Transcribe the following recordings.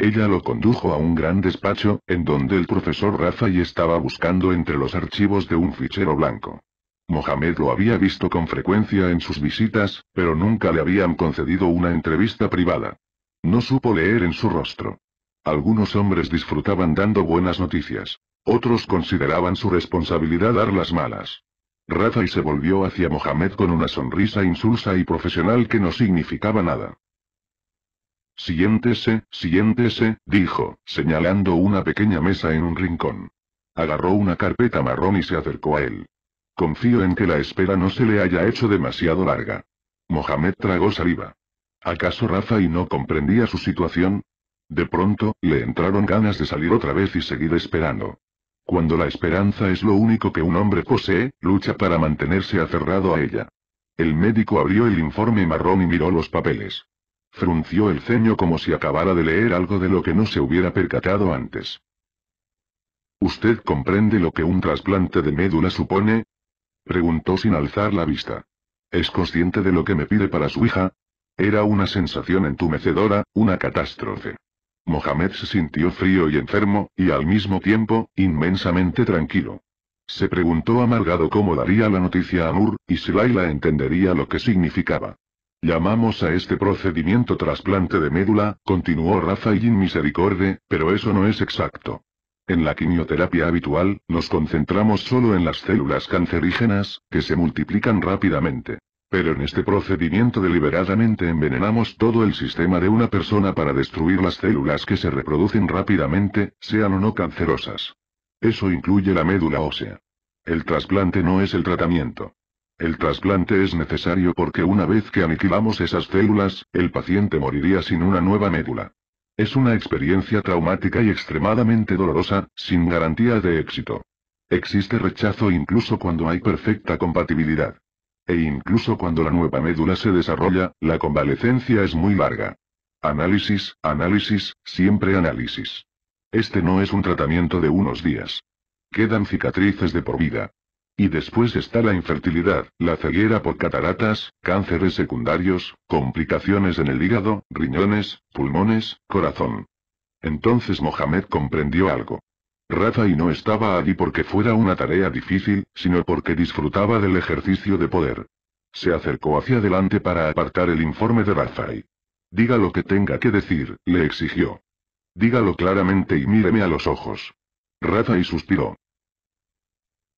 Ella lo condujo a un gran despacho, en donde el profesor Rafai estaba buscando entre los archivos de un fichero blanco. Mohamed lo había visto con frecuencia en sus visitas, pero nunca le habían concedido una entrevista privada. No supo leer en su rostro. Algunos hombres disfrutaban dando buenas noticias. Otros consideraban su responsabilidad dar las malas. Rafai se volvió hacia Mohamed con una sonrisa insulsa y profesional que no significaba nada. Siéntese, siéntese, dijo, señalando una pequeña mesa en un rincón. Agarró una carpeta marrón y se acercó a él. Confío en que la espera no se le haya hecho demasiado larga. Mohamed tragó saliva. ¿Acaso Rafa y no comprendía su situación? De pronto, le entraron ganas de salir otra vez y seguir esperando. Cuando la esperanza es lo único que un hombre posee, lucha para mantenerse aferrado a ella. El médico abrió el informe marrón y miró los papeles. Frunció el ceño como si acabara de leer algo de lo que no se hubiera percatado antes. ¿Usted comprende lo que un trasplante de médula supone? Preguntó sin alzar la vista. ¿Es consciente de lo que me pide para su hija? Era una sensación entumecedora, una catástrofe. Mohamed se sintió frío y enfermo, y al mismo tiempo, inmensamente tranquilo. Se preguntó amargado cómo daría la noticia a Nur, y si Laila entendería lo que significaba. Llamamos a este procedimiento trasplante de médula, continuó Jim Misericordia, pero eso no es exacto. En la quimioterapia habitual, nos concentramos solo en las células cancerígenas, que se multiplican rápidamente. Pero en este procedimiento deliberadamente envenenamos todo el sistema de una persona para destruir las células que se reproducen rápidamente, sean o no cancerosas. Eso incluye la médula ósea. El trasplante no es el tratamiento. El trasplante es necesario porque una vez que aniquilamos esas células, el paciente moriría sin una nueva médula. Es una experiencia traumática y extremadamente dolorosa, sin garantía de éxito. Existe rechazo incluso cuando hay perfecta compatibilidad. E incluso cuando la nueva médula se desarrolla, la convalecencia es muy larga. Análisis, análisis, siempre análisis. Este no es un tratamiento de unos días. Quedan cicatrices de por vida. Y después está la infertilidad, la ceguera por cataratas, cánceres secundarios, complicaciones en el hígado, riñones, pulmones, corazón. Entonces Mohamed comprendió algo. rafa y no estaba allí porque fuera una tarea difícil, sino porque disfrutaba del ejercicio de poder. Se acercó hacia adelante para apartar el informe de y Diga lo que tenga que decir, le exigió. Dígalo claramente y míreme a los ojos. rafa y suspiró.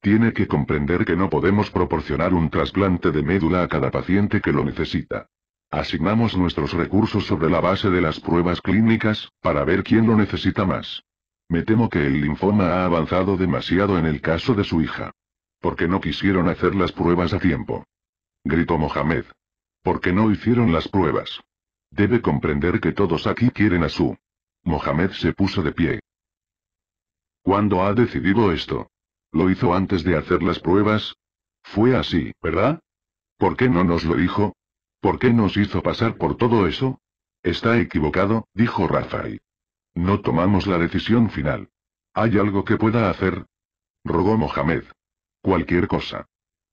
Tiene que comprender que no podemos proporcionar un trasplante de médula a cada paciente que lo necesita. Asignamos nuestros recursos sobre la base de las pruebas clínicas, para ver quién lo necesita más. Me temo que el linfoma ha avanzado demasiado en el caso de su hija. Porque no quisieron hacer las pruebas a tiempo. Gritó Mohamed. Porque no hicieron las pruebas. Debe comprender que todos aquí quieren a su. Mohamed se puso de pie. ¿Cuándo ha decidido esto? Lo hizo antes de hacer las pruebas. Fue así, ¿verdad? ¿Por qué no nos lo dijo? ¿Por qué nos hizo pasar por todo eso? Está equivocado, dijo Rafael. No tomamos la decisión final. ¿Hay algo que pueda hacer? Rogó Mohamed. Cualquier cosa.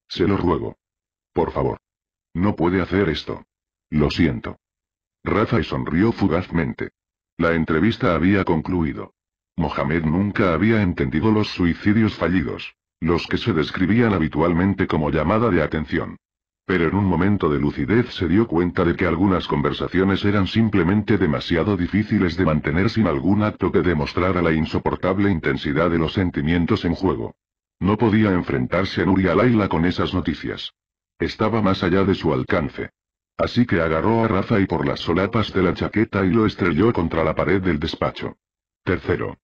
Se lo ruego. Por favor. No puede hacer esto. Lo siento. Rafael sonrió fugazmente. La entrevista había concluido. Mohamed nunca había entendido los suicidios fallidos, los que se describían habitualmente como llamada de atención. Pero en un momento de lucidez se dio cuenta de que algunas conversaciones eran simplemente demasiado difíciles de mantener sin algún acto que demostrara la insoportable intensidad de los sentimientos en juego. No podía enfrentarse a Nuria Laila con esas noticias. Estaba más allá de su alcance. Así que agarró a Rafa y por las solapas de la chaqueta y lo estrelló contra la pared del despacho. Tercero.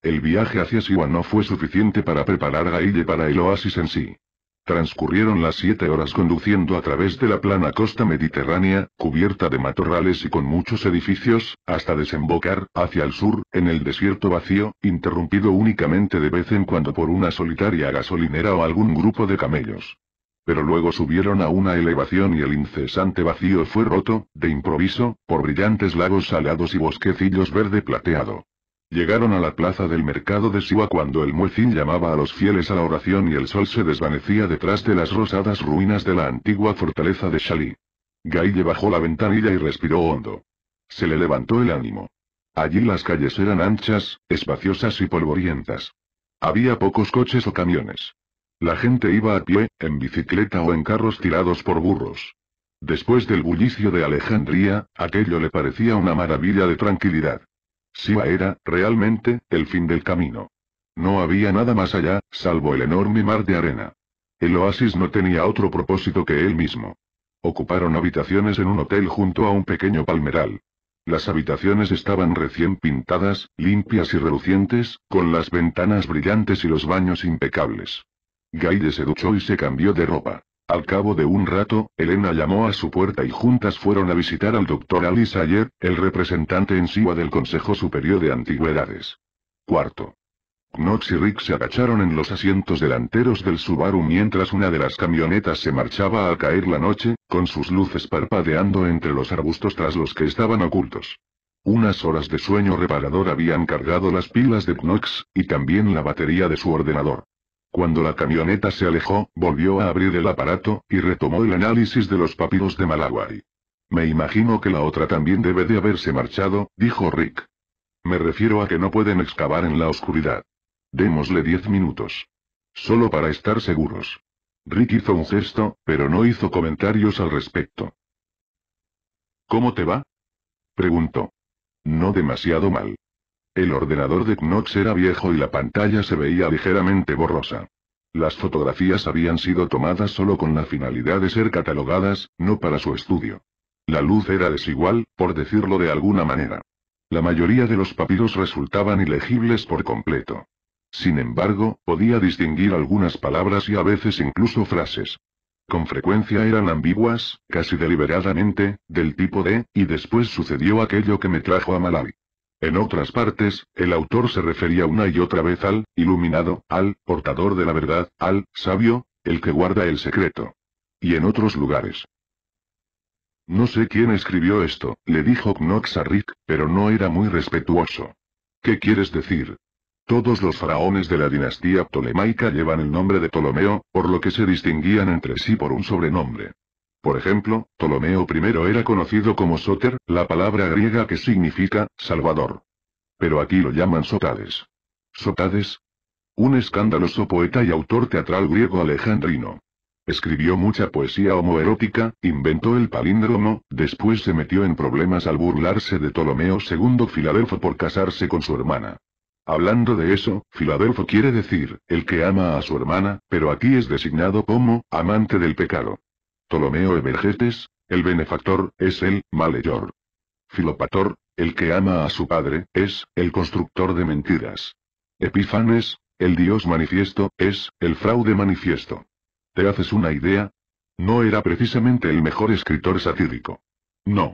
El viaje hacia Siwa no fue suficiente para preparar a Ille para el oasis en sí. Transcurrieron las siete horas conduciendo a través de la plana costa mediterránea, cubierta de matorrales y con muchos edificios, hasta desembocar, hacia el sur, en el desierto vacío, interrumpido únicamente de vez en cuando por una solitaria gasolinera o algún grupo de camellos. Pero luego subieron a una elevación y el incesante vacío fue roto, de improviso, por brillantes lagos salados y bosquecillos verde plateado. Llegaron a la plaza del mercado de Siwa cuando el muecín llamaba a los fieles a la oración y el sol se desvanecía detrás de las rosadas ruinas de la antigua fortaleza de Shalí. Gaille bajó la ventanilla y respiró hondo. Se le levantó el ánimo. Allí las calles eran anchas, espaciosas y polvorientas. Había pocos coches o camiones. La gente iba a pie, en bicicleta o en carros tirados por burros. Después del bullicio de Alejandría, aquello le parecía una maravilla de tranquilidad. Sima era, realmente, el fin del camino. No había nada más allá, salvo el enorme mar de arena. El oasis no tenía otro propósito que él mismo. Ocuparon habitaciones en un hotel junto a un pequeño palmeral. Las habitaciones estaban recién pintadas, limpias y relucientes, con las ventanas brillantes y los baños impecables. Gaide se duchó y se cambió de ropa. Al cabo de un rato, Elena llamó a su puerta y juntas fueron a visitar al doctor Alice Ayer, el representante en SIWA del Consejo Superior de Antigüedades. Cuarto. Knox y Rick se agacharon en los asientos delanteros del Subaru mientras una de las camionetas se marchaba al caer la noche, con sus luces parpadeando entre los arbustos tras los que estaban ocultos. Unas horas de sueño reparador habían cargado las pilas de Knox, y también la batería de su ordenador. Cuando la camioneta se alejó, volvió a abrir el aparato, y retomó el análisis de los papiros de Malawi. Me imagino que la otra también debe de haberse marchado, dijo Rick. Me refiero a que no pueden excavar en la oscuridad. Démosle diez minutos. Solo para estar seguros. Rick hizo un gesto, pero no hizo comentarios al respecto. ¿Cómo te va? Preguntó. No demasiado mal. El ordenador de Knox era viejo y la pantalla se veía ligeramente borrosa. Las fotografías habían sido tomadas solo con la finalidad de ser catalogadas, no para su estudio. La luz era desigual, por decirlo de alguna manera. La mayoría de los papiros resultaban ilegibles por completo. Sin embargo, podía distinguir algunas palabras y a veces incluso frases. Con frecuencia eran ambiguas, casi deliberadamente, del tipo de, y después sucedió aquello que me trajo a Malawi. En otras partes, el autor se refería una y otra vez al, iluminado, al, portador de la verdad, al, sabio, el que guarda el secreto. Y en otros lugares. No sé quién escribió esto, le dijo Knox a Rick, pero no era muy respetuoso. ¿Qué quieres decir? Todos los faraones de la dinastía ptolemaica llevan el nombre de Ptolomeo, por lo que se distinguían entre sí por un sobrenombre. Por ejemplo, Ptolomeo I era conocido como Soter, la palabra griega que significa Salvador. Pero aquí lo llaman Sotades. Sotades. Un escandaloso poeta y autor teatral griego alejandrino. Escribió mucha poesía homoerótica, inventó el palíndromo, después se metió en problemas al burlarse de Ptolomeo II Filadelfo por casarse con su hermana. Hablando de eso, Filadelfo quiere decir, el que ama a su hermana, pero aquí es designado como, amante del pecado. Ptolomeo Evergetes, el benefactor, es el malhechor. Filopator, el que ama a su padre, es el constructor de mentiras. Epifanes, el dios manifiesto, es el fraude manifiesto. ¿Te haces una idea? No era precisamente el mejor escritor satírico. No.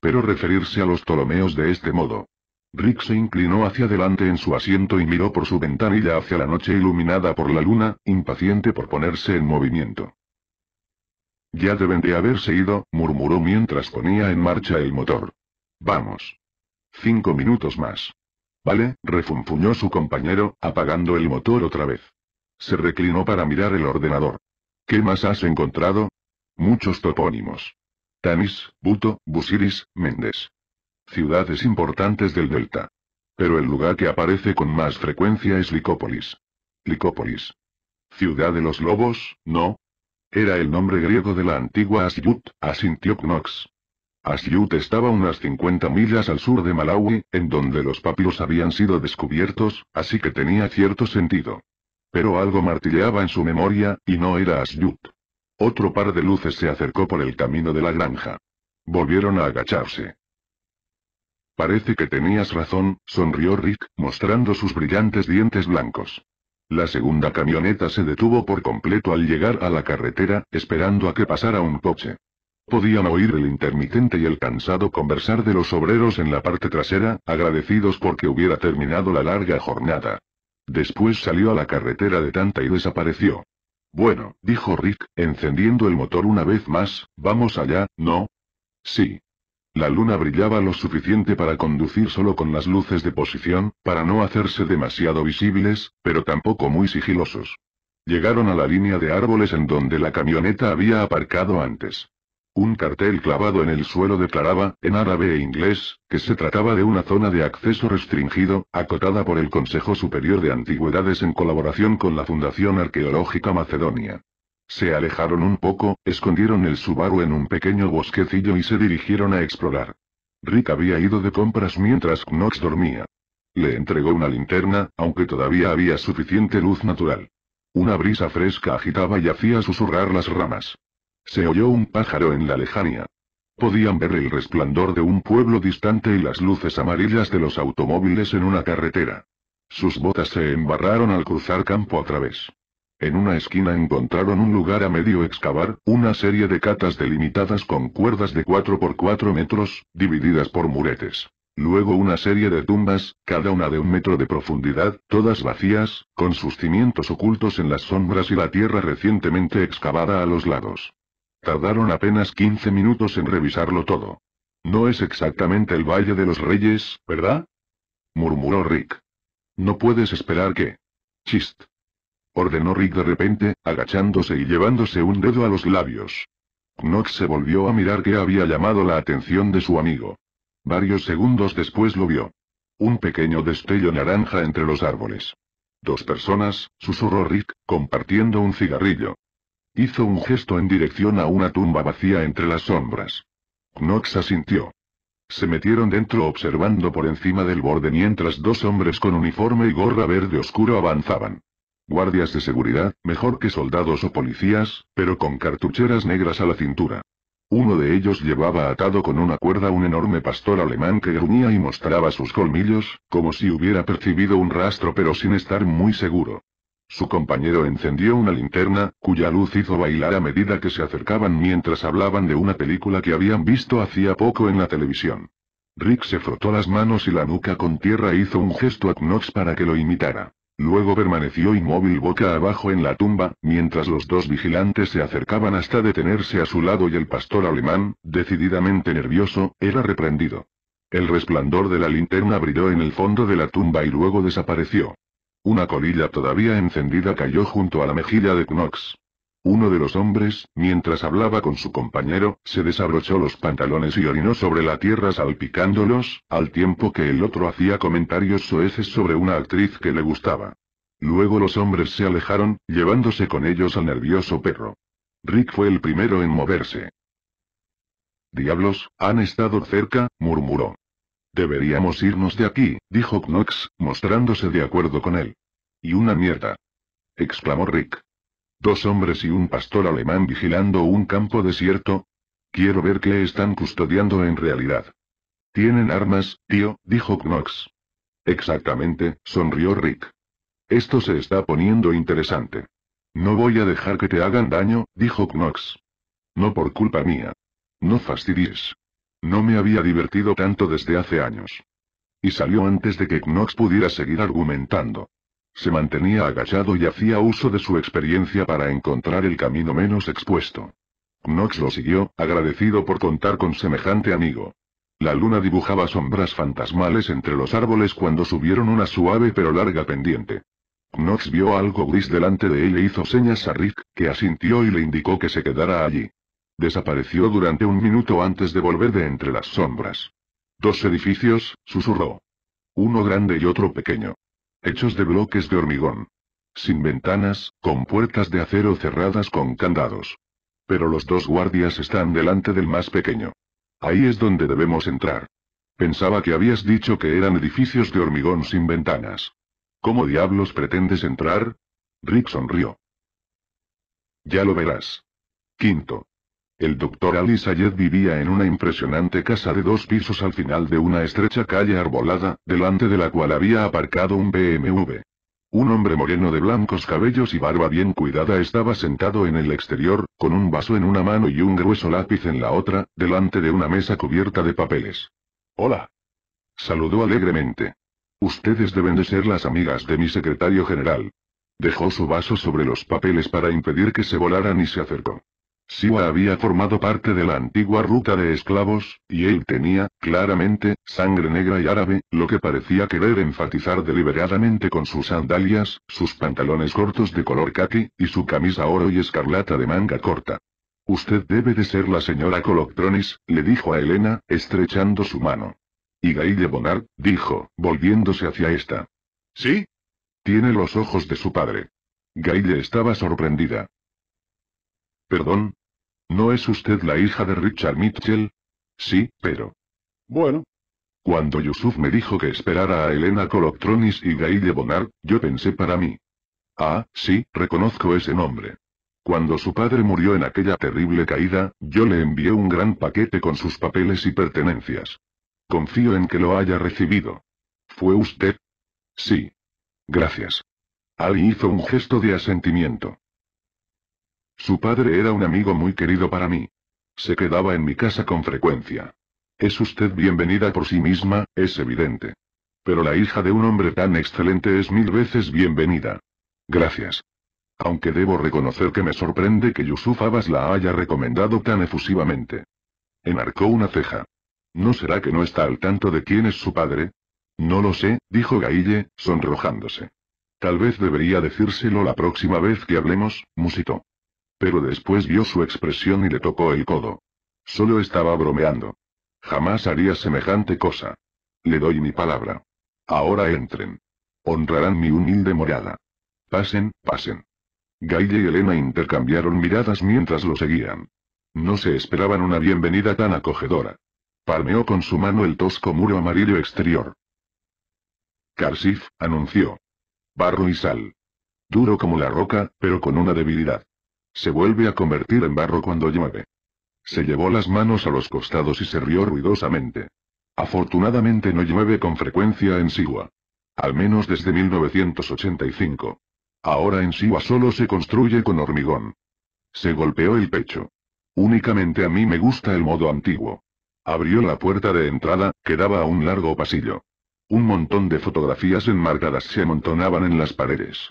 Pero referirse a los Ptolomeos de este modo. Rick se inclinó hacia adelante en su asiento y miró por su ventanilla hacia la noche iluminada por la luna, impaciente por ponerse en movimiento. Ya deben de haberse ido, murmuró mientras ponía en marcha el motor. Vamos. Cinco minutos más. Vale, refunfuñó su compañero, apagando el motor otra vez. Se reclinó para mirar el ordenador. ¿Qué más has encontrado? Muchos topónimos. Tanis, Buto, Busiris, Méndez. Ciudades importantes del delta. Pero el lugar que aparece con más frecuencia es Licópolis. Licópolis. Ciudad de los lobos, ¿no? Era el nombre griego de la antigua Asyut, asintió Asyut estaba unas 50 millas al sur de Malawi, en donde los papiros habían sido descubiertos, así que tenía cierto sentido. Pero algo martilleaba en su memoria, y no era Asyut. Otro par de luces se acercó por el camino de la granja. Volvieron a agacharse. Parece que tenías razón, sonrió Rick, mostrando sus brillantes dientes blancos. La segunda camioneta se detuvo por completo al llegar a la carretera, esperando a que pasara un coche. Podían oír el intermitente y el cansado conversar de los obreros en la parte trasera, agradecidos porque hubiera terminado la larga jornada. Después salió a la carretera de Tanta y desapareció. Bueno, dijo Rick, encendiendo el motor una vez más, vamos allá, ¿no? Sí. La luna brillaba lo suficiente para conducir solo con las luces de posición, para no hacerse demasiado visibles, pero tampoco muy sigilosos. Llegaron a la línea de árboles en donde la camioneta había aparcado antes. Un cartel clavado en el suelo declaraba, en árabe e inglés, que se trataba de una zona de acceso restringido, acotada por el Consejo Superior de Antigüedades en colaboración con la Fundación Arqueológica Macedonia. Se alejaron un poco, escondieron el Subaru en un pequeño bosquecillo y se dirigieron a explorar. Rick había ido de compras mientras Knox dormía. Le entregó una linterna, aunque todavía había suficiente luz natural. Una brisa fresca agitaba y hacía susurrar las ramas. Se oyó un pájaro en la lejanía. Podían ver el resplandor de un pueblo distante y las luces amarillas de los automóviles en una carretera. Sus botas se embarraron al cruzar campo a través. En una esquina encontraron un lugar a medio excavar, una serie de catas delimitadas con cuerdas de 4 por 4 metros, divididas por muretes. Luego una serie de tumbas, cada una de un metro de profundidad, todas vacías, con sus cimientos ocultos en las sombras y la tierra recientemente excavada a los lados. Tardaron apenas 15 minutos en revisarlo todo. No es exactamente el Valle de los Reyes, ¿verdad? murmuró Rick. No puedes esperar que... Chist ordenó Rick de repente, agachándose y llevándose un dedo a los labios. Knox se volvió a mirar que había llamado la atención de su amigo. Varios segundos después lo vio. Un pequeño destello naranja entre los árboles. Dos personas, susurró Rick, compartiendo un cigarrillo. Hizo un gesto en dirección a una tumba vacía entre las sombras. Knox asintió. Se metieron dentro observando por encima del borde mientras dos hombres con uniforme y gorra verde oscuro avanzaban guardias de seguridad, mejor que soldados o policías, pero con cartucheras negras a la cintura. Uno de ellos llevaba atado con una cuerda un enorme pastor alemán que gruñía y mostraba sus colmillos, como si hubiera percibido un rastro pero sin estar muy seguro. Su compañero encendió una linterna, cuya luz hizo bailar a medida que se acercaban mientras hablaban de una película que habían visto hacía poco en la televisión. Rick se frotó las manos y la nuca con tierra e hizo un gesto a Knox para que lo imitara. Luego permaneció inmóvil boca abajo en la tumba, mientras los dos vigilantes se acercaban hasta detenerse a su lado y el pastor alemán, decididamente nervioso, era reprendido. El resplandor de la linterna brilló en el fondo de la tumba y luego desapareció. Una colilla todavía encendida cayó junto a la mejilla de Knox. Uno de los hombres, mientras hablaba con su compañero, se desabrochó los pantalones y orinó sobre la tierra salpicándolos, al tiempo que el otro hacía comentarios soeces sobre una actriz que le gustaba. Luego los hombres se alejaron, llevándose con ellos al nervioso perro. Rick fue el primero en moverse. Diablos, han estado cerca, murmuró. Deberíamos irnos de aquí, dijo Knox, mostrándose de acuerdo con él. Y una mierda. exclamó Rick. Dos hombres y un pastor alemán vigilando un campo desierto. Quiero ver qué están custodiando en realidad. Tienen armas, tío, dijo Knox. Exactamente, sonrió Rick. Esto se está poniendo interesante. No voy a dejar que te hagan daño, dijo Knox. No por culpa mía. No fastidies. No me había divertido tanto desde hace años. Y salió antes de que Knox pudiera seguir argumentando. Se mantenía agachado y hacía uso de su experiencia para encontrar el camino menos expuesto. Knox lo siguió, agradecido por contar con semejante amigo. La luna dibujaba sombras fantasmales entre los árboles cuando subieron una suave pero larga pendiente. Knox vio algo gris delante de él e hizo señas a Rick, que asintió y le indicó que se quedara allí. Desapareció durante un minuto antes de volver de entre las sombras. Dos edificios, susurró. Uno grande y otro pequeño hechos de bloques de hormigón. Sin ventanas, con puertas de acero cerradas con candados. Pero los dos guardias están delante del más pequeño. Ahí es donde debemos entrar. Pensaba que habías dicho que eran edificios de hormigón sin ventanas. ¿Cómo diablos pretendes entrar? Rick sonrió. Ya lo verás. Quinto. El doctor Ali Sayed vivía en una impresionante casa de dos pisos al final de una estrecha calle arbolada, delante de la cual había aparcado un BMW. Un hombre moreno de blancos cabellos y barba bien cuidada estaba sentado en el exterior, con un vaso en una mano y un grueso lápiz en la otra, delante de una mesa cubierta de papeles. Hola. Saludó alegremente. Ustedes deben de ser las amigas de mi secretario general. Dejó su vaso sobre los papeles para impedir que se volaran y se acercó. Siwa había formado parte de la antigua ruta de esclavos, y él tenía, claramente, sangre negra y árabe, lo que parecía querer enfatizar deliberadamente con sus sandalias, sus pantalones cortos de color kaki, y su camisa oro y escarlata de manga corta. Usted debe de ser la señora Coloctronis, le dijo a Elena, estrechando su mano. Y Gaille Bonard, dijo, volviéndose hacia esta. ¿Sí? Tiene los ojos de su padre. Gaille estaba sorprendida. Perdón. ¿No es usted la hija de Richard Mitchell? Sí, pero... Bueno. Cuando Yusuf me dijo que esperara a Elena Coloctronis y Gail Bonard, yo pensé para mí. Ah, sí, reconozco ese nombre. Cuando su padre murió en aquella terrible caída, yo le envié un gran paquete con sus papeles y pertenencias. Confío en que lo haya recibido. ¿Fue usted? Sí. Gracias. Ali hizo un gesto de asentimiento. Su padre era un amigo muy querido para mí. Se quedaba en mi casa con frecuencia. Es usted bienvenida por sí misma, es evidente. Pero la hija de un hombre tan excelente es mil veces bienvenida. Gracias. Aunque debo reconocer que me sorprende que Yusuf Abbas la haya recomendado tan efusivamente. Enarcó una ceja. ¿No será que no está al tanto de quién es su padre? No lo sé, dijo Gaille, sonrojándose. Tal vez debería decírselo la próxima vez que hablemos, musitó. Pero después vio su expresión y le tocó el codo. Solo estaba bromeando. Jamás haría semejante cosa. Le doy mi palabra. Ahora entren. Honrarán mi humilde morada. Pasen, pasen. Gaille y Elena intercambiaron miradas mientras lo seguían. No se esperaban una bienvenida tan acogedora. Palmeó con su mano el tosco muro amarillo exterior. Carsif, anunció. Barro y sal. Duro como la roca, pero con una debilidad. Se vuelve a convertir en barro cuando llueve. Se llevó las manos a los costados y se rió ruidosamente. Afortunadamente no llueve con frecuencia en Siwa. Al menos desde 1985. Ahora en Siwa solo se construye con hormigón. Se golpeó el pecho. Únicamente a mí me gusta el modo antiguo. Abrió la puerta de entrada, que daba a un largo pasillo. Un montón de fotografías enmarcadas se amontonaban en las paredes.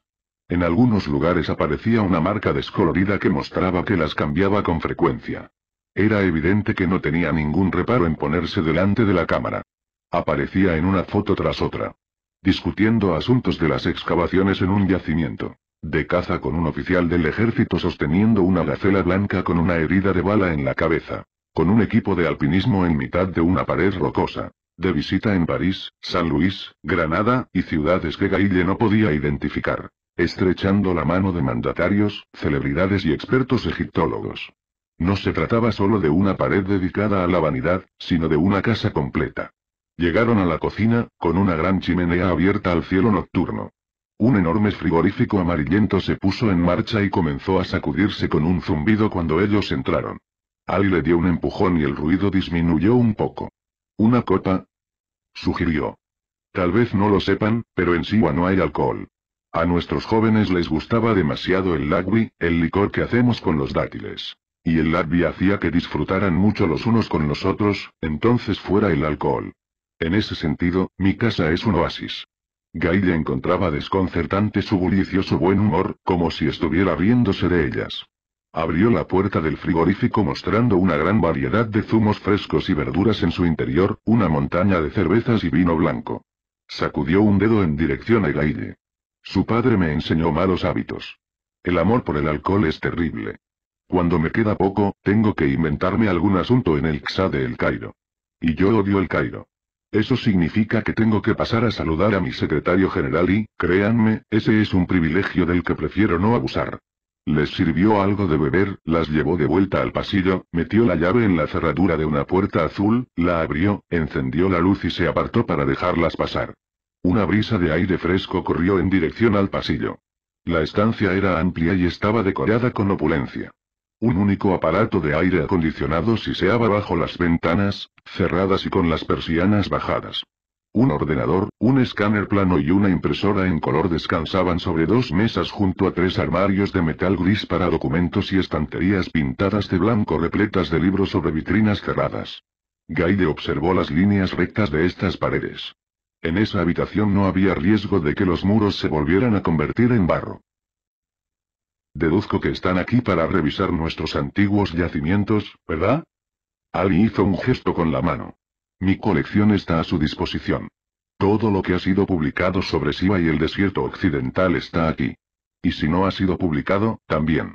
En algunos lugares aparecía una marca descolorida que mostraba que las cambiaba con frecuencia. Era evidente que no tenía ningún reparo en ponerse delante de la cámara. Aparecía en una foto tras otra. Discutiendo asuntos de las excavaciones en un yacimiento. De caza con un oficial del ejército sosteniendo una gacela blanca con una herida de bala en la cabeza. Con un equipo de alpinismo en mitad de una pared rocosa. De visita en París, San Luis, Granada y ciudades que Gaille no podía identificar estrechando la mano de mandatarios, celebridades y expertos egiptólogos. No se trataba solo de una pared dedicada a la vanidad, sino de una casa completa. Llegaron a la cocina, con una gran chimenea abierta al cielo nocturno. Un enorme frigorífico amarillento se puso en marcha y comenzó a sacudirse con un zumbido cuando ellos entraron. Ali le dio un empujón y el ruido disminuyó un poco. ¿Una copa? sugirió. Tal vez no lo sepan, pero en Siwa no hay alcohol. A nuestros jóvenes les gustaba demasiado el lagui, el licor que hacemos con los dátiles. Y el lagui hacía que disfrutaran mucho los unos con los otros, entonces fuera el alcohol. En ese sentido, mi casa es un oasis. Gaille encontraba desconcertante su bullicioso buen humor, como si estuviera riéndose de ellas. Abrió la puerta del frigorífico mostrando una gran variedad de zumos frescos y verduras en su interior, una montaña de cervezas y vino blanco. Sacudió un dedo en dirección a Gaille. Su padre me enseñó malos hábitos. El amor por el alcohol es terrible. Cuando me queda poco, tengo que inventarme algún asunto en el XA de El Cairo. Y yo odio El Cairo. Eso significa que tengo que pasar a saludar a mi secretario general y, créanme, ese es un privilegio del que prefiero no abusar. Les sirvió algo de beber, las llevó de vuelta al pasillo, metió la llave en la cerradura de una puerta azul, la abrió, encendió la luz y se apartó para dejarlas pasar. Una brisa de aire fresco corrió en dirección al pasillo. La estancia era amplia y estaba decorada con opulencia. Un único aparato de aire acondicionado siseaba bajo las ventanas, cerradas y con las persianas bajadas. Un ordenador, un escáner plano y una impresora en color descansaban sobre dos mesas junto a tres armarios de metal gris para documentos y estanterías pintadas de blanco repletas de libros sobre vitrinas cerradas. Gaide observó las líneas rectas de estas paredes. En esa habitación no había riesgo de que los muros se volvieran a convertir en barro. Deduzco que están aquí para revisar nuestros antiguos yacimientos, ¿verdad? Ali hizo un gesto con la mano. Mi colección está a su disposición. Todo lo que ha sido publicado sobre Siva y el desierto occidental está aquí. Y si no ha sido publicado, también.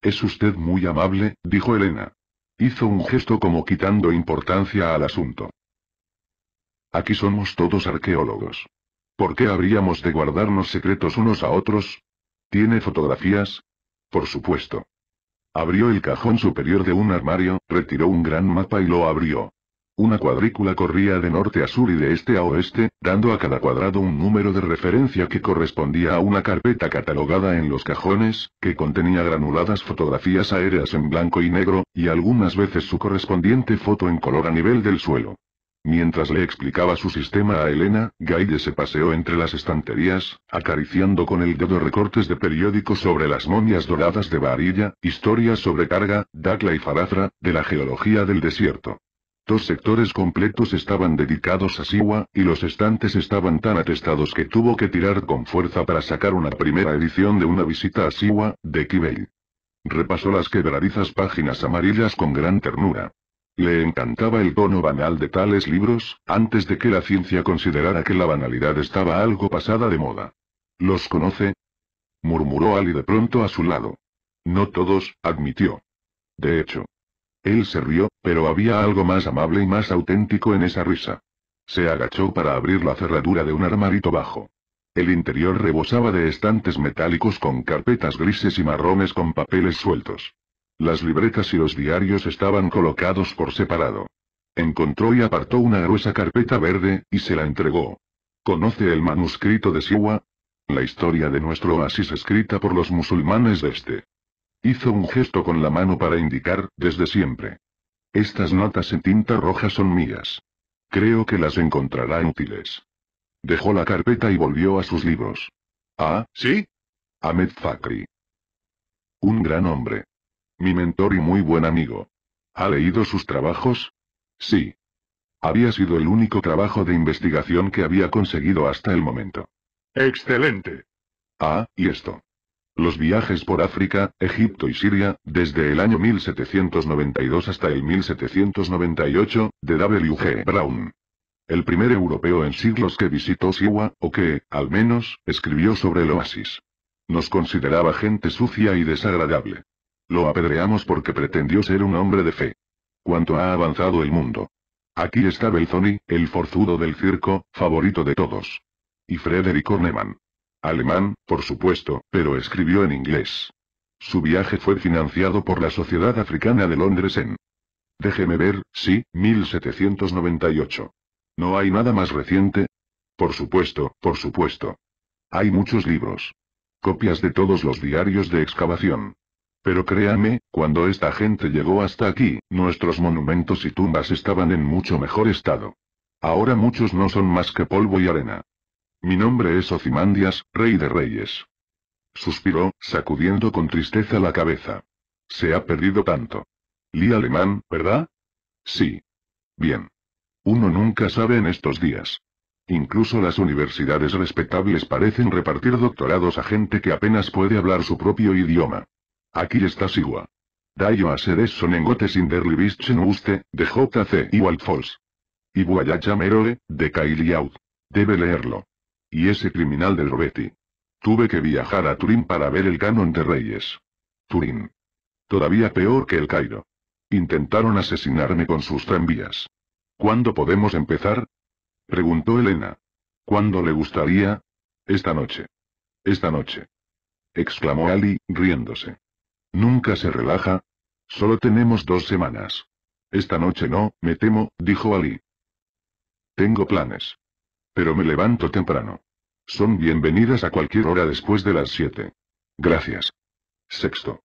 Es usted muy amable, dijo Elena. Hizo un gesto como quitando importancia al asunto. Aquí somos todos arqueólogos. ¿Por qué habríamos de guardarnos secretos unos a otros? ¿Tiene fotografías? Por supuesto. Abrió el cajón superior de un armario, retiró un gran mapa y lo abrió. Una cuadrícula corría de norte a sur y de este a oeste, dando a cada cuadrado un número de referencia que correspondía a una carpeta catalogada en los cajones, que contenía granuladas fotografías aéreas en blanco y negro, y algunas veces su correspondiente foto en color a nivel del suelo. Mientras le explicaba su sistema a Elena, Gaide se paseó entre las estanterías, acariciando con el dedo recortes de periódicos sobre las momias doradas de varilla, historias sobre carga, dacla y falafra, de la geología del desierto. Dos sectores completos estaban dedicados a Siwa, y los estantes estaban tan atestados que tuvo que tirar con fuerza para sacar una primera edición de una visita a Siwa, de Kibei. Repasó las quebradizas páginas amarillas con gran ternura. Le encantaba el tono banal de tales libros, antes de que la ciencia considerara que la banalidad estaba algo pasada de moda. ¿Los conoce? murmuró Ali de pronto a su lado. No todos, admitió. De hecho. Él se rió, pero había algo más amable y más auténtico en esa risa. Se agachó para abrir la cerradura de un armarito bajo. El interior rebosaba de estantes metálicos con carpetas grises y marrones con papeles sueltos. Las libretas y los diarios estaban colocados por separado. Encontró y apartó una gruesa carpeta verde, y se la entregó. ¿Conoce el manuscrito de Siwa? La historia de nuestro oasis escrita por los musulmanes de este. Hizo un gesto con la mano para indicar, desde siempre. Estas notas en tinta roja son mías. Creo que las encontrará útiles. Dejó la carpeta y volvió a sus libros. Ah, ¿sí? Ahmed Fakri. Un gran hombre. Mi mentor y muy buen amigo. ¿Ha leído sus trabajos? Sí. Había sido el único trabajo de investigación que había conseguido hasta el momento. Excelente. Ah, y esto. Los viajes por África, Egipto y Siria, desde el año 1792 hasta el 1798, de W.G. Brown. El primer europeo en siglos que visitó Siwa, o que, al menos, escribió sobre el oasis. Nos consideraba gente sucia y desagradable. Lo apedreamos porque pretendió ser un hombre de fe. Cuanto ha avanzado el mundo. Aquí está Belzoni, el forzudo del circo, favorito de todos. Y Frederick Horneman. Alemán, por supuesto, pero escribió en inglés. Su viaje fue financiado por la Sociedad Africana de Londres en... Déjeme ver, sí, 1798. ¿No hay nada más reciente? Por supuesto, por supuesto. Hay muchos libros. Copias de todos los diarios de excavación. Pero créame, cuando esta gente llegó hasta aquí, nuestros monumentos y tumbas estaban en mucho mejor estado. Ahora muchos no son más que polvo y arena. Mi nombre es Ocimandias, rey de reyes. Suspiró, sacudiendo con tristeza la cabeza. Se ha perdido tanto. Li alemán, ¿verdad? Sí. Bien. Uno nunca sabe en estos días. Incluso las universidades respetables parecen repartir doctorados a gente que apenas puede hablar su propio idioma. Aquí está Sigua. Dayo a son engotes in uste, de JC igual false. Y Buayacha de Kailiaud. Debe leerlo. Y ese criminal del Robetti. Tuve que viajar a Turín para ver el canon de reyes. Turín. Todavía peor que el Cairo. Intentaron asesinarme con sus tranvías. ¿Cuándo podemos empezar? Preguntó Elena. ¿Cuándo le gustaría? Esta noche. Esta noche. Exclamó Ali, riéndose. Nunca se relaja. Solo tenemos dos semanas. Esta noche no, me temo, dijo Ali. Tengo planes. Pero me levanto temprano. Son bienvenidas a cualquier hora después de las siete. Gracias. Sexto.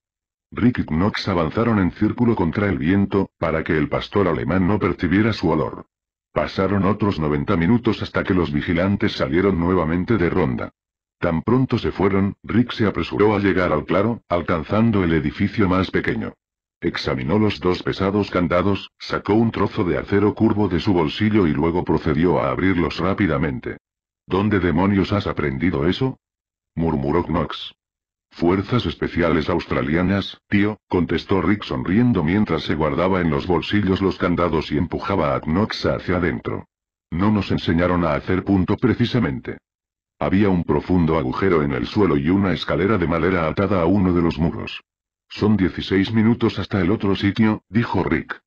Rick y Knox avanzaron en círculo contra el viento, para que el pastor alemán no percibiera su olor. Pasaron otros 90 minutos hasta que los vigilantes salieron nuevamente de ronda. Tan pronto se fueron, Rick se apresuró a llegar al claro, alcanzando el edificio más pequeño. Examinó los dos pesados candados, sacó un trozo de acero curvo de su bolsillo y luego procedió a abrirlos rápidamente. ¿Dónde demonios has aprendido eso? murmuró Knox. Fuerzas especiales australianas, tío, contestó Rick sonriendo mientras se guardaba en los bolsillos los candados y empujaba a Knox hacia adentro. No nos enseñaron a hacer punto precisamente. Había un profundo agujero en el suelo y una escalera de madera atada a uno de los muros. Son 16 minutos hasta el otro sitio, dijo Rick.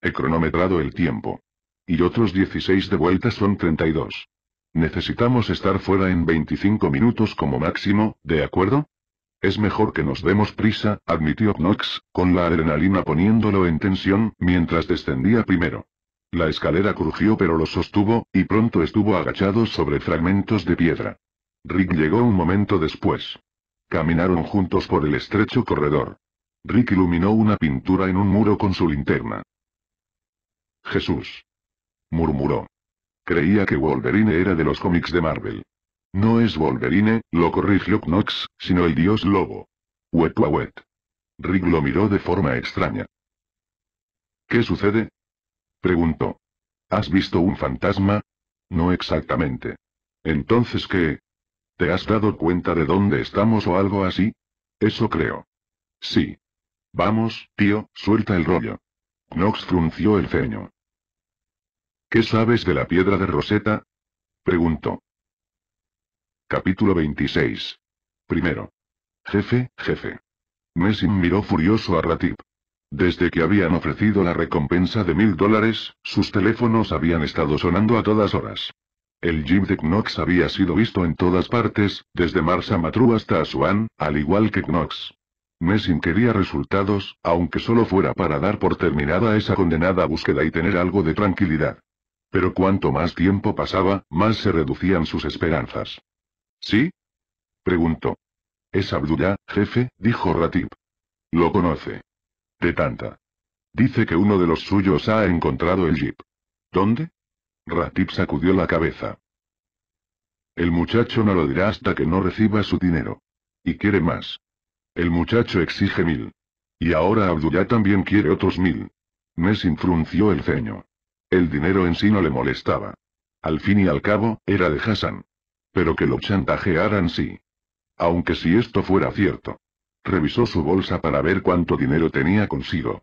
He cronometrado el tiempo. Y otros 16 de vuelta son 32. Necesitamos estar fuera en 25 minutos como máximo, ¿de acuerdo? Es mejor que nos demos prisa, admitió Knox, con la adrenalina poniéndolo en tensión, mientras descendía primero. La escalera crujió pero lo sostuvo, y pronto estuvo agachado sobre fragmentos de piedra. Rick llegó un momento después. Caminaron juntos por el estrecho corredor. Rick iluminó una pintura en un muro con su linterna. Jesús. murmuró. Creía que Wolverine era de los cómics de Marvel. No es Wolverine, lo corrigió Knox, sino el dios lobo. Wet Rick lo miró de forma extraña. ¿Qué sucede? Preguntó. ¿Has visto un fantasma? No exactamente. Entonces, ¿qué? ¿Te has dado cuenta de dónde estamos o algo así? Eso creo. Sí. Vamos, tío, suelta el rollo. Knox frunció el ceño. ¿Qué sabes de la piedra de Rosetta? Preguntó. Capítulo 26. Primero. Jefe, jefe. Messing miró furioso a Ratip. Desde que habían ofrecido la recompensa de mil dólares, sus teléfonos habían estado sonando a todas horas. El jeep de Knox había sido visto en todas partes, desde Marsa Matru hasta Asuan, al igual que Knox. Messing quería resultados, aunque solo fuera para dar por terminada esa condenada búsqueda y tener algo de tranquilidad. Pero cuanto más tiempo pasaba, más se reducían sus esperanzas. ¿Sí? preguntó. Es Abdullah, jefe, dijo Ratib. Lo conoce. De tanta. Dice que uno de los suyos ha encontrado el jeep. ¿Dónde? Ratip sacudió la cabeza. El muchacho no lo dirá hasta que no reciba su dinero. Y quiere más. El muchacho exige mil. Y ahora Abdullah también quiere otros mil. Messin frunció el ceño. El dinero en sí no le molestaba. Al fin y al cabo, era de Hassan. Pero que lo chantajearan sí. Aunque si esto fuera cierto. Revisó su bolsa para ver cuánto dinero tenía consigo.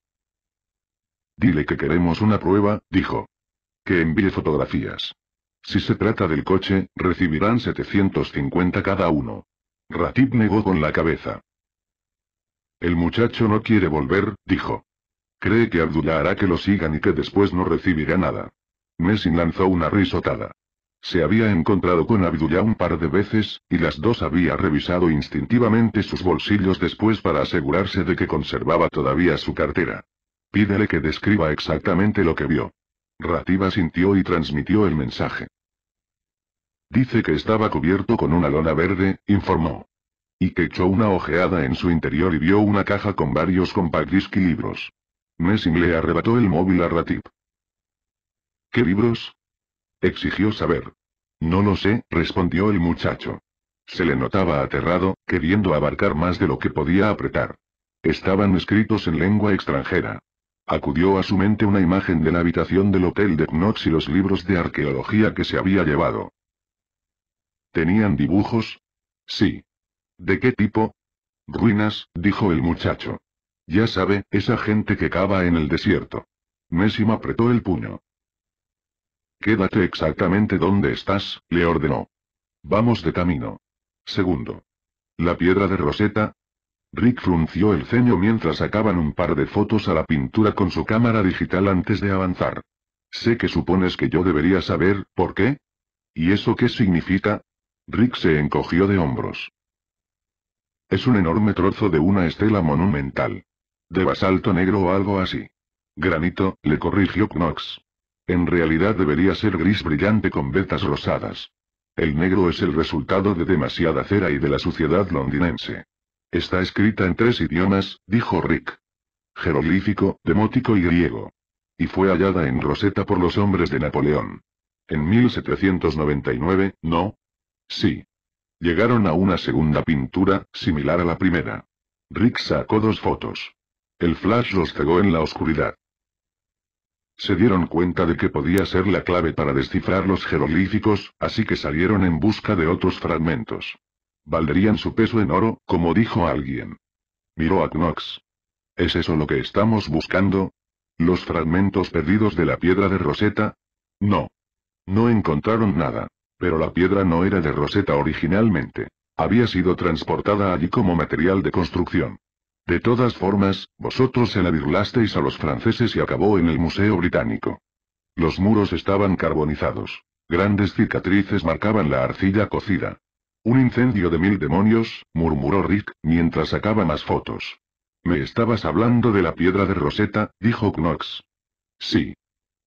Dile que queremos una prueba, dijo. Que envíe fotografías. Si se trata del coche, recibirán 750 cada uno. Ratib negó con la cabeza. El muchacho no quiere volver, dijo. Cree que Abdullah hará que lo sigan y que después no recibirá nada. Messi lanzó una risotada. Se había encontrado con Abdullah un par de veces, y las dos había revisado instintivamente sus bolsillos después para asegurarse de que conservaba todavía su cartera. Pídele que describa exactamente lo que vio. Ratiba sintió y transmitió el mensaje. Dice que estaba cubierto con una lona verde, informó. Y que echó una ojeada en su interior y vio una caja con varios compact y libros. Messing le arrebató el móvil a Ratib. ¿Qué libros? exigió saber. No lo sé, respondió el muchacho. Se le notaba aterrado, queriendo abarcar más de lo que podía apretar. Estaban escritos en lengua extranjera. Acudió a su mente una imagen de la habitación del hotel de Knox y los libros de arqueología que se había llevado. ¿Tenían dibujos? Sí. ¿De qué tipo? Ruinas, dijo el muchacho. Ya sabe, esa gente que cava en el desierto. Messim apretó el puño. Quédate exactamente donde estás, le ordenó. Vamos de camino. Segundo. La piedra de Rosetta. Rick frunció el ceño mientras sacaban un par de fotos a la pintura con su cámara digital antes de avanzar. Sé que supones que yo debería saber, ¿por qué? ¿Y eso qué significa? Rick se encogió de hombros. Es un enorme trozo de una estela monumental. De basalto negro o algo así. Granito, le corrigió Knox. En realidad debería ser gris brillante con vetas rosadas. El negro es el resultado de demasiada cera y de la suciedad londinense. Está escrita en tres idiomas, dijo Rick. Jeroglífico, demótico y griego. Y fue hallada en Rosetta por los hombres de Napoleón. En 1799, ¿no? Sí. Llegaron a una segunda pintura, similar a la primera. Rick sacó dos fotos. El flash los cegó en la oscuridad se dieron cuenta de que podía ser la clave para descifrar los jeroglíficos, así que salieron en busca de otros fragmentos. Valdrían su peso en oro, como dijo alguien. Miró a Knox. ¿Es eso lo que estamos buscando? ¿Los fragmentos perdidos de la piedra de Rosetta? No. No encontraron nada. Pero la piedra no era de Rosetta originalmente. Había sido transportada allí como material de construcción. De todas formas, vosotros se la virlasteis a los franceses y acabó en el Museo Británico. Los muros estaban carbonizados. Grandes cicatrices marcaban la arcilla cocida. Un incendio de mil demonios, murmuró Rick, mientras sacaba más fotos. Me estabas hablando de la piedra de Rosetta, dijo Knox. Sí.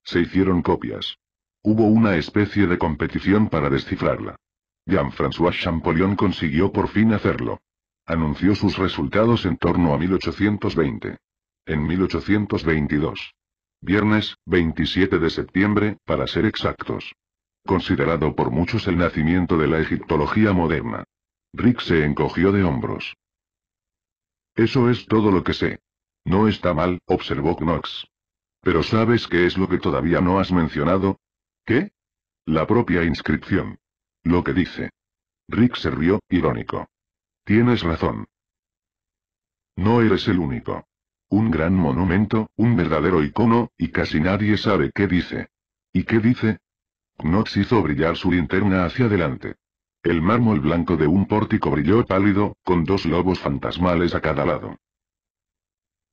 Se hicieron copias. Hubo una especie de competición para descifrarla. Jean-François Champollion consiguió por fin hacerlo. Anunció sus resultados en torno a 1820. En 1822. Viernes, 27 de septiembre, para ser exactos. Considerado por muchos el nacimiento de la egiptología moderna. Rick se encogió de hombros. Eso es todo lo que sé. No está mal, observó Knox. Pero ¿sabes qué es lo que todavía no has mencionado? ¿Qué? La propia inscripción. Lo que dice. Rick se rió, irónico. Tienes razón. No eres el único. Un gran monumento, un verdadero icono, y casi nadie sabe qué dice. ¿Y qué dice? Knox hizo brillar su linterna hacia adelante. El mármol blanco de un pórtico brilló pálido, con dos lobos fantasmales a cada lado.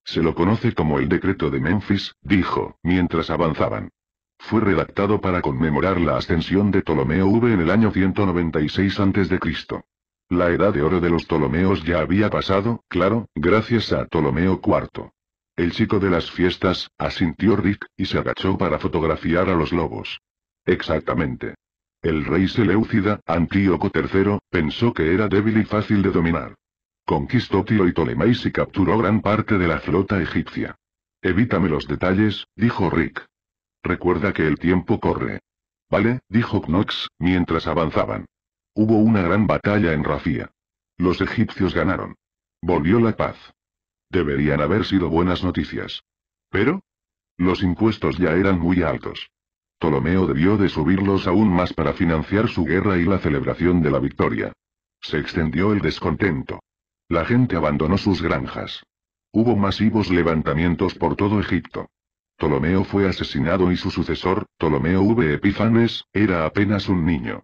Se lo conoce como el decreto de Memphis, dijo, mientras avanzaban. Fue redactado para conmemorar la ascensión de Ptolomeo V en el año 196 a.C. La edad de oro de los Ptolomeos ya había pasado, claro, gracias a Ptolomeo IV. El chico de las fiestas, asintió Rick, y se agachó para fotografiar a los lobos. Exactamente. El rey Seleucida, Antíoco III, pensó que era débil y fácil de dominar. Conquistó Tiro y Ptolemais y capturó gran parte de la flota egipcia. Evítame los detalles, dijo Rick. Recuerda que el tiempo corre. Vale, dijo Knox, mientras avanzaban. Hubo una gran batalla en Rafia. Los egipcios ganaron. Volvió la paz. Deberían haber sido buenas noticias. Pero, los impuestos ya eran muy altos. Ptolomeo debió de subirlos aún más para financiar su guerra y la celebración de la victoria. Se extendió el descontento. La gente abandonó sus granjas. Hubo masivos levantamientos por todo Egipto. Ptolomeo fue asesinado y su sucesor, Ptolomeo V Epifanes, era apenas un niño.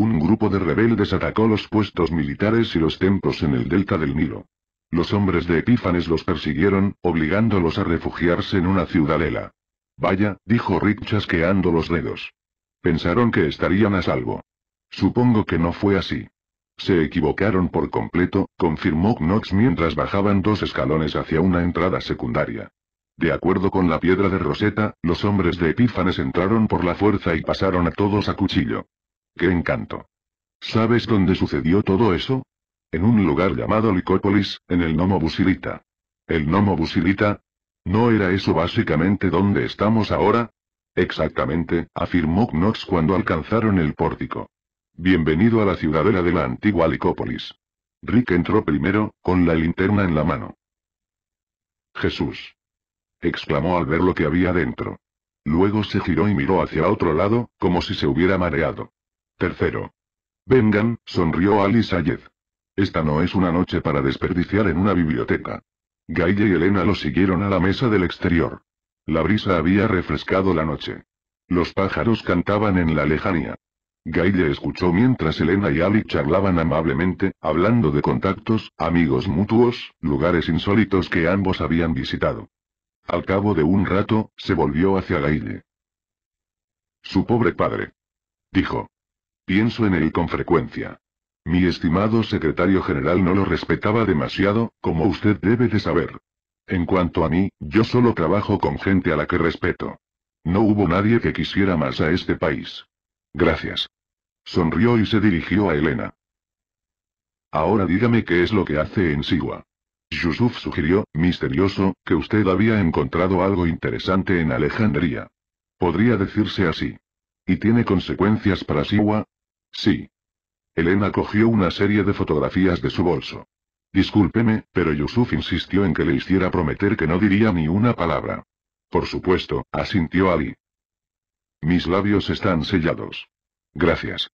Un grupo de rebeldes atacó los puestos militares y los templos en el delta del Nilo. Los hombres de Epífanes los persiguieron, obligándolos a refugiarse en una ciudadela. Vaya, dijo Rick chasqueando los dedos. Pensaron que estarían a salvo. Supongo que no fue así. Se equivocaron por completo, confirmó Knox mientras bajaban dos escalones hacia una entrada secundaria. De acuerdo con la piedra de Rosetta, los hombres de Epífanes entraron por la fuerza y pasaron a todos a cuchillo. ¡Qué encanto! ¿Sabes dónde sucedió todo eso? En un lugar llamado Licópolis, en el Nomo Busilita. ¿El Nomo Busilita? ¿No era eso básicamente donde estamos ahora? Exactamente, afirmó Knox cuando alcanzaron el pórtico. Bienvenido a la ciudadela de la antigua Licópolis. Rick entró primero, con la linterna en la mano. Jesús. exclamó al ver lo que había dentro. Luego se giró y miró hacia otro lado, como si se hubiera mareado. Tercero. Vengan, sonrió Alice Sayed. Esta no es una noche para desperdiciar en una biblioteca. Gaille y Elena lo siguieron a la mesa del exterior. La brisa había refrescado la noche. Los pájaros cantaban en la lejanía. Gaille escuchó mientras Elena y Ali charlaban amablemente, hablando de contactos, amigos mutuos, lugares insólitos que ambos habían visitado. Al cabo de un rato, se volvió hacia Gaille. Su pobre padre. Dijo. Pienso en él con frecuencia. Mi estimado secretario general no lo respetaba demasiado, como usted debe de saber. En cuanto a mí, yo solo trabajo con gente a la que respeto. No hubo nadie que quisiera más a este país. Gracias. Sonrió y se dirigió a Elena. Ahora dígame qué es lo que hace en Siwa. Yusuf sugirió, misterioso, que usted había encontrado algo interesante en Alejandría. Podría decirse así. ¿Y tiene consecuencias para Siwa? Sí. Elena cogió una serie de fotografías de su bolso. Discúlpeme, pero Yusuf insistió en que le hiciera prometer que no diría ni una palabra. Por supuesto, asintió Ali. Mis labios están sellados. Gracias.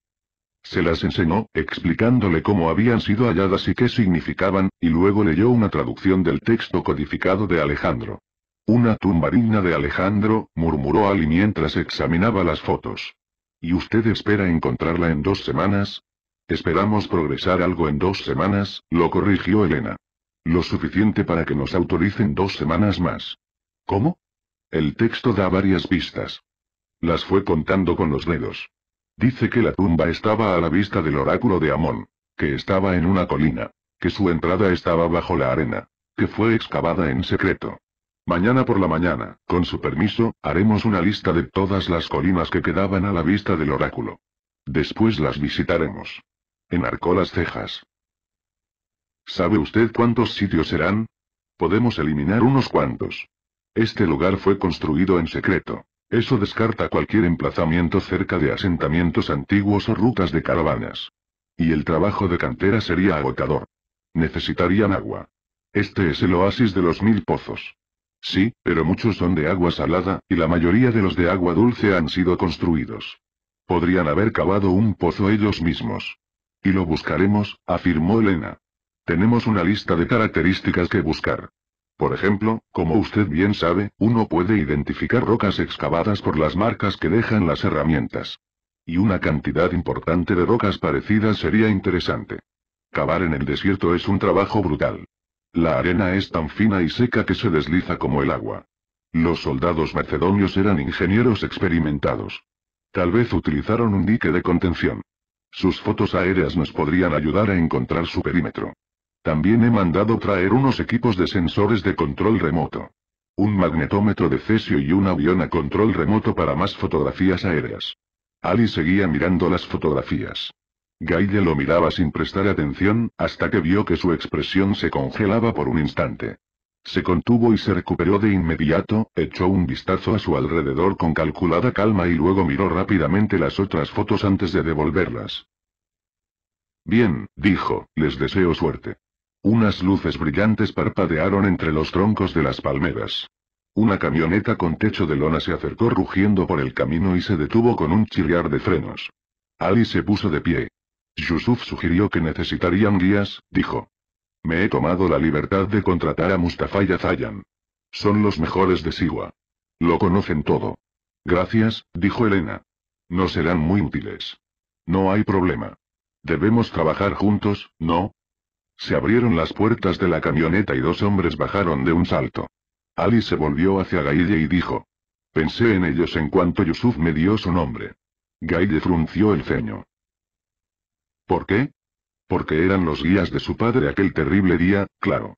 Se las enseñó, explicándole cómo habían sido halladas y qué significaban, y luego leyó una traducción del texto codificado de Alejandro. Una tumba digna de Alejandro, murmuró Ali mientras examinaba las fotos. ¿Y usted espera encontrarla en dos semanas? Esperamos progresar algo en dos semanas, lo corrigió Elena. Lo suficiente para que nos autoricen dos semanas más. ¿Cómo? El texto da varias pistas. Las fue contando con los dedos. Dice que la tumba estaba a la vista del oráculo de Amón, que estaba en una colina, que su entrada estaba bajo la arena, que fue excavada en secreto, Mañana por la mañana, con su permiso, haremos una lista de todas las colinas que quedaban a la vista del oráculo. Después las visitaremos. Enarcó las cejas. ¿Sabe usted cuántos sitios serán? Podemos eliminar unos cuantos. Este lugar fue construido en secreto. Eso descarta cualquier emplazamiento cerca de asentamientos antiguos o rutas de caravanas. Y el trabajo de cantera sería agotador. Necesitarían agua. Este es el oasis de los mil pozos. Sí, pero muchos son de agua salada, y la mayoría de los de agua dulce han sido construidos. Podrían haber cavado un pozo ellos mismos. Y lo buscaremos, afirmó Elena. Tenemos una lista de características que buscar. Por ejemplo, como usted bien sabe, uno puede identificar rocas excavadas por las marcas que dejan las herramientas. Y una cantidad importante de rocas parecidas sería interesante. Cavar en el desierto es un trabajo brutal. La arena es tan fina y seca que se desliza como el agua. Los soldados macedonios eran ingenieros experimentados. Tal vez utilizaron un dique de contención. Sus fotos aéreas nos podrían ayudar a encontrar su perímetro. También he mandado traer unos equipos de sensores de control remoto. Un magnetómetro de cesio y un avión a control remoto para más fotografías aéreas. Ali seguía mirando las fotografías. Gaille lo miraba sin prestar atención, hasta que vio que su expresión se congelaba por un instante. Se contuvo y se recuperó de inmediato, echó un vistazo a su alrededor con calculada calma y luego miró rápidamente las otras fotos antes de devolverlas. Bien, dijo, les deseo suerte. Unas luces brillantes parpadearon entre los troncos de las palmeras. Una camioneta con techo de lona se acercó rugiendo por el camino y se detuvo con un chirriar de frenos. Ali se puso de pie. Yusuf sugirió que necesitarían guías, dijo. Me he tomado la libertad de contratar a Mustafa y a Son los mejores de Siwa. Lo conocen todo. Gracias, dijo Elena. No serán muy útiles. No hay problema. Debemos trabajar juntos, ¿no? Se abrieron las puertas de la camioneta y dos hombres bajaron de un salto. Ali se volvió hacia Gaille y dijo. Pensé en ellos en cuanto Yusuf me dio su nombre. Gaille frunció el ceño. ¿Por qué? Porque eran los guías de su padre aquel terrible día, claro.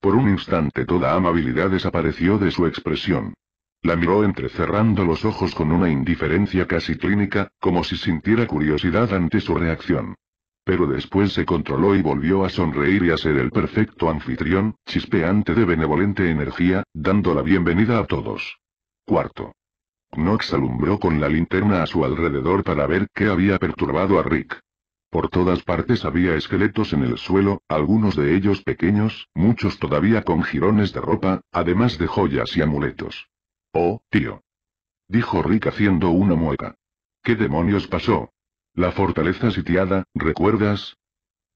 Por un instante toda amabilidad desapareció de su expresión. La miró entrecerrando los ojos con una indiferencia casi clínica, como si sintiera curiosidad ante su reacción. Pero después se controló y volvió a sonreír y a ser el perfecto anfitrión, chispeante de benevolente energía, dando la bienvenida a todos. Cuarto. Knox alumbró con la linterna a su alrededor para ver qué había perturbado a Rick. Por todas partes había esqueletos en el suelo, algunos de ellos pequeños, muchos todavía con jirones de ropa, además de joyas y amuletos. Oh, tío. Dijo Rick haciendo una mueca. ¿Qué demonios pasó? La fortaleza sitiada, ¿recuerdas?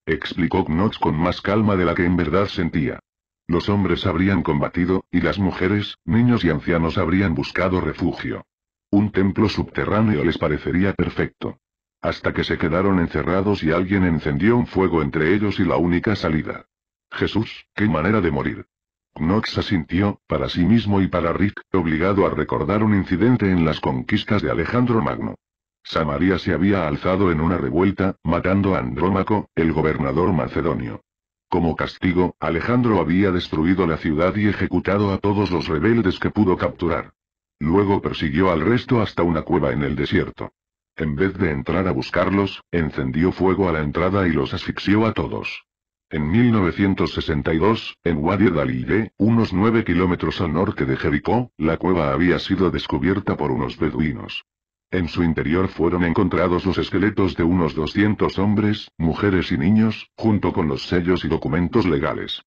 Explicó Knox con más calma de la que en verdad sentía. Los hombres habrían combatido, y las mujeres, niños y ancianos habrían buscado refugio. Un templo subterráneo les parecería perfecto hasta que se quedaron encerrados y alguien encendió un fuego entre ellos y la única salida. Jesús, qué manera de morir. Knox asintió, para sí mismo y para Rick, obligado a recordar un incidente en las conquistas de Alejandro Magno. Samaria se había alzado en una revuelta, matando a Andrómaco, el gobernador macedonio. Como castigo, Alejandro había destruido la ciudad y ejecutado a todos los rebeldes que pudo capturar. Luego persiguió al resto hasta una cueva en el desierto. En vez de entrar a buscarlos, encendió fuego a la entrada y los asfixió a todos. En 1962, en Wadi Dalilé, unos 9 kilómetros al norte de Jericó, la cueva había sido descubierta por unos beduinos. En su interior fueron encontrados los esqueletos de unos 200 hombres, mujeres y niños, junto con los sellos y documentos legales.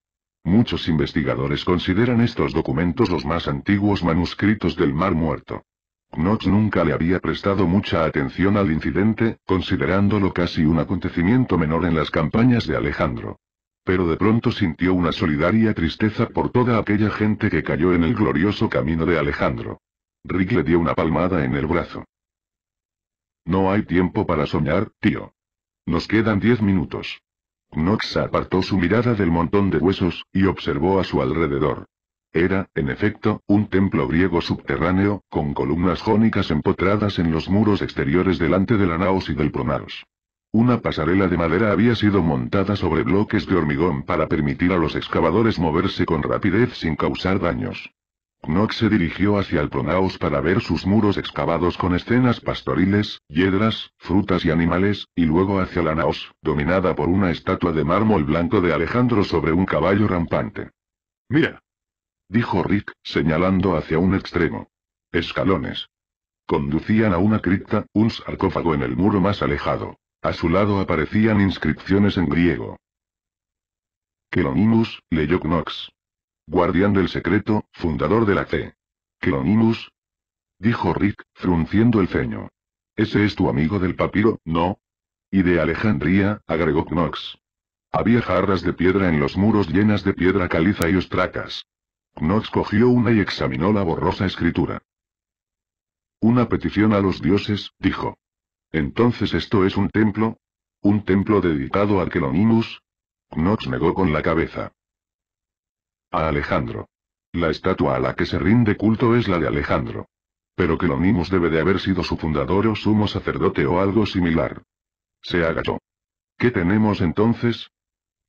Muchos investigadores consideran estos documentos los más antiguos manuscritos del Mar Muerto. Knox nunca le había prestado mucha atención al incidente, considerándolo casi un acontecimiento menor en las campañas de Alejandro. Pero de pronto sintió una solidaria tristeza por toda aquella gente que cayó en el glorioso camino de Alejandro. Rick le dio una palmada en el brazo. No hay tiempo para soñar, tío. Nos quedan diez minutos. Knox apartó su mirada del montón de huesos, y observó a su alrededor. Era, en efecto, un templo griego subterráneo, con columnas jónicas empotradas en los muros exteriores delante de la naos y del pronaos. Una pasarela de madera había sido montada sobre bloques de hormigón para permitir a los excavadores moverse con rapidez sin causar daños. Knox se dirigió hacia el pronaos para ver sus muros excavados con escenas pastoriles, hiedras, frutas y animales, y luego hacia la naos, dominada por una estatua de mármol blanco de Alejandro sobre un caballo rampante. Mira, dijo Rick, señalando hacia un extremo. Escalones. Conducían a una cripta, un sarcófago en el muro más alejado. A su lado aparecían inscripciones en griego. Kelonimus, leyó Knox. Guardián del secreto, fundador de la fe. Kelonimus. Dijo Rick, frunciendo el ceño. Ese es tu amigo del papiro, ¿no? Y de Alejandría, agregó Knox. Había jarras de piedra en los muros llenas de piedra caliza y ostracas. Knox cogió una y examinó la borrosa escritura. Una petición a los dioses, dijo. Entonces esto es un templo? ¿Un templo dedicado a Quelonimus?» Knox negó con la cabeza. A Alejandro. La estatua a la que se rinde culto es la de Alejandro. Pero Quelonimus debe de haber sido su fundador o sumo sacerdote o algo similar. Se agachó. ¿Qué tenemos entonces?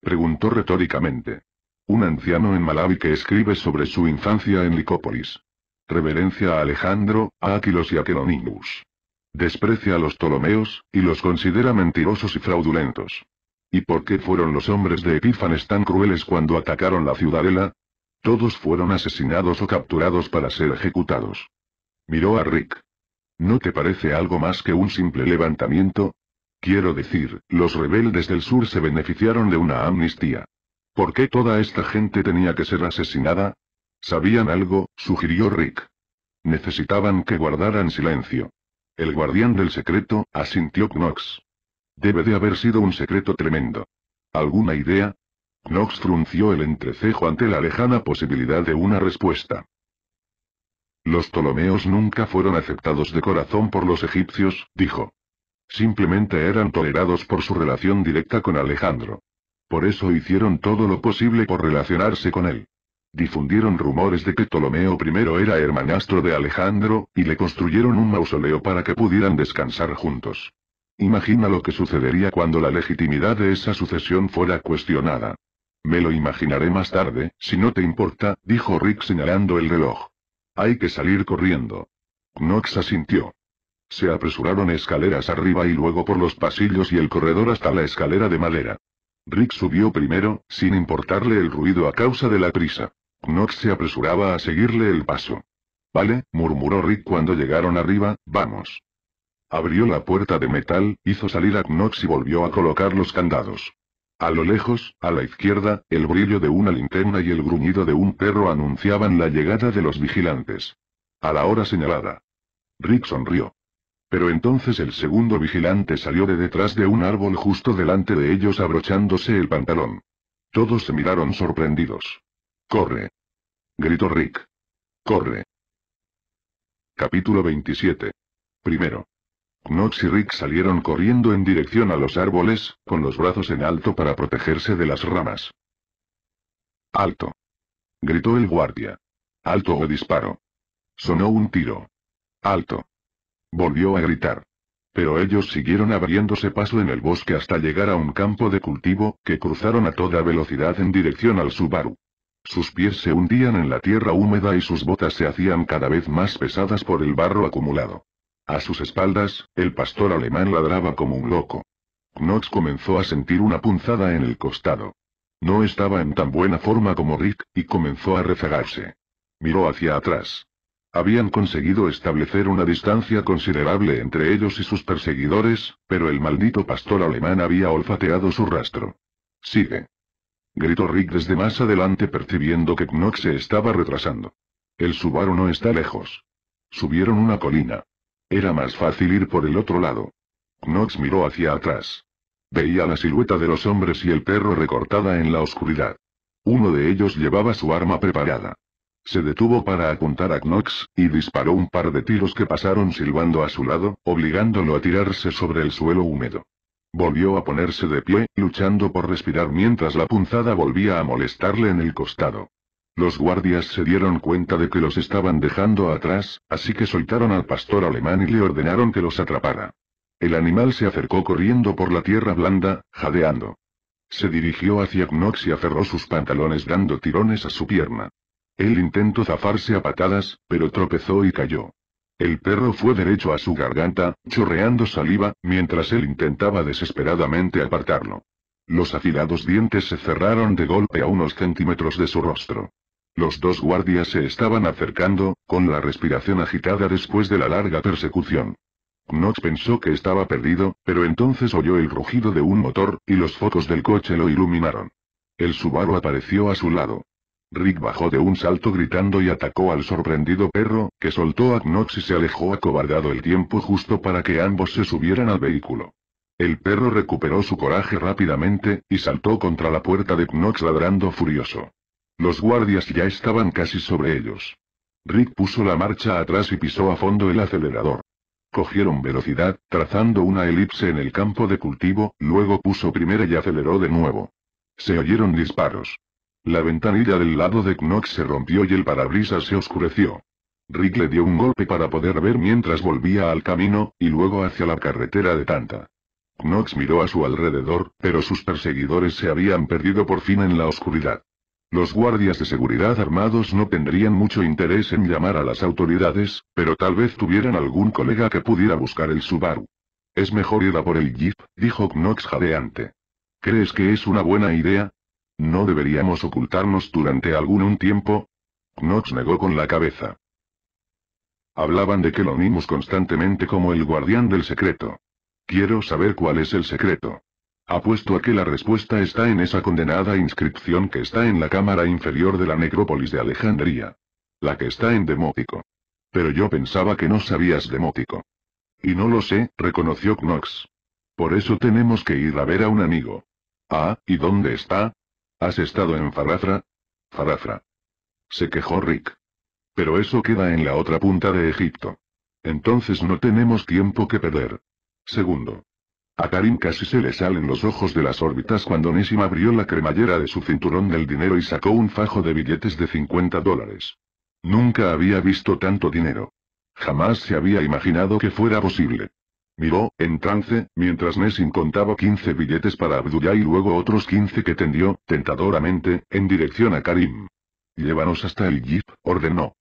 Preguntó retóricamente. Un anciano en Malawi que escribe sobre su infancia en Licópolis. Reverencia a Alejandro, a Aquilos y a Queronimus. Desprecia a los Ptolomeos, y los considera mentirosos y fraudulentos. ¿Y por qué fueron los hombres de Epífanes tan crueles cuando atacaron la ciudadela? Todos fueron asesinados o capturados para ser ejecutados. Miró a Rick. ¿No te parece algo más que un simple levantamiento? Quiero decir, los rebeldes del sur se beneficiaron de una amnistía. ¿Por qué toda esta gente tenía que ser asesinada? Sabían algo, sugirió Rick. Necesitaban que guardaran silencio. El guardián del secreto, asintió Knox. Debe de haber sido un secreto tremendo. ¿Alguna idea? Knox frunció el entrecejo ante la lejana posibilidad de una respuesta. Los Ptolomeos nunca fueron aceptados de corazón por los egipcios, dijo. Simplemente eran tolerados por su relación directa con Alejandro. Por eso hicieron todo lo posible por relacionarse con él. Difundieron rumores de que Ptolomeo I era hermanastro de Alejandro, y le construyeron un mausoleo para que pudieran descansar juntos. Imagina lo que sucedería cuando la legitimidad de esa sucesión fuera cuestionada. Me lo imaginaré más tarde, si no te importa, dijo Rick señalando el reloj. Hay que salir corriendo. Knox asintió. Se apresuraron escaleras arriba y luego por los pasillos y el corredor hasta la escalera de madera. Rick subió primero, sin importarle el ruido a causa de la prisa. Knox se apresuraba a seguirle el paso. Vale, murmuró Rick cuando llegaron arriba, vamos. Abrió la puerta de metal, hizo salir a Knox y volvió a colocar los candados. A lo lejos, a la izquierda, el brillo de una linterna y el gruñido de un perro anunciaban la llegada de los vigilantes. A la hora señalada. Rick sonrió. Pero entonces el segundo vigilante salió de detrás de un árbol justo delante de ellos abrochándose el pantalón. Todos se miraron sorprendidos. ¡Corre! gritó Rick. ¡Corre! Capítulo 27. Primero. Knox y Rick salieron corriendo en dirección a los árboles, con los brazos en alto para protegerse de las ramas. ¡Alto! gritó el guardia. ¡Alto o disparo! Sonó un tiro. ¡Alto! Volvió a gritar. Pero ellos siguieron abriéndose paso en el bosque hasta llegar a un campo de cultivo, que cruzaron a toda velocidad en dirección al Subaru. Sus pies se hundían en la tierra húmeda y sus botas se hacían cada vez más pesadas por el barro acumulado. A sus espaldas, el pastor alemán ladraba como un loco. Knox comenzó a sentir una punzada en el costado. No estaba en tan buena forma como Rick, y comenzó a rezagarse. Miró hacia atrás. Habían conseguido establecer una distancia considerable entre ellos y sus perseguidores, pero el maldito pastor alemán había olfateado su rastro. Sigue. Gritó Rick desde más adelante percibiendo que Knox se estaba retrasando. El Subaru no está lejos. Subieron una colina. Era más fácil ir por el otro lado. Knox miró hacia atrás. Veía la silueta de los hombres y el perro recortada en la oscuridad. Uno de ellos llevaba su arma preparada. Se detuvo para apuntar a Knox, y disparó un par de tiros que pasaron silbando a su lado, obligándolo a tirarse sobre el suelo húmedo. Volvió a ponerse de pie, luchando por respirar mientras la punzada volvía a molestarle en el costado. Los guardias se dieron cuenta de que los estaban dejando atrás, así que soltaron al pastor alemán y le ordenaron que los atrapara. El animal se acercó corriendo por la tierra blanda, jadeando. Se dirigió hacia Knox y aferró sus pantalones dando tirones a su pierna. Él intentó zafarse a patadas, pero tropezó y cayó. El perro fue derecho a su garganta, chorreando saliva, mientras él intentaba desesperadamente apartarlo. Los afilados dientes se cerraron de golpe a unos centímetros de su rostro. Los dos guardias se estaban acercando, con la respiración agitada después de la larga persecución. Knox pensó que estaba perdido, pero entonces oyó el rugido de un motor, y los focos del coche lo iluminaron. El Subaru apareció a su lado. Rick bajó de un salto gritando y atacó al sorprendido perro, que soltó a Knox y se alejó acobardado el tiempo justo para que ambos se subieran al vehículo. El perro recuperó su coraje rápidamente, y saltó contra la puerta de Knox ladrando furioso. Los guardias ya estaban casi sobre ellos. Rick puso la marcha atrás y pisó a fondo el acelerador. Cogieron velocidad, trazando una elipse en el campo de cultivo, luego puso primera y aceleró de nuevo. Se oyeron disparos. La ventanilla del lado de Knox se rompió y el parabrisas se oscureció. Rick le dio un golpe para poder ver mientras volvía al camino, y luego hacia la carretera de Tanta. Knox miró a su alrededor, pero sus perseguidores se habían perdido por fin en la oscuridad. Los guardias de seguridad armados no tendrían mucho interés en llamar a las autoridades, pero tal vez tuvieran algún colega que pudiera buscar el Subaru. Es mejor ir a por el jeep, dijo Knox jadeante. ¿Crees que es una buena idea? ¿No deberíamos ocultarnos durante algún un tiempo? Knox negó con la cabeza. Hablaban de que lo unimos constantemente como el guardián del secreto. Quiero saber cuál es el secreto. Apuesto a que la respuesta está en esa condenada inscripción que está en la cámara inferior de la necrópolis de Alejandría. La que está en Demótico. Pero yo pensaba que no sabías Demótico. Y no lo sé, reconoció Knox. Por eso tenemos que ir a ver a un amigo. Ah, ¿y dónde está? ¿Has estado en Farrafra? Farrafra. Se quejó Rick. Pero eso queda en la otra punta de Egipto. Entonces no tenemos tiempo que perder. Segundo. A Karim casi se le salen los ojos de las órbitas cuando Nesima abrió la cremallera de su cinturón del dinero y sacó un fajo de billetes de 50 dólares. Nunca había visto tanto dinero. Jamás se había imaginado que fuera posible. Miró, en trance, mientras Nessin contaba 15 billetes para Abdullah y luego otros 15 que tendió, tentadoramente, en dirección a Karim. Llévanos hasta el jeep, ordenó.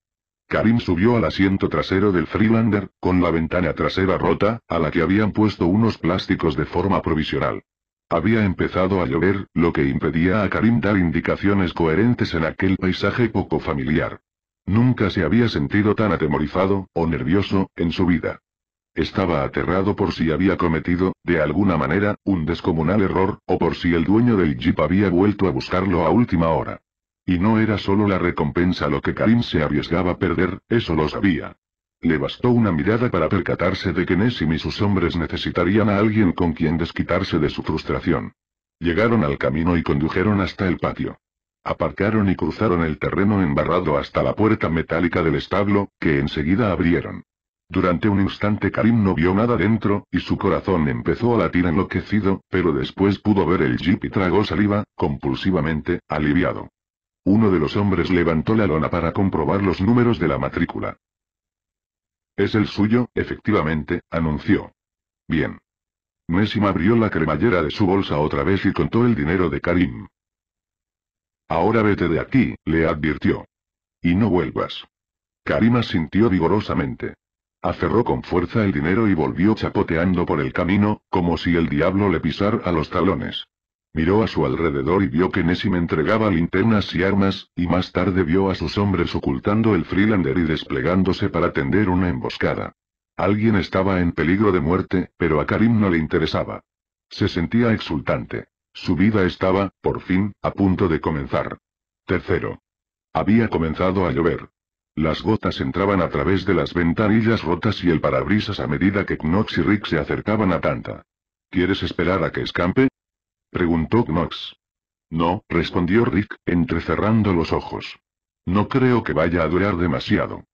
Karim subió al asiento trasero del Freelander, con la ventana trasera rota, a la que habían puesto unos plásticos de forma provisional. Había empezado a llover, lo que impedía a Karim dar indicaciones coherentes en aquel paisaje poco familiar. Nunca se había sentido tan atemorizado, o nervioso, en su vida. Estaba aterrado por si había cometido, de alguna manera, un descomunal error, o por si el dueño del jeep había vuelto a buscarlo a última hora. Y no era solo la recompensa lo que Karim se arriesgaba a perder, eso lo sabía. Le bastó una mirada para percatarse de que Nessim y sus hombres necesitarían a alguien con quien desquitarse de su frustración. Llegaron al camino y condujeron hasta el patio. Aparcaron y cruzaron el terreno embarrado hasta la puerta metálica del establo, que enseguida abrieron. Durante un instante Karim no vio nada dentro, y su corazón empezó a latir enloquecido, pero después pudo ver el jeep y tragó saliva, compulsivamente, aliviado. Uno de los hombres levantó la lona para comprobar los números de la matrícula. Es el suyo, efectivamente, anunció. Bien. Nesim abrió la cremallera de su bolsa otra vez y contó el dinero de Karim. Ahora vete de aquí, le advirtió. Y no vuelvas. Karim asintió vigorosamente. Aferró con fuerza el dinero y volvió chapoteando por el camino, como si el diablo le pisara a los talones. Miró a su alrededor y vio que me entregaba linternas y armas, y más tarde vio a sus hombres ocultando el Freelander y desplegándose para tender una emboscada. Alguien estaba en peligro de muerte, pero a Karim no le interesaba. Se sentía exultante. Su vida estaba, por fin, a punto de comenzar. Tercero. Había comenzado a llover. Las gotas entraban a través de las ventanillas rotas y el parabrisas a medida que Knox y Rick se acercaban a Tanta. ¿Quieres esperar a que escampe? preguntó Knox. No, respondió Rick, entrecerrando los ojos. No creo que vaya a durar demasiado.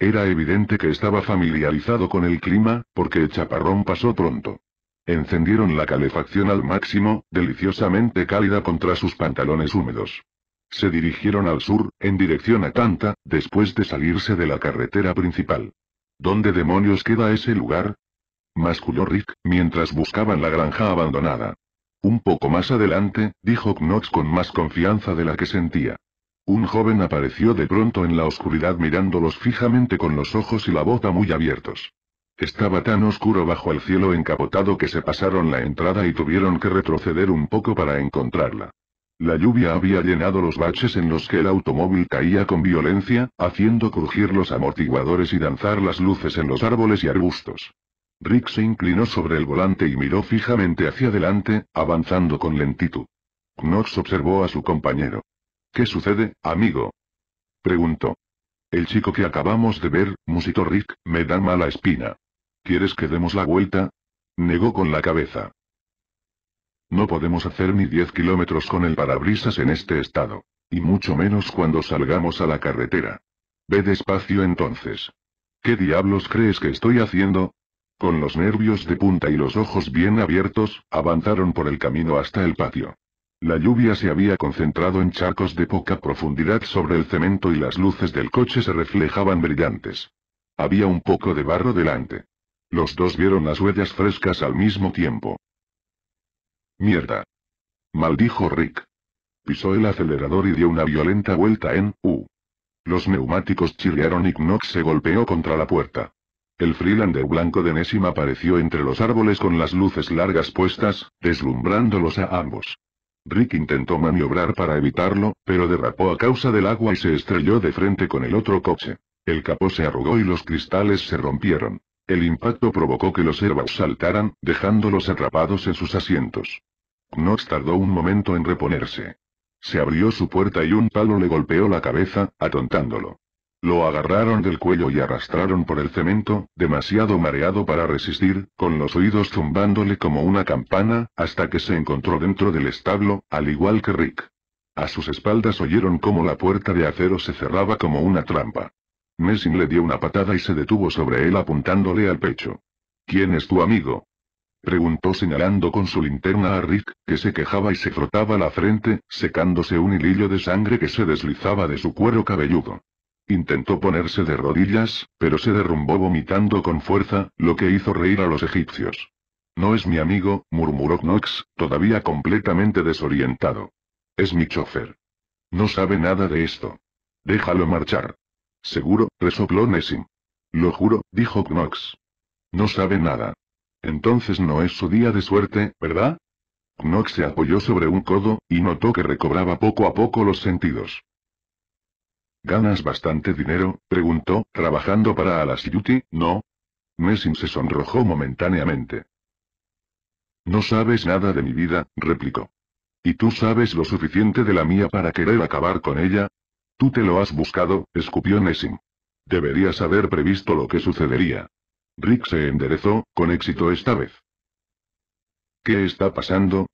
Era evidente que estaba familiarizado con el clima, porque el chaparrón pasó pronto. Encendieron la calefacción al máximo, deliciosamente cálida contra sus pantalones húmedos. Se dirigieron al sur, en dirección a Tanta, después de salirse de la carretera principal. ¿Dónde demonios queda ese lugar? Masculó Rick, mientras buscaban la granja abandonada. Un poco más adelante, dijo Knox con más confianza de la que sentía. Un joven apareció de pronto en la oscuridad mirándolos fijamente con los ojos y la boca muy abiertos. Estaba tan oscuro bajo el cielo encapotado que se pasaron la entrada y tuvieron que retroceder un poco para encontrarla. La lluvia había llenado los baches en los que el automóvil caía con violencia, haciendo crujir los amortiguadores y danzar las luces en los árboles y arbustos. Rick se inclinó sobre el volante y miró fijamente hacia adelante, avanzando con lentitud. Knox observó a su compañero. ¿Qué sucede, amigo? preguntó. El chico que acabamos de ver, musitó Rick, me da mala espina. ¿Quieres que demos la vuelta? Negó con la cabeza. No podemos hacer ni 10 kilómetros con el parabrisas en este estado. Y mucho menos cuando salgamos a la carretera. Ve despacio entonces. ¿Qué diablos crees que estoy haciendo? Con los nervios de punta y los ojos bien abiertos, avanzaron por el camino hasta el patio. La lluvia se había concentrado en charcos de poca profundidad sobre el cemento y las luces del coche se reflejaban brillantes. Había un poco de barro delante. Los dos vieron las huellas frescas al mismo tiempo. Mierda. Maldijo Rick. Pisó el acelerador y dio una violenta vuelta en U. Los neumáticos chirriaron y Knox se golpeó contra la puerta. El Freelander blanco de Nésima apareció entre los árboles con las luces largas puestas, deslumbrándolos a ambos. Rick intentó maniobrar para evitarlo, pero derrapó a causa del agua y se estrelló de frente con el otro coche. El capó se arrugó y los cristales se rompieron. El impacto provocó que los airbags saltaran, dejándolos atrapados en sus asientos. Knox tardó un momento en reponerse. Se abrió su puerta y un palo le golpeó la cabeza, atontándolo. Lo agarraron del cuello y arrastraron por el cemento, demasiado mareado para resistir, con los oídos zumbándole como una campana, hasta que se encontró dentro del establo, al igual que Rick. A sus espaldas oyeron cómo la puerta de acero se cerraba como una trampa. Messing le dio una patada y se detuvo sobre él apuntándole al pecho. ¿Quién es tu amigo? preguntó señalando con su linterna a Rick, que se quejaba y se frotaba la frente, secándose un hilillo de sangre que se deslizaba de su cuero cabelludo. Intentó ponerse de rodillas, pero se derrumbó vomitando con fuerza, lo que hizo reír a los egipcios. No es mi amigo, murmuró Knox, todavía completamente desorientado. Es mi chofer. No sabe nada de esto. Déjalo marchar. Seguro, resopló Nessim. Lo juro, dijo Knox. No sabe nada. Entonces no es su día de suerte, ¿verdad? Knox se apoyó sobre un codo, y notó que recobraba poco a poco los sentidos. ¿Ganas bastante dinero? preguntó, trabajando para Yuti, ¿no? Messing se sonrojó momentáneamente. No sabes nada de mi vida, replicó. ¿Y tú sabes lo suficiente de la mía para querer acabar con ella? Tú te lo has buscado, escupió Messing. Deberías haber previsto lo que sucedería. Rick se enderezó, con éxito esta vez. ¿Qué está pasando?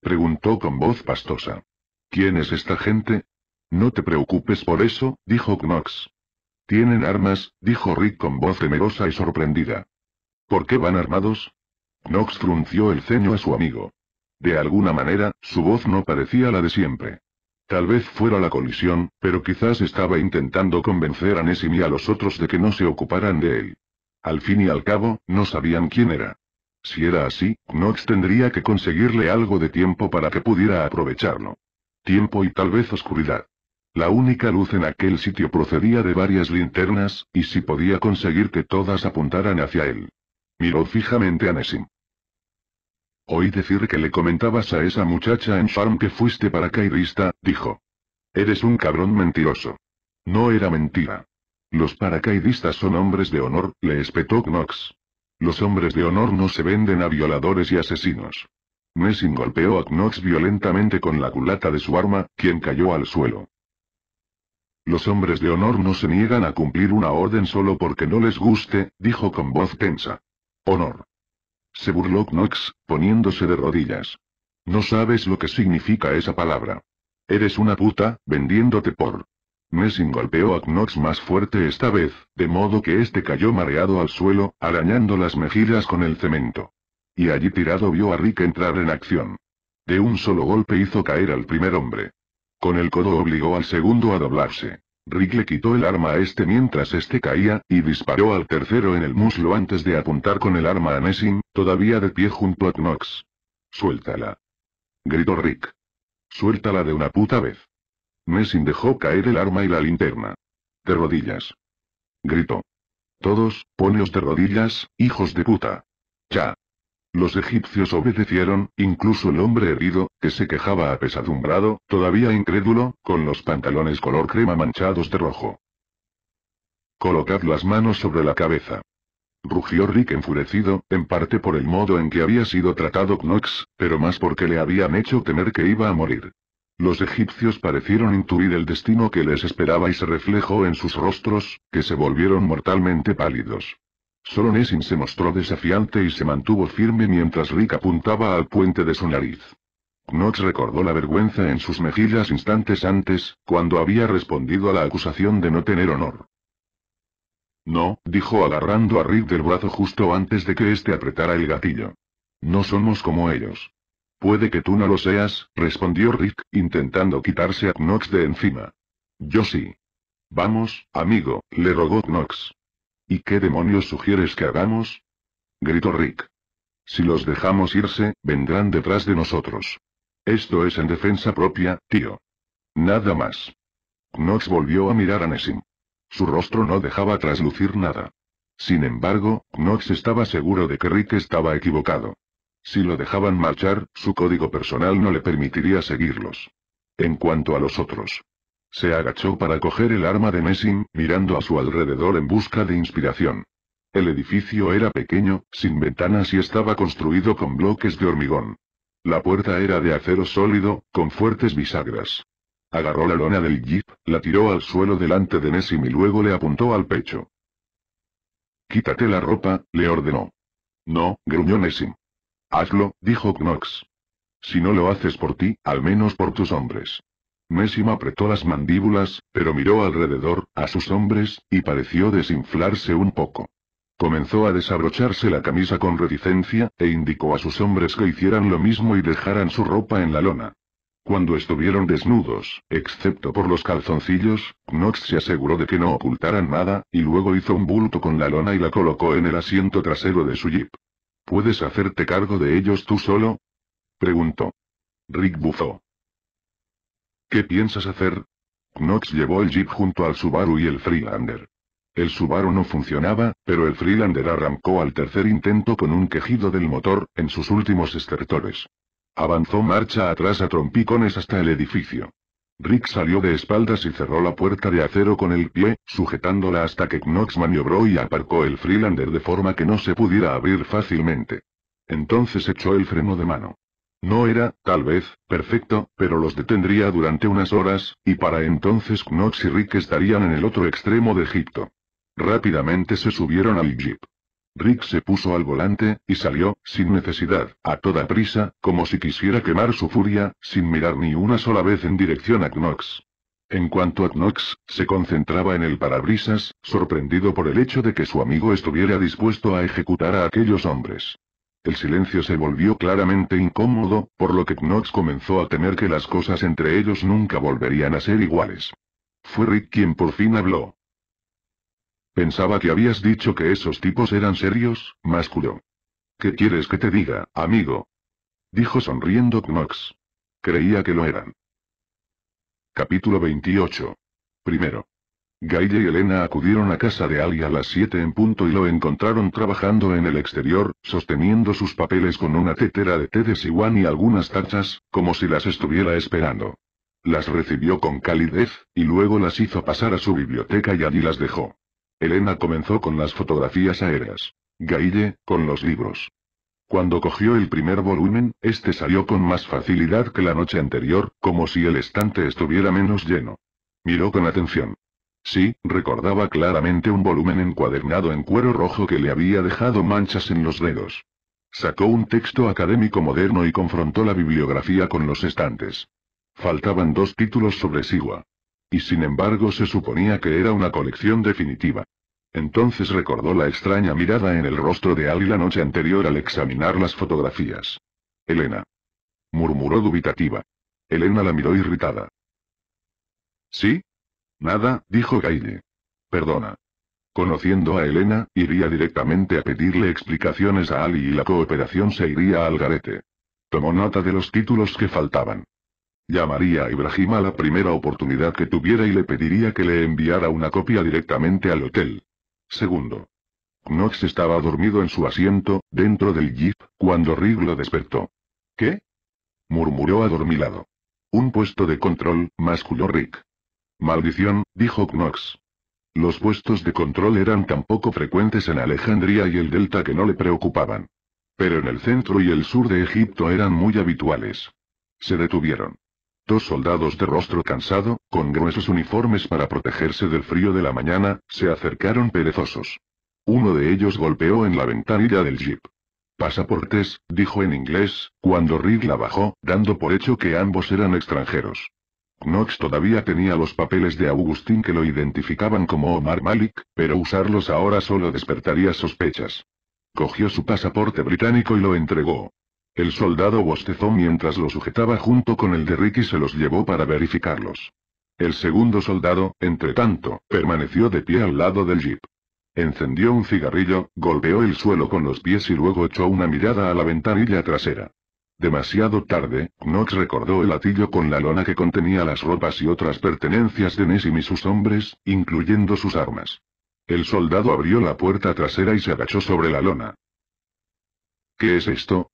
preguntó con voz pastosa. ¿Quién es esta gente? No te preocupes por eso, dijo Knox. Tienen armas, dijo Rick con voz temerosa y sorprendida. ¿Por qué van armados? Knox frunció el ceño a su amigo. De alguna manera, su voz no parecía la de siempre. Tal vez fuera la colisión, pero quizás estaba intentando convencer a Nessim y a los otros de que no se ocuparan de él. Al fin y al cabo, no sabían quién era. Si era así, Knox tendría que conseguirle algo de tiempo para que pudiera aprovecharlo. Tiempo y tal vez oscuridad. La única luz en aquel sitio procedía de varias linternas, y si podía conseguir que todas apuntaran hacia él. Miró fijamente a Nessim. Oí decir que le comentabas a esa muchacha en Farm que fuiste paracaidista, dijo. Eres un cabrón mentiroso. No era mentira. Los paracaidistas son hombres de honor, le espetó Knox. Los hombres de honor no se venden a violadores y asesinos. Messing golpeó a Knox violentamente con la culata de su arma, quien cayó al suelo. Los hombres de honor no se niegan a cumplir una orden solo porque no les guste, dijo con voz tensa. Honor. Se burló Knox, poniéndose de rodillas. No sabes lo que significa esa palabra. Eres una puta, vendiéndote por Messing golpeó a Knox más fuerte esta vez, de modo que este cayó mareado al suelo, arañando las mejillas con el cemento. Y allí tirado vio a Rick entrar en acción. De un solo golpe hizo caer al primer hombre. Con el codo obligó al segundo a doblarse. Rick le quitó el arma a este mientras este caía, y disparó al tercero en el muslo antes de apuntar con el arma a Messing, todavía de pie junto a Knox. Suéltala. Gritó Rick. Suéltala de una puta vez. Messing dejó caer el arma y la linterna. De rodillas. Gritó. Todos, poneos de rodillas, hijos de puta. Ya. Los egipcios obedecieron, incluso el hombre herido, que se quejaba apesadumbrado, todavía incrédulo, con los pantalones color crema manchados de rojo. Colocad las manos sobre la cabeza. Rugió Rick enfurecido, en parte por el modo en que había sido tratado Knox, pero más porque le habían hecho temer que iba a morir. Los egipcios parecieron intuir el destino que les esperaba y se reflejó en sus rostros, que se volvieron mortalmente pálidos. Solo Nessin se mostró desafiante y se mantuvo firme mientras Rick apuntaba al puente de su nariz. Knox recordó la vergüenza en sus mejillas instantes antes, cuando había respondido a la acusación de no tener honor. No, dijo agarrando a Rick del brazo justo antes de que éste apretara el gatillo. No somos como ellos. Puede que tú no lo seas, respondió Rick, intentando quitarse a Knox de encima. Yo sí. Vamos, amigo, le rogó Knox. ¿Y qué demonios sugieres que hagamos? gritó Rick. Si los dejamos irse, vendrán detrás de nosotros. Esto es en defensa propia, tío. Nada más. Knox volvió a mirar a Nessim. Su rostro no dejaba traslucir nada. Sin embargo, Knox estaba seguro de que Rick estaba equivocado. Si lo dejaban marchar, su código personal no le permitiría seguirlos. En cuanto a los otros. Se agachó para coger el arma de Nessim, mirando a su alrededor en busca de inspiración. El edificio era pequeño, sin ventanas y estaba construido con bloques de hormigón. La puerta era de acero sólido, con fuertes bisagras. Agarró la lona del jeep, la tiró al suelo delante de Nessim y luego le apuntó al pecho. Quítate la ropa, le ordenó. No, gruñó Nessim. Hazlo, dijo Knox. Si no lo haces por ti, al menos por tus hombres. Mésima apretó las mandíbulas, pero miró alrededor, a sus hombres, y pareció desinflarse un poco. Comenzó a desabrocharse la camisa con reticencia, e indicó a sus hombres que hicieran lo mismo y dejaran su ropa en la lona. Cuando estuvieron desnudos, excepto por los calzoncillos, Knox se aseguró de que no ocultaran nada, y luego hizo un bulto con la lona y la colocó en el asiento trasero de su jeep. ¿Puedes hacerte cargo de ellos tú solo? Preguntó. Rick buzo ¿Qué piensas hacer? Knox llevó el jeep junto al Subaru y el Freelander. El Subaru no funcionaba, pero el Freelander arrancó al tercer intento con un quejido del motor, en sus últimos estertores. Avanzó marcha atrás a trompicones hasta el edificio. Rick salió de espaldas y cerró la puerta de acero con el pie, sujetándola hasta que Knox maniobró y aparcó el Freelander de forma que no se pudiera abrir fácilmente. Entonces echó el freno de mano. No era, tal vez, perfecto, pero los detendría durante unas horas, y para entonces Knox y Rick estarían en el otro extremo de Egipto. Rápidamente se subieron al jeep. Rick se puso al volante, y salió, sin necesidad, a toda prisa, como si quisiera quemar su furia, sin mirar ni una sola vez en dirección a Knox. En cuanto a Knox, se concentraba en el parabrisas, sorprendido por el hecho de que su amigo estuviera dispuesto a ejecutar a aquellos hombres. El silencio se volvió claramente incómodo, por lo que Knox comenzó a temer que las cosas entre ellos nunca volverían a ser iguales. Fue Rick quien por fin habló. Pensaba que habías dicho que esos tipos eran serios, másculo. ¿Qué quieres que te diga, amigo? Dijo sonriendo Knox. Creía que lo eran. Capítulo 28. Primero. Gayle y Elena acudieron a casa de Ali a las 7 en punto y lo encontraron trabajando en el exterior, sosteniendo sus papeles con una tetera de té de Siwan y algunas tachas, como si las estuviera esperando. Las recibió con calidez, y luego las hizo pasar a su biblioteca y allí las dejó. Elena comenzó con las fotografías aéreas. Gaille, con los libros. Cuando cogió el primer volumen, este salió con más facilidad que la noche anterior, como si el estante estuviera menos lleno. Miró con atención. Sí, recordaba claramente un volumen encuadernado en cuero rojo que le había dejado manchas en los dedos. Sacó un texto académico moderno y confrontó la bibliografía con los estantes. Faltaban dos títulos sobre Sigua y sin embargo se suponía que era una colección definitiva. Entonces recordó la extraña mirada en el rostro de Ali la noche anterior al examinar las fotografías. Elena. Murmuró dubitativa. Elena la miró irritada. ¿Sí? Nada, dijo Gaile. Perdona. Conociendo a Elena, iría directamente a pedirle explicaciones a Ali y la cooperación se iría al garete. Tomó nota de los títulos que faltaban. Llamaría a Ibrahim a la primera oportunidad que tuviera y le pediría que le enviara una copia directamente al hotel. Segundo. Knox estaba dormido en su asiento, dentro del jeep, cuando Rick lo despertó. ¿Qué? murmuró adormilado. Un puesto de control, masculó Rick. Maldición, dijo Knox. Los puestos de control eran tan poco frecuentes en Alejandría y el Delta que no le preocupaban. Pero en el centro y el sur de Egipto eran muy habituales. Se detuvieron. Dos soldados de rostro cansado, con gruesos uniformes para protegerse del frío de la mañana, se acercaron perezosos. Uno de ellos golpeó en la ventanilla del jeep. Pasaportes, dijo en inglés, cuando Reed la bajó, dando por hecho que ambos eran extranjeros. Knox todavía tenía los papeles de Augustín que lo identificaban como Omar Malik, pero usarlos ahora solo despertaría sospechas. Cogió su pasaporte británico y lo entregó. El soldado bostezó mientras lo sujetaba junto con el de Ricky se los llevó para verificarlos. El segundo soldado, entretanto, permaneció de pie al lado del jeep. Encendió un cigarrillo, golpeó el suelo con los pies y luego echó una mirada a la ventanilla trasera. Demasiado tarde, Knox recordó el latillo con la lona que contenía las ropas y otras pertenencias de Nessim y sus hombres, incluyendo sus armas. El soldado abrió la puerta trasera y se agachó sobre la lona. ¿Qué es esto?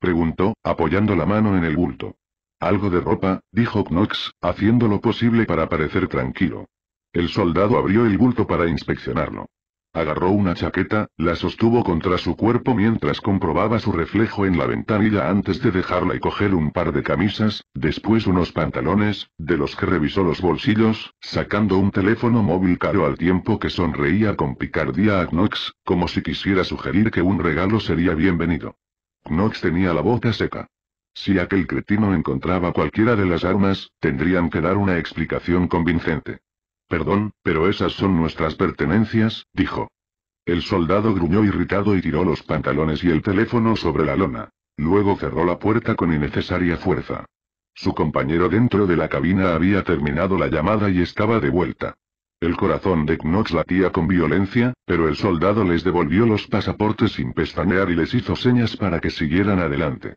Preguntó, apoyando la mano en el bulto. Algo de ropa, dijo Knox, haciendo lo posible para parecer tranquilo. El soldado abrió el bulto para inspeccionarlo. Agarró una chaqueta, la sostuvo contra su cuerpo mientras comprobaba su reflejo en la ventanilla antes de dejarla y coger un par de camisas, después unos pantalones, de los que revisó los bolsillos, sacando un teléfono móvil caro al tiempo que sonreía con picardía a Knox, como si quisiera sugerir que un regalo sería bienvenido. Knox tenía la boca seca. Si aquel cretino encontraba cualquiera de las armas, tendrían que dar una explicación convincente. Perdón, pero esas son nuestras pertenencias, dijo. El soldado gruñó irritado y tiró los pantalones y el teléfono sobre la lona. Luego cerró la puerta con innecesaria fuerza. Su compañero dentro de la cabina había terminado la llamada y estaba de vuelta. El corazón de Knox latía con violencia, pero el soldado les devolvió los pasaportes sin pestañear y les hizo señas para que siguieran adelante.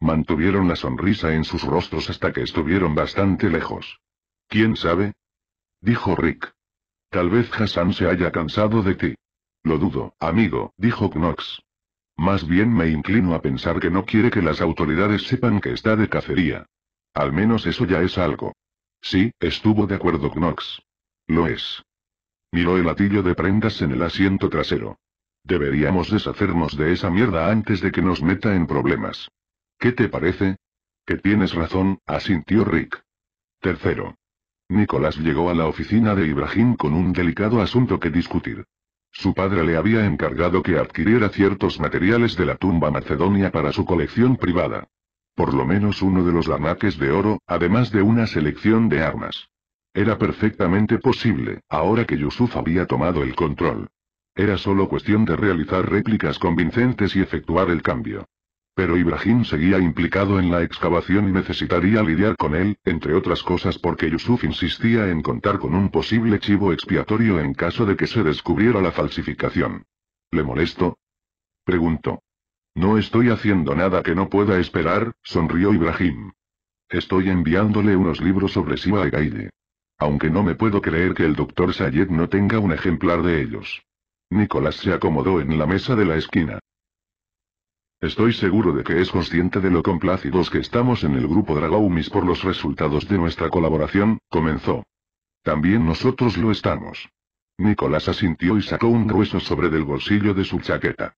Mantuvieron la sonrisa en sus rostros hasta que estuvieron bastante lejos. ¿Quién sabe? dijo Rick. Tal vez Hassan se haya cansado de ti. Lo dudo, amigo, dijo Knox. Más bien me inclino a pensar que no quiere que las autoridades sepan que está de cacería. Al menos eso ya es algo. Sí, estuvo de acuerdo Knox. Lo es. Miró el atillo de prendas en el asiento trasero. Deberíamos deshacernos de esa mierda antes de que nos meta en problemas. ¿Qué te parece? Que tienes razón, asintió Rick. Tercero. Nicolás llegó a la oficina de Ibrahim con un delicado asunto que discutir. Su padre le había encargado que adquiriera ciertos materiales de la tumba macedonia para su colección privada. Por lo menos uno de los lamaques de oro, además de una selección de armas. Era perfectamente posible, ahora que Yusuf había tomado el control. Era solo cuestión de realizar réplicas convincentes y efectuar el cambio. Pero Ibrahim seguía implicado en la excavación y necesitaría lidiar con él, entre otras cosas porque Yusuf insistía en contar con un posible chivo expiatorio en caso de que se descubriera la falsificación. ¿Le molesto? Preguntó. No estoy haciendo nada que no pueda esperar, sonrió Ibrahim. Estoy enviándole unos libros sobre y Gaide. Aunque no me puedo creer que el doctor Sayed no tenga un ejemplar de ellos. Nicolás se acomodó en la mesa de la esquina. Estoy seguro de que es consciente de lo complácidos que estamos en el grupo Dragoumis por los resultados de nuestra colaboración, comenzó. También nosotros lo estamos. Nicolás asintió y sacó un grueso sobre del bolsillo de su chaqueta.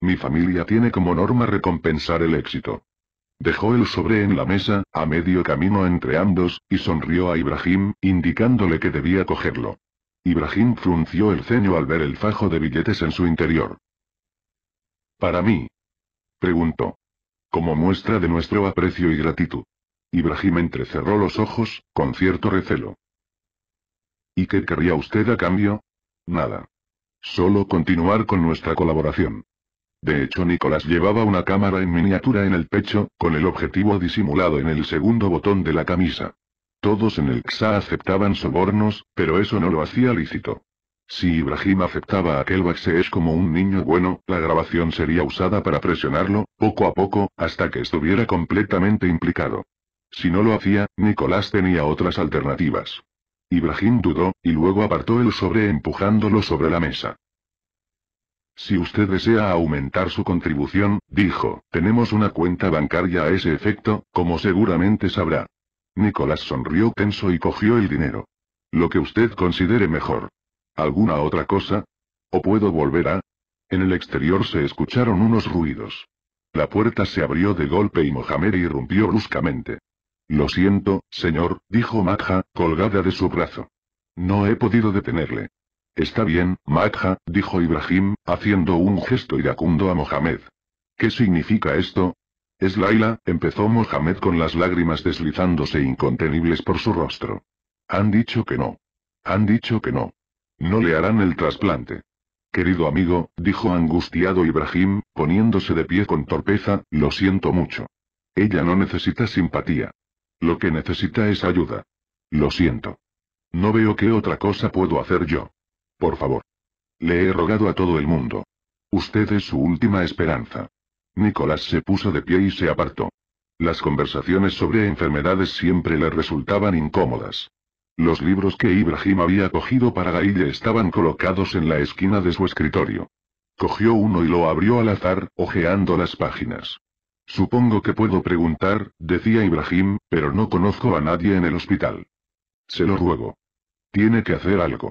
Mi familia tiene como norma recompensar el éxito. Dejó el sobre en la mesa, a medio camino entre ambos, y sonrió a Ibrahim, indicándole que debía cogerlo. Ibrahim frunció el ceño al ver el fajo de billetes en su interior. ¿Para mí? preguntó. Como muestra de nuestro aprecio y gratitud. Ibrahim entrecerró los ojos, con cierto recelo. ¿Y qué querría usted a cambio? Nada. Solo continuar con nuestra colaboración. De hecho Nicolás llevaba una cámara en miniatura en el pecho, con el objetivo disimulado en el segundo botón de la camisa. Todos en el XA aceptaban sobornos, pero eso no lo hacía lícito. Si Ibrahim aceptaba aquel es como un niño bueno, la grabación sería usada para presionarlo, poco a poco, hasta que estuviera completamente implicado. Si no lo hacía, Nicolás tenía otras alternativas. Ibrahim dudó, y luego apartó el sobre empujándolo sobre la mesa. Si usted desea aumentar su contribución, dijo, tenemos una cuenta bancaria a ese efecto, como seguramente sabrá. Nicolás sonrió tenso y cogió el dinero. Lo que usted considere mejor. ¿Alguna otra cosa? ¿O puedo volver a? En el exterior se escucharon unos ruidos. La puerta se abrió de golpe y Mohamed irrumpió bruscamente. Lo siento, señor, dijo Madja, colgada de su brazo. No he podido detenerle. Está bien, Matja», dijo Ibrahim, haciendo un gesto iracundo a Mohamed. ¿Qué significa esto? Es Laila, empezó Mohamed con las lágrimas deslizándose incontenibles por su rostro. Han dicho que no. Han dicho que no. No le harán el trasplante. Querido amigo, dijo angustiado Ibrahim, poniéndose de pie con torpeza, lo siento mucho. Ella no necesita simpatía. Lo que necesita es ayuda. Lo siento. No veo qué otra cosa puedo hacer yo. Por favor. Le he rogado a todo el mundo. Usted es su última esperanza. Nicolás se puso de pie y se apartó. Las conversaciones sobre enfermedades siempre le resultaban incómodas. Los libros que Ibrahim había cogido para Gaille estaban colocados en la esquina de su escritorio. Cogió uno y lo abrió al azar, hojeando las páginas. Supongo que puedo preguntar, decía Ibrahim, pero no conozco a nadie en el hospital. Se lo ruego. Tiene que hacer algo.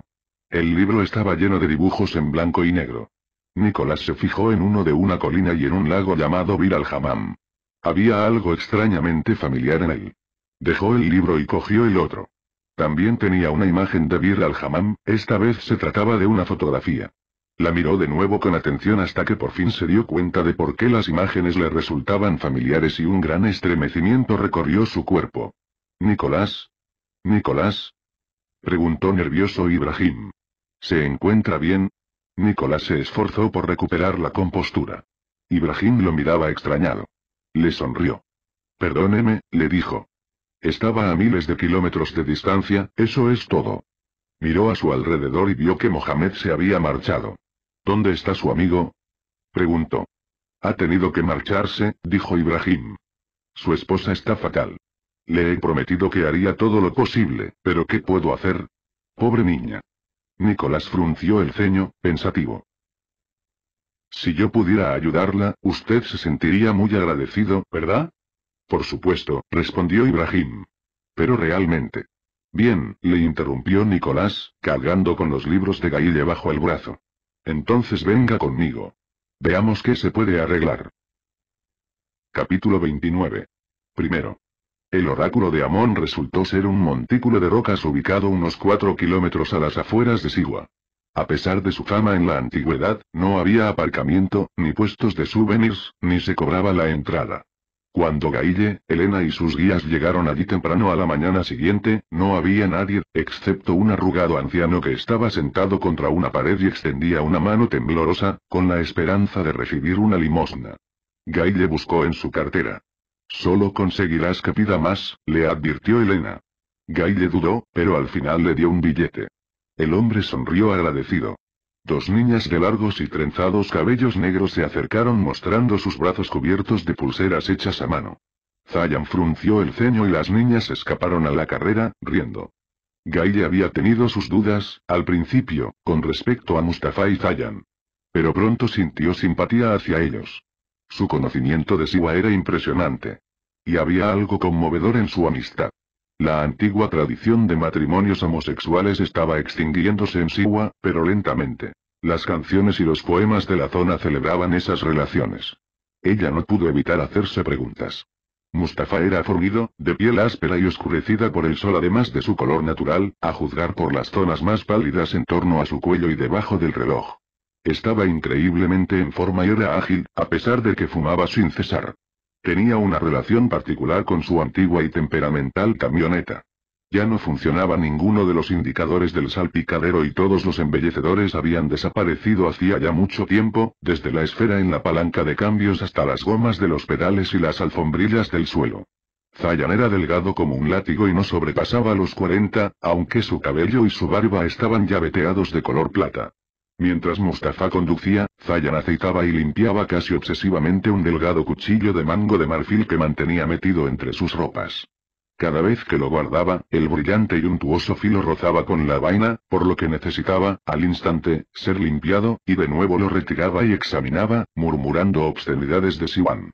El libro estaba lleno de dibujos en blanco y negro. Nicolás se fijó en uno de una colina y en un lago llamado Bir al Hammam. Había algo extrañamente familiar en él. Dejó el libro y cogió el otro. También tenía una imagen de Bir al Hammam, esta vez se trataba de una fotografía. La miró de nuevo con atención hasta que por fin se dio cuenta de por qué las imágenes le resultaban familiares y un gran estremecimiento recorrió su cuerpo. Nicolás. Nicolás. Preguntó nervioso Ibrahim. ¿Se encuentra bien? Nicolás se esforzó por recuperar la compostura. Ibrahim lo miraba extrañado. Le sonrió. Perdóneme, le dijo. Estaba a miles de kilómetros de distancia, eso es todo. Miró a su alrededor y vio que Mohamed se había marchado. ¿Dónde está su amigo? preguntó. Ha tenido que marcharse, dijo Ibrahim. Su esposa está fatal. Le he prometido que haría todo lo posible, pero ¿qué puedo hacer? Pobre niña. Nicolás frunció el ceño, pensativo. Si yo pudiera ayudarla, usted se sentiría muy agradecido, ¿verdad? Por supuesto, respondió Ibrahim. Pero realmente. Bien, le interrumpió Nicolás, cargando con los libros de Gaille bajo el brazo. Entonces venga conmigo. Veamos qué se puede arreglar. Capítulo 29. Primero. El oráculo de Amón resultó ser un montículo de rocas ubicado unos cuatro kilómetros a las afueras de Sigua. A pesar de su fama en la antigüedad, no había aparcamiento, ni puestos de souvenirs, ni se cobraba la entrada. Cuando Gaille, Elena y sus guías llegaron allí temprano a la mañana siguiente, no había nadie, excepto un arrugado anciano que estaba sentado contra una pared y extendía una mano temblorosa, con la esperanza de recibir una limosna. Gaille buscó en su cartera. Solo conseguirás capida más, le advirtió Elena. Gaile dudó, pero al final le dio un billete. El hombre sonrió agradecido. Dos niñas de largos y trenzados cabellos negros se acercaron mostrando sus brazos cubiertos de pulseras hechas a mano. Zayan frunció el ceño y las niñas escaparon a la carrera, riendo. Gaile había tenido sus dudas, al principio, con respecto a Mustafa y Zayan. Pero pronto sintió simpatía hacia ellos. Su conocimiento de Siwa era impresionante. Y había algo conmovedor en su amistad. La antigua tradición de matrimonios homosexuales estaba extinguiéndose en Siwa, pero lentamente. Las canciones y los poemas de la zona celebraban esas relaciones. Ella no pudo evitar hacerse preguntas. Mustafa era fornido, de piel áspera y oscurecida por el sol además de su color natural, a juzgar por las zonas más pálidas en torno a su cuello y debajo del reloj. Estaba increíblemente en forma y era ágil, a pesar de que fumaba sin cesar. Tenía una relación particular con su antigua y temperamental camioneta. Ya no funcionaba ninguno de los indicadores del salpicadero y todos los embellecedores habían desaparecido hacía ya mucho tiempo, desde la esfera en la palanca de cambios hasta las gomas de los pedales y las alfombrillas del suelo. Zayan era delgado como un látigo y no sobrepasaba los 40, aunque su cabello y su barba estaban ya veteados de color plata. Mientras Mustafa conducía, Zayan aceitaba y limpiaba casi obsesivamente un delgado cuchillo de mango de marfil que mantenía metido entre sus ropas. Cada vez que lo guardaba, el brillante y untuoso filo rozaba con la vaina, por lo que necesitaba, al instante, ser limpiado, y de nuevo lo retiraba y examinaba, murmurando obscenidades de Siwan.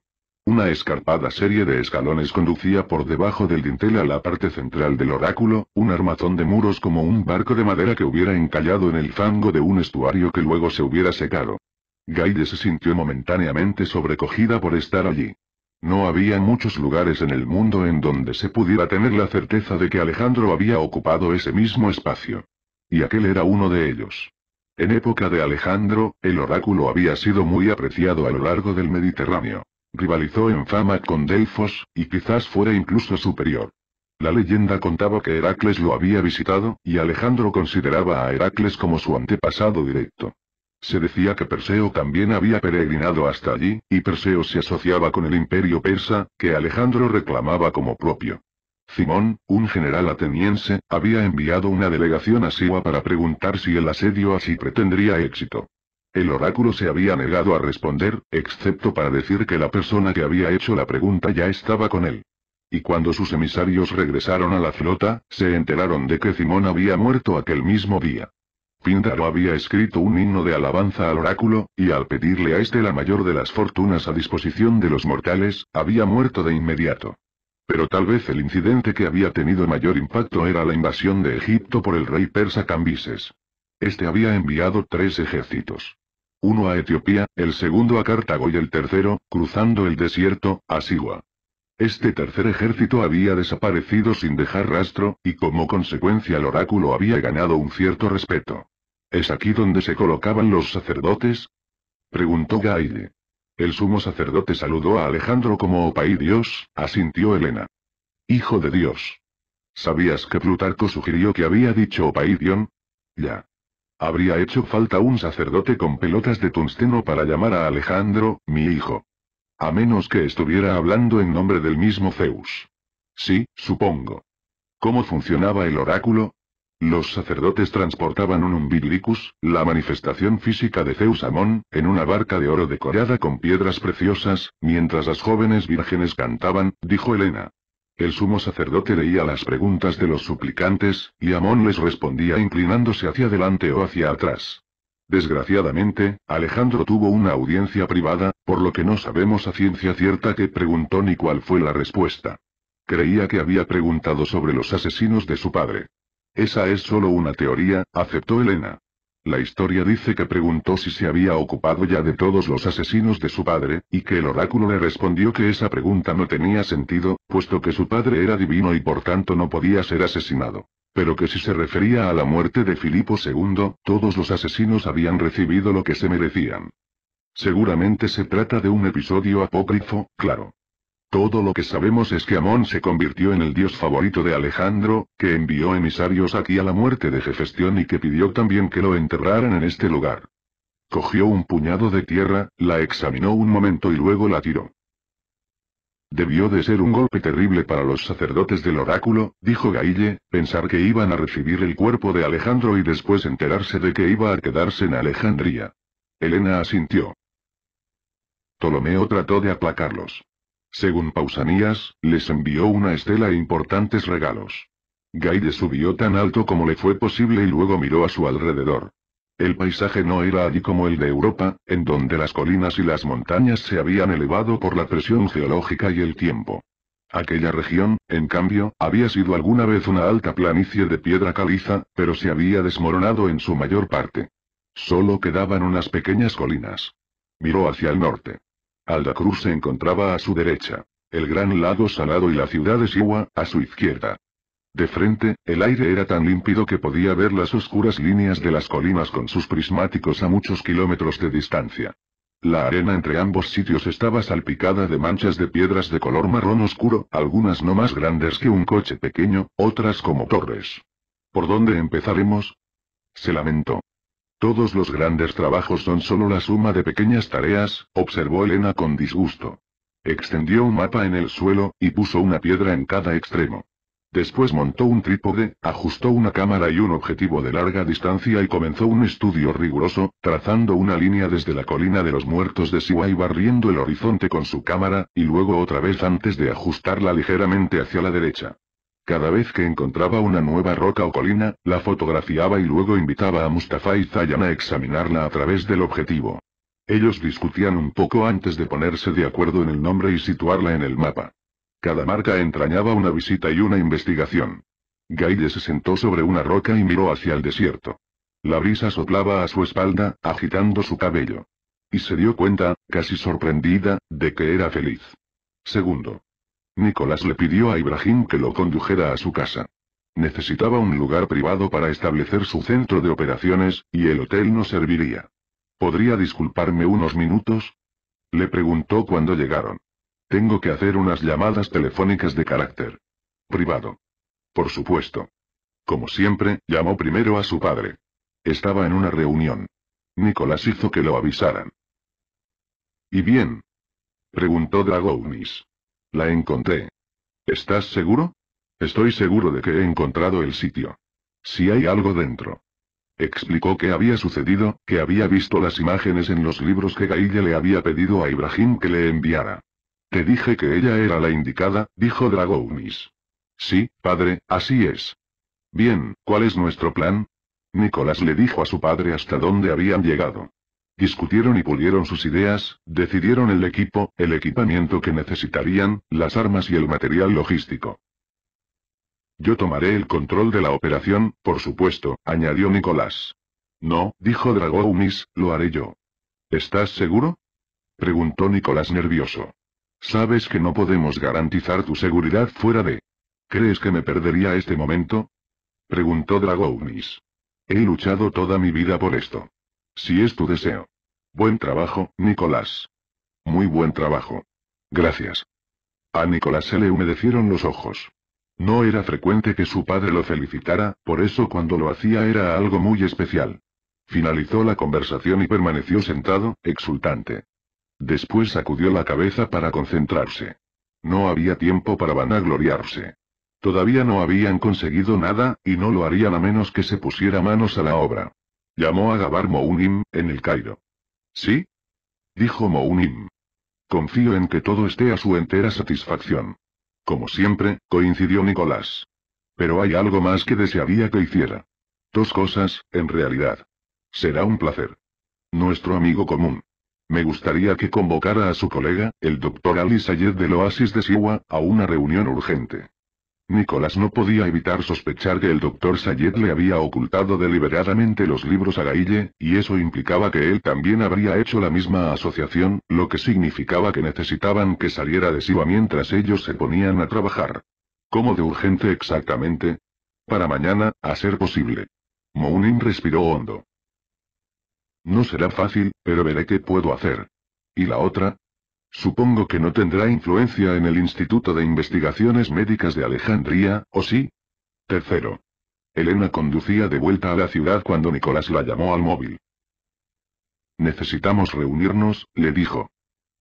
Una escarpada serie de escalones conducía por debajo del dintel a la parte central del oráculo, un armazón de muros como un barco de madera que hubiera encallado en el fango de un estuario que luego se hubiera secado. Gaide se sintió momentáneamente sobrecogida por estar allí. No había muchos lugares en el mundo en donde se pudiera tener la certeza de que Alejandro había ocupado ese mismo espacio. Y aquel era uno de ellos. En época de Alejandro, el oráculo había sido muy apreciado a lo largo del Mediterráneo. Rivalizó en fama con Delfos, y quizás fuera incluso superior. La leyenda contaba que Heracles lo había visitado, y Alejandro consideraba a Heracles como su antepasado directo. Se decía que Perseo también había peregrinado hasta allí, y Perseo se asociaba con el imperio persa, que Alejandro reclamaba como propio. Simón, un general ateniense, había enviado una delegación a Siwa para preguntar si el asedio así pretendría éxito. El oráculo se había negado a responder, excepto para decir que la persona que había hecho la pregunta ya estaba con él. Y cuando sus emisarios regresaron a la flota, se enteraron de que Simón había muerto aquel mismo día. Píndaro había escrito un himno de alabanza al oráculo, y al pedirle a este la mayor de las fortunas a disposición de los mortales, había muerto de inmediato. Pero tal vez el incidente que había tenido mayor impacto era la invasión de Egipto por el rey persa Cambises. Este había enviado tres ejércitos. Uno a Etiopía, el segundo a Cartago y el tercero, cruzando el desierto, a Sigua. Este tercer ejército había desaparecido sin dejar rastro, y como consecuencia el oráculo había ganado un cierto respeto. ¿Es aquí donde se colocaban los sacerdotes? Preguntó Gaide. El sumo sacerdote saludó a Alejandro como «Opaidios», oh, asintió Elena. Hijo de Dios. ¿Sabías que Plutarco sugirió que había dicho Opaidión? Oh, ya. Habría hecho falta un sacerdote con pelotas de tungsteno para llamar a Alejandro, mi hijo. A menos que estuviera hablando en nombre del mismo Zeus. Sí, supongo. ¿Cómo funcionaba el oráculo? Los sacerdotes transportaban un umbilicus, la manifestación física de Zeus Amón, en una barca de oro decorada con piedras preciosas, mientras las jóvenes vírgenes cantaban, dijo Elena. El sumo sacerdote leía las preguntas de los suplicantes, y Amón les respondía inclinándose hacia adelante o hacia atrás. Desgraciadamente, Alejandro tuvo una audiencia privada, por lo que no sabemos a ciencia cierta qué preguntó ni cuál fue la respuesta. Creía que había preguntado sobre los asesinos de su padre. Esa es solo una teoría, aceptó Elena. La historia dice que preguntó si se había ocupado ya de todos los asesinos de su padre, y que el oráculo le respondió que esa pregunta no tenía sentido, puesto que su padre era divino y por tanto no podía ser asesinado. Pero que si se refería a la muerte de Filipo II, todos los asesinos habían recibido lo que se merecían. Seguramente se trata de un episodio apócrifo, claro. Todo lo que sabemos es que Amón se convirtió en el dios favorito de Alejandro, que envió emisarios aquí a la muerte de Jefestión y que pidió también que lo enterraran en este lugar. Cogió un puñado de tierra, la examinó un momento y luego la tiró. Debió de ser un golpe terrible para los sacerdotes del oráculo, dijo Gaille, pensar que iban a recibir el cuerpo de Alejandro y después enterarse de que iba a quedarse en Alejandría. Elena asintió. Ptolomeo trató de aplacarlos. Según Pausanias, les envió una estela e importantes regalos. Gaide subió tan alto como le fue posible y luego miró a su alrededor. El paisaje no era allí como el de Europa, en donde las colinas y las montañas se habían elevado por la presión geológica y el tiempo. Aquella región, en cambio, había sido alguna vez una alta planicie de piedra caliza, pero se había desmoronado en su mayor parte. Solo quedaban unas pequeñas colinas. Miró hacia el norte. Cruz se encontraba a su derecha. El gran lago salado y la ciudad de Siwa, a su izquierda. De frente, el aire era tan límpido que podía ver las oscuras líneas de las colinas con sus prismáticos a muchos kilómetros de distancia. La arena entre ambos sitios estaba salpicada de manchas de piedras de color marrón oscuro, algunas no más grandes que un coche pequeño, otras como torres. ¿Por dónde empezaremos? Se lamentó. Todos los grandes trabajos son solo la suma de pequeñas tareas, observó Elena con disgusto. Extendió un mapa en el suelo, y puso una piedra en cada extremo. Después montó un trípode, ajustó una cámara y un objetivo de larga distancia y comenzó un estudio riguroso, trazando una línea desde la colina de los muertos de Siwa y barriendo el horizonte con su cámara, y luego otra vez antes de ajustarla ligeramente hacia la derecha. Cada vez que encontraba una nueva roca o colina, la fotografiaba y luego invitaba a Mustafa y Zayan a examinarla a través del objetivo. Ellos discutían un poco antes de ponerse de acuerdo en el nombre y situarla en el mapa. Cada marca entrañaba una visita y una investigación. Gaille se sentó sobre una roca y miró hacia el desierto. La brisa soplaba a su espalda, agitando su cabello. Y se dio cuenta, casi sorprendida, de que era feliz. Segundo. Nicolás le pidió a Ibrahim que lo condujera a su casa. Necesitaba un lugar privado para establecer su centro de operaciones, y el hotel no serviría. ¿Podría disculparme unos minutos? Le preguntó cuando llegaron. Tengo que hacer unas llamadas telefónicas de carácter privado. Por supuesto. Como siempre, llamó primero a su padre. Estaba en una reunión. Nicolás hizo que lo avisaran. ¿Y bien? Preguntó Dragounis. La encontré. ¿Estás seguro? Estoy seguro de que he encontrado el sitio. Si hay algo dentro. Explicó que había sucedido, que había visto las imágenes en los libros que Gaille le había pedido a Ibrahim que le enviara. Te dije que ella era la indicada, dijo Dragounis. Sí, padre, así es. Bien, ¿cuál es nuestro plan? Nicolás le dijo a su padre hasta dónde habían llegado. Discutieron y pulieron sus ideas, decidieron el equipo, el equipamiento que necesitarían, las armas y el material logístico. Yo tomaré el control de la operación, por supuesto, añadió Nicolás. No, dijo Dragounis, lo haré yo. ¿Estás seguro? preguntó Nicolás nervioso. Sabes que no podemos garantizar tu seguridad fuera de... ¿Crees que me perdería este momento? preguntó Dragounis. He luchado toda mi vida por esto. Si es tu deseo. Buen trabajo, Nicolás. Muy buen trabajo. Gracias. A Nicolás se le humedecieron los ojos. No era frecuente que su padre lo felicitara, por eso cuando lo hacía era algo muy especial. Finalizó la conversación y permaneció sentado, exultante. Después sacudió la cabeza para concentrarse. No había tiempo para vanagloriarse. Todavía no habían conseguido nada, y no lo harían a menos que se pusiera manos a la obra. Llamó a Gabar Mounim, en el Cairo. ¿Sí? Dijo Mounim. Confío en que todo esté a su entera satisfacción. Como siempre, coincidió Nicolás. Pero hay algo más que desearía que hiciera. Dos cosas, en realidad. Será un placer. Nuestro amigo común. Me gustaría que convocara a su colega, el doctor Ali Sayed del Oasis de Siwa, a una reunión urgente. Nicolás no podía evitar sospechar que el doctor Sayed le había ocultado deliberadamente los libros a Gaille, y eso implicaba que él también habría hecho la misma asociación, lo que significaba que necesitaban que saliera de Siva mientras ellos se ponían a trabajar. ¿Cómo de urgente exactamente? Para mañana, a ser posible. Mounin respiró hondo. No será fácil, pero veré qué puedo hacer. ¿Y la otra? Supongo que no tendrá influencia en el Instituto de Investigaciones Médicas de Alejandría, ¿o sí? Tercero. Elena conducía de vuelta a la ciudad cuando Nicolás la llamó al móvil. Necesitamos reunirnos, le dijo.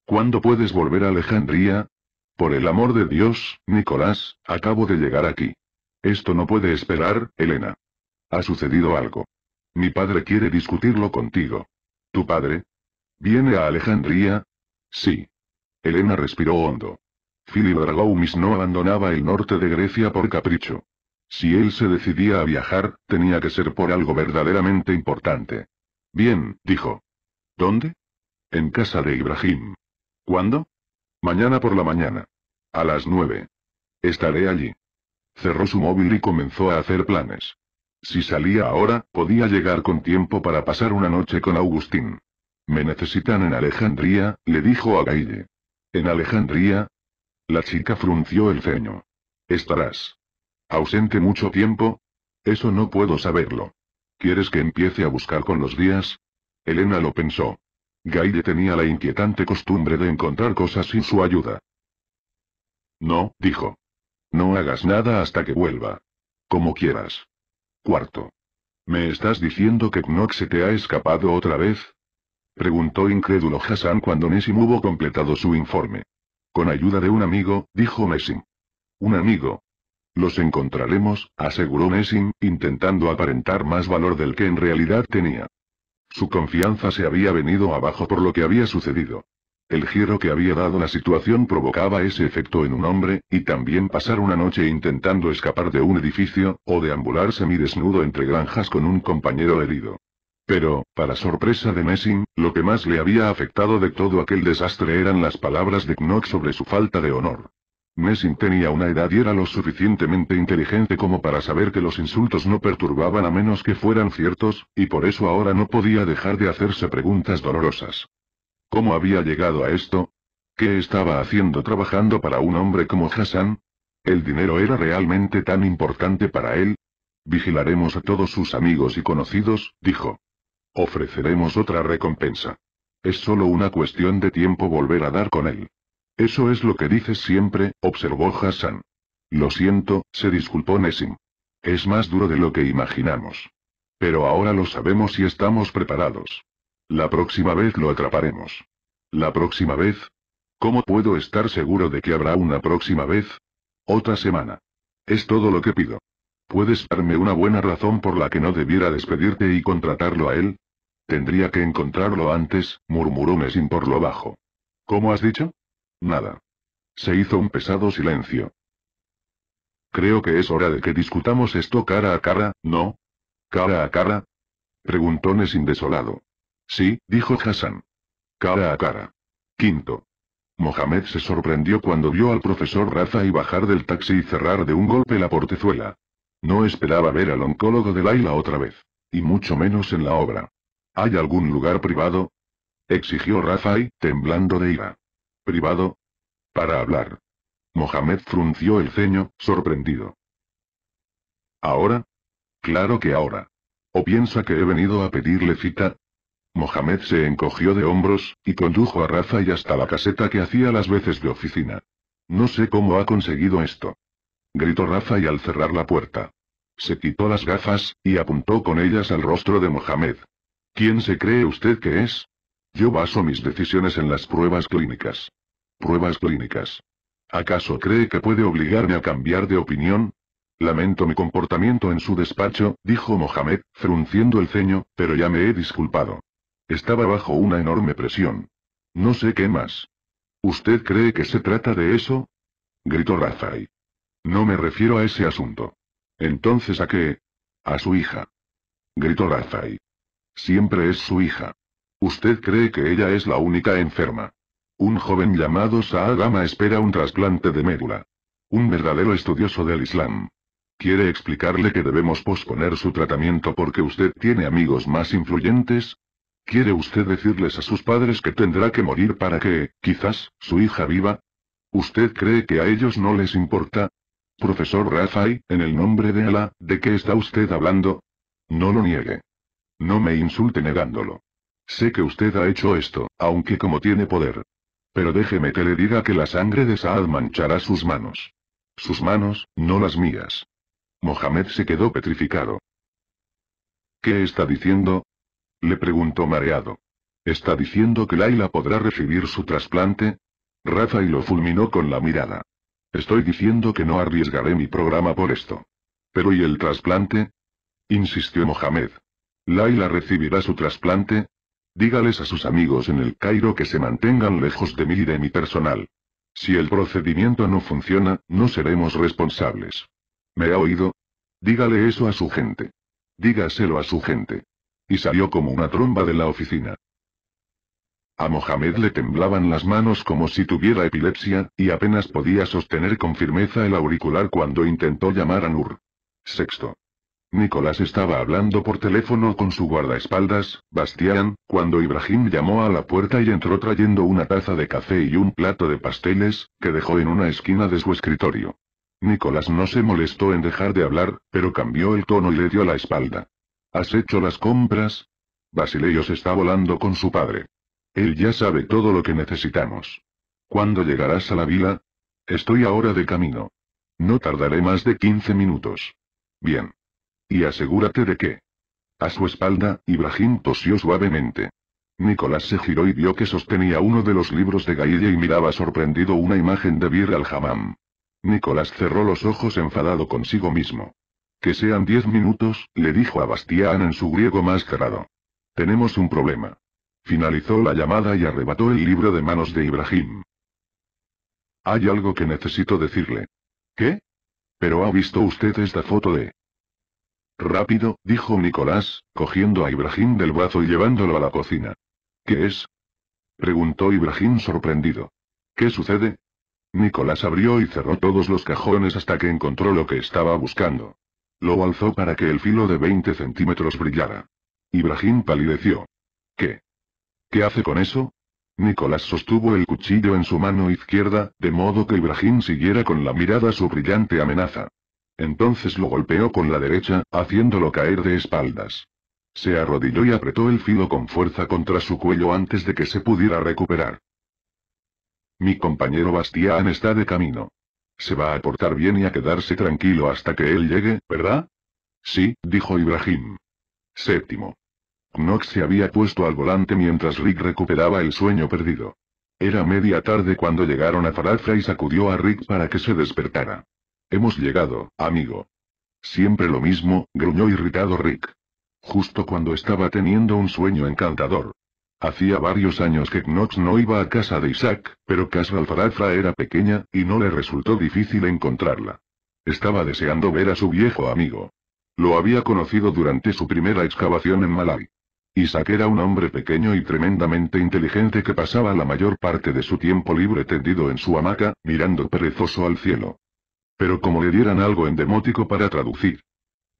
¿Cuándo puedes volver a Alejandría? Por el amor de Dios, Nicolás, acabo de llegar aquí. Esto no puede esperar, Elena. Ha sucedido algo. Mi padre quiere discutirlo contigo. ¿Tu padre? ¿Viene a Alejandría? Sí. Elena respiró hondo. Philip Dragoumis no abandonaba el norte de Grecia por capricho. Si él se decidía a viajar, tenía que ser por algo verdaderamente importante. Bien, dijo. ¿Dónde? En casa de Ibrahim. ¿Cuándo? Mañana por la mañana. A las nueve. Estaré allí. Cerró su móvil y comenzó a hacer planes. Si salía ahora, podía llegar con tiempo para pasar una noche con Agustín. Me necesitan en Alejandría, le dijo a Gaille. ¿En Alejandría? La chica frunció el ceño. ¿Estarás ausente mucho tiempo? Eso no puedo saberlo. ¿Quieres que empiece a buscar con los días? Elena lo pensó. Gaide tenía la inquietante costumbre de encontrar cosas sin su ayuda. No, dijo. No hagas nada hasta que vuelva. Como quieras. Cuarto. ¿Me estás diciendo que Knox se te ha escapado otra vez? Preguntó incrédulo Hassan cuando Nessim hubo completado su informe. Con ayuda de un amigo, dijo Nessim. Un amigo. Los encontraremos, aseguró Nessim, intentando aparentar más valor del que en realidad tenía. Su confianza se había venido abajo por lo que había sucedido. El giro que había dado la situación provocaba ese efecto en un hombre, y también pasar una noche intentando escapar de un edificio, o deambular semidesnudo entre granjas con un compañero herido. Pero, para sorpresa de Messing, lo que más le había afectado de todo aquel desastre eran las palabras de Knox sobre su falta de honor. Messing tenía una edad y era lo suficientemente inteligente como para saber que los insultos no perturbaban a menos que fueran ciertos, y por eso ahora no podía dejar de hacerse preguntas dolorosas. ¿Cómo había llegado a esto? ¿Qué estaba haciendo trabajando para un hombre como Hassan? ¿El dinero era realmente tan importante para él? Vigilaremos a todos sus amigos y conocidos, dijo ofreceremos otra recompensa. Es solo una cuestión de tiempo volver a dar con él. Eso es lo que dices siempre, observó Hassan. Lo siento, se disculpó Nesim. Es más duro de lo que imaginamos. Pero ahora lo sabemos y estamos preparados. La próxima vez lo atraparemos. La próxima vez, ¿Cómo puedo estar seguro de que habrá una próxima vez? Otra semana. Es todo lo que pido. ¿Puedes darme una buena razón por la que no debiera despedirte y contratarlo a él? Tendría que encontrarlo antes, murmuró Mesin por lo bajo. ¿Cómo has dicho? Nada. Se hizo un pesado silencio. Creo que es hora de que discutamos esto cara a cara, ¿no? ¿Cara a cara? Preguntó Nesin desolado. Sí, dijo Hassan. Cara a cara. Quinto. Mohamed se sorprendió cuando vio al profesor Raza y bajar del taxi y cerrar de un golpe la portezuela. No esperaba ver al oncólogo de Laila otra vez. Y mucho menos en la obra. ¿Hay algún lugar privado? Exigió Rafai, temblando de ira. ¿Privado? Para hablar. Mohamed frunció el ceño, sorprendido. ¿Ahora? Claro que ahora. ¿O piensa que he venido a pedirle cita? Mohamed se encogió de hombros, y condujo a y hasta la caseta que hacía las veces de oficina. No sé cómo ha conseguido esto. Gritó y al cerrar la puerta. Se quitó las gafas, y apuntó con ellas al rostro de Mohamed. ¿Quién se cree usted que es? Yo baso mis decisiones en las pruebas clínicas. Pruebas clínicas. ¿Acaso cree que puede obligarme a cambiar de opinión? Lamento mi comportamiento en su despacho, dijo Mohamed, frunciendo el ceño, pero ya me he disculpado. Estaba bajo una enorme presión. No sé qué más. ¿Usted cree que se trata de eso? gritó Razai. No me refiero a ese asunto. Entonces, ¿a qué? A su hija. gritó razai Siempre es su hija. Usted cree que ella es la única enferma. Un joven llamado Saadama espera un trasplante de médula. Un verdadero estudioso del Islam. ¿Quiere explicarle que debemos posponer su tratamiento porque usted tiene amigos más influyentes? ¿Quiere usted decirles a sus padres que tendrá que morir para que, quizás, su hija viva? ¿Usted cree que a ellos no les importa? Profesor Rafai, en el nombre de Allah, ¿de qué está usted hablando? No lo niegue. No me insulte negándolo. Sé que usted ha hecho esto, aunque como tiene poder. Pero déjeme que le diga que la sangre de Saad manchará sus manos. Sus manos, no las mías. Mohamed se quedó petrificado. ¿Qué está diciendo? Le preguntó mareado. ¿Está diciendo que Laila podrá recibir su trasplante? Rafa y lo fulminó con la mirada. Estoy diciendo que no arriesgaré mi programa por esto. Pero ¿y el trasplante? Insistió Mohamed. Laila recibirá su trasplante. Dígales a sus amigos en el Cairo que se mantengan lejos de mí y de mi personal. Si el procedimiento no funciona, no seremos responsables. ¿Me ha oído? Dígale eso a su gente. Dígaselo a su gente. Y salió como una tromba de la oficina. A Mohamed le temblaban las manos como si tuviera epilepsia, y apenas podía sostener con firmeza el auricular cuando intentó llamar a Nur. Sexto. Nicolás estaba hablando por teléfono con su guardaespaldas, Bastián, cuando Ibrahim llamó a la puerta y entró trayendo una taza de café y un plato de pasteles, que dejó en una esquina de su escritorio. Nicolás no se molestó en dejar de hablar, pero cambió el tono y le dio la espalda. ¿Has hecho las compras? Basileios está volando con su padre. Él ya sabe todo lo que necesitamos. ¿Cuándo llegarás a la vila? Estoy ahora de camino. No tardaré más de 15 minutos. Bien. Y asegúrate de que. A su espalda, Ibrahim tosió suavemente. Nicolás se giró y vio que sostenía uno de los libros de Gaidia y miraba sorprendido una imagen de Bir al-Hammam. Nicolás cerró los ojos enfadado consigo mismo. Que sean diez minutos, le dijo a Bastián en su griego mascarado. Tenemos un problema. Finalizó la llamada y arrebató el libro de manos de Ibrahim. Hay algo que necesito decirle. ¿Qué? Pero ha visto usted esta foto de... Rápido, dijo Nicolás, cogiendo a Ibrahim del brazo y llevándolo a la cocina. ¿Qué es? preguntó Ibrahim sorprendido. ¿Qué sucede? Nicolás abrió y cerró todos los cajones hasta que encontró lo que estaba buscando. Lo alzó para que el filo de 20 centímetros brillara. Ibrahim palideció. ¿Qué? ¿Qué hace con eso? Nicolás sostuvo el cuchillo en su mano izquierda, de modo que Ibrahim siguiera con la mirada su brillante amenaza. Entonces lo golpeó con la derecha, haciéndolo caer de espaldas. Se arrodilló y apretó el filo con fuerza contra su cuello antes de que se pudiera recuperar. Mi compañero Bastián está de camino. Se va a portar bien y a quedarse tranquilo hasta que él llegue, ¿verdad? Sí, dijo Ibrahim. Séptimo. Knox se había puesto al volante mientras Rick recuperaba el sueño perdido. Era media tarde cuando llegaron a faralfra y sacudió a Rick para que se despertara. Hemos llegado, amigo. Siempre lo mismo, gruñó irritado Rick. Justo cuando estaba teniendo un sueño encantador. Hacía varios años que Knox no iba a casa de Isaac, pero Casa era pequeña, y no le resultó difícil encontrarla. Estaba deseando ver a su viejo amigo. Lo había conocido durante su primera excavación en Malay. Isaac era un hombre pequeño y tremendamente inteligente que pasaba la mayor parte de su tiempo libre tendido en su hamaca, mirando perezoso al cielo. Pero como le dieran algo en demótico para traducir.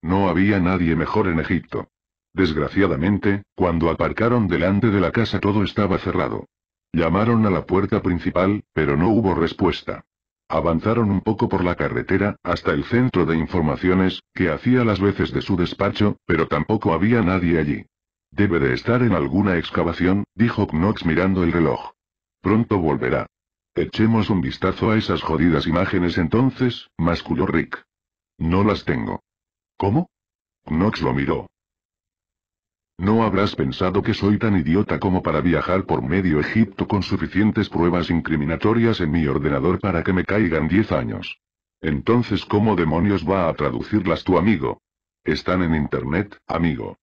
No había nadie mejor en Egipto. Desgraciadamente, cuando aparcaron delante de la casa todo estaba cerrado. Llamaron a la puerta principal, pero no hubo respuesta. Avanzaron un poco por la carretera, hasta el centro de informaciones, que hacía las veces de su despacho, pero tampoco había nadie allí. Debe de estar en alguna excavación, dijo Knox mirando el reloj. Pronto volverá. Echemos un vistazo a esas jodidas imágenes entonces, masculó Rick. No las tengo. ¿Cómo? Knox lo miró. No habrás pensado que soy tan idiota como para viajar por medio Egipto con suficientes pruebas incriminatorias en mi ordenador para que me caigan 10 años. Entonces, ¿cómo demonios va a traducirlas tu amigo? Están en Internet, amigo.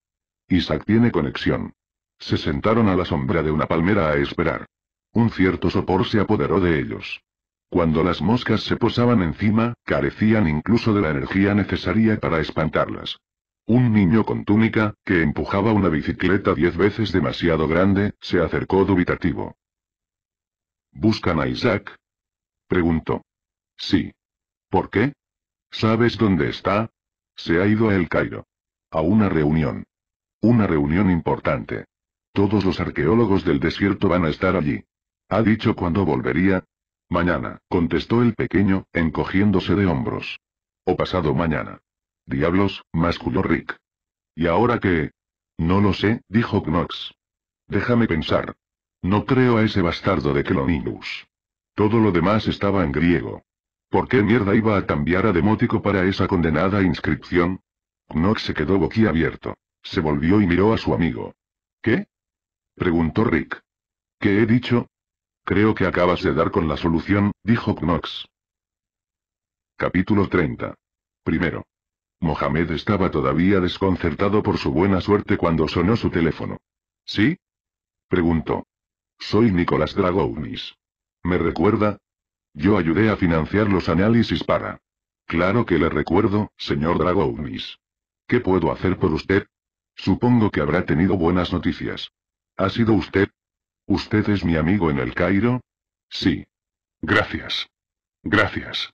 Isaac tiene conexión. Se sentaron a la sombra de una palmera a esperar. Un cierto sopor se apoderó de ellos. Cuando las moscas se posaban encima, carecían incluso de la energía necesaria para espantarlas. Un niño con túnica, que empujaba una bicicleta diez veces demasiado grande, se acercó dubitativo. ¿Buscan a Isaac? Preguntó. Sí. ¿Por qué? ¿Sabes dónde está? Se ha ido a El Cairo. A una reunión. Una reunión importante. Todos los arqueólogos del desierto van a estar allí. ¿Ha dicho cuándo volvería? Mañana, contestó el pequeño, encogiéndose de hombros. O pasado mañana. Diablos, masculó Rick. ¿Y ahora qué? No lo sé, dijo Knox. Déjame pensar. No creo a ese bastardo de Cloninus. Todo lo demás estaba en griego. ¿Por qué mierda iba a cambiar a demótico para esa condenada inscripción? Knox se quedó boquiabierto. Se volvió y miró a su amigo. ¿Qué? preguntó Rick. ¿Qué he dicho? Creo que acabas de dar con la solución, dijo Knox. Capítulo 30. Primero. Mohamed estaba todavía desconcertado por su buena suerte cuando sonó su teléfono. ¿Sí? Preguntó. Soy Nicolás Dragounis. ¿Me recuerda? Yo ayudé a financiar los análisis para. Claro que le recuerdo, señor Dragounis. ¿Qué puedo hacer por usted? Supongo que habrá tenido buenas noticias. ¿Ha sido usted ¿Usted es mi amigo en el Cairo? Sí. Gracias. Gracias.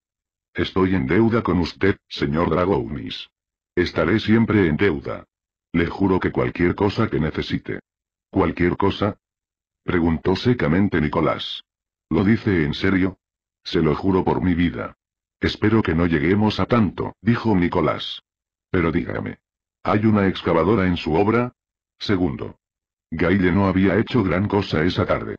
Estoy en deuda con usted, señor Dragounis. Estaré siempre en deuda. Le juro que cualquier cosa que necesite. ¿Cualquier cosa? Preguntó secamente Nicolás. ¿Lo dice en serio? Se lo juro por mi vida. Espero que no lleguemos a tanto, dijo Nicolás. Pero dígame. ¿Hay una excavadora en su obra? Segundo. Gaile no había hecho gran cosa esa tarde.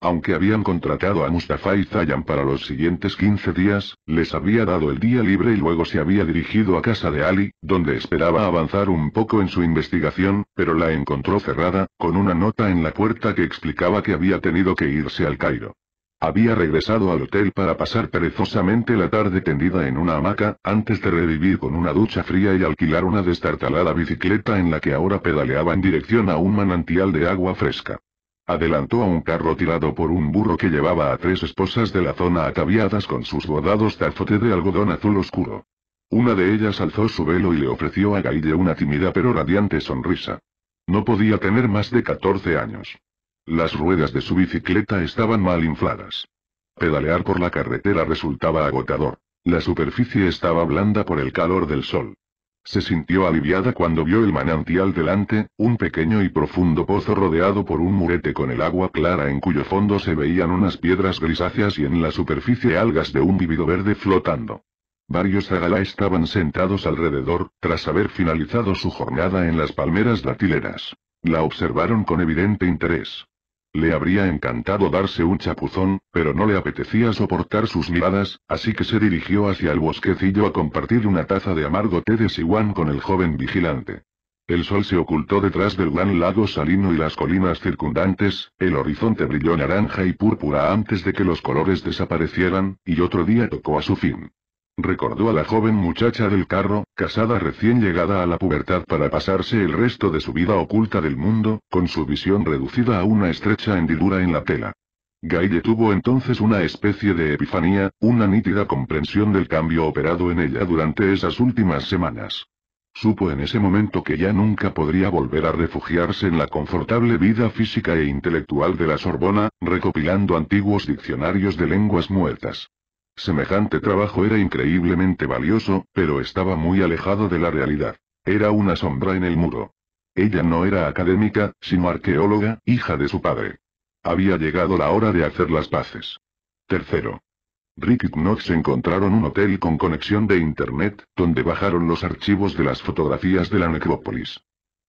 Aunque habían contratado a Mustafa y Zayan para los siguientes 15 días, les había dado el día libre y luego se había dirigido a casa de Ali, donde esperaba avanzar un poco en su investigación, pero la encontró cerrada, con una nota en la puerta que explicaba que había tenido que irse al Cairo. Había regresado al hotel para pasar perezosamente la tarde tendida en una hamaca, antes de revivir con una ducha fría y alquilar una destartalada bicicleta en la que ahora pedaleaba en dirección a un manantial de agua fresca. Adelantó a un carro tirado por un burro que llevaba a tres esposas de la zona ataviadas con sus bodados tazote de algodón azul oscuro. Una de ellas alzó su velo y le ofreció a Gaille una tímida pero radiante sonrisa. No podía tener más de 14 años. Las ruedas de su bicicleta estaban mal infladas. Pedalear por la carretera resultaba agotador. La superficie estaba blanda por el calor del sol. Se sintió aliviada cuando vio el manantial delante, un pequeño y profundo pozo rodeado por un murete con el agua clara en cuyo fondo se veían unas piedras grisáceas y en la superficie algas de un vívido verde flotando. Varios agalá estaban sentados alrededor, tras haber finalizado su jornada en las palmeras datileras. La observaron con evidente interés. Le habría encantado darse un chapuzón, pero no le apetecía soportar sus miradas, así que se dirigió hacia el bosquecillo a compartir una taza de amargo té de Siwan con el joven vigilante. El sol se ocultó detrás del gran lago salino y las colinas circundantes, el horizonte brilló naranja y púrpura antes de que los colores desaparecieran, y otro día tocó a su fin. Recordó a la joven muchacha del carro, casada recién llegada a la pubertad para pasarse el resto de su vida oculta del mundo, con su visión reducida a una estrecha hendidura en la tela. Gaille tuvo entonces una especie de epifanía, una nítida comprensión del cambio operado en ella durante esas últimas semanas. Supo en ese momento que ya nunca podría volver a refugiarse en la confortable vida física e intelectual de la Sorbona, recopilando antiguos diccionarios de lenguas muertas. Semejante trabajo era increíblemente valioso, pero estaba muy alejado de la realidad. Era una sombra en el muro. Ella no era académica, sino arqueóloga, hija de su padre. Había llegado la hora de hacer las paces. Tercero. Rick y Knox encontraron un hotel con conexión de Internet, donde bajaron los archivos de las fotografías de la necrópolis.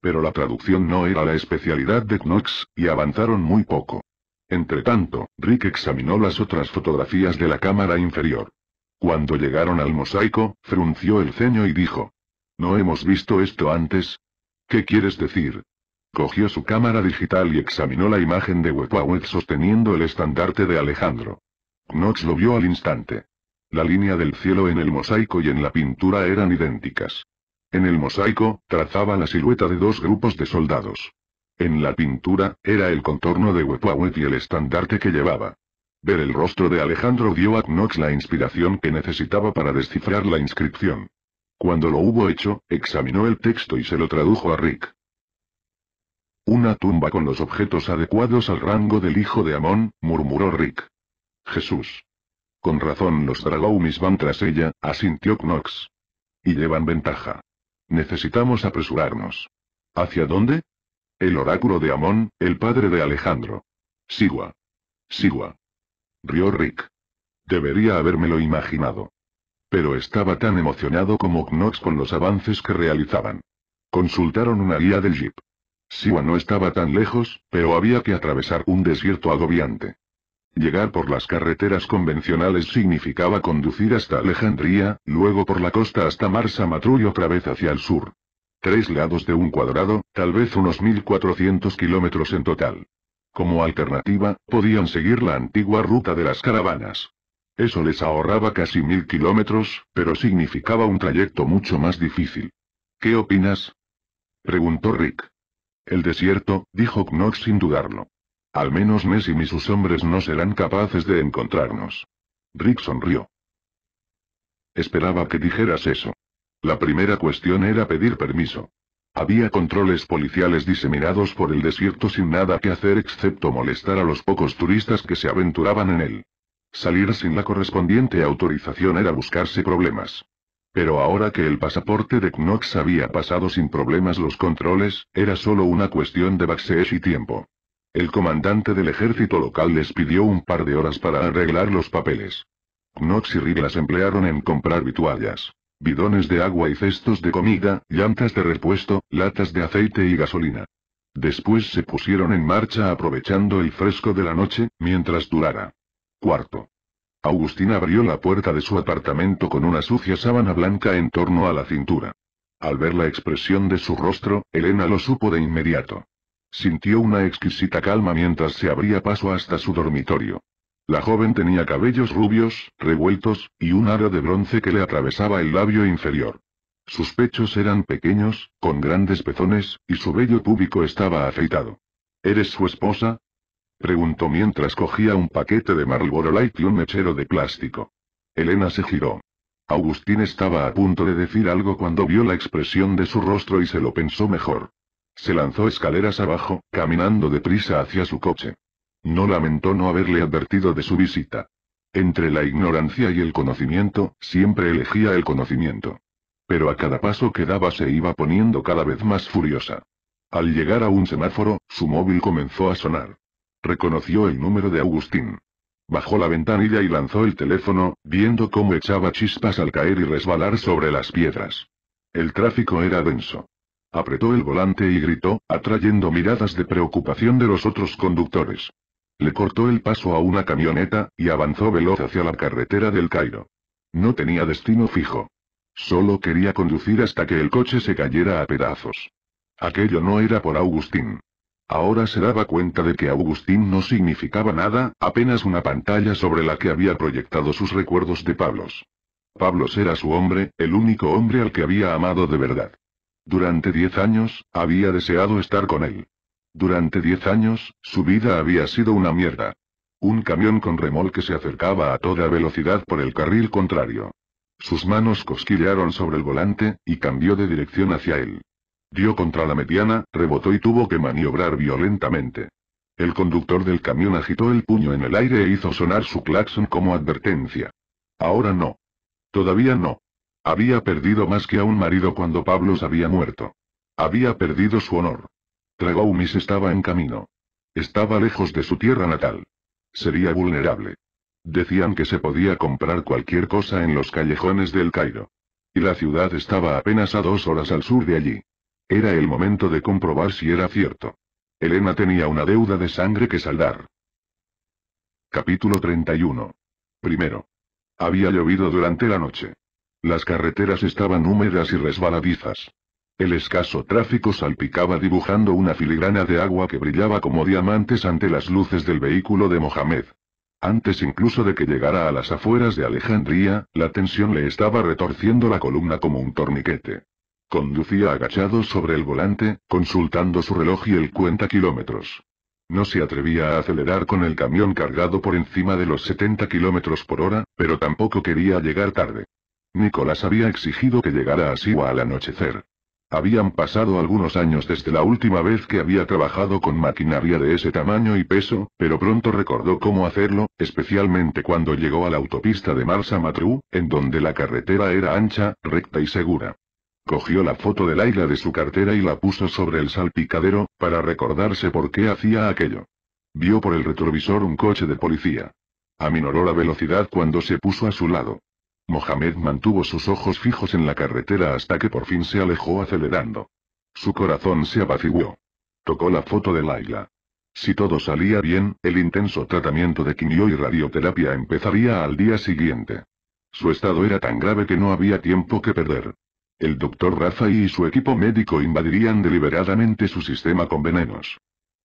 Pero la traducción no era la especialidad de Knox, y avanzaron muy poco tanto, Rick examinó las otras fotografías de la cámara inferior. Cuando llegaron al mosaico, frunció el ceño y dijo. ¿No hemos visto esto antes? ¿Qué quieres decir? Cogió su cámara digital y examinó la imagen de Wetwawet sosteniendo el estandarte de Alejandro. Knox lo vio al instante. La línea del cielo en el mosaico y en la pintura eran idénticas. En el mosaico, trazaba la silueta de dos grupos de soldados. En la pintura, era el contorno de Wepahuet y el estandarte que llevaba. Ver el rostro de Alejandro dio a Knox la inspiración que necesitaba para descifrar la inscripción. Cuando lo hubo hecho, examinó el texto y se lo tradujo a Rick. Una tumba con los objetos adecuados al rango del hijo de Amón, murmuró Rick. Jesús. Con razón los Dragoumis van tras ella, asintió Knox. Y llevan ventaja. Necesitamos apresurarnos. ¿Hacia dónde? El oráculo de Amón, el padre de Alejandro. Sigua. Sigua. Rió Rick. Debería habérmelo imaginado. Pero estaba tan emocionado como Knox con los avances que realizaban. Consultaron una guía del jeep. Siwa no estaba tan lejos, pero había que atravesar un desierto agobiante. Llegar por las carreteras convencionales significaba conducir hasta Alejandría, luego por la costa hasta Marsa Matrullo y otra vez hacia el sur. Tres lados de un cuadrado, tal vez unos 1400 kilómetros en total. Como alternativa, podían seguir la antigua ruta de las caravanas. Eso les ahorraba casi mil kilómetros, pero significaba un trayecto mucho más difícil. ¿Qué opinas? preguntó Rick. El desierto, dijo Knox sin dudarlo. Al menos Messi y sus hombres no serán capaces de encontrarnos. Rick sonrió. Esperaba que dijeras eso. La primera cuestión era pedir permiso. Había controles policiales diseminados por el desierto sin nada que hacer excepto molestar a los pocos turistas que se aventuraban en él. Salir sin la correspondiente autorización era buscarse problemas. Pero ahora que el pasaporte de Knox había pasado sin problemas los controles, era solo una cuestión de backstage y tiempo. El comandante del ejército local les pidió un par de horas para arreglar los papeles. Knox y Reed las emplearon en comprar vituallas bidones de agua y cestos de comida, llantas de repuesto, latas de aceite y gasolina. Después se pusieron en marcha aprovechando el fresco de la noche, mientras durara. Cuarto. Agustín abrió la puerta de su apartamento con una sucia sábana blanca en torno a la cintura. Al ver la expresión de su rostro, Elena lo supo de inmediato. Sintió una exquisita calma mientras se abría paso hasta su dormitorio. La joven tenía cabellos rubios, revueltos, y un aro de bronce que le atravesaba el labio inferior. Sus pechos eran pequeños, con grandes pezones, y su vello púbico estaba afeitado. ¿Eres su esposa? Preguntó mientras cogía un paquete de Marlboro Light y un mechero de plástico. Elena se giró. Agustín estaba a punto de decir algo cuando vio la expresión de su rostro y se lo pensó mejor. Se lanzó escaleras abajo, caminando deprisa hacia su coche. No lamentó no haberle advertido de su visita. Entre la ignorancia y el conocimiento, siempre elegía el conocimiento. Pero a cada paso que daba se iba poniendo cada vez más furiosa. Al llegar a un semáforo, su móvil comenzó a sonar. Reconoció el número de Agustín. Bajó la ventanilla y lanzó el teléfono, viendo cómo echaba chispas al caer y resbalar sobre las piedras. El tráfico era denso. Apretó el volante y gritó, atrayendo miradas de preocupación de los otros conductores. Le cortó el paso a una camioneta, y avanzó veloz hacia la carretera del Cairo. No tenía destino fijo. Solo quería conducir hasta que el coche se cayera a pedazos. Aquello no era por Agustín. Ahora se daba cuenta de que Agustín no significaba nada, apenas una pantalla sobre la que había proyectado sus recuerdos de Pablos. Pablos era su hombre, el único hombre al que había amado de verdad. Durante diez años, había deseado estar con él. Durante diez años, su vida había sido una mierda. Un camión con remolque se acercaba a toda velocidad por el carril contrario. Sus manos cosquillearon sobre el volante, y cambió de dirección hacia él. Dio contra la mediana, rebotó y tuvo que maniobrar violentamente. El conductor del camión agitó el puño en el aire e hizo sonar su claxon como advertencia. Ahora no. Todavía no. Había perdido más que a un marido cuando Pablos había muerto. Había perdido su honor. Tragoumis estaba en camino. Estaba lejos de su tierra natal. Sería vulnerable. Decían que se podía comprar cualquier cosa en los callejones del Cairo. Y la ciudad estaba apenas a dos horas al sur de allí. Era el momento de comprobar si era cierto. Elena tenía una deuda de sangre que saldar. Capítulo 31. Primero. Había llovido durante la noche. Las carreteras estaban húmedas y resbaladizas. El escaso tráfico salpicaba dibujando una filigrana de agua que brillaba como diamantes ante las luces del vehículo de Mohamed. Antes incluso de que llegara a las afueras de Alejandría, la tensión le estaba retorciendo la columna como un torniquete. Conducía agachado sobre el volante, consultando su reloj y el cuenta kilómetros. No se atrevía a acelerar con el camión cargado por encima de los 70 kilómetros por hora, pero tampoco quería llegar tarde. Nicolás había exigido que llegara a Siwa al anochecer. Habían pasado algunos años desde la última vez que había trabajado con maquinaria de ese tamaño y peso, pero pronto recordó cómo hacerlo, especialmente cuando llegó a la autopista de Marsa Matru, en donde la carretera era ancha, recta y segura. Cogió la foto del aire de su cartera y la puso sobre el salpicadero, para recordarse por qué hacía aquello. Vio por el retrovisor un coche de policía. Aminoró la velocidad cuando se puso a su lado. Mohamed mantuvo sus ojos fijos en la carretera hasta que por fin se alejó acelerando. Su corazón se apaciguó. Tocó la foto de Laila. Si todo salía bien, el intenso tratamiento de quimio y radioterapia empezaría al día siguiente. Su estado era tan grave que no había tiempo que perder. El doctor Rafa y su equipo médico invadirían deliberadamente su sistema con venenos.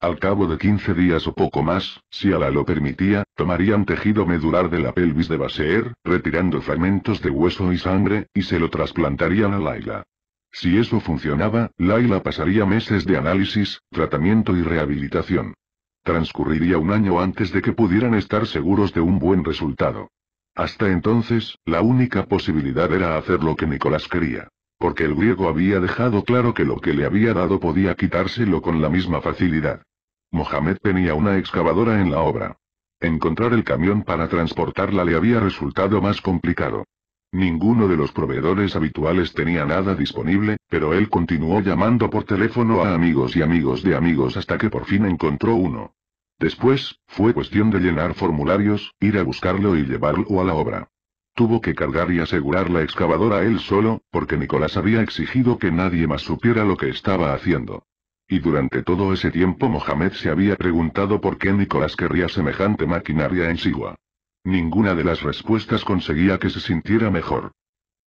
Al cabo de 15 días o poco más, si Ala lo permitía, tomarían tejido medular de la pelvis de Baseer, retirando fragmentos de hueso y sangre, y se lo trasplantarían a Laila. Si eso funcionaba, Laila pasaría meses de análisis, tratamiento y rehabilitación. Transcurriría un año antes de que pudieran estar seguros de un buen resultado. Hasta entonces, la única posibilidad era hacer lo que Nicolás quería porque el griego había dejado claro que lo que le había dado podía quitárselo con la misma facilidad. Mohamed tenía una excavadora en la obra. Encontrar el camión para transportarla le había resultado más complicado. Ninguno de los proveedores habituales tenía nada disponible, pero él continuó llamando por teléfono a amigos y amigos de amigos hasta que por fin encontró uno. Después, fue cuestión de llenar formularios, ir a buscarlo y llevarlo a la obra. Tuvo que cargar y asegurar la excavadora él solo, porque Nicolás había exigido que nadie más supiera lo que estaba haciendo. Y durante todo ese tiempo Mohamed se había preguntado por qué Nicolás querría semejante maquinaria en Sigua. Ninguna de las respuestas conseguía que se sintiera mejor.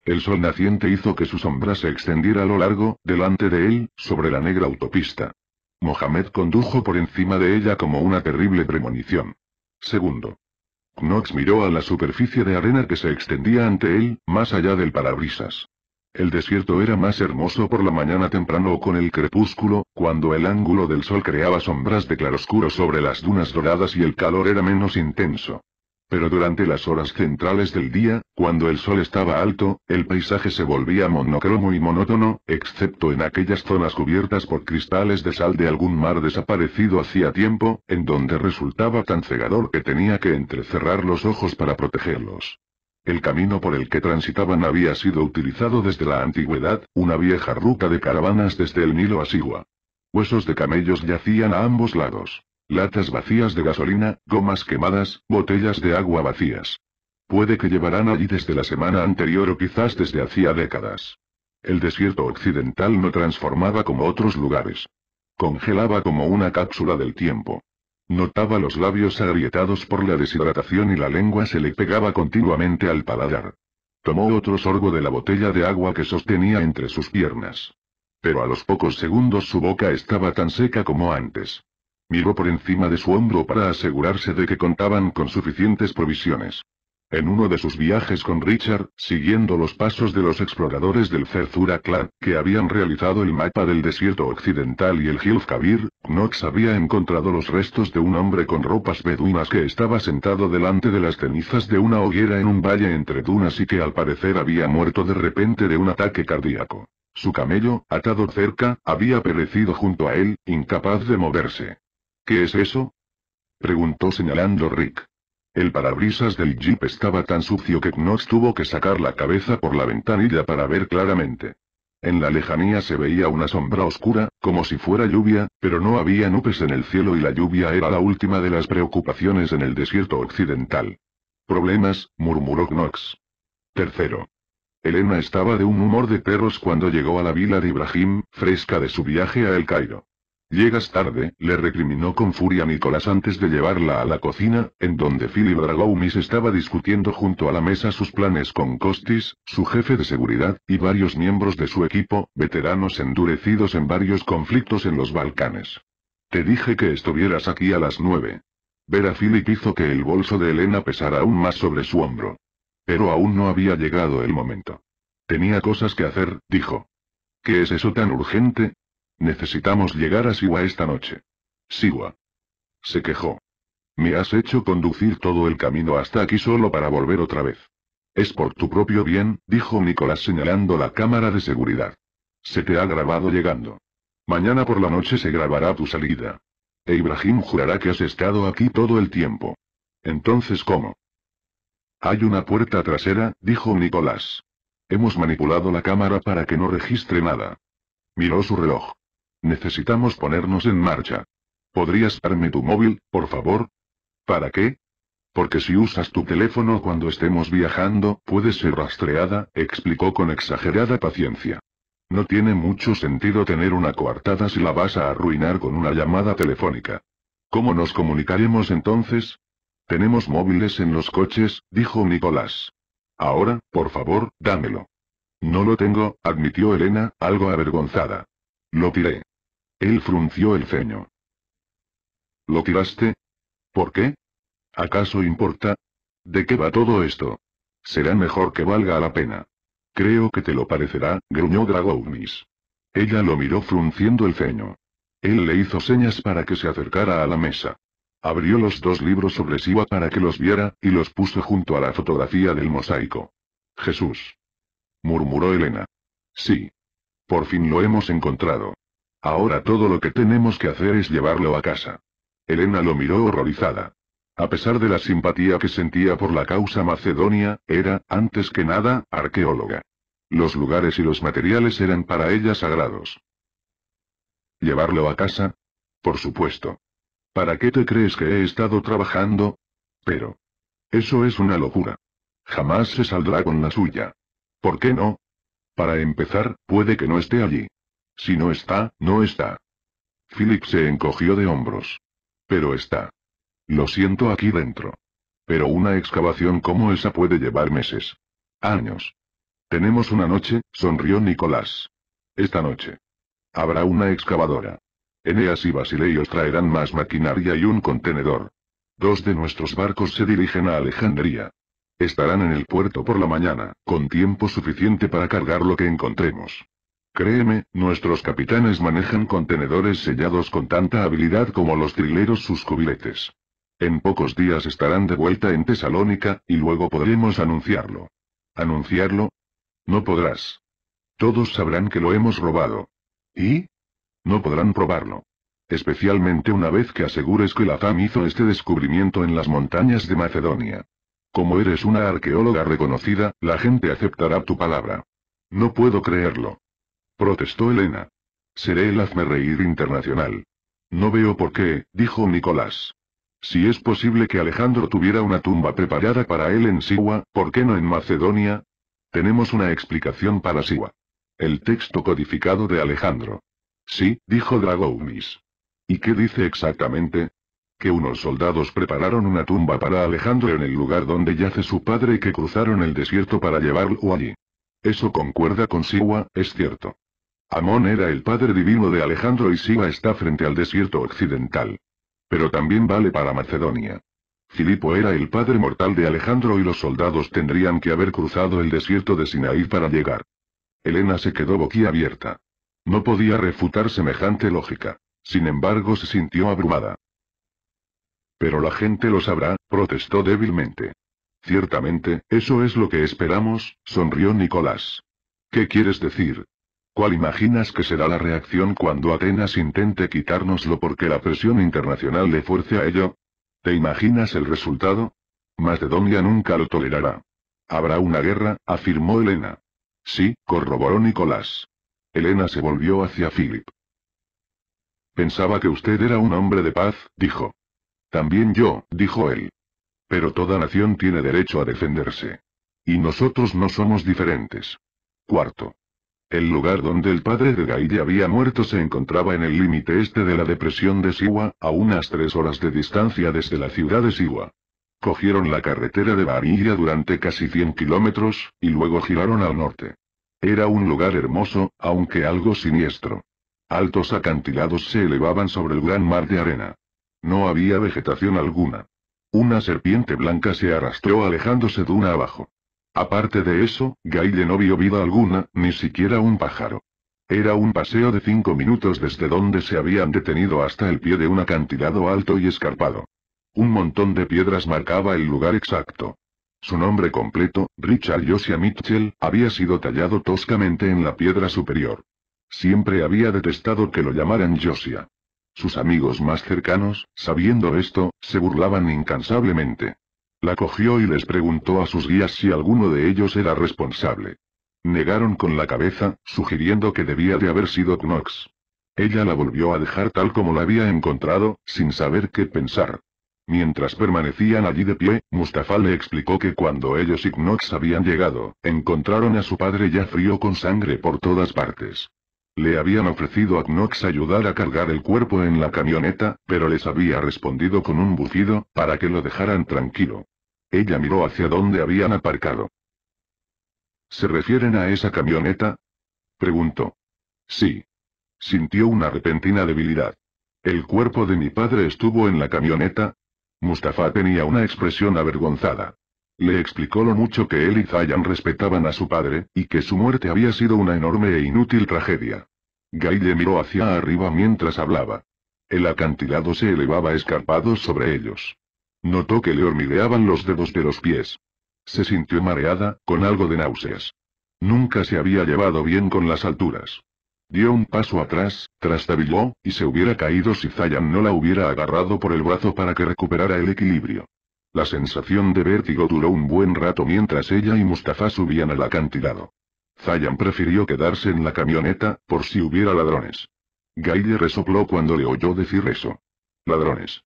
El sol naciente hizo que su sombra se extendiera a lo largo, delante de él, sobre la negra autopista. Mohamed condujo por encima de ella como una terrible premonición. Segundo. Knox miró a la superficie de arena que se extendía ante él, más allá del parabrisas. El desierto era más hermoso por la mañana temprano o con el crepúsculo, cuando el ángulo del sol creaba sombras de claroscuro sobre las dunas doradas y el calor era menos intenso. Pero durante las horas centrales del día, cuando el sol estaba alto, el paisaje se volvía monocromo y monótono, excepto en aquellas zonas cubiertas por cristales de sal de algún mar desaparecido hacía tiempo, en donde resultaba tan cegador que tenía que entrecerrar los ojos para protegerlos. El camino por el que transitaban había sido utilizado desde la antigüedad, una vieja ruta de caravanas desde el Nilo a Sigua. Huesos de camellos yacían a ambos lados. Latas vacías de gasolina, gomas quemadas, botellas de agua vacías. Puede que llevarán allí desde la semana anterior o quizás desde hacía décadas. El desierto occidental no transformaba como otros lugares. Congelaba como una cápsula del tiempo. Notaba los labios agrietados por la deshidratación y la lengua se le pegaba continuamente al paladar. Tomó otro sorbo de la botella de agua que sostenía entre sus piernas. Pero a los pocos segundos su boca estaba tan seca como antes. Miró por encima de su hombro para asegurarse de que contaban con suficientes provisiones. En uno de sus viajes con Richard, siguiendo los pasos de los exploradores del Cerzura Clan, que habían realizado el mapa del desierto occidental y el Gilf Kabir, Knox había encontrado los restos de un hombre con ropas beduinas que estaba sentado delante de las cenizas de una hoguera en un valle entre dunas y que al parecer había muerto de repente de un ataque cardíaco. Su camello, atado cerca, había perecido junto a él, incapaz de moverse. ¿Qué es eso? Preguntó señalando Rick. El parabrisas del jeep estaba tan sucio que Knox tuvo que sacar la cabeza por la ventanilla para ver claramente. En la lejanía se veía una sombra oscura, como si fuera lluvia, pero no había nubes en el cielo y la lluvia era la última de las preocupaciones en el desierto occidental. Problemas, murmuró Knox. Tercero. Elena estaba de un humor de perros cuando llegó a la villa de Ibrahim, fresca de su viaje a El Cairo. Llegas tarde, le recriminó con furia Nicolás antes de llevarla a la cocina, en donde Philip Dragoumis estaba discutiendo junto a la mesa sus planes con Costis, su jefe de seguridad, y varios miembros de su equipo, veteranos endurecidos en varios conflictos en los Balcanes. Te dije que estuvieras aquí a las nueve. Ver a Philip hizo que el bolso de Elena pesara aún más sobre su hombro. Pero aún no había llegado el momento. Tenía cosas que hacer, dijo. ¿Qué es eso tan urgente? Necesitamos llegar a Siwa esta noche. Siwa. Se quejó. Me has hecho conducir todo el camino hasta aquí solo para volver otra vez. Es por tu propio bien, dijo Nicolás señalando la cámara de seguridad. Se te ha grabado llegando. Mañana por la noche se grabará tu salida. E Ibrahim jurará que has estado aquí todo el tiempo. Entonces, ¿cómo? Hay una puerta trasera, dijo Nicolás. Hemos manipulado la cámara para que no registre nada. Miró su reloj. Necesitamos ponernos en marcha. ¿Podrías darme tu móvil, por favor? ¿Para qué? Porque si usas tu teléfono cuando estemos viajando, puedes ser rastreada, explicó con exagerada paciencia. No tiene mucho sentido tener una coartada si la vas a arruinar con una llamada telefónica. ¿Cómo nos comunicaremos entonces? Tenemos móviles en los coches, dijo Nicolás. Ahora, por favor, dámelo. No lo tengo, admitió Elena, algo avergonzada. Lo tiré. Él frunció el ceño. ¿Lo tiraste? ¿Por qué? ¿Acaso importa? ¿De qué va todo esto? Será mejor que valga la pena. Creo que te lo parecerá, gruñó Dragounis. Ella lo miró frunciendo el ceño. Él le hizo señas para que se acercara a la mesa. Abrió los dos libros sobre Siva para que los viera, y los puso junto a la fotografía del mosaico. Jesús. murmuró Elena. Sí. Por fin lo hemos encontrado. Ahora todo lo que tenemos que hacer es llevarlo a casa. Elena lo miró horrorizada. A pesar de la simpatía que sentía por la causa macedonia, era, antes que nada, arqueóloga. Los lugares y los materiales eran para ella sagrados. ¿Llevarlo a casa? Por supuesto. ¿Para qué te crees que he estado trabajando? Pero. Eso es una locura. Jamás se saldrá con la suya. ¿Por qué no? Para empezar, puede que no esté allí. Si no está, no está. Philip se encogió de hombros. Pero está. Lo siento aquí dentro. Pero una excavación como esa puede llevar meses. Años. Tenemos una noche, sonrió Nicolás. Esta noche. Habrá una excavadora. Eneas y Basileios traerán más maquinaria y un contenedor. Dos de nuestros barcos se dirigen a Alejandría. Estarán en el puerto por la mañana, con tiempo suficiente para cargar lo que encontremos. Créeme, nuestros capitanes manejan contenedores sellados con tanta habilidad como los trileros sus cubiletes. En pocos días estarán de vuelta en Tesalónica, y luego podremos anunciarlo. ¿Anunciarlo? No podrás. Todos sabrán que lo hemos robado. ¿Y? No podrán probarlo. Especialmente una vez que asegures que la FAM hizo este descubrimiento en las montañas de Macedonia. Como eres una arqueóloga reconocida, la gente aceptará tu palabra. No puedo creerlo protestó Elena. Seré el reír internacional. No veo por qué, dijo Nicolás. Si es posible que Alejandro tuviera una tumba preparada para él en Siwa, ¿por qué no en Macedonia? Tenemos una explicación para Siwa. El texto codificado de Alejandro. Sí, dijo Dragoumis. ¿Y qué dice exactamente? Que unos soldados prepararon una tumba para Alejandro en el lugar donde yace su padre y que cruzaron el desierto para llevarlo allí. Eso concuerda con Siwa, es cierto. Amón era el padre divino de Alejandro y Siva está frente al desierto occidental. Pero también vale para Macedonia. Filipo era el padre mortal de Alejandro y los soldados tendrían que haber cruzado el desierto de Sinaí para llegar. Elena se quedó boquiabierta. No podía refutar semejante lógica. Sin embargo se sintió abrumada. Pero la gente lo sabrá, protestó débilmente. Ciertamente, eso es lo que esperamos, sonrió Nicolás. ¿Qué quieres decir? ¿Cuál imaginas que será la reacción cuando Atenas intente quitárnoslo porque la presión internacional le fuerce a ello? ¿Te imaginas el resultado? Macedonia nunca lo tolerará. Habrá una guerra, afirmó Elena. Sí, corroboró Nicolás. Elena se volvió hacia Philip. Pensaba que usted era un hombre de paz, dijo. También yo, dijo él. Pero toda nación tiene derecho a defenderse. Y nosotros no somos diferentes. Cuarto. El lugar donde el padre de Gaide había muerto se encontraba en el límite este de la depresión de Siwa, a unas tres horas de distancia desde la ciudad de Siwa. Cogieron la carretera de Varilla durante casi 100 kilómetros, y luego giraron al norte. Era un lugar hermoso, aunque algo siniestro. Altos acantilados se elevaban sobre el gran mar de arena. No había vegetación alguna. Una serpiente blanca se arrastró alejándose de una abajo. Aparte de eso, Gaile no vio vida alguna, ni siquiera un pájaro. Era un paseo de cinco minutos desde donde se habían detenido hasta el pie de un acantilado alto y escarpado. Un montón de piedras marcaba el lugar exacto. Su nombre completo, Richard Josiah Mitchell, había sido tallado toscamente en la piedra superior. Siempre había detestado que lo llamaran Josiah. Sus amigos más cercanos, sabiendo esto, se burlaban incansablemente. La cogió y les preguntó a sus guías si alguno de ellos era responsable. Negaron con la cabeza, sugiriendo que debía de haber sido Knox. Ella la volvió a dejar tal como la había encontrado, sin saber qué pensar. Mientras permanecían allí de pie, Mustafa le explicó que cuando ellos y Knox habían llegado, encontraron a su padre ya frío con sangre por todas partes. Le habían ofrecido a Knox ayudar a cargar el cuerpo en la camioneta, pero les había respondido con un bufido, para que lo dejaran tranquilo. Ella miró hacia donde habían aparcado. ¿Se refieren a esa camioneta? Preguntó. Sí. Sintió una repentina debilidad. ¿El cuerpo de mi padre estuvo en la camioneta? Mustafa tenía una expresión avergonzada. Le explicó lo mucho que él y Zayan respetaban a su padre, y que su muerte había sido una enorme e inútil tragedia. Gaille miró hacia arriba mientras hablaba. El acantilado se elevaba escarpado sobre ellos. Notó que le hormigueaban los dedos de los pies. Se sintió mareada, con algo de náuseas. Nunca se había llevado bien con las alturas. Dio un paso atrás, trastabilló, y se hubiera caído si Zayan no la hubiera agarrado por el brazo para que recuperara el equilibrio. La sensación de vértigo duró un buen rato mientras ella y Mustafa subían al acantilado. Zayan prefirió quedarse en la camioneta, por si hubiera ladrones. Gaille resopló cuando le oyó decir eso. Ladrones.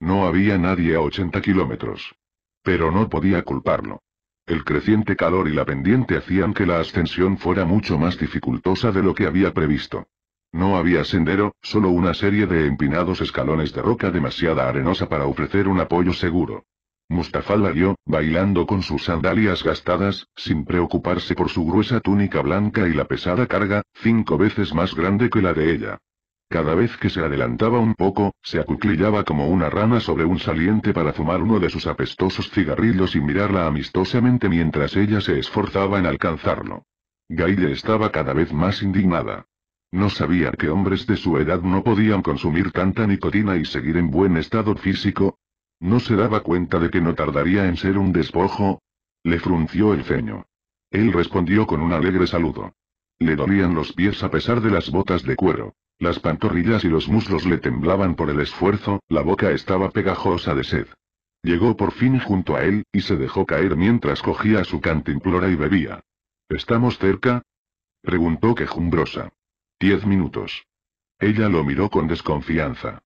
No había nadie a 80 kilómetros. Pero no podía culparlo. El creciente calor y la pendiente hacían que la ascensión fuera mucho más dificultosa de lo que había previsto. No había sendero, solo una serie de empinados escalones de roca demasiada arenosa para ofrecer un apoyo seguro. Mustafa la vio, bailando con sus sandalias gastadas, sin preocuparse por su gruesa túnica blanca y la pesada carga, cinco veces más grande que la de ella. Cada vez que se adelantaba un poco, se acuclillaba como una rana sobre un saliente para fumar uno de sus apestosos cigarrillos y mirarla amistosamente mientras ella se esforzaba en alcanzarlo. Gaille estaba cada vez más indignada. No sabía que hombres de su edad no podían consumir tanta nicotina y seguir en buen estado físico, ¿No se daba cuenta de que no tardaría en ser un despojo? Le frunció el ceño. Él respondió con un alegre saludo. Le dolían los pies a pesar de las botas de cuero. Las pantorrillas y los muslos le temblaban por el esfuerzo, la boca estaba pegajosa de sed. Llegó por fin junto a él, y se dejó caer mientras cogía su cantimplora y bebía. ¿Estamos cerca? preguntó quejumbrosa. Diez minutos. Ella lo miró con desconfianza.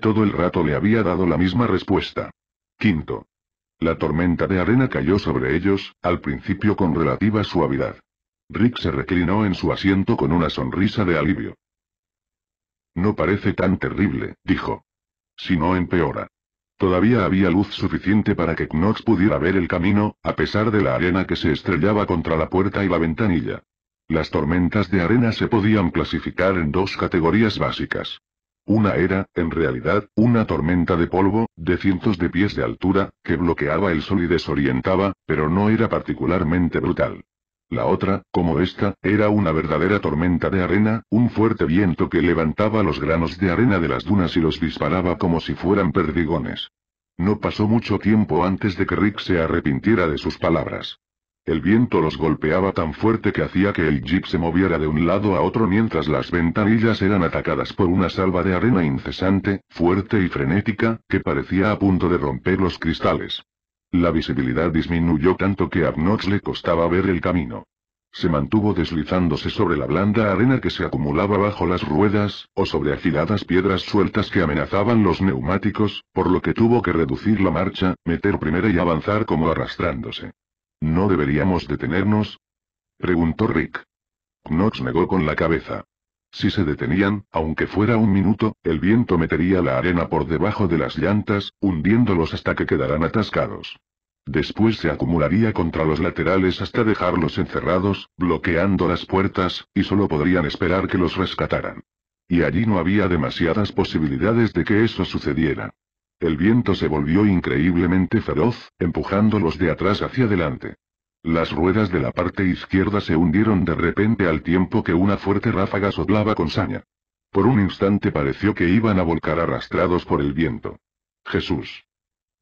Todo el rato le había dado la misma respuesta. Quinto. La tormenta de arena cayó sobre ellos, al principio con relativa suavidad. Rick se reclinó en su asiento con una sonrisa de alivio. No parece tan terrible, dijo. Si no empeora. Todavía había luz suficiente para que Knox pudiera ver el camino, a pesar de la arena que se estrellaba contra la puerta y la ventanilla. Las tormentas de arena se podían clasificar en dos categorías básicas. Una era, en realidad, una tormenta de polvo, de cientos de pies de altura, que bloqueaba el sol y desorientaba, pero no era particularmente brutal. La otra, como esta, era una verdadera tormenta de arena, un fuerte viento que levantaba los granos de arena de las dunas y los disparaba como si fueran perdigones. No pasó mucho tiempo antes de que Rick se arrepintiera de sus palabras. El viento los golpeaba tan fuerte que hacía que el jeep se moviera de un lado a otro mientras las ventanillas eran atacadas por una salva de arena incesante, fuerte y frenética, que parecía a punto de romper los cristales. La visibilidad disminuyó tanto que a Knox le costaba ver el camino. Se mantuvo deslizándose sobre la blanda arena que se acumulaba bajo las ruedas, o sobre afiladas piedras sueltas que amenazaban los neumáticos, por lo que tuvo que reducir la marcha, meter primera y avanzar como arrastrándose. ¿No deberíamos detenernos? preguntó Rick. Knox negó con la cabeza. Si se detenían, aunque fuera un minuto, el viento metería la arena por debajo de las llantas, hundiéndolos hasta que quedaran atascados. Después se acumularía contra los laterales hasta dejarlos encerrados, bloqueando las puertas, y solo podrían esperar que los rescataran. Y allí no había demasiadas posibilidades de que eso sucediera. El viento se volvió increíblemente feroz, los de atrás hacia adelante. Las ruedas de la parte izquierda se hundieron de repente al tiempo que una fuerte ráfaga soplaba con saña. Por un instante pareció que iban a volcar arrastrados por el viento. Jesús.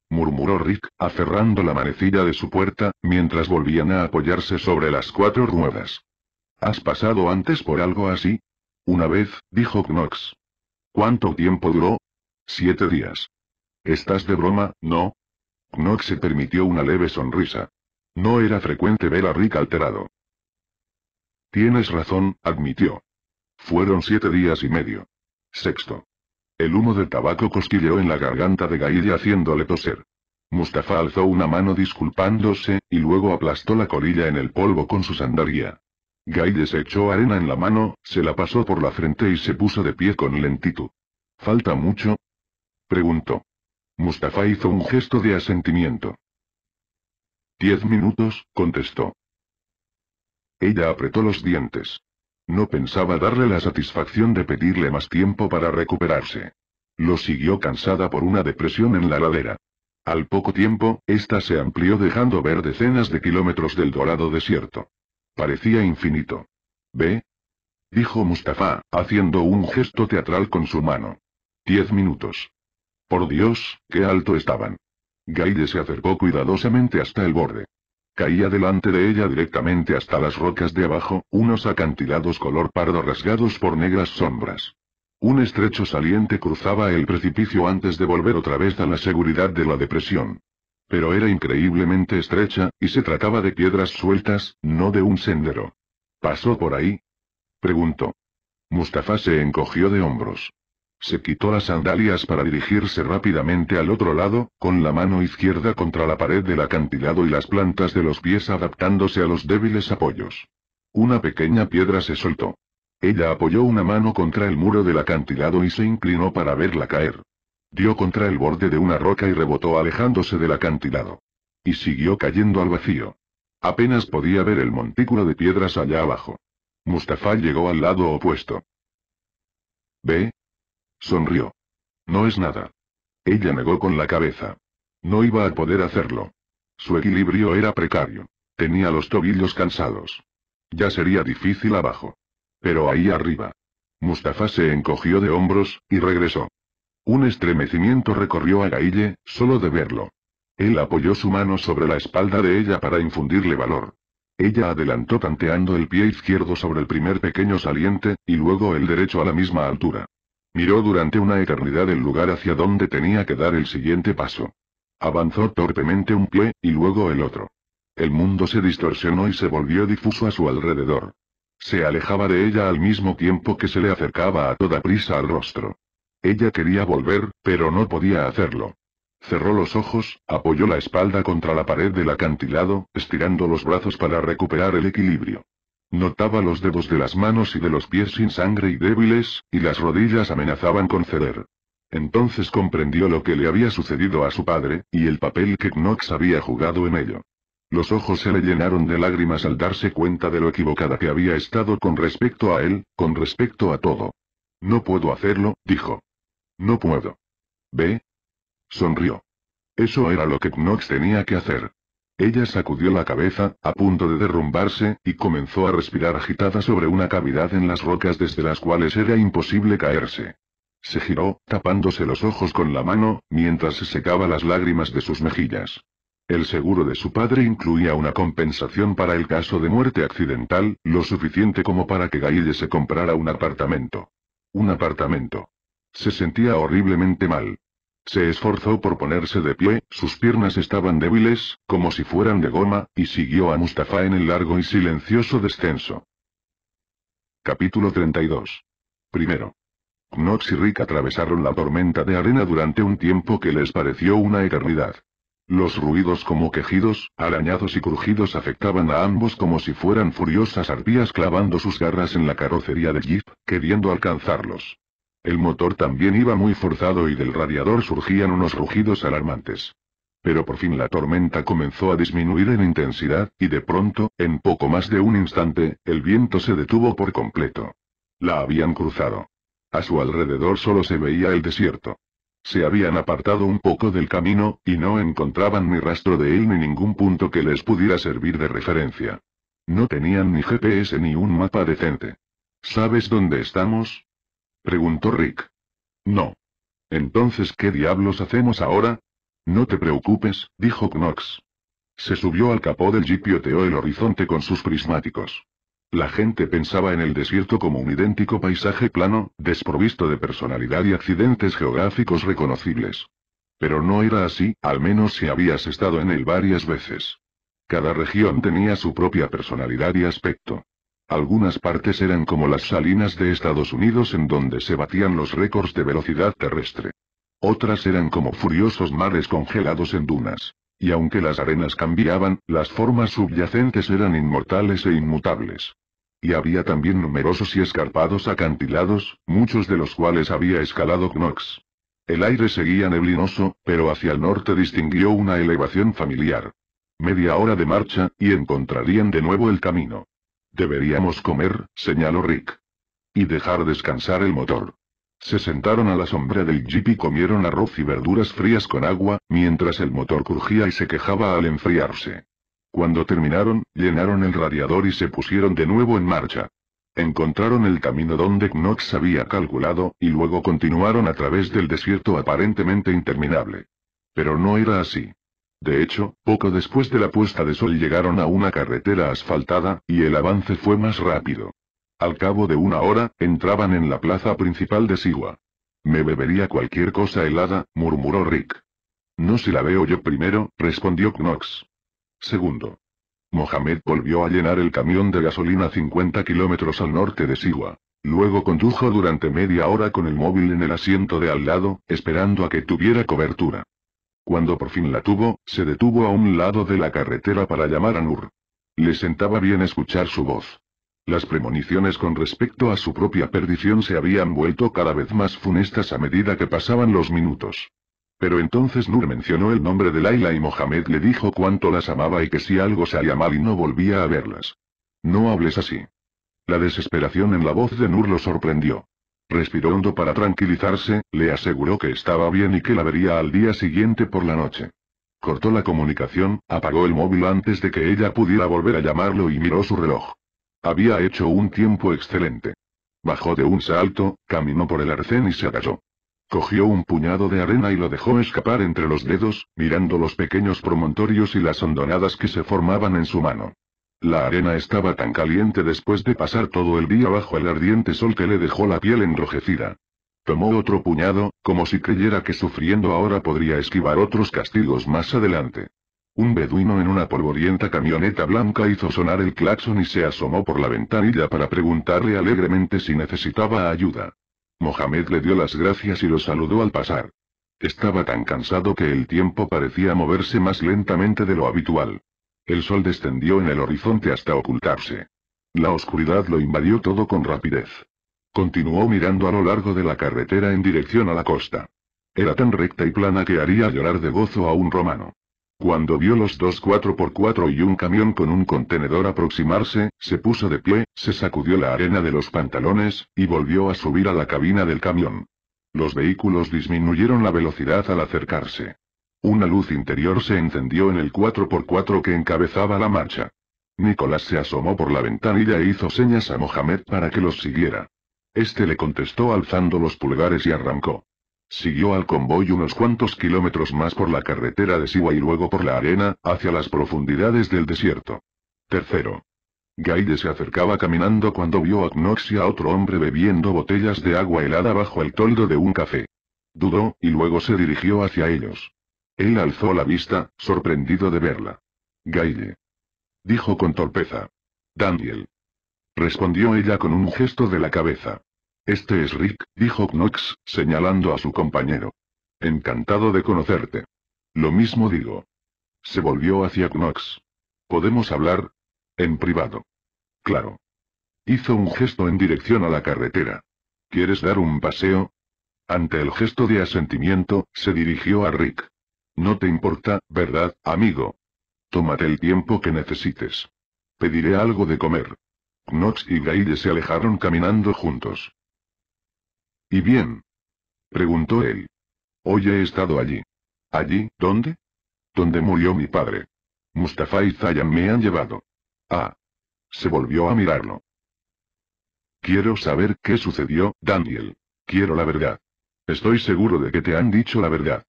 murmuró Rick, aferrando la manecilla de su puerta, mientras volvían a apoyarse sobre las cuatro ruedas. ¿Has pasado antes por algo así? Una vez, dijo Knox. ¿Cuánto tiempo duró? Siete días. ¿Estás de broma, no? Knox se permitió una leve sonrisa. No era frecuente ver a Rick alterado. Tienes razón, admitió. Fueron siete días y medio. Sexto. El humo del tabaco cosquilleó en la garganta de Gaide haciéndole toser. Mustafa alzó una mano disculpándose, y luego aplastó la colilla en el polvo con su sandalia. Gaide se echó arena en la mano, se la pasó por la frente y se puso de pie con lentitud. ¿Falta mucho? Preguntó. Mustafa hizo un gesto de asentimiento. Diez minutos, contestó. Ella apretó los dientes. No pensaba darle la satisfacción de pedirle más tiempo para recuperarse. Lo siguió cansada por una depresión en la ladera. Al poco tiempo, ésta se amplió dejando ver decenas de kilómetros del dorado desierto. Parecía infinito. ¿Ve? Dijo Mustafa, haciendo un gesto teatral con su mano. Diez minutos. Por Dios, qué alto estaban. Gaide se acercó cuidadosamente hasta el borde. Caía delante de ella directamente hasta las rocas de abajo, unos acantilados color pardo rasgados por negras sombras. Un estrecho saliente cruzaba el precipicio antes de volver otra vez a la seguridad de la depresión. Pero era increíblemente estrecha, y se trataba de piedras sueltas, no de un sendero. ¿Pasó por ahí? Preguntó. Mustafa se encogió de hombros. Se quitó las sandalias para dirigirse rápidamente al otro lado, con la mano izquierda contra la pared del acantilado y las plantas de los pies adaptándose a los débiles apoyos. Una pequeña piedra se soltó. Ella apoyó una mano contra el muro del acantilado y se inclinó para verla caer. Dio contra el borde de una roca y rebotó alejándose del acantilado. Y siguió cayendo al vacío. Apenas podía ver el montículo de piedras allá abajo. Mustafa llegó al lado opuesto. Ve, Sonrió. No es nada. Ella negó con la cabeza. No iba a poder hacerlo. Su equilibrio era precario. Tenía los tobillos cansados. Ya sería difícil abajo. Pero ahí arriba. Mustafa se encogió de hombros, y regresó. Un estremecimiento recorrió a Gaille, solo de verlo. Él apoyó su mano sobre la espalda de ella para infundirle valor. Ella adelantó tanteando el pie izquierdo sobre el primer pequeño saliente, y luego el derecho a la misma altura. Miró durante una eternidad el lugar hacia donde tenía que dar el siguiente paso. Avanzó torpemente un pie, y luego el otro. El mundo se distorsionó y se volvió difuso a su alrededor. Se alejaba de ella al mismo tiempo que se le acercaba a toda prisa al rostro. Ella quería volver, pero no podía hacerlo. Cerró los ojos, apoyó la espalda contra la pared del acantilado, estirando los brazos para recuperar el equilibrio. Notaba los dedos de las manos y de los pies sin sangre y débiles, y las rodillas amenazaban con ceder. Entonces comprendió lo que le había sucedido a su padre, y el papel que Knox había jugado en ello. Los ojos se le llenaron de lágrimas al darse cuenta de lo equivocada que había estado con respecto a él, con respecto a todo. No puedo hacerlo, dijo. No puedo. ¿Ve? Sonrió. Eso era lo que Knox tenía que hacer. Ella sacudió la cabeza, a punto de derrumbarse, y comenzó a respirar agitada sobre una cavidad en las rocas desde las cuales era imposible caerse. Se giró, tapándose los ojos con la mano, mientras se secaba las lágrimas de sus mejillas. El seguro de su padre incluía una compensación para el caso de muerte accidental, lo suficiente como para que Gaille se comprara un apartamento. Un apartamento. Se sentía horriblemente mal. Se esforzó por ponerse de pie, sus piernas estaban débiles, como si fueran de goma, y siguió a Mustafa en el largo y silencioso descenso. Capítulo 32. Primero. Knox y Rick atravesaron la tormenta de arena durante un tiempo que les pareció una eternidad. Los ruidos como quejidos, arañados y crujidos afectaban a ambos como si fueran furiosas arpías clavando sus garras en la carrocería de jeep, queriendo alcanzarlos. El motor también iba muy forzado y del radiador surgían unos rugidos alarmantes. Pero por fin la tormenta comenzó a disminuir en intensidad, y de pronto, en poco más de un instante, el viento se detuvo por completo. La habían cruzado. A su alrededor solo se veía el desierto. Se habían apartado un poco del camino, y no encontraban ni rastro de él ni ningún punto que les pudiera servir de referencia. No tenían ni GPS ni un mapa decente. ¿Sabes dónde estamos? Preguntó Rick. No. Entonces, ¿qué diablos hacemos ahora? No te preocupes, dijo Knox. Se subió al capó del jeep y oteó el horizonte con sus prismáticos. La gente pensaba en el desierto como un idéntico paisaje plano, desprovisto de personalidad y accidentes geográficos reconocibles. Pero no era así, al menos si habías estado en él varias veces. Cada región tenía su propia personalidad y aspecto. Algunas partes eran como las salinas de Estados Unidos en donde se batían los récords de velocidad terrestre. Otras eran como furiosos mares congelados en dunas. Y aunque las arenas cambiaban, las formas subyacentes eran inmortales e inmutables. Y había también numerosos y escarpados acantilados, muchos de los cuales había escalado Knox. El aire seguía neblinoso, pero hacia el norte distinguió una elevación familiar. Media hora de marcha, y encontrarían de nuevo el camino. Deberíamos comer, señaló Rick. Y dejar descansar el motor. Se sentaron a la sombra del jeep y comieron arroz y verduras frías con agua, mientras el motor crujía y se quejaba al enfriarse. Cuando terminaron, llenaron el radiador y se pusieron de nuevo en marcha. Encontraron el camino donde Knox había calculado, y luego continuaron a través del desierto aparentemente interminable. Pero no era así. De hecho, poco después de la puesta de sol llegaron a una carretera asfaltada, y el avance fue más rápido. Al cabo de una hora, entraban en la plaza principal de Siwa. Me bebería cualquier cosa helada, murmuró Rick. No se la veo yo primero, respondió Knox. Segundo. Mohamed volvió a llenar el camión de gasolina 50 kilómetros al norte de Siwa. Luego condujo durante media hora con el móvil en el asiento de al lado, esperando a que tuviera cobertura. Cuando por fin la tuvo, se detuvo a un lado de la carretera para llamar a Nur. Le sentaba bien escuchar su voz. Las premoniciones con respecto a su propia perdición se habían vuelto cada vez más funestas a medida que pasaban los minutos. Pero entonces Nur mencionó el nombre de Laila y Mohamed le dijo cuánto las amaba y que si algo salía mal y no volvía a verlas. No hables así. La desesperación en la voz de Nur lo sorprendió. Respiró hondo para tranquilizarse, le aseguró que estaba bien y que la vería al día siguiente por la noche. Cortó la comunicación, apagó el móvil antes de que ella pudiera volver a llamarlo y miró su reloj. Había hecho un tiempo excelente. Bajó de un salto, caminó por el arcén y se agachó. Cogió un puñado de arena y lo dejó escapar entre los dedos, mirando los pequeños promontorios y las hondonadas que se formaban en su mano. La arena estaba tan caliente después de pasar todo el día bajo el ardiente sol que le dejó la piel enrojecida. Tomó otro puñado, como si creyera que sufriendo ahora podría esquivar otros castigos más adelante. Un beduino en una polvorienta camioneta blanca hizo sonar el claxon y se asomó por la ventanilla para preguntarle alegremente si necesitaba ayuda. Mohamed le dio las gracias y lo saludó al pasar. Estaba tan cansado que el tiempo parecía moverse más lentamente de lo habitual. El sol descendió en el horizonte hasta ocultarse. La oscuridad lo invadió todo con rapidez. Continuó mirando a lo largo de la carretera en dirección a la costa. Era tan recta y plana que haría llorar de gozo a un romano. Cuando vio los dos 4x4 y un camión con un contenedor aproximarse, se puso de pie, se sacudió la arena de los pantalones, y volvió a subir a la cabina del camión. Los vehículos disminuyeron la velocidad al acercarse. Una luz interior se encendió en el 4x4 que encabezaba la marcha. Nicolás se asomó por la ventanilla e hizo señas a Mohamed para que los siguiera. Este le contestó alzando los pulgares y arrancó. Siguió al convoy unos cuantos kilómetros más por la carretera de Siwa y luego por la arena, hacia las profundidades del desierto. Tercero. Gaide se acercaba caminando cuando vio a Knox a otro hombre bebiendo botellas de agua helada bajo el toldo de un café. Dudó, y luego se dirigió hacia ellos. Él alzó la vista, sorprendido de verla. Gaille. Dijo con torpeza. Daniel. Respondió ella con un gesto de la cabeza. Este es Rick, dijo Knox, señalando a su compañero. Encantado de conocerte. Lo mismo digo. Se volvió hacia Knox. ¿Podemos hablar? En privado. Claro. Hizo un gesto en dirección a la carretera. ¿Quieres dar un paseo? Ante el gesto de asentimiento, se dirigió a Rick. No te importa, ¿verdad, amigo? Tómate el tiempo que necesites. Pediré algo de comer. Knox y Gaile se alejaron caminando juntos. ¿Y bien? preguntó él. Hoy he estado allí. ¿Allí, dónde? Donde murió mi padre. Mustafa y Zayan me han llevado. Ah. Se volvió a mirarlo. Quiero saber qué sucedió, Daniel. Quiero la verdad. Estoy seguro de que te han dicho la verdad.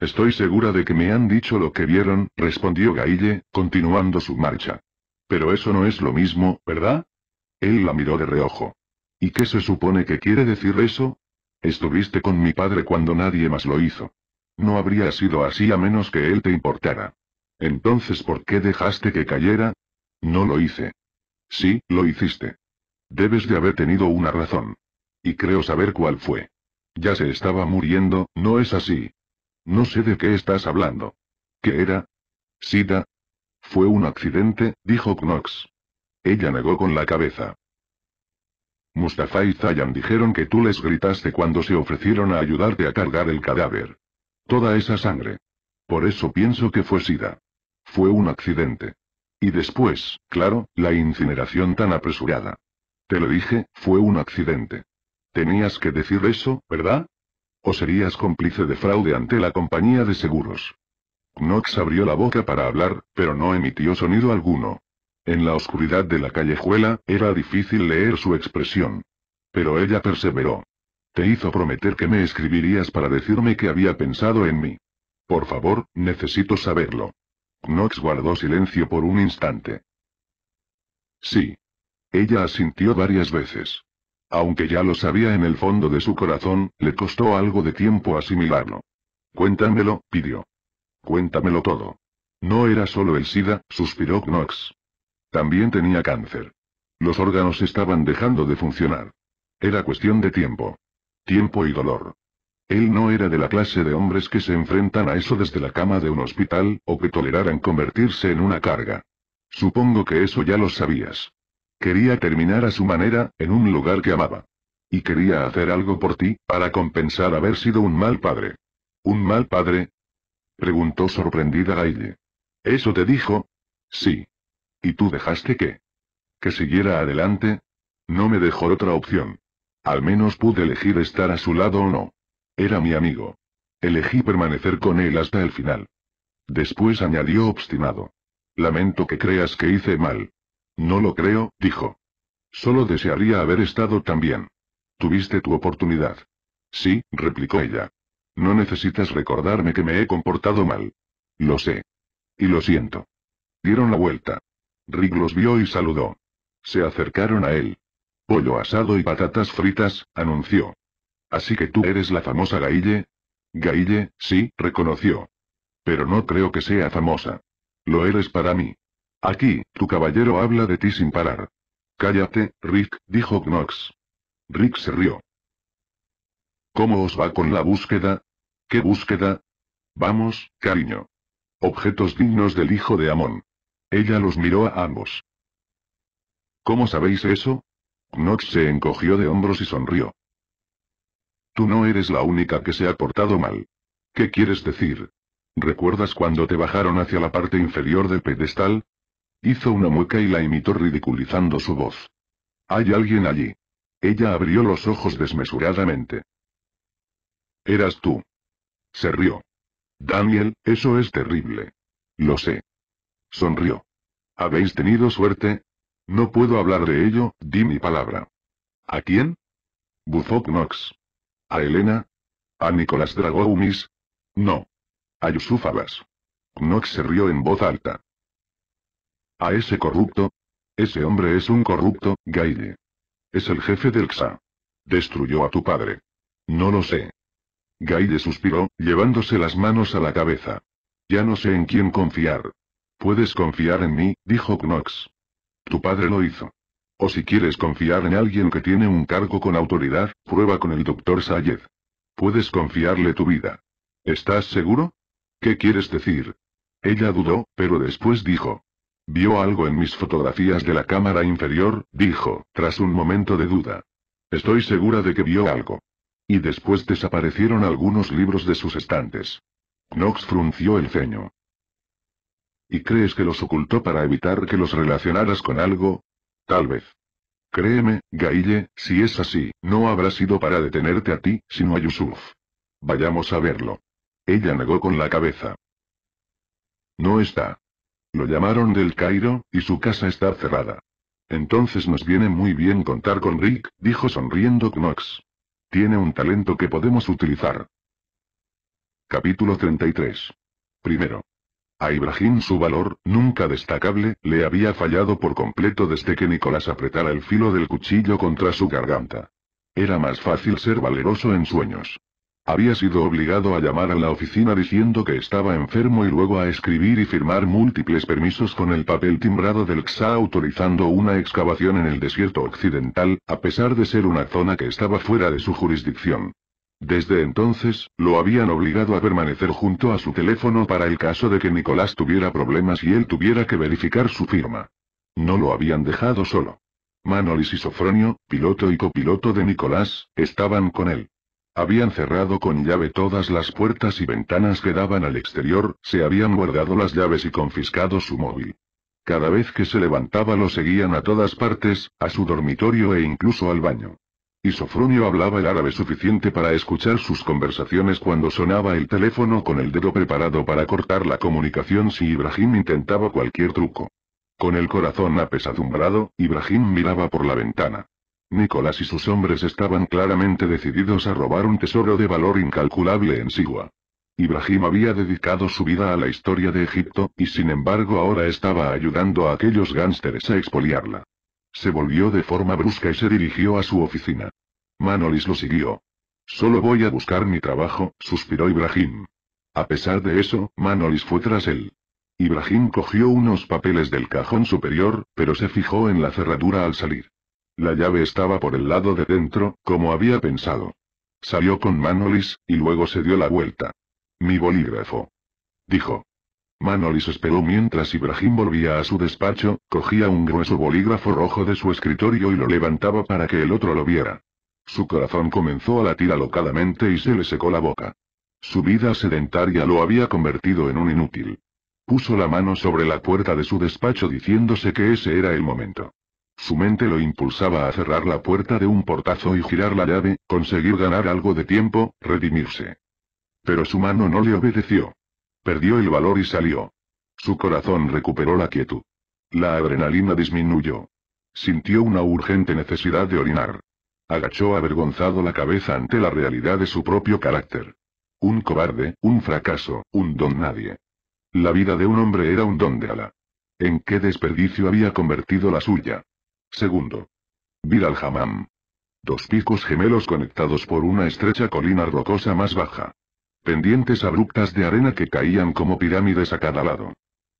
Estoy segura de que me han dicho lo que vieron, respondió Gaille, continuando su marcha. Pero eso no es lo mismo, ¿verdad? Él la miró de reojo. ¿Y qué se supone que quiere decir eso? Estuviste con mi padre cuando nadie más lo hizo. No habría sido así a menos que él te importara. Entonces, ¿por qué dejaste que cayera? No lo hice. Sí, lo hiciste. Debes de haber tenido una razón. Y creo saber cuál fue. Ya se estaba muriendo, ¿no es así? No sé de qué estás hablando. ¿Qué era? Sida. Fue un accidente, dijo Knox. Ella negó con la cabeza. Mustafa y Zayan dijeron que tú les gritaste cuando se ofrecieron a ayudarte a cargar el cadáver. Toda esa sangre. Por eso pienso que fue Sida. Fue un accidente. Y después, claro, la incineración tan apresurada. Te lo dije, fue un accidente. Tenías que decir eso, ¿verdad? o serías cómplice de fraude ante la compañía de seguros. Knox abrió la boca para hablar, pero no emitió sonido alguno. En la oscuridad de la callejuela, era difícil leer su expresión. Pero ella perseveró. Te hizo prometer que me escribirías para decirme que había pensado en mí. Por favor, necesito saberlo. Knox guardó silencio por un instante. Sí. Ella asintió varias veces. Aunque ya lo sabía en el fondo de su corazón, le costó algo de tiempo asimilarlo. Cuéntamelo, pidió. Cuéntamelo todo. No era solo el SIDA, suspiró Knox. También tenía cáncer. Los órganos estaban dejando de funcionar. Era cuestión de tiempo. Tiempo y dolor. Él no era de la clase de hombres que se enfrentan a eso desde la cama de un hospital, o que toleraran convertirse en una carga. Supongo que eso ya lo sabías. Quería terminar a su manera, en un lugar que amaba. Y quería hacer algo por ti, para compensar haber sido un mal padre. ¿Un mal padre? Preguntó sorprendida Gaille. ¿Eso te dijo? Sí. ¿Y tú dejaste que? ¿Que siguiera adelante? No me dejó otra opción. Al menos pude elegir estar a su lado o no. Era mi amigo. Elegí permanecer con él hasta el final. Después añadió obstinado. Lamento que creas que hice mal. No lo creo, dijo. Solo desearía haber estado también. Tuviste tu oportunidad. Sí, replicó ella. No necesitas recordarme que me he comportado mal. Lo sé. Y lo siento. Dieron la vuelta. Rick los vio y saludó. Se acercaron a él. Pollo asado y patatas fritas, anunció. Así que tú eres la famosa Gaille. Gaille, sí, reconoció. Pero no creo que sea famosa. Lo eres para mí. Aquí, tu caballero habla de ti sin parar. Cállate, Rick, dijo Knox. Rick se rió. ¿Cómo os va con la búsqueda? ¿Qué búsqueda? Vamos, cariño. Objetos dignos del hijo de Amón. Ella los miró a ambos. ¿Cómo sabéis eso? Knox se encogió de hombros y sonrió. Tú no eres la única que se ha portado mal. ¿Qué quieres decir? ¿Recuerdas cuando te bajaron hacia la parte inferior del pedestal? Hizo una mueca y la imitó ridiculizando su voz. Hay alguien allí. Ella abrió los ojos desmesuradamente. Eras tú. Se rió. Daniel, eso es terrible. Lo sé. Sonrió. ¿Habéis tenido suerte? No puedo hablar de ello, di mi palabra. ¿A quién? Buzó Knox. ¿A Elena? ¿A Nicolás Dragoumis? No. A Yusuf Abbas. Knox se rió en voz alta. ¿A ese corrupto? Ese hombre es un corrupto, Gaide. Es el jefe del XA. Destruyó a tu padre. No lo sé. Gaide suspiró, llevándose las manos a la cabeza. Ya no sé en quién confiar. Puedes confiar en mí, dijo Knox. Tu padre lo hizo. O si quieres confiar en alguien que tiene un cargo con autoridad, prueba con el doctor Sayed. Puedes confiarle tu vida. ¿Estás seguro? ¿Qué quieres decir? Ella dudó, pero después dijo. Vio algo en mis fotografías de la cámara inferior, dijo, tras un momento de duda. Estoy segura de que vio algo. Y después desaparecieron algunos libros de sus estantes. Knox frunció el ceño. ¿Y crees que los ocultó para evitar que los relacionaras con algo? Tal vez. Créeme, Gaille, si es así, no habrá sido para detenerte a ti, sino a Yusuf. Vayamos a verlo. Ella negó con la cabeza. No está. Lo llamaron del Cairo, y su casa está cerrada. Entonces nos viene muy bien contar con Rick, dijo sonriendo Knox. Tiene un talento que podemos utilizar. Capítulo 33. Primero. A Ibrahim su valor, nunca destacable, le había fallado por completo desde que Nicolás apretara el filo del cuchillo contra su garganta. Era más fácil ser valeroso en sueños. Había sido obligado a llamar a la oficina diciendo que estaba enfermo y luego a escribir y firmar múltiples permisos con el papel timbrado del XA autorizando una excavación en el desierto occidental, a pesar de ser una zona que estaba fuera de su jurisdicción. Desde entonces, lo habían obligado a permanecer junto a su teléfono para el caso de que Nicolás tuviera problemas y él tuviera que verificar su firma. No lo habían dejado solo. Manolis y Sofronio, piloto y copiloto de Nicolás, estaban con él. Habían cerrado con llave todas las puertas y ventanas que daban al exterior, se habían guardado las llaves y confiscado su móvil. Cada vez que se levantaba lo seguían a todas partes, a su dormitorio e incluso al baño. Y Sofronio hablaba el árabe suficiente para escuchar sus conversaciones cuando sonaba el teléfono con el dedo preparado para cortar la comunicación si Ibrahim intentaba cualquier truco. Con el corazón apesadumbrado, Ibrahim miraba por la ventana. Nicolás y sus hombres estaban claramente decididos a robar un tesoro de valor incalculable en Sigua. Ibrahim había dedicado su vida a la historia de Egipto, y sin embargo ahora estaba ayudando a aquellos gánsteres a expoliarla. Se volvió de forma brusca y se dirigió a su oficina. Manolis lo siguió. Solo voy a buscar mi trabajo, suspiró Ibrahim. A pesar de eso, Manolis fue tras él. Ibrahim cogió unos papeles del cajón superior, pero se fijó en la cerradura al salir. La llave estaba por el lado de dentro, como había pensado. Salió con Manolis, y luego se dio la vuelta. Mi bolígrafo. Dijo. Manolis esperó mientras Ibrahim volvía a su despacho, cogía un grueso bolígrafo rojo de su escritorio y lo levantaba para que el otro lo viera. Su corazón comenzó a latir alocadamente y se le secó la boca. Su vida sedentaria lo había convertido en un inútil. Puso la mano sobre la puerta de su despacho diciéndose que ese era el momento. Su mente lo impulsaba a cerrar la puerta de un portazo y girar la llave, conseguir ganar algo de tiempo, redimirse. Pero su mano no le obedeció. Perdió el valor y salió. Su corazón recuperó la quietud. La adrenalina disminuyó. Sintió una urgente necesidad de orinar. Agachó avergonzado la cabeza ante la realidad de su propio carácter. Un cobarde, un fracaso, un don nadie. La vida de un hombre era un don de ala. ¿En qué desperdicio había convertido la suya? Segundo. al-Hamam. Dos picos gemelos conectados por una estrecha colina rocosa más baja. Pendientes abruptas de arena que caían como pirámides a cada lado.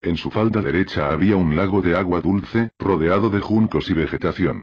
En su falda derecha había un lago de agua dulce, rodeado de juncos y vegetación.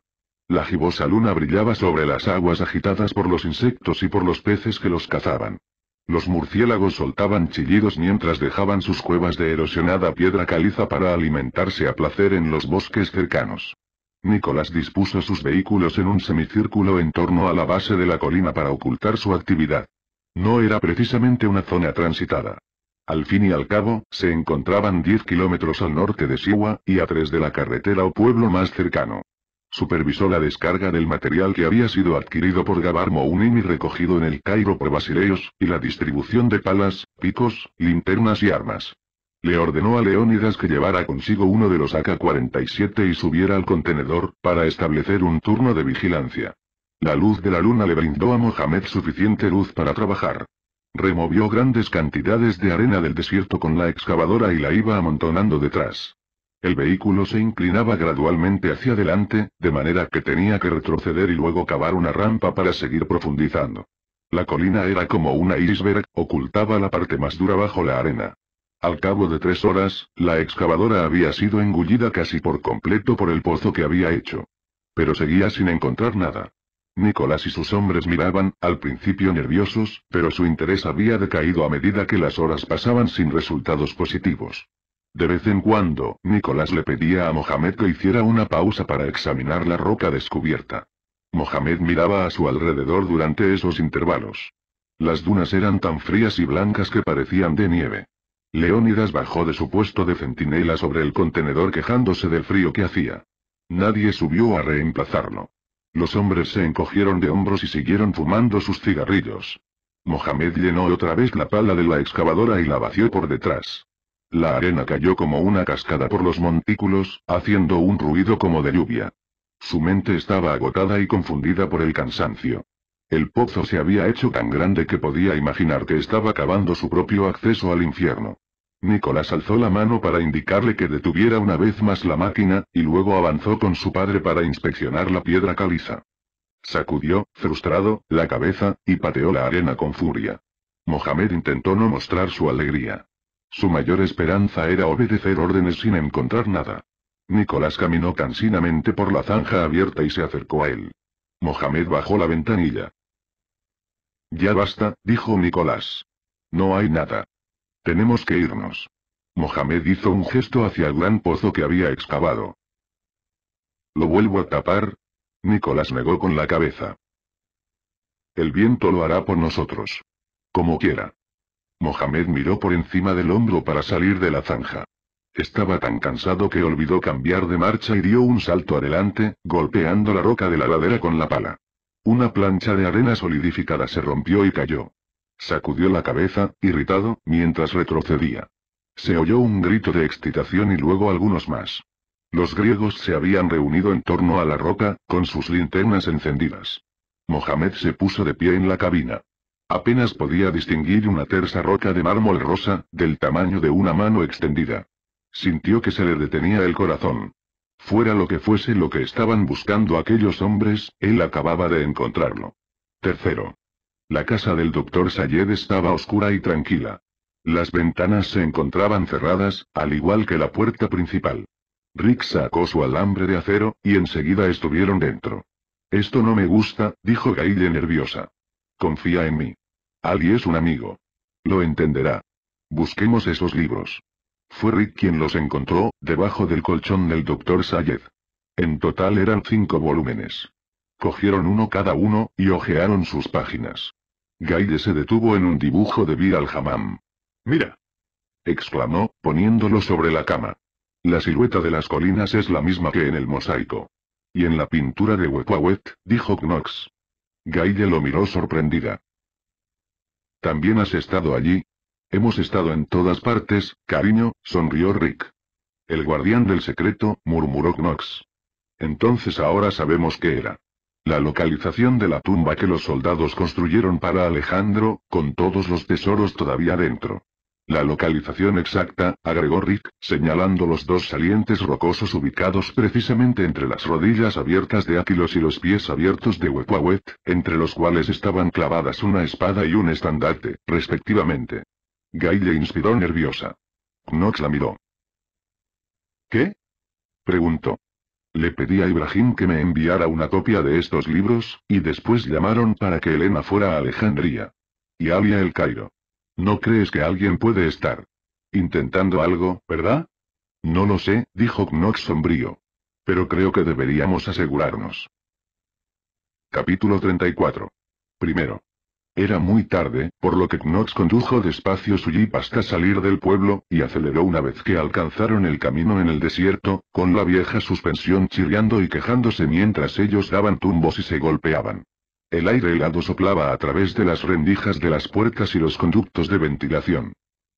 La gibosa luna brillaba sobre las aguas agitadas por los insectos y por los peces que los cazaban. Los murciélagos soltaban chillidos mientras dejaban sus cuevas de erosionada piedra caliza para alimentarse a placer en los bosques cercanos. Nicolás dispuso sus vehículos en un semicírculo en torno a la base de la colina para ocultar su actividad. No era precisamente una zona transitada. Al fin y al cabo, se encontraban 10 kilómetros al norte de Siwa, y a tres de la carretera o pueblo más cercano. Supervisó la descarga del material que había sido adquirido por Gabar Mounim recogido en el Cairo por Basileos, y la distribución de palas, picos, linternas y armas. Le ordenó a Leónidas que llevara consigo uno de los AK-47 y subiera al contenedor, para establecer un turno de vigilancia. La luz de la luna le brindó a Mohamed suficiente luz para trabajar. Removió grandes cantidades de arena del desierto con la excavadora y la iba amontonando detrás. El vehículo se inclinaba gradualmente hacia adelante, de manera que tenía que retroceder y luego cavar una rampa para seguir profundizando. La colina era como una iceberg, ocultaba la parte más dura bajo la arena. Al cabo de tres horas, la excavadora había sido engullida casi por completo por el pozo que había hecho. Pero seguía sin encontrar nada. Nicolás y sus hombres miraban, al principio nerviosos, pero su interés había decaído a medida que las horas pasaban sin resultados positivos. De vez en cuando, Nicolás le pedía a Mohamed que hiciera una pausa para examinar la roca descubierta. Mohamed miraba a su alrededor durante esos intervalos. Las dunas eran tan frías y blancas que parecían de nieve. Leónidas bajó de su puesto de centinela sobre el contenedor quejándose del frío que hacía. Nadie subió a reemplazarlo. Los hombres se encogieron de hombros y siguieron fumando sus cigarrillos. Mohamed llenó otra vez la pala de la excavadora y la vació por detrás. La arena cayó como una cascada por los montículos, haciendo un ruido como de lluvia. Su mente estaba agotada y confundida por el cansancio. El pozo se había hecho tan grande que podía imaginar que estaba cavando su propio acceso al infierno. Nicolás alzó la mano para indicarle que detuviera una vez más la máquina, y luego avanzó con su padre para inspeccionar la piedra caliza. Sacudió, frustrado, la cabeza, y pateó la arena con furia. Mohamed intentó no mostrar su alegría. Su mayor esperanza era obedecer órdenes sin encontrar nada. Nicolás caminó cansinamente por la zanja abierta y se acercó a él. Mohamed bajó la ventanilla. Ya basta, dijo Nicolás. No hay nada. Tenemos que irnos. Mohamed hizo un gesto hacia el gran pozo que había excavado. ¿Lo vuelvo a tapar? Nicolás negó con la cabeza. El viento lo hará por nosotros. Como quiera. Mohamed miró por encima del hombro para salir de la zanja. Estaba tan cansado que olvidó cambiar de marcha y dio un salto adelante, golpeando la roca de la ladera con la pala. Una plancha de arena solidificada se rompió y cayó. Sacudió la cabeza, irritado, mientras retrocedía. Se oyó un grito de excitación y luego algunos más. Los griegos se habían reunido en torno a la roca, con sus linternas encendidas. Mohamed se puso de pie en la cabina. Apenas podía distinguir una tersa roca de mármol rosa, del tamaño de una mano extendida. Sintió que se le detenía el corazón. Fuera lo que fuese lo que estaban buscando aquellos hombres, él acababa de encontrarlo. Tercero. La casa del doctor Sayed estaba oscura y tranquila. Las ventanas se encontraban cerradas, al igual que la puerta principal. Rick sacó su alambre de acero, y enseguida estuvieron dentro. Esto no me gusta, dijo Gaille nerviosa. Confía en mí. Ali es un amigo. Lo entenderá. Busquemos esos libros. Fue Rick quien los encontró, debajo del colchón del doctor Sayed. En total eran cinco volúmenes. Cogieron uno cada uno, y hojearon sus páginas. Gaide se detuvo en un dibujo de Bir al ¡Mira! exclamó, poniéndolo sobre la cama. La silueta de las colinas es la misma que en el mosaico. Y en la pintura de Wepawet, dijo Knox. Gaide lo miró sorprendida. ¿También has estado allí? Hemos estado en todas partes, cariño, sonrió Rick. El guardián del secreto, murmuró Knox. Entonces ahora sabemos qué era. La localización de la tumba que los soldados construyeron para Alejandro, con todos los tesoros todavía dentro. La localización exacta, agregó Rick, señalando los dos salientes rocosos ubicados precisamente entre las rodillas abiertas de Aquilos y los pies abiertos de Huecuahuet, entre los cuales estaban clavadas una espada y un estandarte, respectivamente. Guy inspiró nerviosa. Knox la miró. ¿Qué? preguntó. Le pedí a Ibrahim que me enviara una copia de estos libros, y después llamaron para que Elena fuera a Alejandría. Y Alia el Cairo. ¿No crees que alguien puede estar intentando algo, verdad? No lo sé, dijo Knox sombrío. Pero creo que deberíamos asegurarnos. Capítulo 34. Primero. Era muy tarde, por lo que Knox condujo despacio su jeep hasta salir del pueblo, y aceleró una vez que alcanzaron el camino en el desierto, con la vieja suspensión chirriando y quejándose mientras ellos daban tumbos y se golpeaban. El aire helado soplaba a través de las rendijas de las puertas y los conductos de ventilación.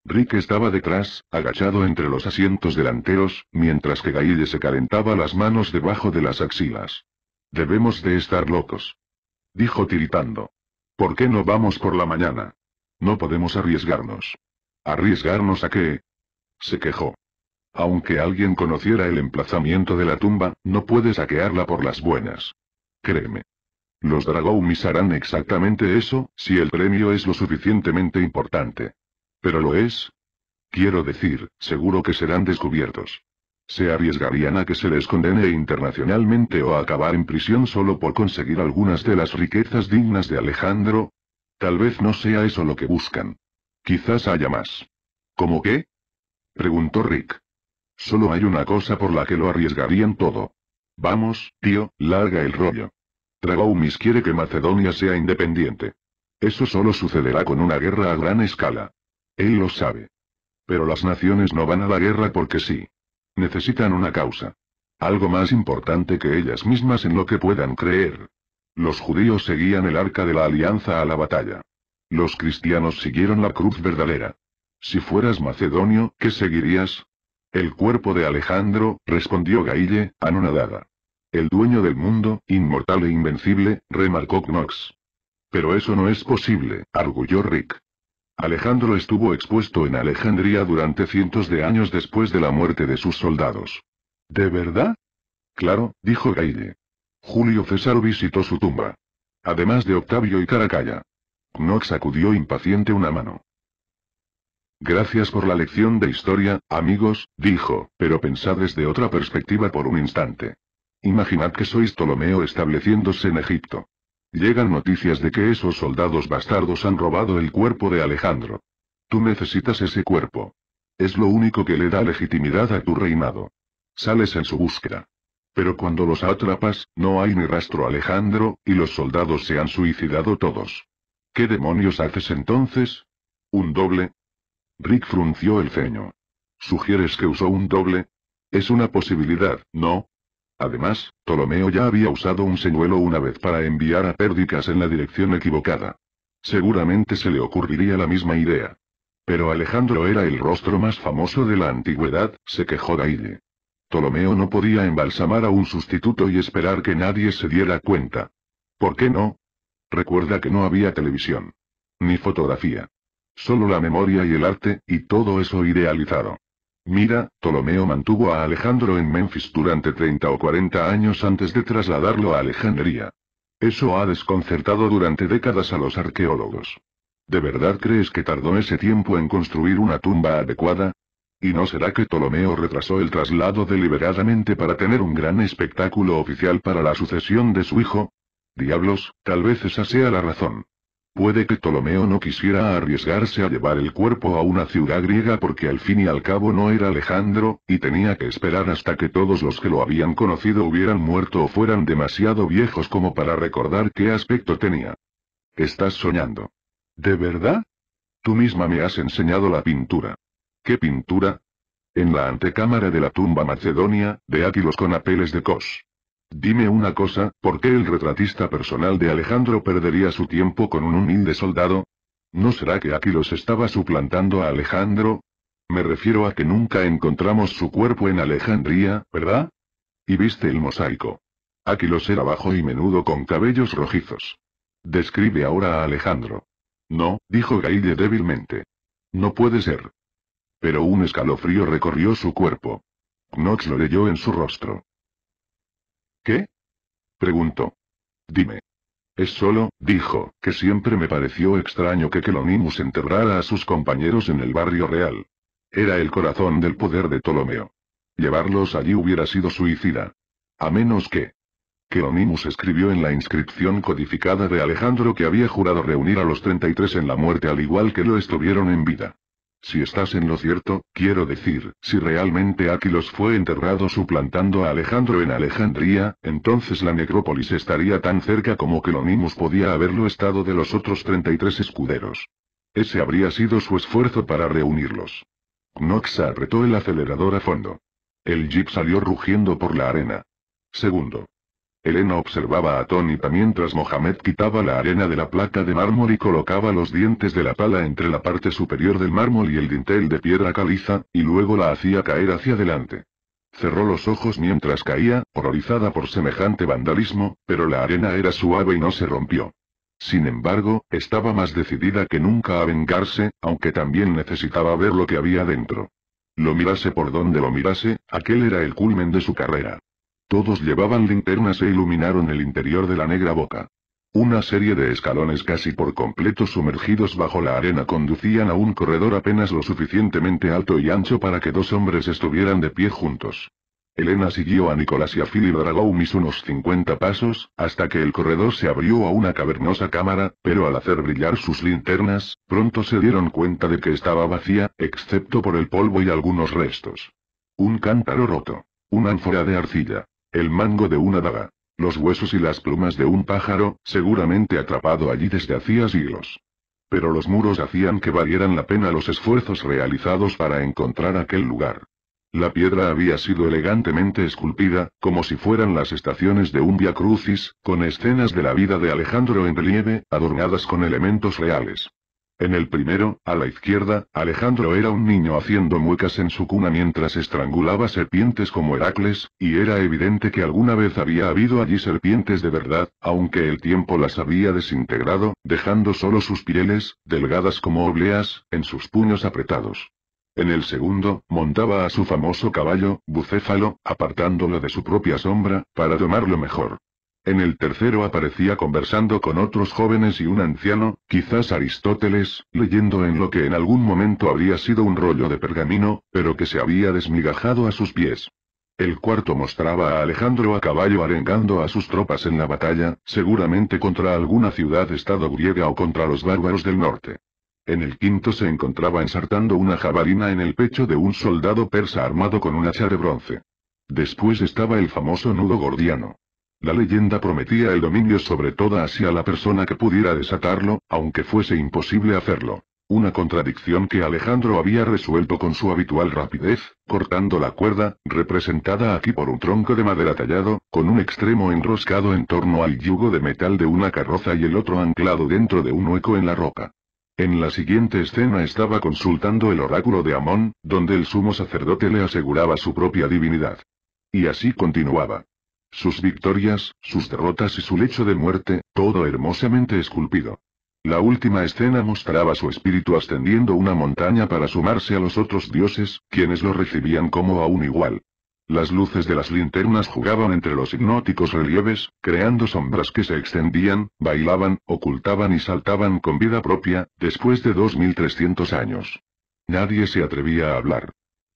Rick estaba detrás, agachado entre los asientos delanteros, mientras que Gaide se calentaba las manos debajo de las axilas. Debemos de estar locos. Dijo tiritando. ¿Por qué no vamos por la mañana? No podemos arriesgarnos. ¿Arriesgarnos a qué? Se quejó. Aunque alguien conociera el emplazamiento de la tumba, no puede saquearla por las buenas. Créeme. Los Dragoumis harán exactamente eso, si el premio es lo suficientemente importante. Pero lo es. Quiero decir, seguro que serán descubiertos. Se arriesgarían a que se les condene internacionalmente o a acabar en prisión solo por conseguir algunas de las riquezas dignas de Alejandro. Tal vez no sea eso lo que buscan. Quizás haya más. ¿Cómo qué? preguntó Rick. Solo hay una cosa por la que lo arriesgarían todo. Vamos, tío, larga el rollo. Dragoumis quiere que Macedonia sea independiente. Eso solo sucederá con una guerra a gran escala. Él lo sabe. Pero las naciones no van a la guerra porque sí. Necesitan una causa. Algo más importante que ellas mismas en lo que puedan creer. Los judíos seguían el arca de la alianza a la batalla. Los cristianos siguieron la cruz verdadera. Si fueras macedonio, ¿qué seguirías? El cuerpo de Alejandro, respondió Gaille, anonadada. El dueño del mundo, inmortal e invencible, remarcó Knox. Pero eso no es posible, arguyó Rick. Alejandro estuvo expuesto en Alejandría durante cientos de años después de la muerte de sus soldados. ¿De verdad? Claro, dijo Gaide. Julio César visitó su tumba. Además de Octavio y Caracalla. Knox sacudió impaciente una mano. Gracias por la lección de historia, amigos, dijo, pero pensad desde otra perspectiva por un instante. Imaginad que sois Ptolomeo estableciéndose en Egipto. Llegan noticias de que esos soldados bastardos han robado el cuerpo de Alejandro. Tú necesitas ese cuerpo. Es lo único que le da legitimidad a tu reinado. Sales en su búsqueda. Pero cuando los atrapas, no hay ni rastro Alejandro, y los soldados se han suicidado todos. ¿Qué demonios haces entonces? ¿Un doble? Rick frunció el ceño. ¿Sugieres que usó un doble? Es una posibilidad, ¿no? Además, Ptolomeo ya había usado un señuelo una vez para enviar a Pérdicas en la dirección equivocada. Seguramente se le ocurriría la misma idea. Pero Alejandro era el rostro más famoso de la antigüedad, se quejó Gaille. Ptolomeo no podía embalsamar a un sustituto y esperar que nadie se diera cuenta. ¿Por qué no? Recuerda que no había televisión. Ni fotografía. Solo la memoria y el arte, y todo eso idealizado. Mira, Ptolomeo mantuvo a Alejandro en Memphis durante 30 o 40 años antes de trasladarlo a Alejandría. Eso ha desconcertado durante décadas a los arqueólogos. ¿De verdad crees que tardó ese tiempo en construir una tumba adecuada? ¿Y no será que Ptolomeo retrasó el traslado deliberadamente para tener un gran espectáculo oficial para la sucesión de su hijo? Diablos, tal vez esa sea la razón. Puede que Ptolomeo no quisiera arriesgarse a llevar el cuerpo a una ciudad griega porque al fin y al cabo no era Alejandro, y tenía que esperar hasta que todos los que lo habían conocido hubieran muerto o fueran demasiado viejos como para recordar qué aspecto tenía. Estás soñando. ¿De verdad? Tú misma me has enseñado la pintura. ¿Qué pintura? En la antecámara de la tumba macedonia, de Átilos con apeles de cos. Dime una cosa, ¿por qué el retratista personal de Alejandro perdería su tiempo con un humilde soldado? ¿No será que Aquilos estaba suplantando a Alejandro? Me refiero a que nunca encontramos su cuerpo en Alejandría, ¿verdad? Y viste el mosaico. Aquilos era bajo y menudo con cabellos rojizos. Describe ahora a Alejandro. No, dijo Gaille débilmente. No puede ser. Pero un escalofrío recorrió su cuerpo. Knox lo leyó en su rostro. ¿Qué? Preguntó. Dime. Es solo, dijo, que siempre me pareció extraño que Kelonimus enterrara a sus compañeros en el barrio real. Era el corazón del poder de Ptolomeo. Llevarlos allí hubiera sido suicida. A menos que... Kelonimus escribió en la inscripción codificada de Alejandro que había jurado reunir a los 33 en la muerte al igual que lo estuvieron en vida. Si estás en lo cierto, quiero decir, si realmente Aquilos fue enterrado suplantando a Alejandro en Alejandría, entonces la necrópolis estaría tan cerca como que mismo podía haberlo estado de los otros 33 escuderos. Ese habría sido su esfuerzo para reunirlos. Knox apretó el acelerador a fondo. El jeep salió rugiendo por la arena. Segundo. Elena observaba atónita mientras Mohamed quitaba la arena de la placa de mármol y colocaba los dientes de la pala entre la parte superior del mármol y el dintel de piedra caliza, y luego la hacía caer hacia adelante. Cerró los ojos mientras caía, horrorizada por semejante vandalismo, pero la arena era suave y no se rompió. Sin embargo, estaba más decidida que nunca a vengarse, aunque también necesitaba ver lo que había dentro. Lo mirase por donde lo mirase, aquel era el culmen de su carrera. Todos llevaban linternas e iluminaron el interior de la negra boca. Una serie de escalones casi por completo sumergidos bajo la arena conducían a un corredor apenas lo suficientemente alto y ancho para que dos hombres estuvieran de pie juntos. Elena siguió a Nicolás y a Philip Dragoumis unos 50 pasos, hasta que el corredor se abrió a una cavernosa cámara, pero al hacer brillar sus linternas, pronto se dieron cuenta de que estaba vacía, excepto por el polvo y algunos restos. Un cántaro roto. Una ánfora de arcilla. El mango de una daga. Los huesos y las plumas de un pájaro, seguramente atrapado allí desde hacía siglos. Pero los muros hacían que valieran la pena los esfuerzos realizados para encontrar aquel lugar. La piedra había sido elegantemente esculpida, como si fueran las estaciones de un Via Crucis, con escenas de la vida de Alejandro en relieve, adornadas con elementos reales. En el primero, a la izquierda, Alejandro era un niño haciendo muecas en su cuna mientras estrangulaba serpientes como Heracles, y era evidente que alguna vez había habido allí serpientes de verdad, aunque el tiempo las había desintegrado, dejando solo sus pieles, delgadas como obleas, en sus puños apretados. En el segundo, montaba a su famoso caballo, bucéfalo, apartándolo de su propia sombra, para tomarlo mejor. En el tercero aparecía conversando con otros jóvenes y un anciano, quizás Aristóteles, leyendo en lo que en algún momento habría sido un rollo de pergamino, pero que se había desmigajado a sus pies. El cuarto mostraba a Alejandro a caballo arengando a sus tropas en la batalla, seguramente contra alguna ciudad-estado griega o contra los bárbaros del norte. En el quinto se encontraba ensartando una jabalina en el pecho de un soldado persa armado con un hacha de bronce. Después estaba el famoso nudo gordiano. La leyenda prometía el dominio sobre toda hacia a la persona que pudiera desatarlo, aunque fuese imposible hacerlo. Una contradicción que Alejandro había resuelto con su habitual rapidez, cortando la cuerda, representada aquí por un tronco de madera tallado, con un extremo enroscado en torno al yugo de metal de una carroza y el otro anclado dentro de un hueco en la roca. En la siguiente escena estaba consultando el oráculo de Amón, donde el sumo sacerdote le aseguraba su propia divinidad. Y así continuaba. Sus victorias, sus derrotas y su lecho de muerte, todo hermosamente esculpido. La última escena mostraba su espíritu ascendiendo una montaña para sumarse a los otros dioses, quienes lo recibían como a un igual. Las luces de las linternas jugaban entre los hipnóticos relieves, creando sombras que se extendían, bailaban, ocultaban y saltaban con vida propia, después de 2300 años. Nadie se atrevía a hablar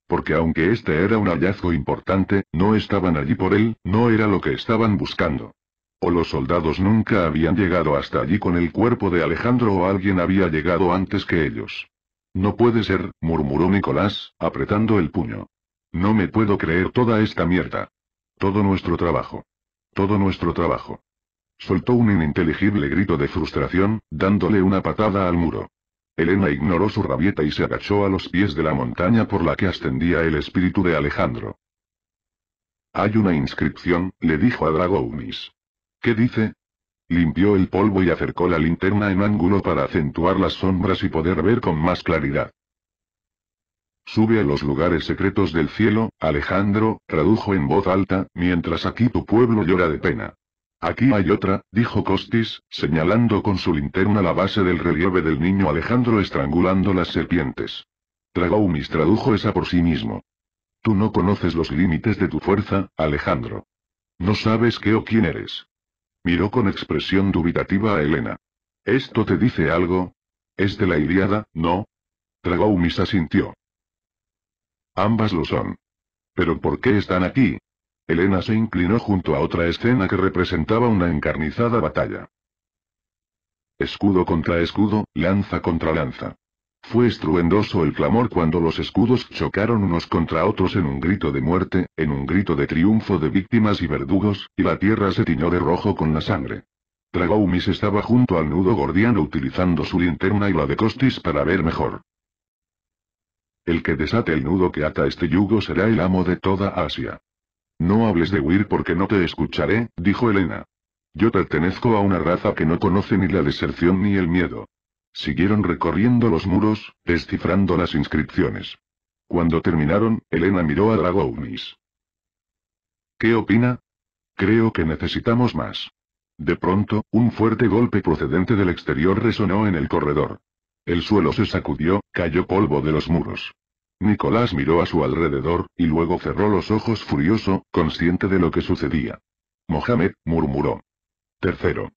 porque aunque este era un hallazgo importante, no estaban allí por él, no era lo que estaban buscando. O los soldados nunca habían llegado hasta allí con el cuerpo de Alejandro o alguien había llegado antes que ellos. No puede ser, murmuró Nicolás, apretando el puño. No me puedo creer toda esta mierda. Todo nuestro trabajo. Todo nuestro trabajo. Soltó un ininteligible grito de frustración, dándole una patada al muro. Elena ignoró su rabieta y se agachó a los pies de la montaña por la que ascendía el espíritu de Alejandro. Hay una inscripción, le dijo a Dragounis. ¿Qué dice? Limpió el polvo y acercó la linterna en ángulo para acentuar las sombras y poder ver con más claridad. Sube a los lugares secretos del cielo, Alejandro, tradujo en voz alta, mientras aquí tu pueblo llora de pena. Aquí hay otra, dijo Costis, señalando con su linterna la base del relieve del niño Alejandro estrangulando las serpientes. Tragoumis tradujo esa por sí mismo. Tú no conoces los límites de tu fuerza, Alejandro. No sabes qué o quién eres. Miró con expresión dubitativa a Elena. ¿Esto te dice algo? Es de la Iliada, ¿no? Tragoumis asintió. Ambas lo son. ¿Pero por qué están aquí? Elena se inclinó junto a otra escena que representaba una encarnizada batalla. Escudo contra escudo, lanza contra lanza. Fue estruendoso el clamor cuando los escudos chocaron unos contra otros en un grito de muerte, en un grito de triunfo de víctimas y verdugos, y la tierra se tiñó de rojo con la sangre. Dragoumis estaba junto al nudo gordiano utilizando su linterna y la de Costis para ver mejor. El que desate el nudo que ata este yugo será el amo de toda Asia. No hables de huir porque no te escucharé, dijo Elena. Yo pertenezco a una raza que no conoce ni la deserción ni el miedo. Siguieron recorriendo los muros, descifrando las inscripciones. Cuando terminaron, Elena miró a Dragounis. ¿Qué opina? Creo que necesitamos más. De pronto, un fuerte golpe procedente del exterior resonó en el corredor. El suelo se sacudió, cayó polvo de los muros. Nicolás miró a su alrededor, y luego cerró los ojos furioso, consciente de lo que sucedía. Mohamed, murmuró. Tercero.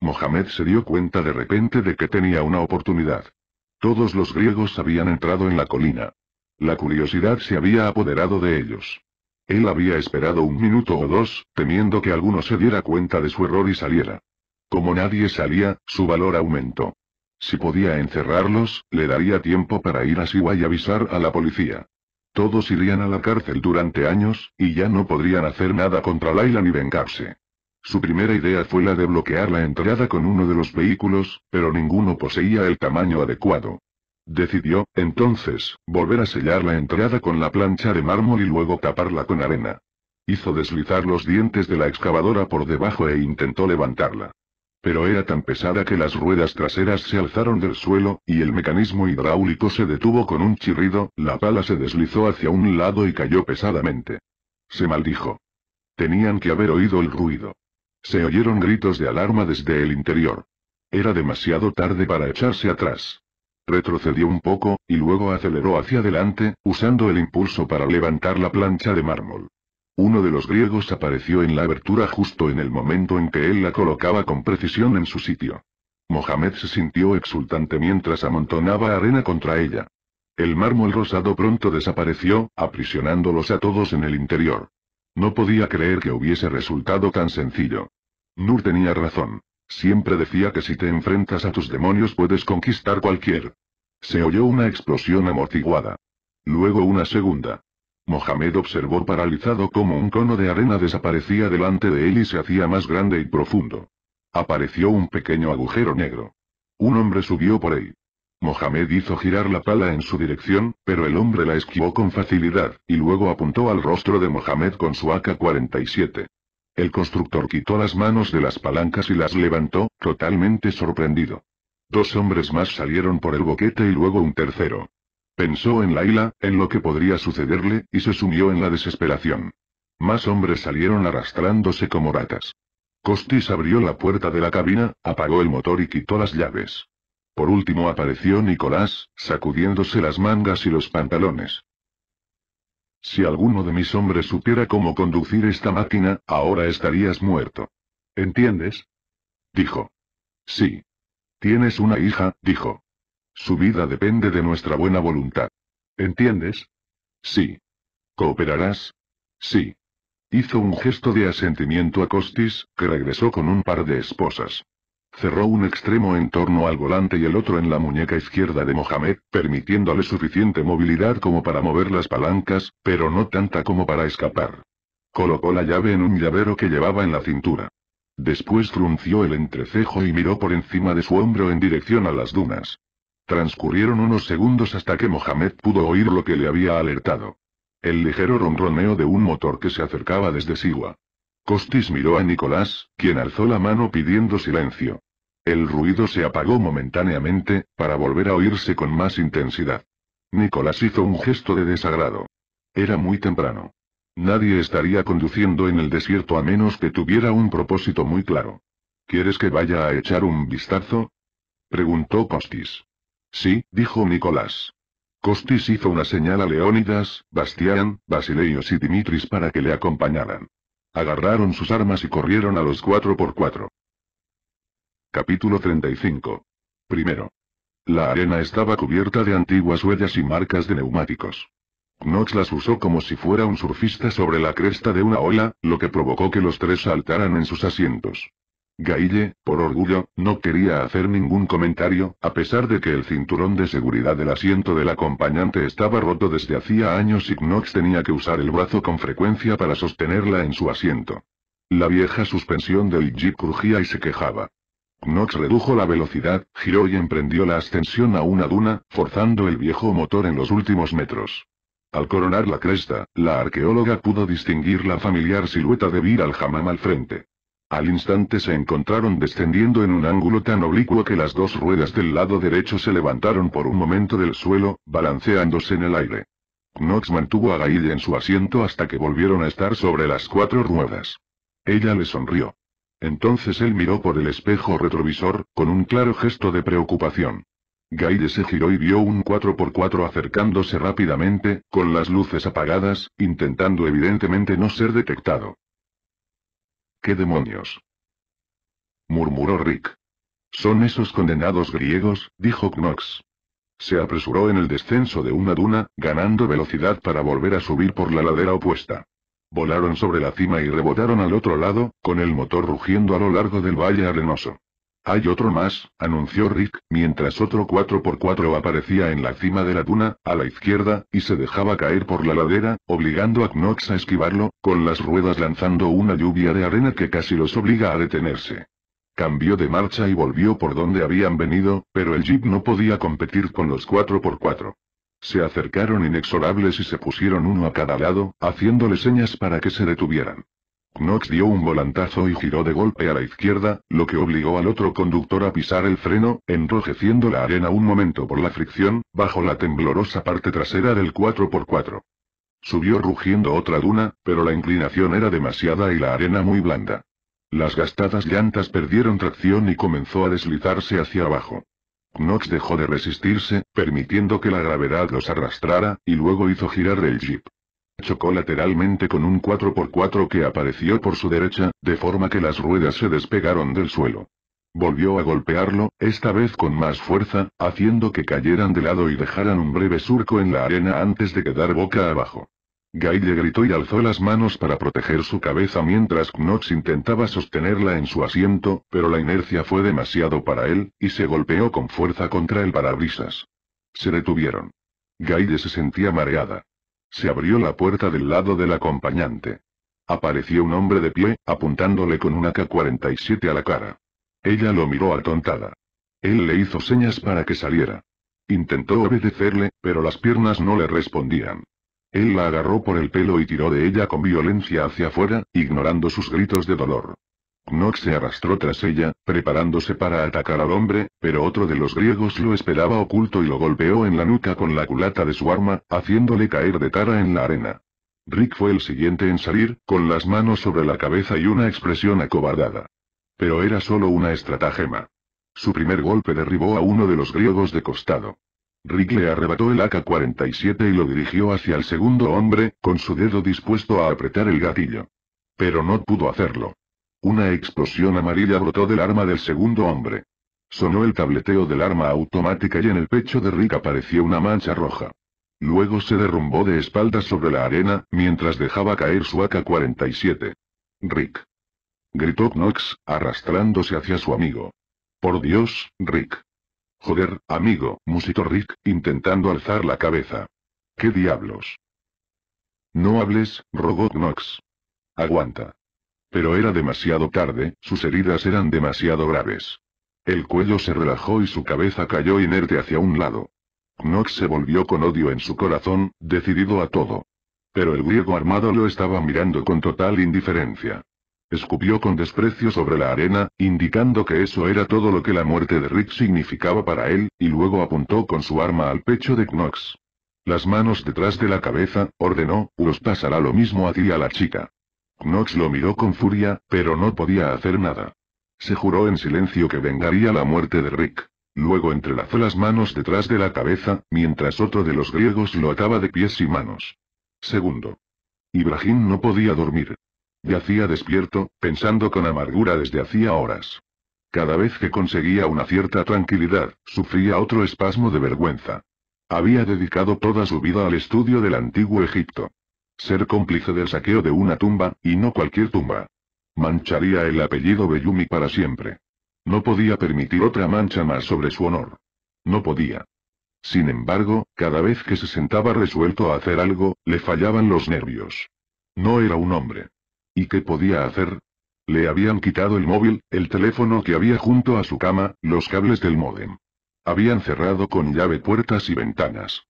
Mohamed se dio cuenta de repente de que tenía una oportunidad. Todos los griegos habían entrado en la colina. La curiosidad se había apoderado de ellos. Él había esperado un minuto o dos, temiendo que alguno se diera cuenta de su error y saliera. Como nadie salía, su valor aumentó. Si podía encerrarlos, le daría tiempo para ir a Siwa y avisar a la policía. Todos irían a la cárcel durante años, y ya no podrían hacer nada contra Laila ni vengarse. Su primera idea fue la de bloquear la entrada con uno de los vehículos, pero ninguno poseía el tamaño adecuado. Decidió, entonces, volver a sellar la entrada con la plancha de mármol y luego taparla con arena. Hizo deslizar los dientes de la excavadora por debajo e intentó levantarla pero era tan pesada que las ruedas traseras se alzaron del suelo, y el mecanismo hidráulico se detuvo con un chirrido, la pala se deslizó hacia un lado y cayó pesadamente. Se maldijo. Tenían que haber oído el ruido. Se oyeron gritos de alarma desde el interior. Era demasiado tarde para echarse atrás. Retrocedió un poco, y luego aceleró hacia adelante, usando el impulso para levantar la plancha de mármol. Uno de los griegos apareció en la abertura justo en el momento en que él la colocaba con precisión en su sitio. Mohamed se sintió exultante mientras amontonaba arena contra ella. El mármol rosado pronto desapareció, aprisionándolos a todos en el interior. No podía creer que hubiese resultado tan sencillo. Nur tenía razón. Siempre decía que si te enfrentas a tus demonios puedes conquistar cualquier. Se oyó una explosión amortiguada. Luego una segunda. Mohamed observó paralizado como un cono de arena desaparecía delante de él y se hacía más grande y profundo. Apareció un pequeño agujero negro. Un hombre subió por él. Mohamed hizo girar la pala en su dirección, pero el hombre la esquivó con facilidad, y luego apuntó al rostro de Mohamed con su AK-47. El constructor quitó las manos de las palancas y las levantó, totalmente sorprendido. Dos hombres más salieron por el boquete y luego un tercero. Pensó en Laila, en lo que podría sucederle, y se sumió en la desesperación. Más hombres salieron arrastrándose como ratas. Costis abrió la puerta de la cabina, apagó el motor y quitó las llaves. Por último apareció Nicolás, sacudiéndose las mangas y los pantalones. Si alguno de mis hombres supiera cómo conducir esta máquina, ahora estarías muerto. ¿Entiendes? Dijo. Sí. Tienes una hija, dijo. Su vida depende de nuestra buena voluntad. ¿Entiendes? Sí. ¿Cooperarás? Sí. Hizo un gesto de asentimiento a Costis, que regresó con un par de esposas. Cerró un extremo en torno al volante y el otro en la muñeca izquierda de Mohamed, permitiéndole suficiente movilidad como para mover las palancas, pero no tanta como para escapar. Colocó la llave en un llavero que llevaba en la cintura. Después frunció el entrecejo y miró por encima de su hombro en dirección a las dunas. Transcurrieron unos segundos hasta que Mohamed pudo oír lo que le había alertado. El ligero ronroneo de un motor que se acercaba desde Siwa. Costis miró a Nicolás, quien alzó la mano pidiendo silencio. El ruido se apagó momentáneamente, para volver a oírse con más intensidad. Nicolás hizo un gesto de desagrado. Era muy temprano. Nadie estaría conduciendo en el desierto a menos que tuviera un propósito muy claro. ¿Quieres que vaya a echar un vistazo? Preguntó Costis. Sí, dijo Nicolás. Costis hizo una señal a Leónidas, Bastián, Basileios y Dimitris para que le acompañaran. Agarraron sus armas y corrieron a los cuatro por cuatro. Capítulo 35. Primero. La arena estaba cubierta de antiguas huellas y marcas de neumáticos. Knox las usó como si fuera un surfista sobre la cresta de una ola, lo que provocó que los tres saltaran en sus asientos. Gaille, por orgullo, no quería hacer ningún comentario, a pesar de que el cinturón de seguridad del asiento del acompañante estaba roto desde hacía años y Knox tenía que usar el brazo con frecuencia para sostenerla en su asiento. La vieja suspensión del jeep crujía y se quejaba. Knox redujo la velocidad, giró y emprendió la ascensión a una duna, forzando el viejo motor en los últimos metros. Al coronar la cresta, la arqueóloga pudo distinguir la familiar silueta de Vir al Hamam al frente. Al instante se encontraron descendiendo en un ángulo tan oblicuo que las dos ruedas del lado derecho se levantaron por un momento del suelo, balanceándose en el aire. Knox mantuvo a Gail en su asiento hasta que volvieron a estar sobre las cuatro ruedas. Ella le sonrió. Entonces él miró por el espejo retrovisor, con un claro gesto de preocupación. Gaide se giró y vio un 4x4 acercándose rápidamente, con las luces apagadas, intentando evidentemente no ser detectado. ¿Qué demonios? murmuró Rick. Son esos condenados griegos, dijo Knox. Se apresuró en el descenso de una duna, ganando velocidad para volver a subir por la ladera opuesta. Volaron sobre la cima y rebotaron al otro lado, con el motor rugiendo a lo largo del valle arenoso. Hay otro más, anunció Rick, mientras otro 4x4 aparecía en la cima de la duna, a la izquierda, y se dejaba caer por la ladera, obligando a Knox a esquivarlo, con las ruedas lanzando una lluvia de arena que casi los obliga a detenerse. Cambió de marcha y volvió por donde habían venido, pero el jeep no podía competir con los 4x4. Se acercaron inexorables y se pusieron uno a cada lado, haciéndole señas para que se detuvieran. Knox dio un volantazo y giró de golpe a la izquierda, lo que obligó al otro conductor a pisar el freno, enrojeciendo la arena un momento por la fricción, bajo la temblorosa parte trasera del 4x4. Subió rugiendo otra duna, pero la inclinación era demasiada y la arena muy blanda. Las gastadas llantas perdieron tracción y comenzó a deslizarse hacia abajo. Knox dejó de resistirse, permitiendo que la gravedad los arrastrara, y luego hizo girar el jeep. Chocó lateralmente con un 4x4 que apareció por su derecha, de forma que las ruedas se despegaron del suelo. Volvió a golpearlo, esta vez con más fuerza, haciendo que cayeran de lado y dejaran un breve surco en la arena antes de quedar boca abajo. Gaille gritó y alzó las manos para proteger su cabeza mientras Knox intentaba sostenerla en su asiento, pero la inercia fue demasiado para él, y se golpeó con fuerza contra el parabrisas. Se detuvieron. Gaille se sentía mareada. Se abrió la puerta del lado del acompañante. Apareció un hombre de pie, apuntándole con una k 47 a la cara. Ella lo miró atontada. Él le hizo señas para que saliera. Intentó obedecerle, pero las piernas no le respondían. Él la agarró por el pelo y tiró de ella con violencia hacia afuera, ignorando sus gritos de dolor. Knox se arrastró tras ella, preparándose para atacar al hombre, pero otro de los griegos lo esperaba oculto y lo golpeó en la nuca con la culata de su arma, haciéndole caer de cara en la arena. Rick fue el siguiente en salir, con las manos sobre la cabeza y una expresión acobardada. Pero era solo una estratagema. Su primer golpe derribó a uno de los griegos de costado. Rick le arrebató el AK-47 y lo dirigió hacia el segundo hombre, con su dedo dispuesto a apretar el gatillo. Pero no pudo hacerlo. Una explosión amarilla brotó del arma del segundo hombre. Sonó el tableteo del arma automática y en el pecho de Rick apareció una mancha roja. Luego se derrumbó de espaldas sobre la arena, mientras dejaba caer su AK-47. Rick. Gritó Knox, arrastrándose hacia su amigo. Por Dios, Rick. Joder, amigo, musitó Rick, intentando alzar la cabeza. ¿Qué diablos? No hables, rogó Knox. Aguanta. Pero era demasiado tarde, sus heridas eran demasiado graves. El cuello se relajó y su cabeza cayó inerte hacia un lado. Knox se volvió con odio en su corazón, decidido a todo. Pero el griego armado lo estaba mirando con total indiferencia. Escupió con desprecio sobre la arena, indicando que eso era todo lo que la muerte de Rick significaba para él, y luego apuntó con su arma al pecho de Knox. Las manos detrás de la cabeza, ordenó, os pasará lo mismo a ti y a la chica. Knox lo miró con furia, pero no podía hacer nada. Se juró en silencio que vengaría la muerte de Rick. Luego entrelazó las manos detrás de la cabeza, mientras otro de los griegos lo ataba de pies y manos. Segundo. Ibrahim no podía dormir. Yacía despierto, pensando con amargura desde hacía horas. Cada vez que conseguía una cierta tranquilidad, sufría otro espasmo de vergüenza. Había dedicado toda su vida al estudio del antiguo Egipto. Ser cómplice del saqueo de una tumba, y no cualquier tumba. Mancharía el apellido Bellumi para siempre. No podía permitir otra mancha más sobre su honor. No podía. Sin embargo, cada vez que se sentaba resuelto a hacer algo, le fallaban los nervios. No era un hombre. ¿Y qué podía hacer? Le habían quitado el móvil, el teléfono que había junto a su cama, los cables del módem. Habían cerrado con llave puertas y ventanas.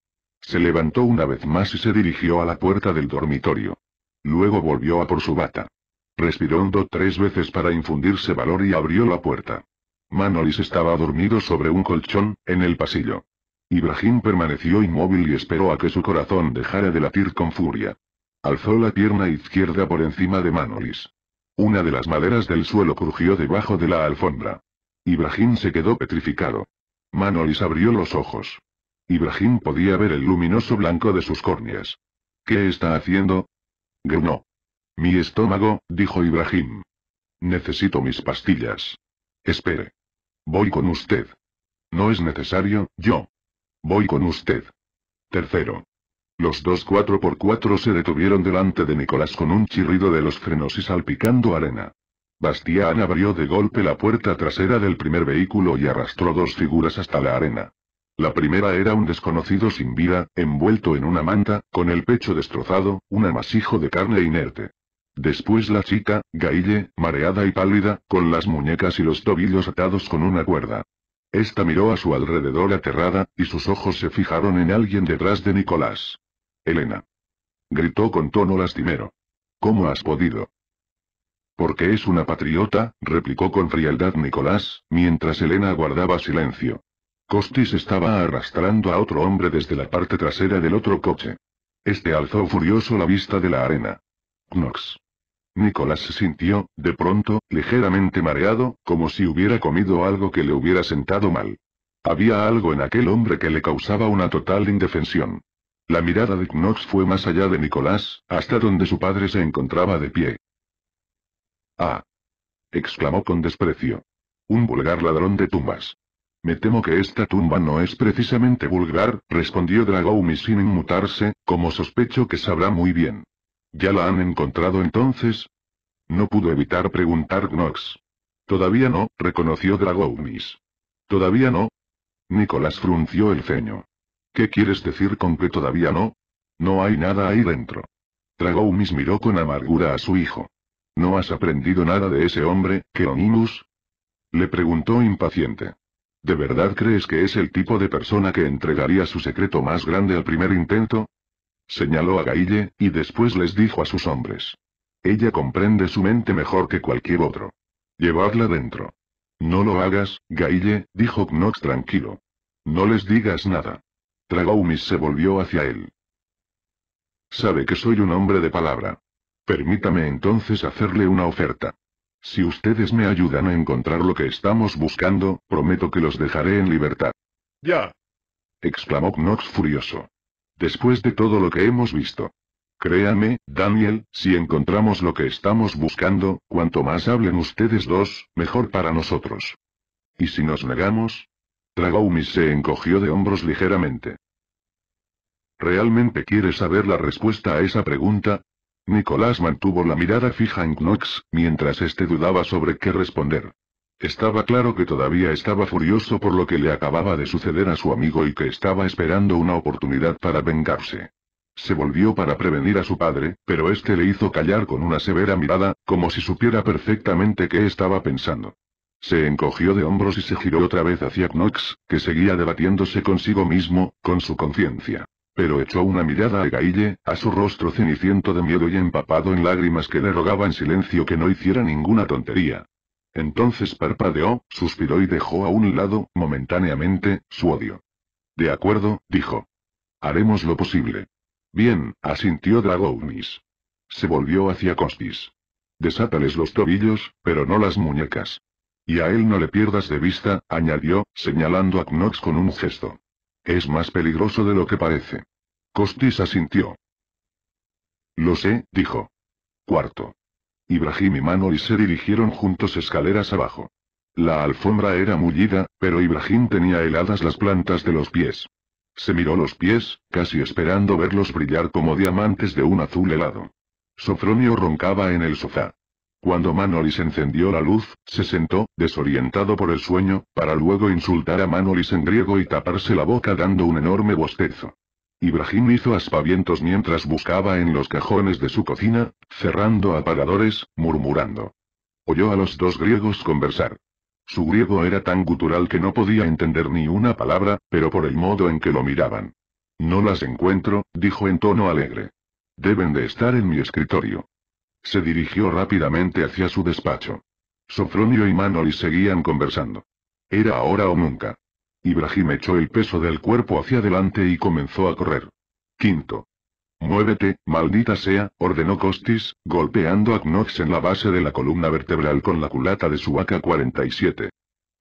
Se levantó una vez más y se dirigió a la puerta del dormitorio. Luego volvió a por su bata. Respiró hondo tres veces para infundirse valor y abrió la puerta. Manolis estaba dormido sobre un colchón, en el pasillo. Ibrahim permaneció inmóvil y esperó a que su corazón dejara de latir con furia. Alzó la pierna izquierda por encima de Manolis. Una de las maderas del suelo crujió debajo de la alfombra. Ibrahim se quedó petrificado. Manolis abrió los ojos. Ibrahim podía ver el luminoso blanco de sus córneas. ¿Qué está haciendo? Grunó. Mi estómago, dijo Ibrahim. Necesito mis pastillas. Espere. Voy con usted. No es necesario, yo. Voy con usted. Tercero. Los dos cuatro x 4 se detuvieron delante de Nicolás con un chirrido de los frenos y salpicando arena. Bastián abrió de golpe la puerta trasera del primer vehículo y arrastró dos figuras hasta la arena. La primera era un desconocido sin vida, envuelto en una manta, con el pecho destrozado, un amasijo de carne inerte. Después la chica, gaille, mareada y pálida, con las muñecas y los tobillos atados con una cuerda. Esta miró a su alrededor aterrada, y sus ojos se fijaron en alguien detrás de Nicolás. Elena. Gritó con tono lastimero. ¿Cómo has podido? Porque es una patriota, replicó con frialdad Nicolás, mientras Elena guardaba silencio. Costis estaba arrastrando a otro hombre desde la parte trasera del otro coche. Este alzó furioso la vista de la arena. Knox. Nicolás se sintió, de pronto, ligeramente mareado, como si hubiera comido algo que le hubiera sentado mal. Había algo en aquel hombre que le causaba una total indefensión. La mirada de Knox fue más allá de Nicolás, hasta donde su padre se encontraba de pie. ¡Ah! exclamó con desprecio. Un vulgar ladrón de tumbas. Me temo que esta tumba no es precisamente vulgar, respondió Dragoumi sin inmutarse, como sospecho que sabrá muy bien. ¿Ya la han encontrado entonces? No pudo evitar preguntar Gnox. Todavía no, reconoció Dragoumis. Todavía no. Nicolás frunció el ceño. ¿Qué quieres decir con que todavía no? No hay nada ahí dentro. Dragoumis miró con amargura a su hijo. ¿No has aprendido nada de ese hombre, Keonimus? Le preguntó impaciente. ¿De verdad crees que es el tipo de persona que entregaría su secreto más grande al primer intento? Señaló a Gaille, y después les dijo a sus hombres. Ella comprende su mente mejor que cualquier otro. Llevadla dentro. No lo hagas, Gaille, dijo Knox tranquilo. No les digas nada. Tragoumis se volvió hacia él. Sabe que soy un hombre de palabra. Permítame entonces hacerle una oferta. Si ustedes me ayudan a encontrar lo que estamos buscando, prometo que los dejaré en libertad. Ya. exclamó Knox furioso. Después de todo lo que hemos visto. Créame, Daniel, si encontramos lo que estamos buscando, cuanto más hablen ustedes dos, mejor para nosotros. ¿Y si nos negamos? Dragoumis se encogió de hombros ligeramente. ¿Realmente quiere saber la respuesta a esa pregunta? Nicolás mantuvo la mirada fija en Knox, mientras este dudaba sobre qué responder. Estaba claro que todavía estaba furioso por lo que le acababa de suceder a su amigo y que estaba esperando una oportunidad para vengarse. Se volvió para prevenir a su padre, pero este le hizo callar con una severa mirada, como si supiera perfectamente qué estaba pensando. Se encogió de hombros y se giró otra vez hacia Knox, que seguía debatiéndose consigo mismo, con su conciencia pero echó una mirada a Gaille, a su rostro ceniciento de miedo y empapado en lágrimas que le rogaba en silencio que no hiciera ninguna tontería. Entonces parpadeó, suspiró y dejó a un lado, momentáneamente, su odio. De acuerdo, dijo. Haremos lo posible. Bien, asintió Dragounis. Se volvió hacia Costis. Desátales los tobillos, pero no las muñecas. Y a él no le pierdas de vista, añadió, señalando a Knox con un gesto. Es más peligroso de lo que parece. Costis asintió. Lo sé, dijo. Cuarto. Ibrahim y Manolis se dirigieron juntos escaleras abajo. La alfombra era mullida, pero Ibrahim tenía heladas las plantas de los pies. Se miró los pies, casi esperando verlos brillar como diamantes de un azul helado. Sofronio roncaba en el sofá. Cuando Manolis encendió la luz, se sentó, desorientado por el sueño, para luego insultar a Manolis en griego y taparse la boca dando un enorme bostezo. Ibrahim hizo aspavientos mientras buscaba en los cajones de su cocina, cerrando apagadores, murmurando. Oyó a los dos griegos conversar. Su griego era tan gutural que no podía entender ni una palabra, pero por el modo en que lo miraban. No las encuentro, dijo en tono alegre. Deben de estar en mi escritorio. Se dirigió rápidamente hacia su despacho. Sofronio y Manoli seguían conversando. Era ahora o nunca. Ibrahim echó el peso del cuerpo hacia adelante y comenzó a correr. Quinto. Muévete, maldita sea, ordenó Costis, golpeando a Knox en la base de la columna vertebral con la culata de su AK-47.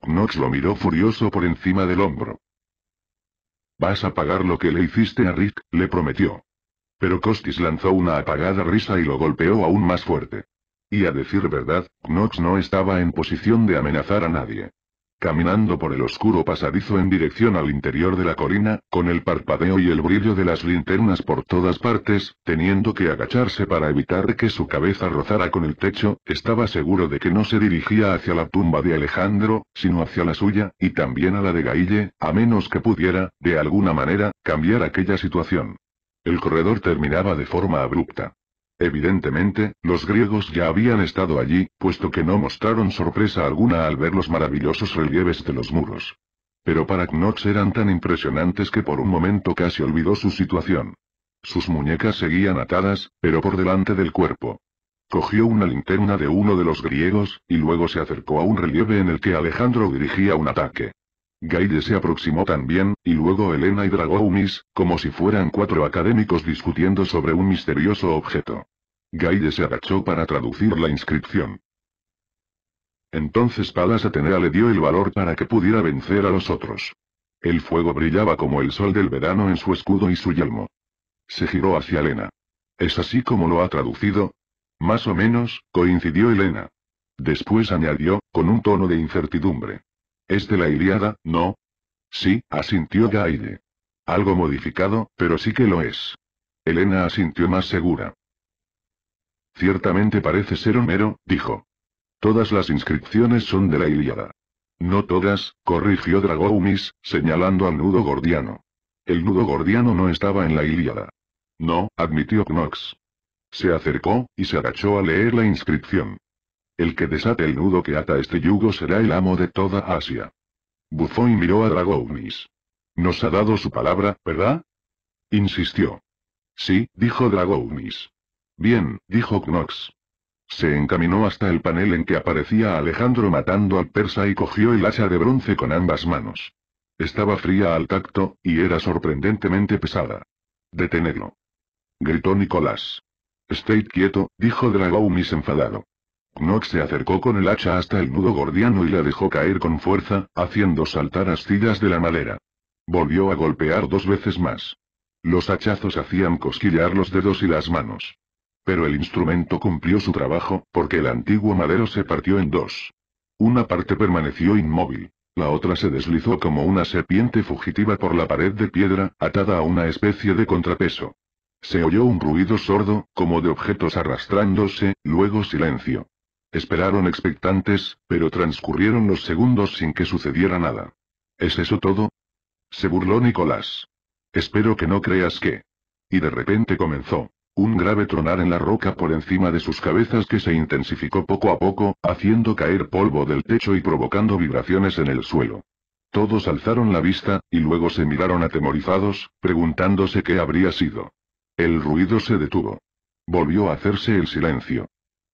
Knox lo miró furioso por encima del hombro. Vas a pagar lo que le hiciste a Rick, le prometió. Pero Costis lanzó una apagada risa y lo golpeó aún más fuerte. Y a decir verdad, Knox no estaba en posición de amenazar a nadie caminando por el oscuro pasadizo en dirección al interior de la colina, con el parpadeo y el brillo de las linternas por todas partes, teniendo que agacharse para evitar que su cabeza rozara con el techo, estaba seguro de que no se dirigía hacia la tumba de Alejandro, sino hacia la suya, y también a la de Gaille, a menos que pudiera, de alguna manera, cambiar aquella situación. El corredor terminaba de forma abrupta. Evidentemente, los griegos ya habían estado allí, puesto que no mostraron sorpresa alguna al ver los maravillosos relieves de los muros. Pero para Knox eran tan impresionantes que por un momento casi olvidó su situación. Sus muñecas seguían atadas, pero por delante del cuerpo. Cogió una linterna de uno de los griegos, y luego se acercó a un relieve en el que Alejandro dirigía un ataque. Gaide se aproximó también, y luego Elena y Dragoumis, como si fueran cuatro académicos discutiendo sobre un misterioso objeto. Gaide se agachó para traducir la inscripción. Entonces Palas Atenea le dio el valor para que pudiera vencer a los otros. El fuego brillaba como el sol del verano en su escudo y su yelmo. Se giró hacia Elena. ¿Es así como lo ha traducido? Más o menos, coincidió Elena. Después añadió, con un tono de incertidumbre. ¿Es de la Ilíada, no? Sí, asintió Gaide. Algo modificado, pero sí que lo es. Elena asintió más segura. Ciertamente parece ser Homero, dijo. Todas las inscripciones son de la Ilíada. No todas, corrigió Dragoumis, señalando al nudo gordiano. El nudo gordiano no estaba en la Ilíada. No, admitió Knox. Se acercó, y se agachó a leer la inscripción. El que desate el nudo que ata este yugo será el amo de toda Asia. y miró a Dragounis. Nos ha dado su palabra, ¿verdad? Insistió. Sí, dijo Dragounis. Bien, dijo Knox. Se encaminó hasta el panel en que aparecía Alejandro matando al persa y cogió el hacha de bronce con ambas manos. Estaba fría al tacto, y era sorprendentemente pesada. Detenedlo. Gritó Nicolás. Esté quieto, dijo Dragounis enfadado. Nox se acercó con el hacha hasta el nudo gordiano y la dejó caer con fuerza, haciendo saltar astillas de la madera. Volvió a golpear dos veces más. Los hachazos hacían cosquillar los dedos y las manos. Pero el instrumento cumplió su trabajo, porque el antiguo madero se partió en dos. Una parte permaneció inmóvil. La otra se deslizó como una serpiente fugitiva por la pared de piedra, atada a una especie de contrapeso. Se oyó un ruido sordo, como de objetos arrastrándose, luego silencio. Esperaron expectantes, pero transcurrieron los segundos sin que sucediera nada. ¿Es eso todo? Se burló Nicolás. Espero que no creas que. Y de repente comenzó. Un grave tronar en la roca por encima de sus cabezas que se intensificó poco a poco, haciendo caer polvo del techo y provocando vibraciones en el suelo. Todos alzaron la vista, y luego se miraron atemorizados, preguntándose qué habría sido. El ruido se detuvo. Volvió a hacerse el silencio.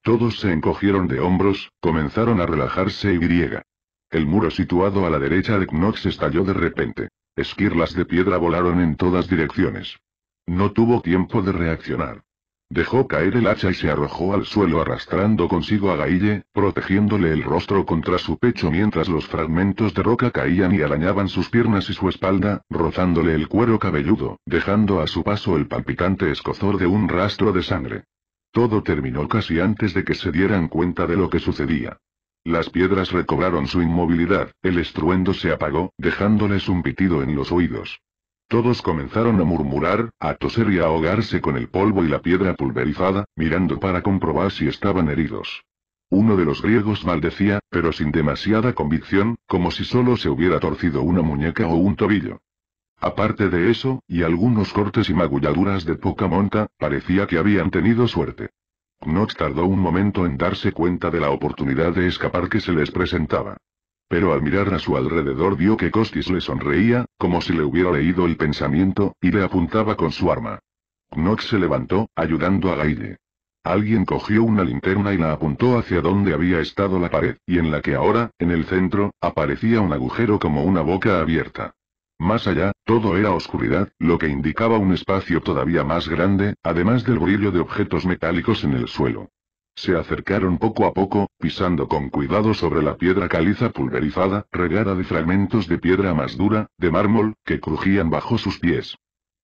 Todos se encogieron de hombros, comenzaron a relajarse y griega. El muro situado a la derecha de Knox estalló de repente. Esquirlas de piedra volaron en todas direcciones. No tuvo tiempo de reaccionar. Dejó caer el hacha y se arrojó al suelo arrastrando consigo a Gaille, protegiéndole el rostro contra su pecho mientras los fragmentos de roca caían y arañaban sus piernas y su espalda, rozándole el cuero cabelludo, dejando a su paso el palpitante escozor de un rastro de sangre. Todo terminó casi antes de que se dieran cuenta de lo que sucedía. Las piedras recobraron su inmovilidad, el estruendo se apagó, dejándoles un pitido en los oídos. Todos comenzaron a murmurar, a toser y a ahogarse con el polvo y la piedra pulverizada, mirando para comprobar si estaban heridos. Uno de los griegos maldecía, pero sin demasiada convicción, como si solo se hubiera torcido una muñeca o un tobillo. Aparte de eso, y algunos cortes y magulladuras de poca monta, parecía que habían tenido suerte. Knox tardó un momento en darse cuenta de la oportunidad de escapar que se les presentaba. Pero al mirar a su alrededor vio que Costis le sonreía, como si le hubiera leído el pensamiento, y le apuntaba con su arma. Knox se levantó, ayudando a Gaide. Alguien cogió una linterna y la apuntó hacia donde había estado la pared, y en la que ahora, en el centro, aparecía un agujero como una boca abierta. Más allá, todo era oscuridad, lo que indicaba un espacio todavía más grande, además del brillo de objetos metálicos en el suelo. Se acercaron poco a poco, pisando con cuidado sobre la piedra caliza pulverizada, regada de fragmentos de piedra más dura, de mármol, que crujían bajo sus pies.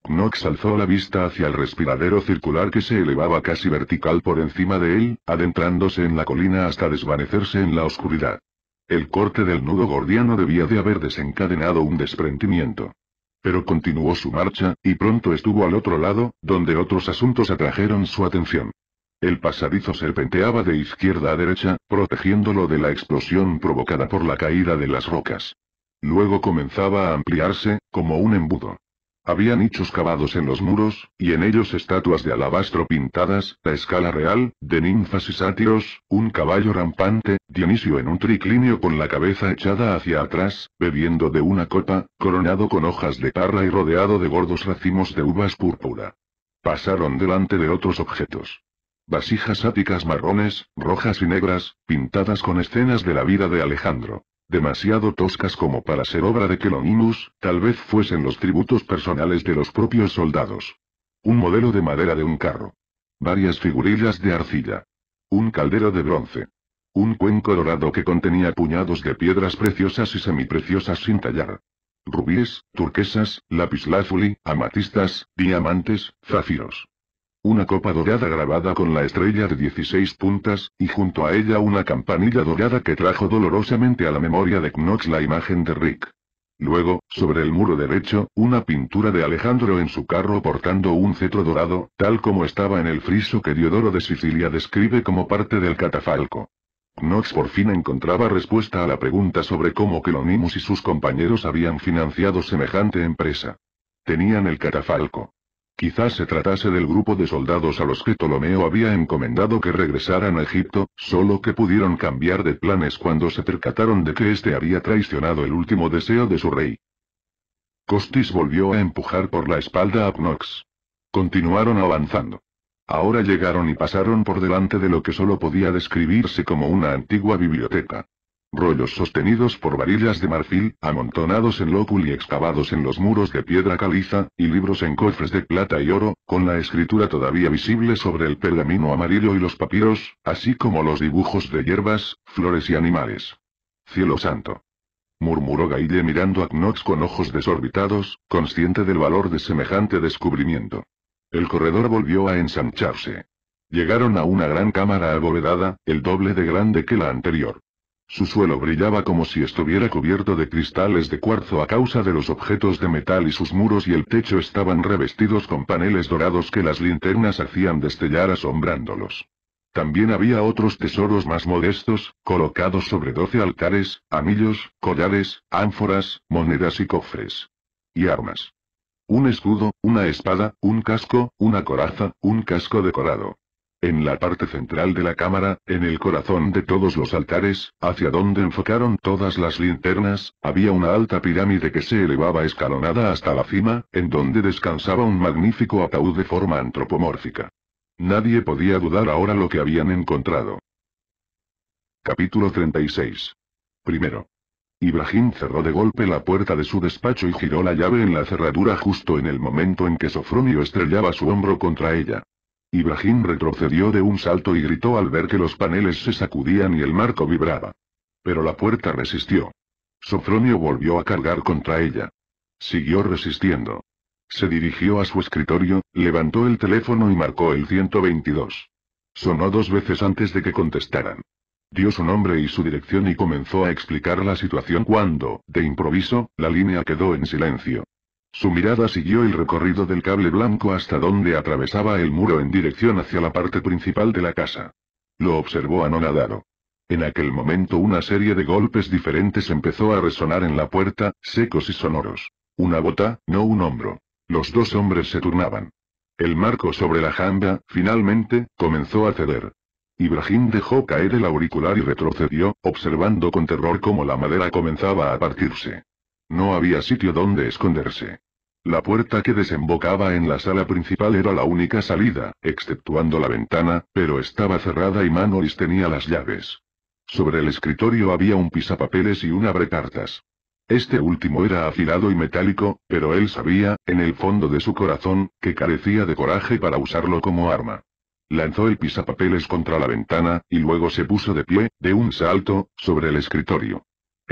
Knox alzó la vista hacia el respiradero circular que se elevaba casi vertical por encima de él, adentrándose en la colina hasta desvanecerse en la oscuridad. El corte del nudo gordiano debía de haber desencadenado un desprendimiento. Pero continuó su marcha, y pronto estuvo al otro lado, donde otros asuntos atrajeron su atención. El pasadizo serpenteaba de izquierda a derecha, protegiéndolo de la explosión provocada por la caída de las rocas. Luego comenzaba a ampliarse, como un embudo. Había nichos cavados en los muros, y en ellos estatuas de alabastro pintadas, la escala real, de ninfas y sátiros, un caballo rampante, Dionisio en un triclinio con la cabeza echada hacia atrás, bebiendo de una copa, coronado con hojas de parra y rodeado de gordos racimos de uvas púrpura. Pasaron delante de otros objetos. Vasijas áticas marrones, rojas y negras, pintadas con escenas de la vida de Alejandro demasiado toscas como para ser obra de Kelonimus, tal vez fuesen los tributos personales de los propios soldados. Un modelo de madera de un carro. Varias figurillas de arcilla. Un caldero de bronce. Un cuenco dorado que contenía puñados de piedras preciosas y semipreciosas sin tallar. Rubíes, turquesas, lapislázuli, amatistas, diamantes, zafiros. Una copa dorada grabada con la estrella de 16 puntas, y junto a ella una campanilla dorada que trajo dolorosamente a la memoria de Knox la imagen de Rick. Luego, sobre el muro derecho, una pintura de Alejandro en su carro portando un cetro dorado, tal como estaba en el friso que Diodoro de Sicilia describe como parte del catafalco. Knox por fin encontraba respuesta a la pregunta sobre cómo Clonimus y sus compañeros habían financiado semejante empresa. Tenían el catafalco. Quizás se tratase del grupo de soldados a los que Ptolomeo había encomendado que regresaran a Egipto, solo que pudieron cambiar de planes cuando se percataron de que éste había traicionado el último deseo de su rey. Costis volvió a empujar por la espalda a Pnox. Continuaron avanzando. Ahora llegaron y pasaron por delante de lo que solo podía describirse como una antigua biblioteca rollos sostenidos por varillas de marfil, amontonados en lócul y excavados en los muros de piedra caliza, y libros en cofres de plata y oro, con la escritura todavía visible sobre el pergamino amarillo y los papiros, así como los dibujos de hierbas, flores y animales. Cielo santo. Murmuró Gaille mirando a Knox con ojos desorbitados, consciente del valor de semejante descubrimiento. El corredor volvió a ensancharse. Llegaron a una gran cámara abovedada, el doble de grande que la anterior. Su suelo brillaba como si estuviera cubierto de cristales de cuarzo a causa de los objetos de metal y sus muros y el techo estaban revestidos con paneles dorados que las linternas hacían destellar asombrándolos. También había otros tesoros más modestos, colocados sobre doce altares, anillos, collares, ánforas, monedas y cofres. Y armas. Un escudo, una espada, un casco, una coraza, un casco decorado. En la parte central de la cámara, en el corazón de todos los altares, hacia donde enfocaron todas las linternas, había una alta pirámide que se elevaba escalonada hasta la cima, en donde descansaba un magnífico ataúd de forma antropomórfica. Nadie podía dudar ahora lo que habían encontrado. Capítulo 36. Primero. Ibrahim cerró de golpe la puerta de su despacho y giró la llave en la cerradura justo en el momento en que Sofronio estrellaba su hombro contra ella. Ibrahim retrocedió de un salto y gritó al ver que los paneles se sacudían y el marco vibraba. Pero la puerta resistió. Sofronio volvió a cargar contra ella. Siguió resistiendo. Se dirigió a su escritorio, levantó el teléfono y marcó el 122. Sonó dos veces antes de que contestaran. Dio su nombre y su dirección y comenzó a explicar la situación cuando, de improviso, la línea quedó en silencio. Su mirada siguió el recorrido del cable blanco hasta donde atravesaba el muro en dirección hacia la parte principal de la casa. Lo observó anonadado. En aquel momento una serie de golpes diferentes empezó a resonar en la puerta, secos y sonoros. Una bota, no un hombro. Los dos hombres se turnaban. El marco sobre la jamba, finalmente, comenzó a ceder. Ibrahim dejó caer el auricular y retrocedió, observando con terror cómo la madera comenzaba a partirse. No había sitio donde esconderse. La puerta que desembocaba en la sala principal era la única salida, exceptuando la ventana, pero estaba cerrada y Manolis tenía las llaves. Sobre el escritorio había un pisapapeles y un abrecartas. Este último era afilado y metálico, pero él sabía, en el fondo de su corazón, que carecía de coraje para usarlo como arma. Lanzó el pisapapeles contra la ventana, y luego se puso de pie, de un salto, sobre el escritorio.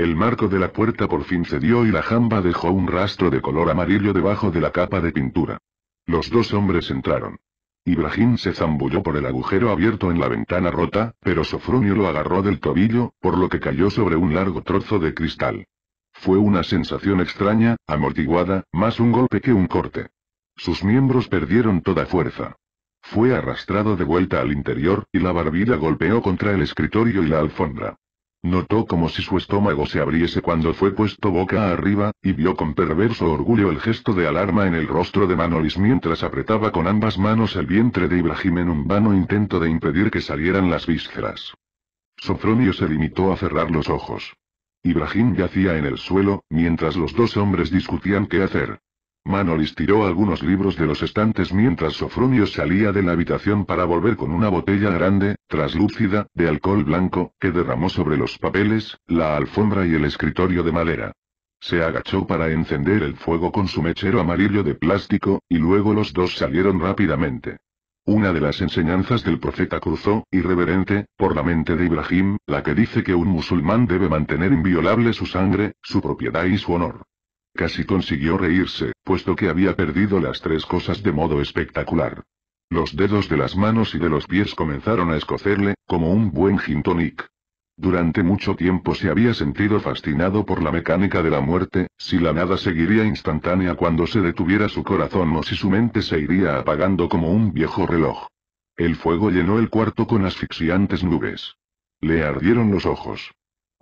El marco de la puerta por fin cedió y la jamba dejó un rastro de color amarillo debajo de la capa de pintura. Los dos hombres entraron. Ibrahim se zambulló por el agujero abierto en la ventana rota, pero Sofronio lo agarró del tobillo, por lo que cayó sobre un largo trozo de cristal. Fue una sensación extraña, amortiguada, más un golpe que un corte. Sus miembros perdieron toda fuerza. Fue arrastrado de vuelta al interior, y la barbilla golpeó contra el escritorio y la alfombra. Notó como si su estómago se abriese cuando fue puesto boca arriba, y vio con perverso orgullo el gesto de alarma en el rostro de Manolis mientras apretaba con ambas manos el vientre de Ibrahim en un vano intento de impedir que salieran las vísceras. Sofronio se limitó a cerrar los ojos. Ibrahim yacía en el suelo, mientras los dos hombres discutían qué hacer. Manolis tiró algunos libros de los estantes mientras Sofronio salía de la habitación para volver con una botella grande, traslúcida, de alcohol blanco, que derramó sobre los papeles, la alfombra y el escritorio de madera. Se agachó para encender el fuego con su mechero amarillo de plástico, y luego los dos salieron rápidamente. Una de las enseñanzas del profeta cruzó, irreverente, por la mente de Ibrahim, la que dice que un musulmán debe mantener inviolable su sangre, su propiedad y su honor. Casi consiguió reírse, puesto que había perdido las tres cosas de modo espectacular. Los dedos de las manos y de los pies comenzaron a escocerle, como un buen gin tonic. Durante mucho tiempo se había sentido fascinado por la mecánica de la muerte, si la nada seguiría instantánea cuando se detuviera su corazón o si su mente se iría apagando como un viejo reloj. El fuego llenó el cuarto con asfixiantes nubes. Le ardieron los ojos.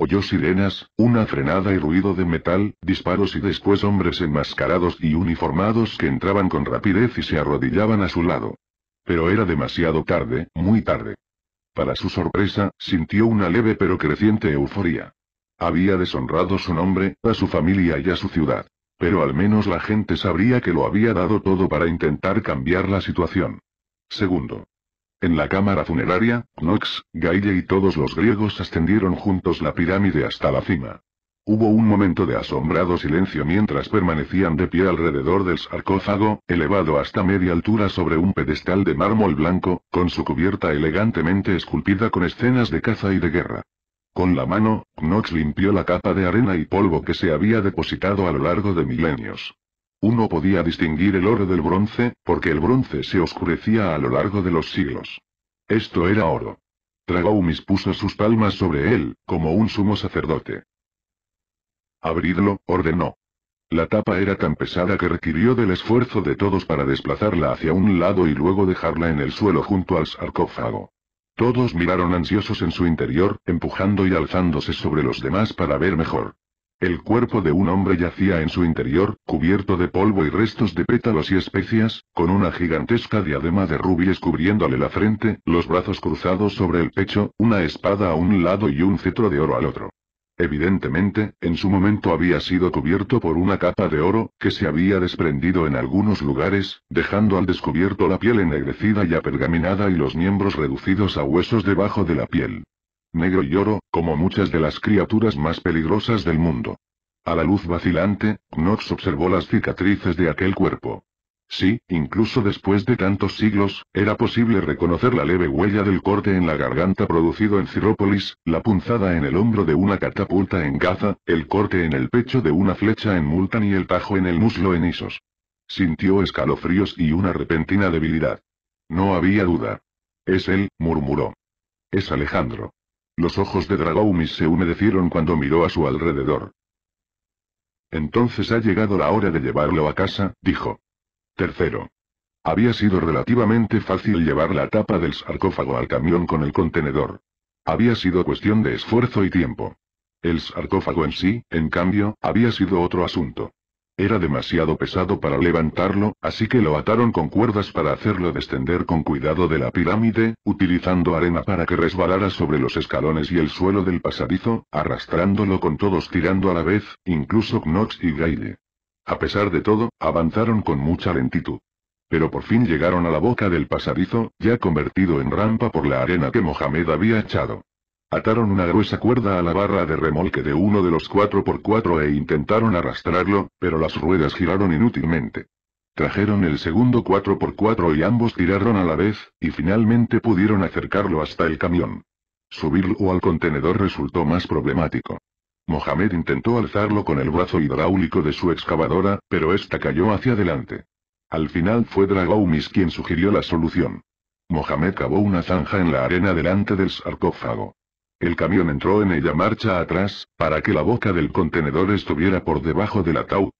Oyó sirenas, una frenada y ruido de metal, disparos y después hombres enmascarados y uniformados que entraban con rapidez y se arrodillaban a su lado. Pero era demasiado tarde, muy tarde. Para su sorpresa, sintió una leve pero creciente euforía. Había deshonrado su nombre, a su familia y a su ciudad. Pero al menos la gente sabría que lo había dado todo para intentar cambiar la situación. Segundo, en la cámara funeraria, Knox, Gaia y todos los griegos ascendieron juntos la pirámide hasta la cima. Hubo un momento de asombrado silencio mientras permanecían de pie alrededor del sarcófago, elevado hasta media altura sobre un pedestal de mármol blanco, con su cubierta elegantemente esculpida con escenas de caza y de guerra. Con la mano, Knox limpió la capa de arena y polvo que se había depositado a lo largo de milenios. Uno podía distinguir el oro del bronce, porque el bronce se oscurecía a lo largo de los siglos. Esto era oro. Tragoumis puso sus palmas sobre él, como un sumo sacerdote. Abridlo, ordenó. La tapa era tan pesada que requirió del esfuerzo de todos para desplazarla hacia un lado y luego dejarla en el suelo junto al sarcófago. Todos miraron ansiosos en su interior, empujando y alzándose sobre los demás para ver mejor. El cuerpo de un hombre yacía en su interior, cubierto de polvo y restos de pétalos y especias, con una gigantesca diadema de rubíes cubriéndole la frente, los brazos cruzados sobre el pecho, una espada a un lado y un cetro de oro al otro. Evidentemente, en su momento había sido cubierto por una capa de oro, que se había desprendido en algunos lugares, dejando al descubierto la piel ennegrecida y apergaminada y los miembros reducidos a huesos debajo de la piel negro y oro, como muchas de las criaturas más peligrosas del mundo. A la luz vacilante, Knox observó las cicatrices de aquel cuerpo. Sí, incluso después de tantos siglos, era posible reconocer la leve huella del corte en la garganta producido en Cirópolis, la punzada en el hombro de una catapulta en Gaza, el corte en el pecho de una flecha en Multan y el tajo en el muslo en Isos. Sintió escalofríos y una repentina debilidad. No había duda. Es él, murmuró. Es Alejandro. Los ojos de Dragoumis se humedecieron cuando miró a su alrededor. Entonces ha llegado la hora de llevarlo a casa, dijo. Tercero. Había sido relativamente fácil llevar la tapa del sarcófago al camión con el contenedor. Había sido cuestión de esfuerzo y tiempo. El sarcófago en sí, en cambio, había sido otro asunto. Era demasiado pesado para levantarlo, así que lo ataron con cuerdas para hacerlo descender con cuidado de la pirámide, utilizando arena para que resbalara sobre los escalones y el suelo del pasadizo, arrastrándolo con todos tirando a la vez, incluso Knox y Gaile. A pesar de todo, avanzaron con mucha lentitud. Pero por fin llegaron a la boca del pasadizo, ya convertido en rampa por la arena que Mohamed había echado. Ataron una gruesa cuerda a la barra de remolque de uno de los 4x4 e intentaron arrastrarlo, pero las ruedas giraron inútilmente. Trajeron el segundo 4x4 y ambos tiraron a la vez, y finalmente pudieron acercarlo hasta el camión. Subirlo al contenedor resultó más problemático. Mohamed intentó alzarlo con el brazo hidráulico de su excavadora, pero ésta cayó hacia adelante. Al final fue Dragoumis quien sugirió la solución. Mohamed cavó una zanja en la arena delante del sarcófago. El camión entró en ella marcha atrás, para que la boca del contenedor estuviera por debajo del ataúd.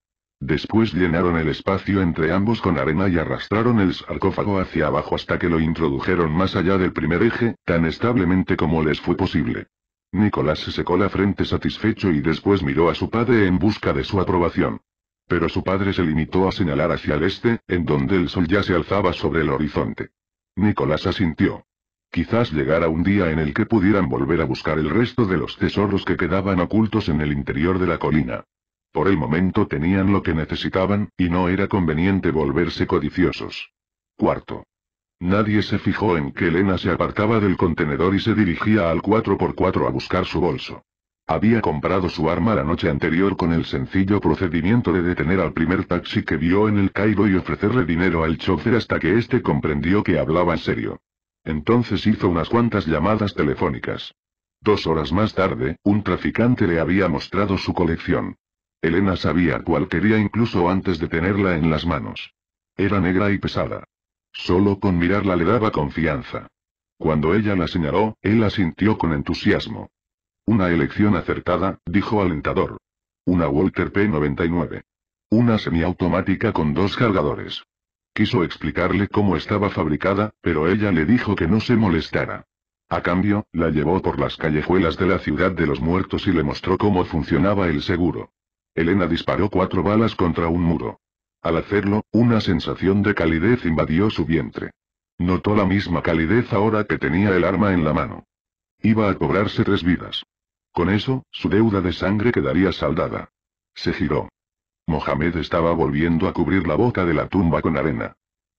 Después llenaron el espacio entre ambos con arena y arrastraron el sarcófago hacia abajo hasta que lo introdujeron más allá del primer eje, tan establemente como les fue posible. Nicolás se secó la frente satisfecho y después miró a su padre en busca de su aprobación. Pero su padre se limitó a señalar hacia el este, en donde el sol ya se alzaba sobre el horizonte. Nicolás asintió. Quizás llegara un día en el que pudieran volver a buscar el resto de los tesoros que quedaban ocultos en el interior de la colina. Por el momento tenían lo que necesitaban, y no era conveniente volverse codiciosos. Cuarto. Nadie se fijó en que Elena se apartaba del contenedor y se dirigía al 4x4 a buscar su bolso. Había comprado su arma la noche anterior con el sencillo procedimiento de detener al primer taxi que vio en el Cairo y ofrecerle dinero al chofer hasta que éste comprendió que hablaba en serio. Entonces hizo unas cuantas llamadas telefónicas. Dos horas más tarde, un traficante le había mostrado su colección. Elena sabía cuál quería incluso antes de tenerla en las manos. Era negra y pesada. Solo con mirarla le daba confianza. Cuando ella la señaló, él la sintió con entusiasmo. Una elección acertada, dijo alentador. Una Walter P99. Una semiautomática con dos cargadores. Quiso explicarle cómo estaba fabricada, pero ella le dijo que no se molestara. A cambio, la llevó por las callejuelas de la ciudad de los muertos y le mostró cómo funcionaba el seguro. Elena disparó cuatro balas contra un muro. Al hacerlo, una sensación de calidez invadió su vientre. Notó la misma calidez ahora que tenía el arma en la mano. Iba a cobrarse tres vidas. Con eso, su deuda de sangre quedaría saldada. Se giró. Mohamed estaba volviendo a cubrir la boca de la tumba con arena.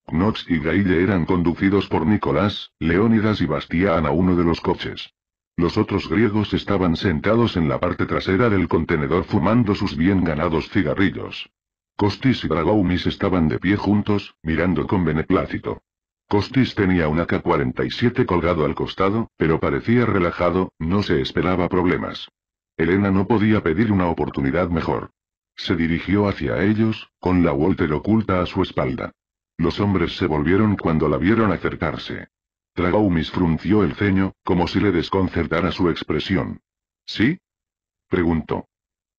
Knox y Gaille eran conducidos por Nicolás, Leónidas y Bastián a uno de los coches. Los otros griegos estaban sentados en la parte trasera del contenedor fumando sus bien ganados cigarrillos. Costis y Dragoumis estaban de pie juntos, mirando con beneplácito. Costis tenía un AK-47 colgado al costado, pero parecía relajado, no se esperaba problemas. Elena no podía pedir una oportunidad mejor. Se dirigió hacia ellos, con la Walter oculta a su espalda. Los hombres se volvieron cuando la vieron acercarse. Tragoumis frunció el ceño, como si le desconcertara su expresión. ¿Sí? preguntó.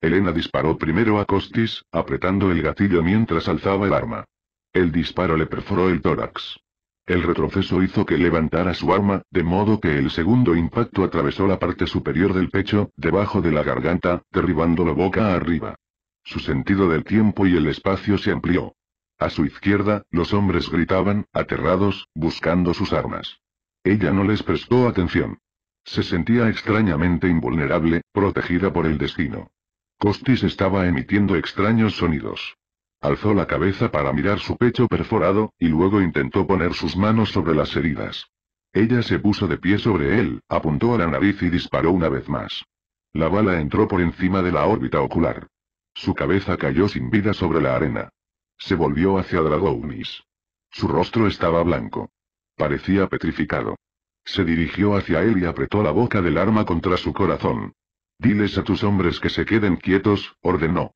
Elena disparó primero a Costis, apretando el gatillo mientras alzaba el arma. El disparo le perforó el tórax. El retroceso hizo que levantara su arma, de modo que el segundo impacto atravesó la parte superior del pecho, debajo de la garganta, derribándolo boca arriba. Su sentido del tiempo y el espacio se amplió. A su izquierda, los hombres gritaban, aterrados, buscando sus armas. Ella no les prestó atención. Se sentía extrañamente invulnerable, protegida por el destino. Costis estaba emitiendo extraños sonidos. Alzó la cabeza para mirar su pecho perforado, y luego intentó poner sus manos sobre las heridas. Ella se puso de pie sobre él, apuntó a la nariz y disparó una vez más. La bala entró por encima de la órbita ocular. Su cabeza cayó sin vida sobre la arena. Se volvió hacia Dragounis. Su rostro estaba blanco. Parecía petrificado. Se dirigió hacia él y apretó la boca del arma contra su corazón. Diles a tus hombres que se queden quietos, ordenó.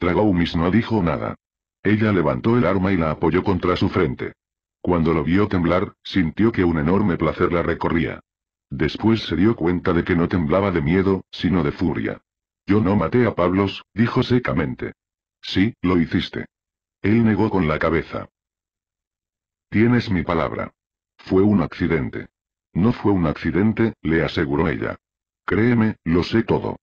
Dragounis no dijo nada. Ella levantó el arma y la apoyó contra su frente. Cuando lo vio temblar, sintió que un enorme placer la recorría. Después se dio cuenta de que no temblaba de miedo, sino de furia. Yo no maté a Pablos, dijo secamente. Sí, lo hiciste. Él negó con la cabeza. Tienes mi palabra. Fue un accidente. No fue un accidente, le aseguró ella. Créeme, lo sé todo.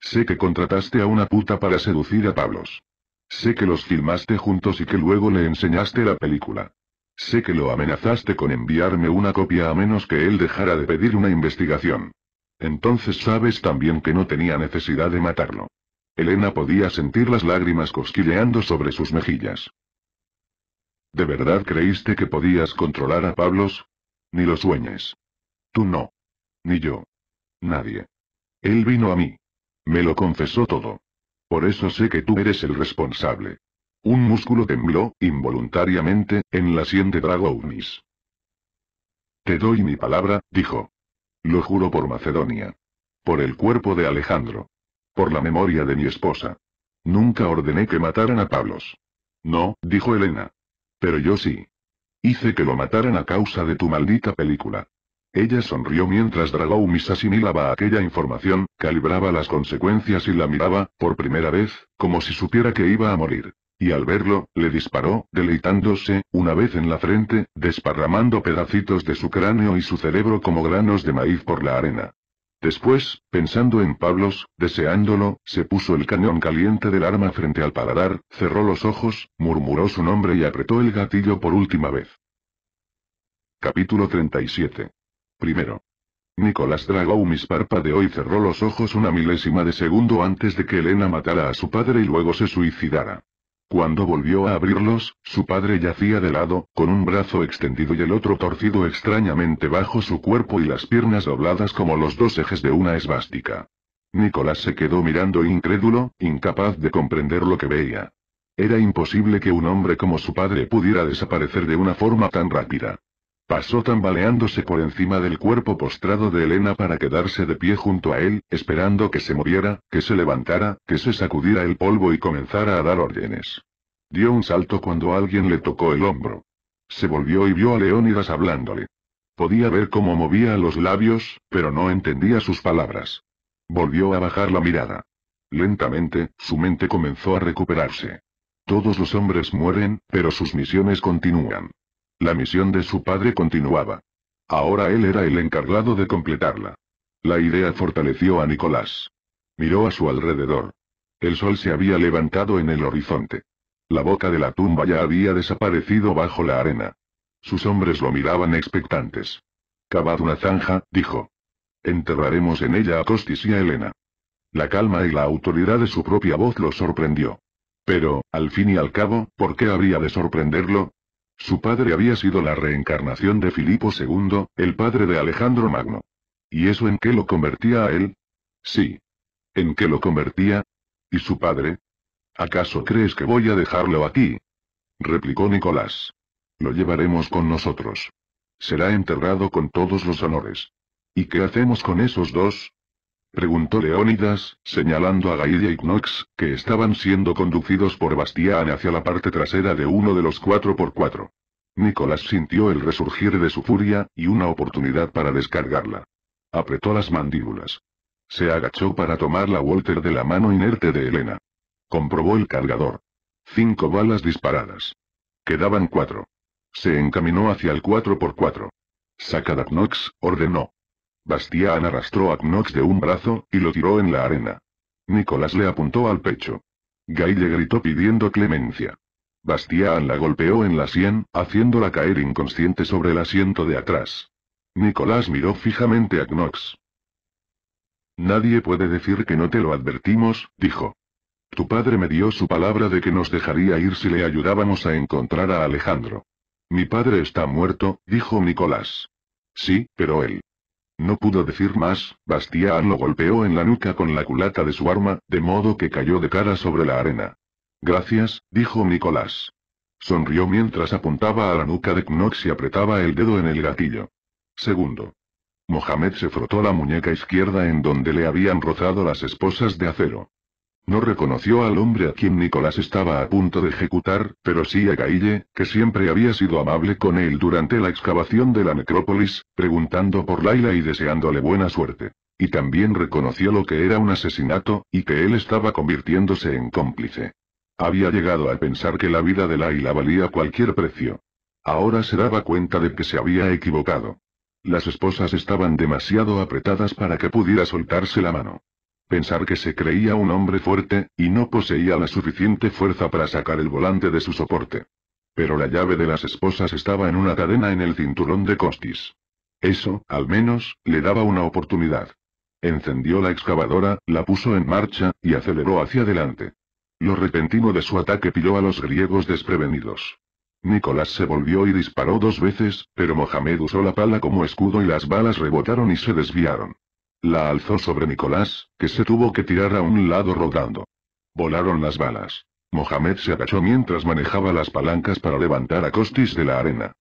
Sé que contrataste a una puta para seducir a Pablos. Sé que los filmaste juntos y que luego le enseñaste la película. Sé que lo amenazaste con enviarme una copia a menos que él dejara de pedir una investigación. Entonces sabes también que no tenía necesidad de matarlo. Elena podía sentir las lágrimas cosquilleando sobre sus mejillas. ¿De verdad creíste que podías controlar a Pablos? Ni lo sueñes. Tú no. Ni yo. Nadie. Él vino a mí. Me lo confesó todo. Por eso sé que tú eres el responsable. Un músculo tembló, involuntariamente, en la sien de Dragounis. Te doy mi palabra, dijo. Lo juro por Macedonia. Por el cuerpo de Alejandro. Por la memoria de mi esposa. Nunca ordené que mataran a Pablos. No, dijo Elena. Pero yo sí. Hice que lo mataran a causa de tu maldita película. Ella sonrió mientras mis asimilaba aquella información, calibraba las consecuencias y la miraba, por primera vez, como si supiera que iba a morir y al verlo, le disparó, deleitándose, una vez en la frente, desparramando pedacitos de su cráneo y su cerebro como granos de maíz por la arena. Después, pensando en Pablos, deseándolo, se puso el cañón caliente del arma frente al paladar, cerró los ojos, murmuró su nombre y apretó el gatillo por última vez. Capítulo 37. Primero. Nicolás Dragoumis parpadeó y cerró los ojos una milésima de segundo antes de que Elena matara a su padre y luego se suicidara. Cuando volvió a abrirlos, su padre yacía de lado, con un brazo extendido y el otro torcido extrañamente bajo su cuerpo y las piernas dobladas como los dos ejes de una esvástica. Nicolás se quedó mirando incrédulo, incapaz de comprender lo que veía. Era imposible que un hombre como su padre pudiera desaparecer de una forma tan rápida. Pasó tambaleándose por encima del cuerpo postrado de Elena para quedarse de pie junto a él, esperando que se moviera, que se levantara, que se sacudiera el polvo y comenzara a dar órdenes. Dio un salto cuando alguien le tocó el hombro. Se volvió y vio a Leónidas hablándole. Podía ver cómo movía los labios, pero no entendía sus palabras. Volvió a bajar la mirada. Lentamente, su mente comenzó a recuperarse. Todos los hombres mueren, pero sus misiones continúan. La misión de su padre continuaba. Ahora él era el encargado de completarla. La idea fortaleció a Nicolás. Miró a su alrededor. El sol se había levantado en el horizonte. La boca de la tumba ya había desaparecido bajo la arena. Sus hombres lo miraban expectantes. Cavado una zanja, dijo. Enterraremos en ella a Costis y a Elena. La calma y la autoridad de su propia voz lo sorprendió. Pero, al fin y al cabo, ¿por qué habría de sorprenderlo? Su padre había sido la reencarnación de Filipo II, el padre de Alejandro Magno. ¿Y eso en qué lo convertía a él? Sí. ¿En qué lo convertía? ¿Y su padre? ¿Acaso crees que voy a dejarlo aquí? replicó Nicolás. Lo llevaremos con nosotros. Será enterrado con todos los honores. ¿Y qué hacemos con esos dos? Preguntó Leónidas, señalando a Gaidia y Knox, que estaban siendo conducidos por Bastián hacia la parte trasera de uno de los 4x4. Nicolás sintió el resurgir de su furia, y una oportunidad para descargarla. Apretó las mandíbulas. Se agachó para tomar la Walter de la mano inerte de Elena. Comprobó el cargador. Cinco balas disparadas. Quedaban cuatro. Se encaminó hacia el 4x4. Saca Knox, ordenó. Bastián arrastró a Knox de un brazo, y lo tiró en la arena. Nicolás le apuntó al pecho. Guy le gritó pidiendo clemencia. Bastián la golpeó en la sien, haciéndola caer inconsciente sobre el asiento de atrás. Nicolás miró fijamente a Knox. Nadie puede decir que no te lo advertimos, dijo. Tu padre me dio su palabra de que nos dejaría ir si le ayudábamos a encontrar a Alejandro. Mi padre está muerto, dijo Nicolás. Sí, pero él. No pudo decir más, Bastián lo golpeó en la nuca con la culata de su arma, de modo que cayó de cara sobre la arena. Gracias, dijo Nicolás. Sonrió mientras apuntaba a la nuca de Knox y apretaba el dedo en el gatillo. Segundo. Mohamed se frotó la muñeca izquierda en donde le habían rozado las esposas de acero. No reconoció al hombre a quien Nicolás estaba a punto de ejecutar, pero sí a Gaille, que siempre había sido amable con él durante la excavación de la necrópolis, preguntando por Laila y deseándole buena suerte. Y también reconoció lo que era un asesinato, y que él estaba convirtiéndose en cómplice. Había llegado a pensar que la vida de Laila valía cualquier precio. Ahora se daba cuenta de que se había equivocado. Las esposas estaban demasiado apretadas para que pudiera soltarse la mano. Pensar que se creía un hombre fuerte, y no poseía la suficiente fuerza para sacar el volante de su soporte. Pero la llave de las esposas estaba en una cadena en el cinturón de Costis. Eso, al menos, le daba una oportunidad. Encendió la excavadora, la puso en marcha, y aceleró hacia adelante. Lo repentino de su ataque pilló a los griegos desprevenidos. Nicolás se volvió y disparó dos veces, pero Mohamed usó la pala como escudo y las balas rebotaron y se desviaron. La alzó sobre Nicolás, que se tuvo que tirar a un lado rodando. Volaron las balas. Mohamed se agachó mientras manejaba las palancas para levantar a Costis de la arena.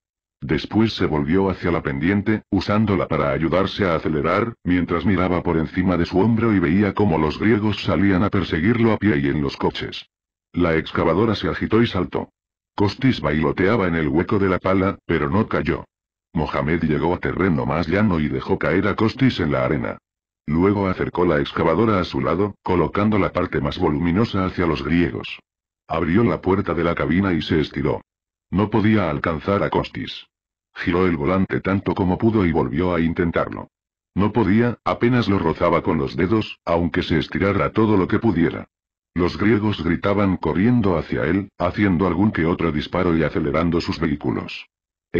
Después se volvió hacia la pendiente, usándola para ayudarse a acelerar, mientras miraba por encima de su hombro y veía cómo los griegos salían a perseguirlo a pie y en los coches. La excavadora se agitó y saltó. Costis bailoteaba en el hueco de la pala, pero no cayó. Mohamed llegó a terreno más llano y dejó caer a Costis en la arena. Luego acercó la excavadora a su lado, colocando la parte más voluminosa hacia los griegos. Abrió la puerta de la cabina y se estiró. No podía alcanzar a Costis. Giró el volante tanto como pudo y volvió a intentarlo. No podía, apenas lo rozaba con los dedos, aunque se estirara todo lo que pudiera. Los griegos gritaban corriendo hacia él, haciendo algún que otro disparo y acelerando sus vehículos.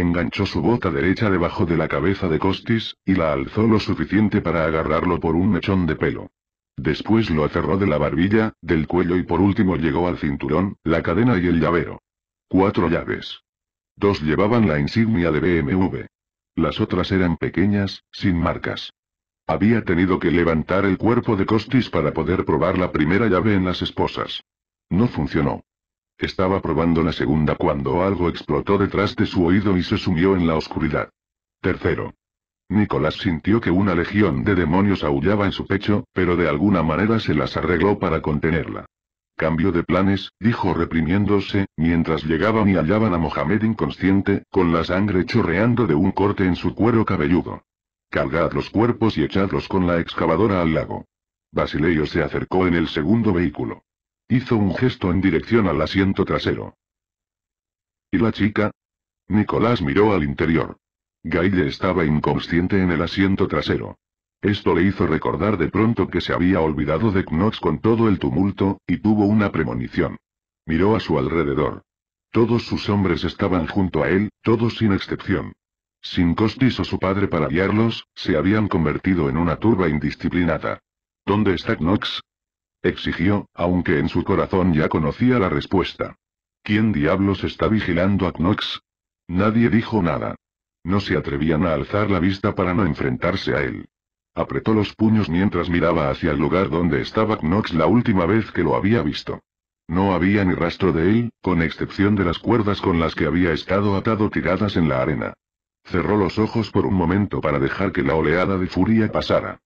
Enganchó su bota derecha debajo de la cabeza de Costis, y la alzó lo suficiente para agarrarlo por un mechón de pelo. Después lo aferró de la barbilla, del cuello y por último llegó al cinturón, la cadena y el llavero. Cuatro llaves. Dos llevaban la insignia de BMW. Las otras eran pequeñas, sin marcas. Había tenido que levantar el cuerpo de Costis para poder probar la primera llave en las esposas. No funcionó. Estaba probando la segunda cuando algo explotó detrás de su oído y se sumió en la oscuridad. Tercero. Nicolás sintió que una legión de demonios aullaba en su pecho, pero de alguna manera se las arregló para contenerla. Cambio de planes, dijo reprimiéndose, mientras llegaban y hallaban a Mohamed inconsciente, con la sangre chorreando de un corte en su cuero cabelludo. Cargad los cuerpos y echadlos con la excavadora al lago. Basileio se acercó en el segundo vehículo. Hizo un gesto en dirección al asiento trasero. ¿Y la chica? Nicolás miró al interior. Gaille estaba inconsciente en el asiento trasero. Esto le hizo recordar de pronto que se había olvidado de Knox con todo el tumulto, y tuvo una premonición. Miró a su alrededor. Todos sus hombres estaban junto a él, todos sin excepción. Sin Costis o su padre para guiarlos, se habían convertido en una turba indisciplinada. ¿Dónde está Knox? Exigió, aunque en su corazón ya conocía la respuesta. ¿Quién diablos está vigilando a Knox? Nadie dijo nada. No se atrevían a alzar la vista para no enfrentarse a él. Apretó los puños mientras miraba hacia el lugar donde estaba Knox la última vez que lo había visto. No había ni rastro de él, con excepción de las cuerdas con las que había estado atado tiradas en la arena. Cerró los ojos por un momento para dejar que la oleada de furia pasara.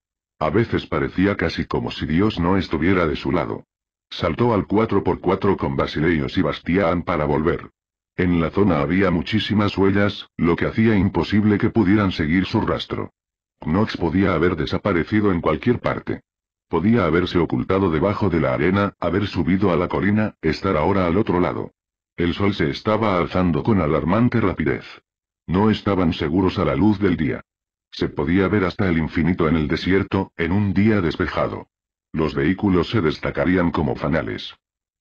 A veces parecía casi como si Dios no estuviera de su lado. Saltó al 4x4 con Basileios y Bastian para volver. En la zona había muchísimas huellas, lo que hacía imposible que pudieran seguir su rastro. Knox podía haber desaparecido en cualquier parte. Podía haberse ocultado debajo de la arena, haber subido a la colina, estar ahora al otro lado. El sol se estaba alzando con alarmante rapidez. No estaban seguros a la luz del día. Se podía ver hasta el infinito en el desierto, en un día despejado. Los vehículos se destacarían como fanales.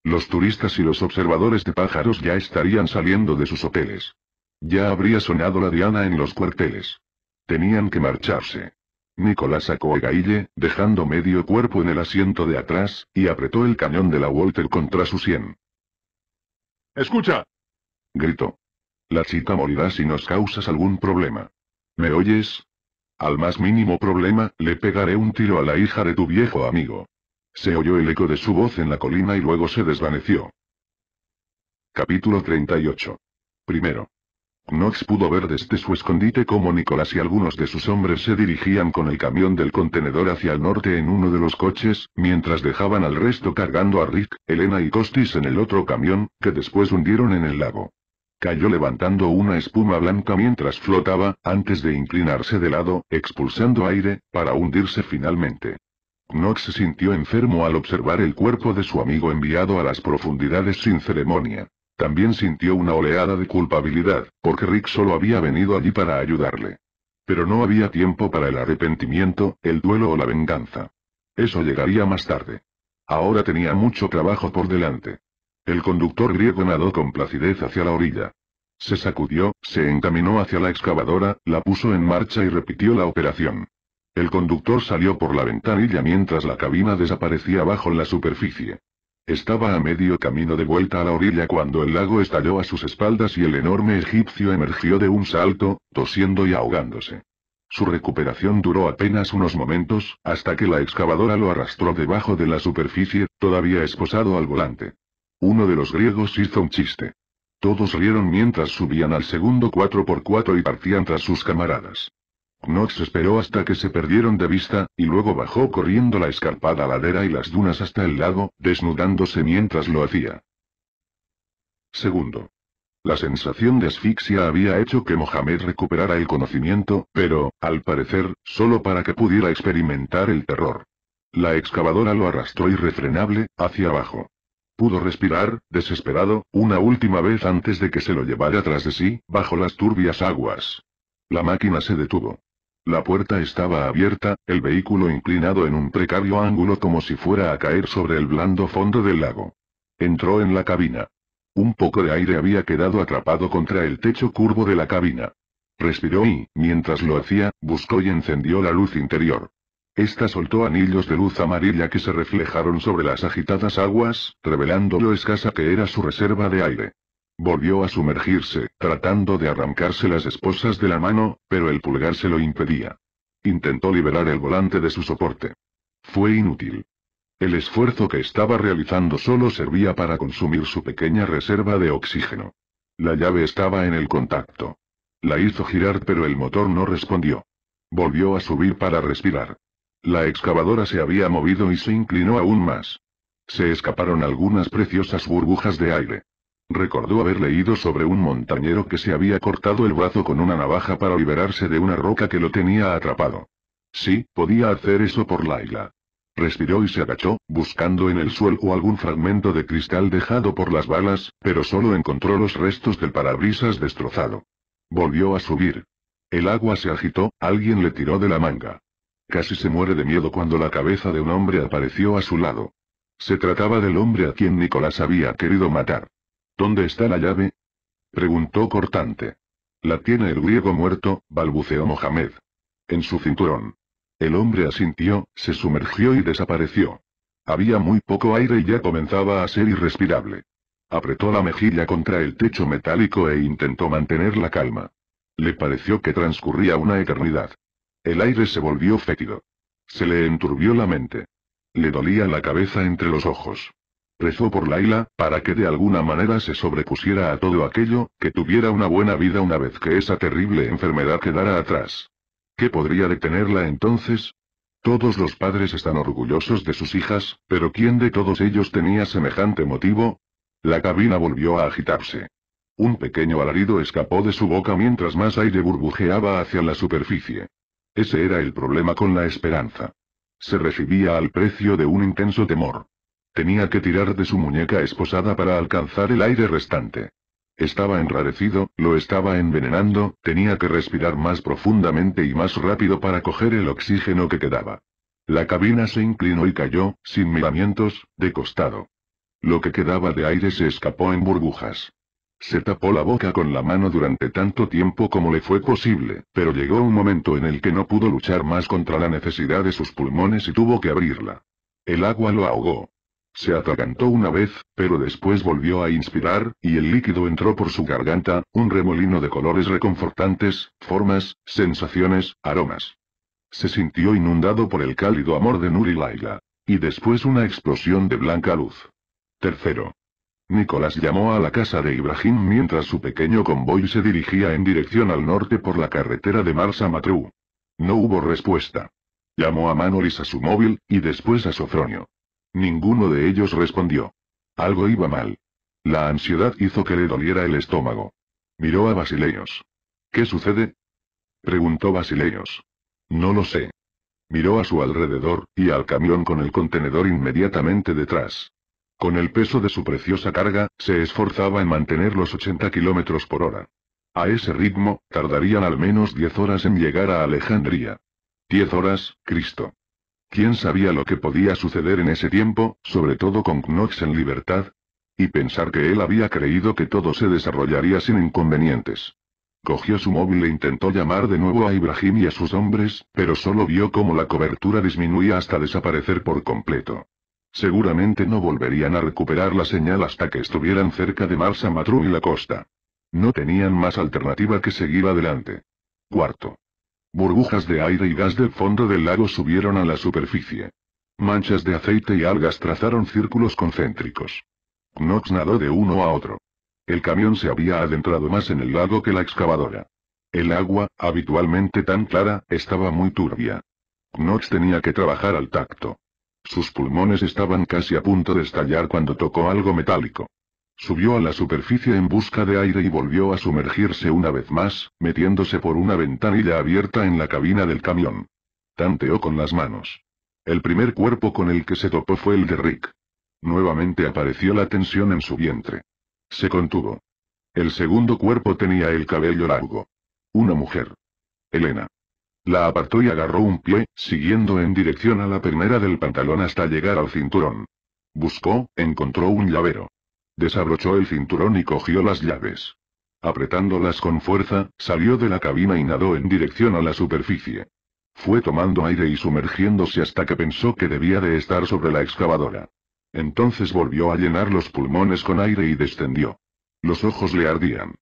Los turistas y los observadores de pájaros ya estarían saliendo de sus hoteles. Ya habría sonado la diana en los cuarteles. Tenían que marcharse. Nicolás sacó el gaille, dejando medio cuerpo en el asiento de atrás, y apretó el cañón de la Walter contra su sien. ¡Escucha! gritó. La chica morirá si nos causas algún problema. ¿Me oyes? Al más mínimo problema, le pegaré un tiro a la hija de tu viejo amigo. Se oyó el eco de su voz en la colina y luego se desvaneció. Capítulo 38. Primero. Knox pudo ver desde su escondite cómo Nicolás y algunos de sus hombres se dirigían con el camión del contenedor hacia el norte en uno de los coches, mientras dejaban al resto cargando a Rick, Elena y Costis en el otro camión, que después hundieron en el lago. Cayó levantando una espuma blanca mientras flotaba, antes de inclinarse de lado, expulsando aire, para hundirse finalmente. Knox se sintió enfermo al observar el cuerpo de su amigo enviado a las profundidades sin ceremonia. También sintió una oleada de culpabilidad, porque Rick solo había venido allí para ayudarle. Pero no había tiempo para el arrepentimiento, el duelo o la venganza. Eso llegaría más tarde. Ahora tenía mucho trabajo por delante. El conductor griego nadó con placidez hacia la orilla. Se sacudió, se encaminó hacia la excavadora, la puso en marcha y repitió la operación. El conductor salió por la ventanilla mientras la cabina desaparecía bajo la superficie. Estaba a medio camino de vuelta a la orilla cuando el lago estalló a sus espaldas y el enorme egipcio emergió de un salto, tosiendo y ahogándose. Su recuperación duró apenas unos momentos, hasta que la excavadora lo arrastró debajo de la superficie, todavía esposado al volante. Uno de los griegos hizo un chiste. Todos rieron mientras subían al segundo 4x4 y partían tras sus camaradas. Knox esperó hasta que se perdieron de vista, y luego bajó corriendo la escarpada ladera y las dunas hasta el lago, desnudándose mientras lo hacía. Segundo. La sensación de asfixia había hecho que Mohamed recuperara el conocimiento, pero, al parecer, solo para que pudiera experimentar el terror. La excavadora lo arrastró irrefrenable, hacia abajo. Pudo respirar, desesperado, una última vez antes de que se lo llevara tras de sí, bajo las turbias aguas. La máquina se detuvo. La puerta estaba abierta, el vehículo inclinado en un precario ángulo como si fuera a caer sobre el blando fondo del lago. Entró en la cabina. Un poco de aire había quedado atrapado contra el techo curvo de la cabina. Respiró y, mientras lo hacía, buscó y encendió la luz interior. Esta soltó anillos de luz amarilla que se reflejaron sobre las agitadas aguas, revelando lo escasa que era su reserva de aire. Volvió a sumergirse, tratando de arrancarse las esposas de la mano, pero el pulgar se lo impedía. Intentó liberar el volante de su soporte. Fue inútil. El esfuerzo que estaba realizando solo servía para consumir su pequeña reserva de oxígeno. La llave estaba en el contacto. La hizo girar pero el motor no respondió. Volvió a subir para respirar. La excavadora se había movido y se inclinó aún más. Se escaparon algunas preciosas burbujas de aire. Recordó haber leído sobre un montañero que se había cortado el brazo con una navaja para liberarse de una roca que lo tenía atrapado. Sí, podía hacer eso por la isla. Respiró y se agachó, buscando en el suelo algún fragmento de cristal dejado por las balas, pero solo encontró los restos del parabrisas destrozado. Volvió a subir. El agua se agitó, alguien le tiró de la manga. Casi se muere de miedo cuando la cabeza de un hombre apareció a su lado. Se trataba del hombre a quien Nicolás había querido matar. ¿Dónde está la llave? preguntó cortante. La tiene el griego muerto, balbuceó Mohamed. En su cinturón. El hombre asintió, se sumergió y desapareció. Había muy poco aire y ya comenzaba a ser irrespirable. Apretó la mejilla contra el techo metálico e intentó mantener la calma. Le pareció que transcurría una eternidad. El aire se volvió fétido. Se le enturbió la mente. Le dolía la cabeza entre los ojos. Rezó por Laila, para que de alguna manera se sobrepusiera a todo aquello, que tuviera una buena vida una vez que esa terrible enfermedad quedara atrás. ¿Qué podría detenerla entonces? Todos los padres están orgullosos de sus hijas, pero ¿quién de todos ellos tenía semejante motivo? La cabina volvió a agitarse. Un pequeño alarido escapó de su boca mientras más aire burbujeaba hacia la superficie. Ese era el problema con la esperanza. Se recibía al precio de un intenso temor. Tenía que tirar de su muñeca esposada para alcanzar el aire restante. Estaba enrarecido, lo estaba envenenando, tenía que respirar más profundamente y más rápido para coger el oxígeno que quedaba. La cabina se inclinó y cayó, sin miramientos, de costado. Lo que quedaba de aire se escapó en burbujas. Se tapó la boca con la mano durante tanto tiempo como le fue posible, pero llegó un momento en el que no pudo luchar más contra la necesidad de sus pulmones y tuvo que abrirla. El agua lo ahogó. Se atragantó una vez, pero después volvió a inspirar, y el líquido entró por su garganta, un remolino de colores reconfortantes, formas, sensaciones, aromas. Se sintió inundado por el cálido amor de Nuri Laila. Y después una explosión de blanca luz. Tercero. Nicolás llamó a la casa de Ibrahim mientras su pequeño convoy se dirigía en dirección al norte por la carretera de Marsa Matru. No hubo respuesta. Llamó a Manolis a su móvil, y después a Sofronio. Ninguno de ellos respondió. Algo iba mal. La ansiedad hizo que le doliera el estómago. Miró a Basileios. ¿Qué sucede? Preguntó Basileios. No lo sé. Miró a su alrededor, y al camión con el contenedor inmediatamente detrás. Con el peso de su preciosa carga, se esforzaba en mantener los 80 kilómetros por hora. A ese ritmo, tardarían al menos 10 horas en llegar a Alejandría. 10 horas, Cristo. ¿Quién sabía lo que podía suceder en ese tiempo, sobre todo con Knox en libertad? Y pensar que él había creído que todo se desarrollaría sin inconvenientes. Cogió su móvil e intentó llamar de nuevo a Ibrahim y a sus hombres, pero solo vio cómo la cobertura disminuía hasta desaparecer por completo. Seguramente no volverían a recuperar la señal hasta que estuvieran cerca de Marsa Matru y la costa. No tenían más alternativa que seguir adelante. Cuarto. Burbujas de aire y gas del fondo del lago subieron a la superficie. Manchas de aceite y algas trazaron círculos concéntricos. Knox nadó de uno a otro. El camión se había adentrado más en el lago que la excavadora. El agua, habitualmente tan clara, estaba muy turbia. Knox tenía que trabajar al tacto. Sus pulmones estaban casi a punto de estallar cuando tocó algo metálico. Subió a la superficie en busca de aire y volvió a sumergirse una vez más, metiéndose por una ventanilla abierta en la cabina del camión. Tanteó con las manos. El primer cuerpo con el que se topó fue el de Rick. Nuevamente apareció la tensión en su vientre. Se contuvo. El segundo cuerpo tenía el cabello largo. Una mujer. Elena. La apartó y agarró un pie, siguiendo en dirección a la pernera del pantalón hasta llegar al cinturón. Buscó, encontró un llavero. Desabrochó el cinturón y cogió las llaves. Apretándolas con fuerza, salió de la cabina y nadó en dirección a la superficie. Fue tomando aire y sumergiéndose hasta que pensó que debía de estar sobre la excavadora. Entonces volvió a llenar los pulmones con aire y descendió. Los ojos le ardían.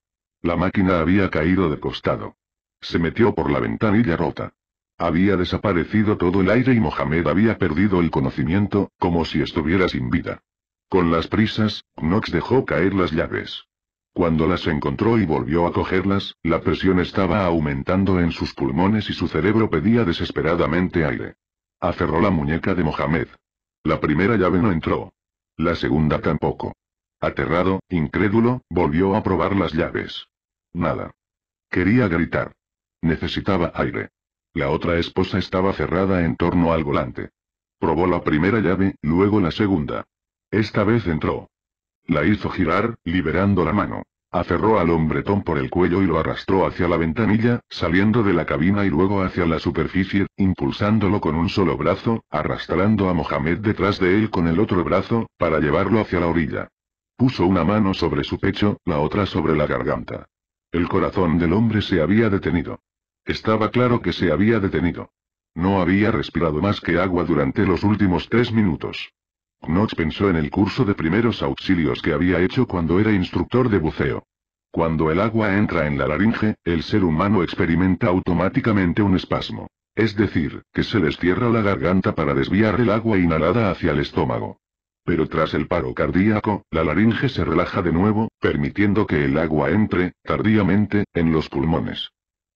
La máquina había caído de costado. Se metió por la ventanilla rota. Había desaparecido todo el aire y Mohamed había perdido el conocimiento, como si estuviera sin vida. Con las prisas, Knox dejó caer las llaves. Cuando las encontró y volvió a cogerlas, la presión estaba aumentando en sus pulmones y su cerebro pedía desesperadamente aire. Aferró la muñeca de Mohamed. La primera llave no entró. La segunda tampoco. Aterrado, incrédulo, volvió a probar las llaves. Nada. Quería gritar. Necesitaba aire. La otra esposa estaba cerrada en torno al volante. Probó la primera llave, luego la segunda. Esta vez entró. La hizo girar, liberando la mano. Aferró al hombretón por el cuello y lo arrastró hacia la ventanilla, saliendo de la cabina y luego hacia la superficie, impulsándolo con un solo brazo, arrastrando a Mohamed detrás de él con el otro brazo, para llevarlo hacia la orilla. Puso una mano sobre su pecho, la otra sobre la garganta. El corazón del hombre se había detenido. Estaba claro que se había detenido. No había respirado más que agua durante los últimos tres minutos. Knox pensó en el curso de primeros auxilios que había hecho cuando era instructor de buceo. Cuando el agua entra en la laringe, el ser humano experimenta automáticamente un espasmo. Es decir, que se les cierra la garganta para desviar el agua inhalada hacia el estómago. Pero tras el paro cardíaco, la laringe se relaja de nuevo, permitiendo que el agua entre, tardíamente, en los pulmones.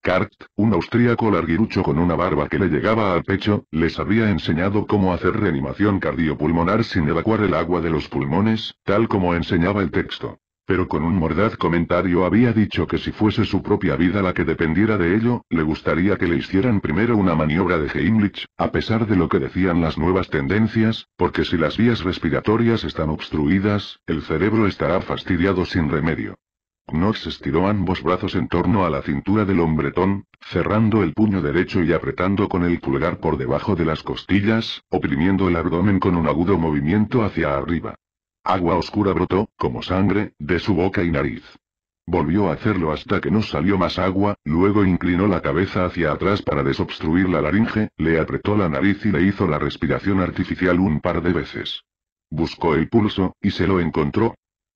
Kart, un austríaco larguirucho con una barba que le llegaba al pecho, les había enseñado cómo hacer reanimación cardiopulmonar sin evacuar el agua de los pulmones, tal como enseñaba el texto. Pero con un mordaz comentario había dicho que si fuese su propia vida la que dependiera de ello, le gustaría que le hicieran primero una maniobra de Heimlich, a pesar de lo que decían las nuevas tendencias, porque si las vías respiratorias están obstruidas, el cerebro estará fastidiado sin remedio. Knox estiró ambos brazos en torno a la cintura del hombretón, cerrando el puño derecho y apretando con el pulgar por debajo de las costillas, oprimiendo el abdomen con un agudo movimiento hacia arriba. Agua oscura brotó, como sangre, de su boca y nariz. Volvió a hacerlo hasta que no salió más agua, luego inclinó la cabeza hacia atrás para desobstruir la laringe, le apretó la nariz y le hizo la respiración artificial un par de veces. Buscó el pulso, y se lo encontró,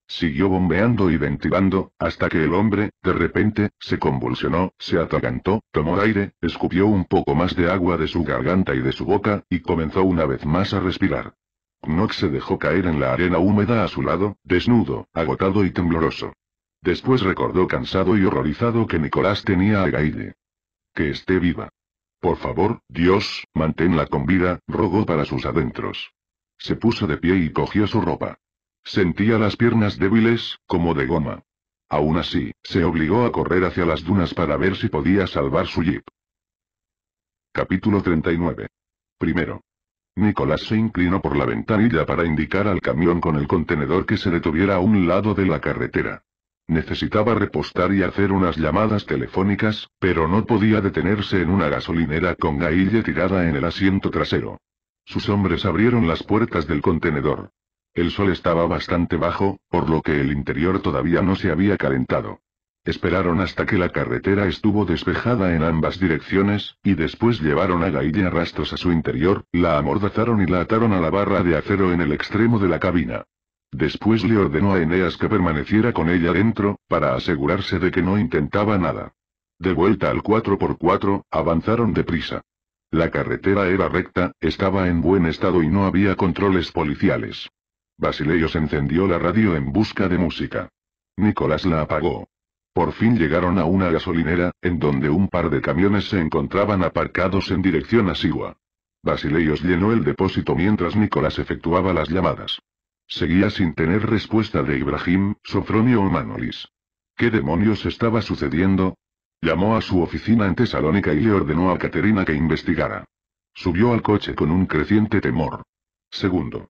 Siguió bombeando y ventilando, hasta que el hombre, de repente, se convulsionó, se atragantó, tomó aire, escupió un poco más de agua de su garganta y de su boca, y comenzó una vez más a respirar. Knox se dejó caer en la arena húmeda a su lado, desnudo, agotado y tembloroso. Después recordó cansado y horrorizado que Nicolás tenía a Gaide. Que esté viva. Por favor, Dios, manténla con vida, rogó para sus adentros. Se puso de pie y cogió su ropa. Sentía las piernas débiles, como de goma. Aún así, se obligó a correr hacia las dunas para ver si podía salvar su jeep. Capítulo 39. Primero. Nicolás se inclinó por la ventanilla para indicar al camión con el contenedor que se detuviera a un lado de la carretera. Necesitaba repostar y hacer unas llamadas telefónicas, pero no podía detenerse en una gasolinera con Gaille tirada en el asiento trasero. Sus hombres abrieron las puertas del contenedor. El sol estaba bastante bajo, por lo que el interior todavía no se había calentado. Esperaron hasta que la carretera estuvo despejada en ambas direcciones, y después llevaron a Gailla rastros a su interior, la amordazaron y la ataron a la barra de acero en el extremo de la cabina. Después le ordenó a Eneas que permaneciera con ella dentro, para asegurarse de que no intentaba nada. De vuelta al 4x4, avanzaron deprisa. La carretera era recta, estaba en buen estado y no había controles policiales. Basileios encendió la radio en busca de música. Nicolás la apagó. Por fin llegaron a una gasolinera, en donde un par de camiones se encontraban aparcados en dirección a Siwa. Basileios llenó el depósito mientras Nicolás efectuaba las llamadas. Seguía sin tener respuesta de Ibrahim, Sofronio o Manolis. ¿Qué demonios estaba sucediendo? Llamó a su oficina en Tesalónica y le ordenó a Caterina que investigara. Subió al coche con un creciente temor. Segundo.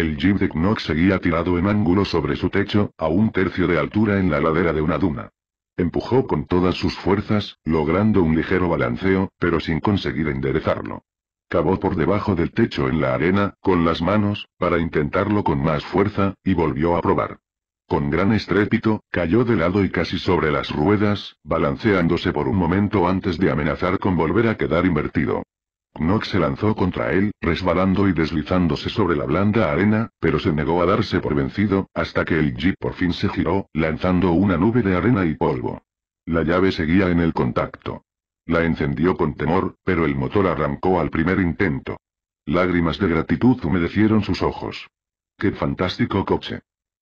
El jeep de Knox seguía tirado en ángulo sobre su techo, a un tercio de altura en la ladera de una duna. Empujó con todas sus fuerzas, logrando un ligero balanceo, pero sin conseguir enderezarlo. Cavó por debajo del techo en la arena, con las manos, para intentarlo con más fuerza, y volvió a probar. Con gran estrépito, cayó de lado y casi sobre las ruedas, balanceándose por un momento antes de amenazar con volver a quedar invertido. Knox se lanzó contra él, resbalando y deslizándose sobre la blanda arena, pero se negó a darse por vencido, hasta que el jeep por fin se giró, lanzando una nube de arena y polvo. La llave seguía en el contacto. La encendió con temor, pero el motor arrancó al primer intento. Lágrimas de gratitud humedecieron sus ojos. ¡Qué fantástico coche!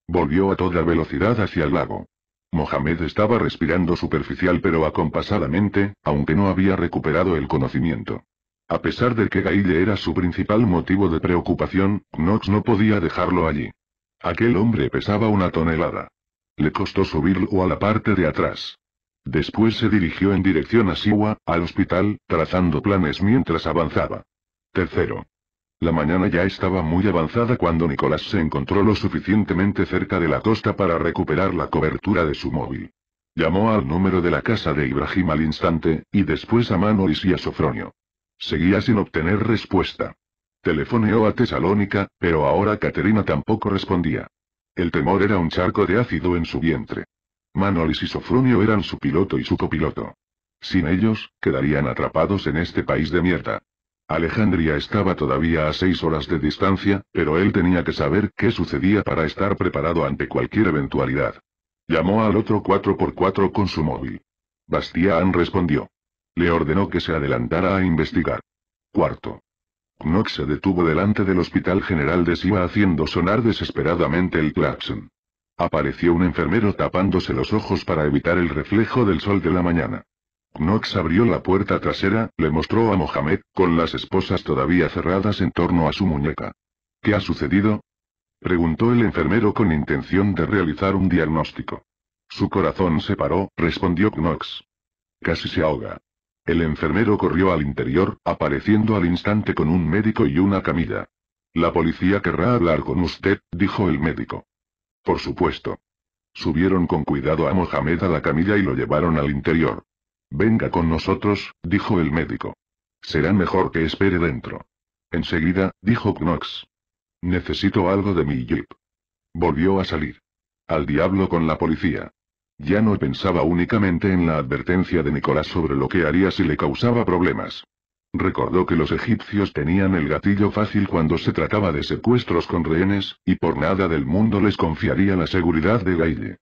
Volvió a toda velocidad hacia el lago. Mohamed estaba respirando superficial pero acompasadamente, aunque no había recuperado el conocimiento. A pesar de que Gaile era su principal motivo de preocupación, Knox no podía dejarlo allí. Aquel hombre pesaba una tonelada. Le costó subirlo a la parte de atrás. Después se dirigió en dirección a Siwa, al hospital, trazando planes mientras avanzaba. Tercero. La mañana ya estaba muy avanzada cuando Nicolás se encontró lo suficientemente cerca de la costa para recuperar la cobertura de su móvil. Llamó al número de la casa de Ibrahim al instante, y después a Manolis y a Sofronio. Seguía sin obtener respuesta. Telefoneó a Tesalónica, pero ahora Caterina tampoco respondía. El temor era un charco de ácido en su vientre. Manolis y Sofronio eran su piloto y su copiloto. Sin ellos, quedarían atrapados en este país de mierda. Alejandría estaba todavía a seis horas de distancia, pero él tenía que saber qué sucedía para estar preparado ante cualquier eventualidad. Llamó al otro 4x4 con su móvil. Bastián respondió. Le ordenó que se adelantara a investigar. Cuarto. Knox se detuvo delante del Hospital General de Siva haciendo sonar desesperadamente el claxon. Apareció un enfermero tapándose los ojos para evitar el reflejo del sol de la mañana. Knox abrió la puerta trasera, le mostró a Mohamed, con las esposas todavía cerradas en torno a su muñeca. ¿Qué ha sucedido? Preguntó el enfermero con intención de realizar un diagnóstico. Su corazón se paró, respondió Knox. Casi se ahoga. El enfermero corrió al interior, apareciendo al instante con un médico y una camilla. La policía querrá hablar con usted, dijo el médico. Por supuesto. Subieron con cuidado a Mohamed a la camilla y lo llevaron al interior. Venga con nosotros, dijo el médico. Será mejor que espere dentro. Enseguida, dijo Knox. Necesito algo de mi jeep. Volvió a salir. Al diablo con la policía. Ya no pensaba únicamente en la advertencia de Nicolás sobre lo que haría si le causaba problemas. Recordó que los egipcios tenían el gatillo fácil cuando se trataba de secuestros con rehenes, y por nada del mundo les confiaría la seguridad de Gaille.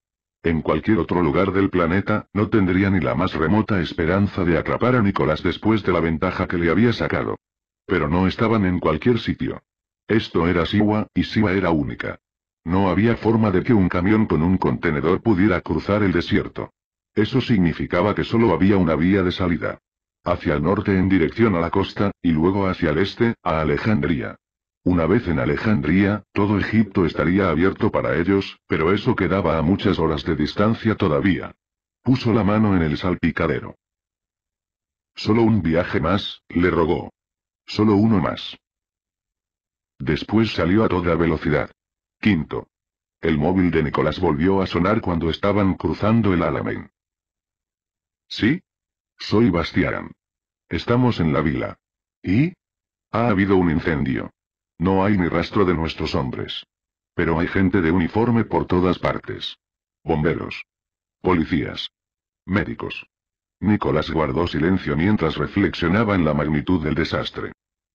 En cualquier otro lugar del planeta, no tendría ni la más remota esperanza de atrapar a Nicolás después de la ventaja que le había sacado. Pero no estaban en cualquier sitio. Esto era Siwa, y Siwa era única. No había forma de que un camión con un contenedor pudiera cruzar el desierto. Eso significaba que solo había una vía de salida. Hacia el norte en dirección a la costa, y luego hacia el este, a Alejandría. Una vez en Alejandría, todo Egipto estaría abierto para ellos, pero eso quedaba a muchas horas de distancia todavía. Puso la mano en el salpicadero. Solo un viaje más, le rogó. Solo uno más. Después salió a toda velocidad. Quinto. El móvil de Nicolás volvió a sonar cuando estaban cruzando el Alamein. ¿Sí? Soy Bastián. Estamos en la vila. ¿Y? Ha habido un incendio. No hay ni rastro de nuestros hombres. Pero hay gente de uniforme por todas partes. Bomberos. Policías. Médicos. Nicolás guardó silencio mientras reflexionaba en la magnitud del desastre.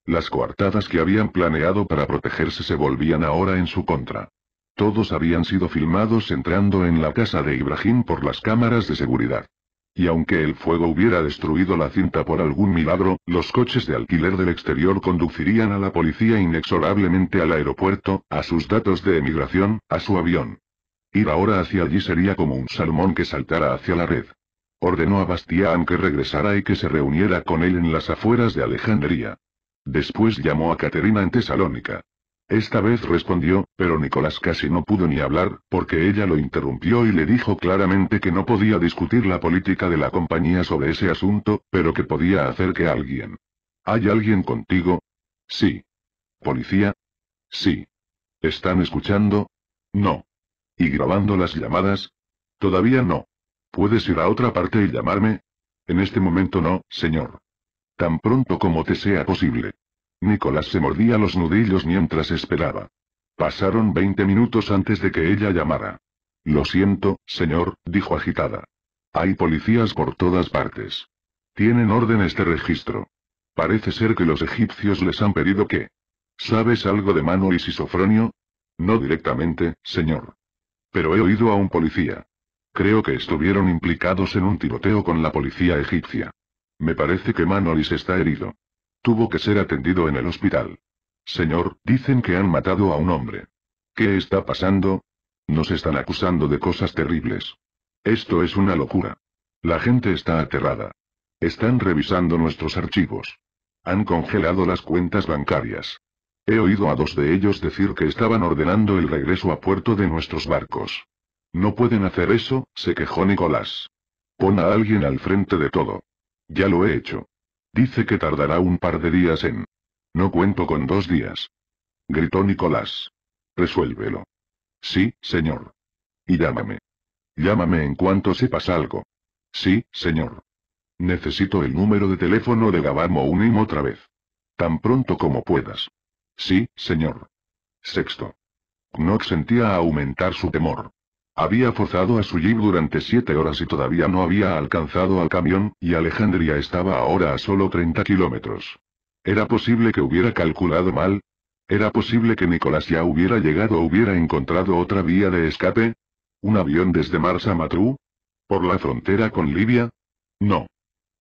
Las coartadas que habían planeado para protegerse se volvían ahora en su contra. Todos habían sido filmados entrando en la casa de Ibrahim por las cámaras de seguridad. Y aunque el fuego hubiera destruido la cinta por algún milagro, los coches de alquiler del exterior conducirían a la policía inexorablemente al aeropuerto, a sus datos de emigración, a su avión. Ir ahora hacia allí sería como un salmón que saltara hacia la red. Ordenó a Bastián que regresara y que se reuniera con él en las afueras de Alejandría. Después llamó a Caterina en Tesalónica. Esta vez respondió, pero Nicolás casi no pudo ni hablar, porque ella lo interrumpió y le dijo claramente que no podía discutir la política de la compañía sobre ese asunto, pero que podía hacer que alguien. ¿Hay alguien contigo? Sí. ¿Policía? Sí. ¿Están escuchando? No. ¿Y grabando las llamadas? Todavía no. ¿Puedes ir a otra parte y llamarme? En este momento no, señor. Tan pronto como te sea posible. Nicolás se mordía los nudillos mientras esperaba. Pasaron 20 minutos antes de que ella llamara. Lo siento, señor, dijo agitada. Hay policías por todas partes. Tienen órdenes de registro. Parece ser que los egipcios les han pedido que... ¿Sabes algo de Mano y Sisofronio? No directamente, señor. Pero he oído a un policía. Creo que estuvieron implicados en un tiroteo con la policía egipcia. Me parece que Manolis está herido. Tuvo que ser atendido en el hospital. Señor, dicen que han matado a un hombre. ¿Qué está pasando? Nos están acusando de cosas terribles. Esto es una locura. La gente está aterrada. Están revisando nuestros archivos. Han congelado las cuentas bancarias. He oído a dos de ellos decir que estaban ordenando el regreso a puerto de nuestros barcos. No pueden hacer eso, se quejó Nicolás. Pon a alguien al frente de todo. Ya lo he hecho. Dice que tardará un par de días en... No cuento con dos días. Gritó Nicolás. Resuélvelo. Sí, señor. Y llámame. Llámame en cuanto sepas algo. Sí, señor. Necesito el número de teléfono de Gabán Unim otra vez. Tan pronto como puedas. Sí, señor. Sexto. Knox sentía aumentar su temor. Había forzado a su jeep durante siete horas y todavía no había alcanzado al camión, y Alejandría estaba ahora a solo 30 kilómetros. ¿Era posible que hubiera calculado mal? ¿Era posible que Nicolás ya hubiera llegado o hubiera encontrado otra vía de escape? ¿Un avión desde Mars a ¿Por la frontera con Libia? No.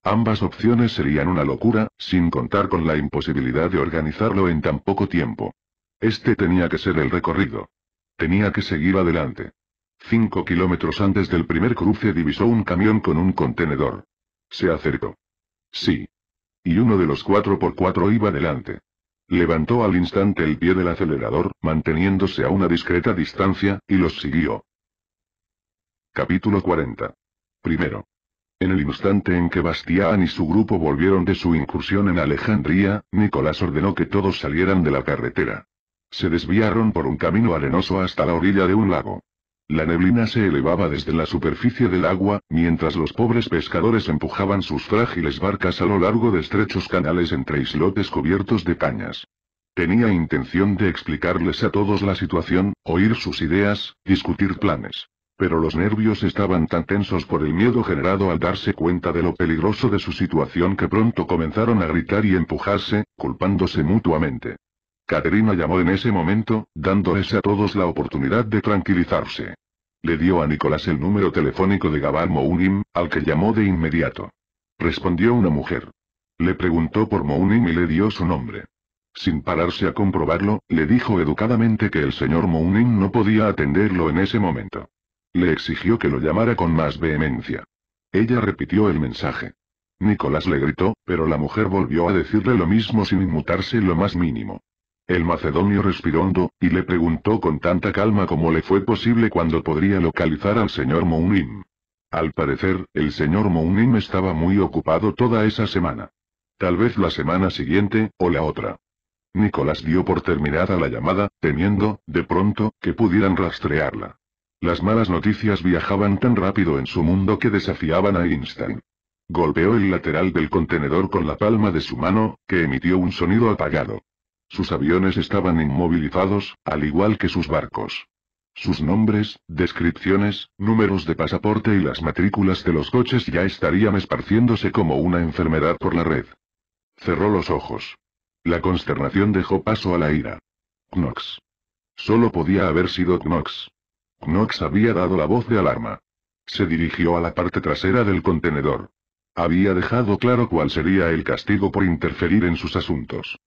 Ambas opciones serían una locura, sin contar con la imposibilidad de organizarlo en tan poco tiempo. Este tenía que ser el recorrido. Tenía que seguir adelante. Cinco kilómetros antes del primer cruce divisó un camión con un contenedor. Se acercó. Sí. Y uno de los cuatro por cuatro iba delante. Levantó al instante el pie del acelerador, manteniéndose a una discreta distancia, y los siguió. Capítulo 40. Primero. En el instante en que Bastián y su grupo volvieron de su incursión en Alejandría, Nicolás ordenó que todos salieran de la carretera. Se desviaron por un camino arenoso hasta la orilla de un lago. La neblina se elevaba desde la superficie del agua, mientras los pobres pescadores empujaban sus frágiles barcas a lo largo de estrechos canales entre islotes cubiertos de cañas. Tenía intención de explicarles a todos la situación, oír sus ideas, discutir planes. Pero los nervios estaban tan tensos por el miedo generado al darse cuenta de lo peligroso de su situación que pronto comenzaron a gritar y empujarse, culpándose mutuamente. Caterina llamó en ese momento, dándoles a todos la oportunidad de tranquilizarse. Le dio a Nicolás el número telefónico de Gabal Mounim, al que llamó de inmediato. Respondió una mujer. Le preguntó por Mounim y le dio su nombre. Sin pararse a comprobarlo, le dijo educadamente que el señor Mounim no podía atenderlo en ese momento. Le exigió que lo llamara con más vehemencia. Ella repitió el mensaje. Nicolás le gritó, pero la mujer volvió a decirle lo mismo sin inmutarse lo más mínimo. El macedonio respiró hondo, y le preguntó con tanta calma como le fue posible cuando podría localizar al señor Mounim. Al parecer, el señor Mounim estaba muy ocupado toda esa semana. Tal vez la semana siguiente, o la otra. Nicolás dio por terminada la llamada, temiendo, de pronto, que pudieran rastrearla. Las malas noticias viajaban tan rápido en su mundo que desafiaban a Einstein. Golpeó el lateral del contenedor con la palma de su mano, que emitió un sonido apagado. Sus aviones estaban inmovilizados, al igual que sus barcos. Sus nombres, descripciones, números de pasaporte y las matrículas de los coches ya estarían esparciéndose como una enfermedad por la red. Cerró los ojos. La consternación dejó paso a la ira. Knox. Solo podía haber sido Knox. Knox había dado la voz de alarma. Se dirigió a la parte trasera del contenedor. Había dejado claro cuál sería el castigo por interferir en sus asuntos.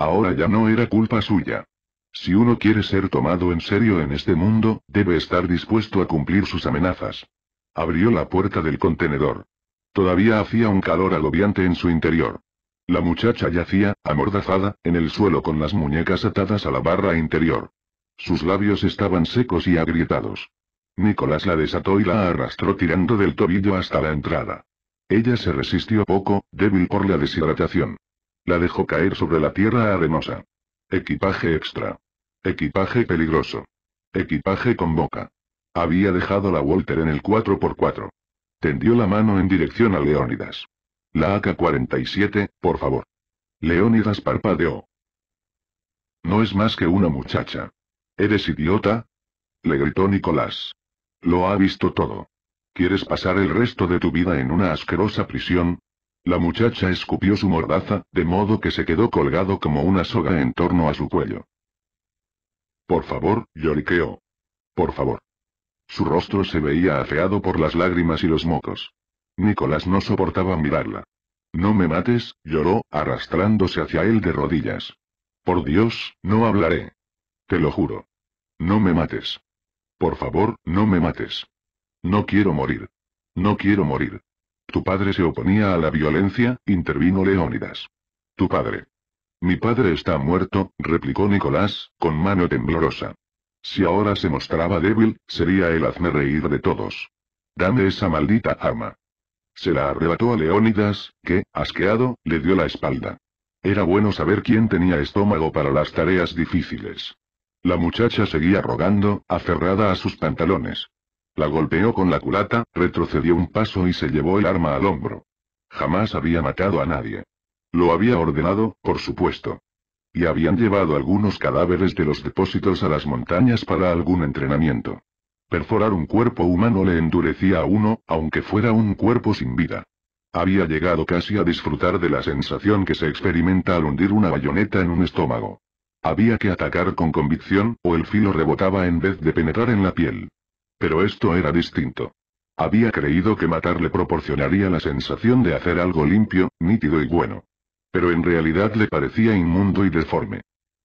Ahora ya no era culpa suya. Si uno quiere ser tomado en serio en este mundo, debe estar dispuesto a cumplir sus amenazas. Abrió la puerta del contenedor. Todavía hacía un calor agobiante en su interior. La muchacha yacía, amordazada, en el suelo con las muñecas atadas a la barra interior. Sus labios estaban secos y agrietados. Nicolás la desató y la arrastró tirando del tobillo hasta la entrada. Ella se resistió poco, débil por la deshidratación. La dejó caer sobre la tierra arenosa. Equipaje extra. Equipaje peligroso. Equipaje con boca. Había dejado la Walter en el 4x4. Tendió la mano en dirección a Leónidas. La AK-47, por favor. Leónidas parpadeó. No es más que una muchacha. ¿Eres idiota? Le gritó Nicolás. Lo ha visto todo. ¿Quieres pasar el resto de tu vida en una asquerosa prisión? La muchacha escupió su mordaza, de modo que se quedó colgado como una soga en torno a su cuello. Por favor, lloriqueó. Por favor. Su rostro se veía afeado por las lágrimas y los mocos. Nicolás no soportaba mirarla. No me mates, lloró, arrastrándose hacia él de rodillas. Por Dios, no hablaré. Te lo juro. No me mates. Por favor, no me mates. No quiero morir. No quiero morir. Tu padre se oponía a la violencia, intervino Leónidas. Tu padre. Mi padre está muerto, replicó Nicolás, con mano temblorosa. Si ahora se mostraba débil, sería el hazme reír de todos. Dame esa maldita arma. Se la arrebató a Leónidas, que, asqueado, le dio la espalda. Era bueno saber quién tenía estómago para las tareas difíciles. La muchacha seguía rogando, aferrada a sus pantalones. La golpeó con la culata, retrocedió un paso y se llevó el arma al hombro. Jamás había matado a nadie. Lo había ordenado, por supuesto. Y habían llevado algunos cadáveres de los depósitos a las montañas para algún entrenamiento. Perforar un cuerpo humano le endurecía a uno, aunque fuera un cuerpo sin vida. Había llegado casi a disfrutar de la sensación que se experimenta al hundir una bayoneta en un estómago. Había que atacar con convicción, o el filo rebotaba en vez de penetrar en la piel. Pero esto era distinto. Había creído que matarle proporcionaría la sensación de hacer algo limpio, nítido y bueno. Pero en realidad le parecía inmundo y deforme.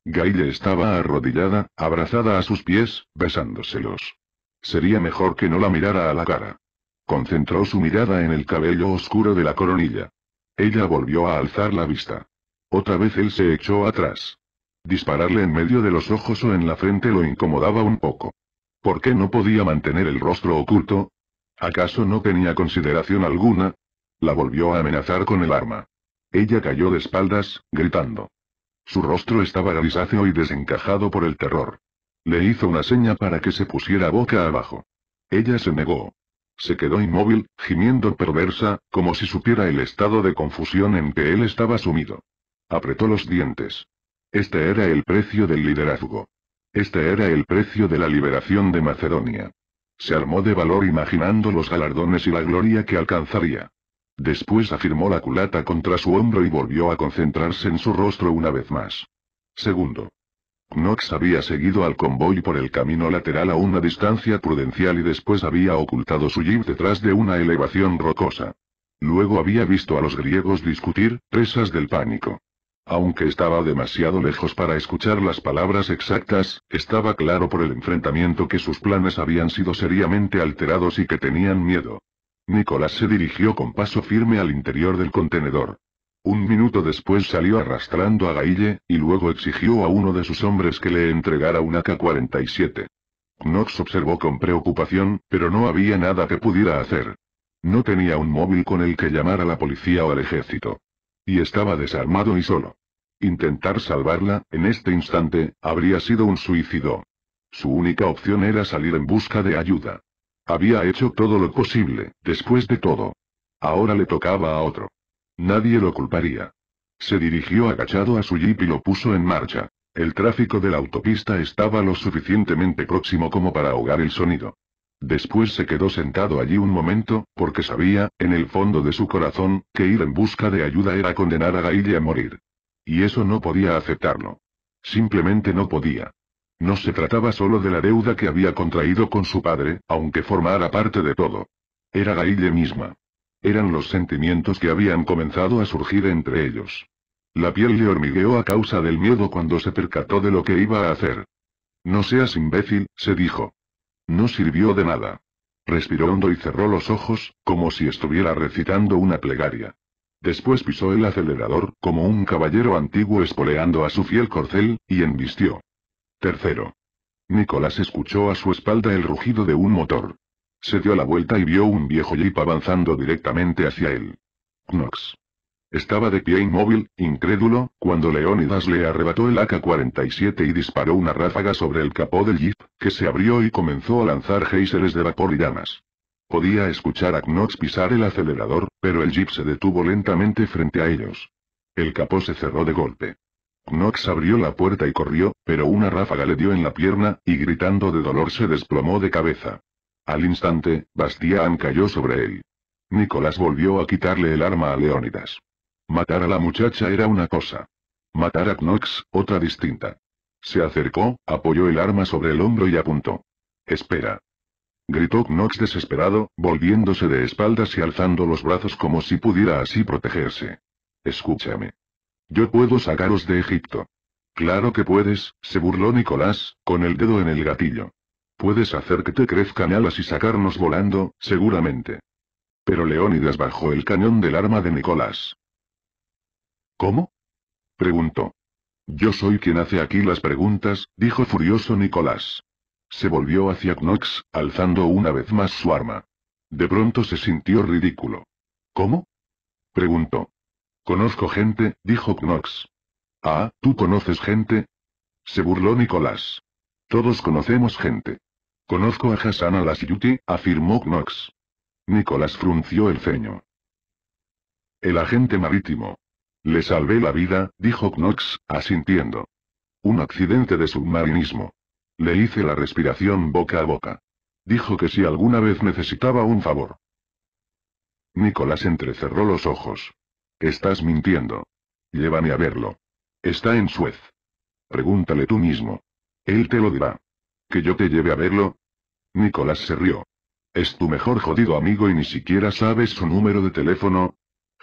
Gaile estaba arrodillada, abrazada a sus pies, besándoselos. Sería mejor que no la mirara a la cara. Concentró su mirada en el cabello oscuro de la coronilla. Ella volvió a alzar la vista. Otra vez él se echó atrás. Dispararle en medio de los ojos o en la frente lo incomodaba un poco. ¿Por qué no podía mantener el rostro oculto? ¿Acaso no tenía consideración alguna? La volvió a amenazar con el arma. Ella cayó de espaldas, gritando. Su rostro estaba grisáceo y desencajado por el terror. Le hizo una seña para que se pusiera boca abajo. Ella se negó. Se quedó inmóvil, gimiendo perversa, como si supiera el estado de confusión en que él estaba sumido. Apretó los dientes. Este era el precio del liderazgo. Este era el precio de la liberación de Macedonia. Se armó de valor imaginando los galardones y la gloria que alcanzaría. Después afirmó la culata contra su hombro y volvió a concentrarse en su rostro una vez más. Segundo. Knox había seguido al convoy por el camino lateral a una distancia prudencial y después había ocultado su jeep detrás de una elevación rocosa. Luego había visto a los griegos discutir, presas del pánico. Aunque estaba demasiado lejos para escuchar las palabras exactas, estaba claro por el enfrentamiento que sus planes habían sido seriamente alterados y que tenían miedo. Nicolás se dirigió con paso firme al interior del contenedor. Un minuto después salió arrastrando a Gaille, y luego exigió a uno de sus hombres que le entregara un k 47 Knox observó con preocupación, pero no había nada que pudiera hacer. No tenía un móvil con el que llamar a la policía o al ejército. Y estaba desarmado y solo. Intentar salvarla, en este instante, habría sido un suicidio. Su única opción era salir en busca de ayuda. Había hecho todo lo posible, después de todo. Ahora le tocaba a otro. Nadie lo culparía. Se dirigió agachado a su jeep y lo puso en marcha. El tráfico de la autopista estaba lo suficientemente próximo como para ahogar el sonido. Después se quedó sentado allí un momento, porque sabía, en el fondo de su corazón, que ir en busca de ayuda era condenar a Gaille a morir. Y eso no podía aceptarlo. Simplemente no podía. No se trataba solo de la deuda que había contraído con su padre, aunque formara parte de todo. Era Gaille misma. Eran los sentimientos que habían comenzado a surgir entre ellos. La piel le hormigueó a causa del miedo cuando se percató de lo que iba a hacer. No seas imbécil, se dijo. No sirvió de nada. Respiró hondo y cerró los ojos, como si estuviera recitando una plegaria. Después pisó el acelerador, como un caballero antiguo espoleando a su fiel corcel, y embistió. Tercero. Nicolás escuchó a su espalda el rugido de un motor. Se dio la vuelta y vio un viejo jeep avanzando directamente hacia él. Knox. Estaba de pie inmóvil, incrédulo, cuando Leónidas le arrebató el AK-47 y disparó una ráfaga sobre el capó del jeep, que se abrió y comenzó a lanzar géiseres de vapor y llamas. Podía escuchar a Knox pisar el acelerador, pero el jeep se detuvo lentamente frente a ellos. El capó se cerró de golpe. Knox abrió la puerta y corrió, pero una ráfaga le dio en la pierna, y gritando de dolor se desplomó de cabeza. Al instante, Bastiaan cayó sobre él. Nicolás volvió a quitarle el arma a Leónidas. Matar a la muchacha era una cosa. Matar a Knox, otra distinta. Se acercó, apoyó el arma sobre el hombro y apuntó. Espera. Gritó Knox desesperado, volviéndose de espaldas y alzando los brazos como si pudiera así protegerse. Escúchame. Yo puedo sacaros de Egipto. Claro que puedes, se burló Nicolás, con el dedo en el gatillo. Puedes hacer que te crezcan alas y sacarnos volando, seguramente. Pero Leónidas bajó el cañón del arma de Nicolás. ¿Cómo? preguntó. Yo soy quien hace aquí las preguntas, dijo furioso Nicolás. Se volvió hacia Knox, alzando una vez más su arma. De pronto se sintió ridículo. ¿Cómo? preguntó. Conozco gente, dijo Knox. Ah, ¿tú conoces gente? Se burló Nicolás. Todos conocemos gente. Conozco a Hassan al-Asyuti, afirmó Knox. Nicolás frunció el ceño. El agente marítimo, le salvé la vida, dijo Knox, asintiendo. Un accidente de submarinismo. Le hice la respiración boca a boca. Dijo que si alguna vez necesitaba un favor. Nicolás entrecerró los ojos. Estás mintiendo. Llévame a verlo. Está en Suez. Pregúntale tú mismo. Él te lo dirá. ¿Que yo te lleve a verlo? Nicolás se rió. Es tu mejor jodido amigo y ni siquiera sabes su número de teléfono,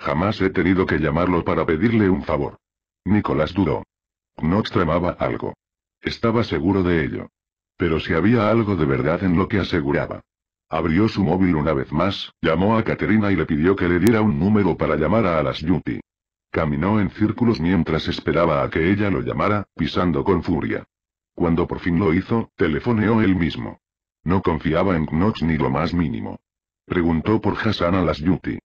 Jamás he tenido que llamarlo para pedirle un favor. Nicolás dudó. Knox tramaba algo. Estaba seguro de ello. Pero si había algo de verdad en lo que aseguraba. Abrió su móvil una vez más, llamó a Caterina y le pidió que le diera un número para llamar a las Yuti. Caminó en círculos mientras esperaba a que ella lo llamara, pisando con furia. Cuando por fin lo hizo, telefoneó él mismo. No confiaba en Knox ni lo más mínimo. Preguntó por Hassan las Yuti.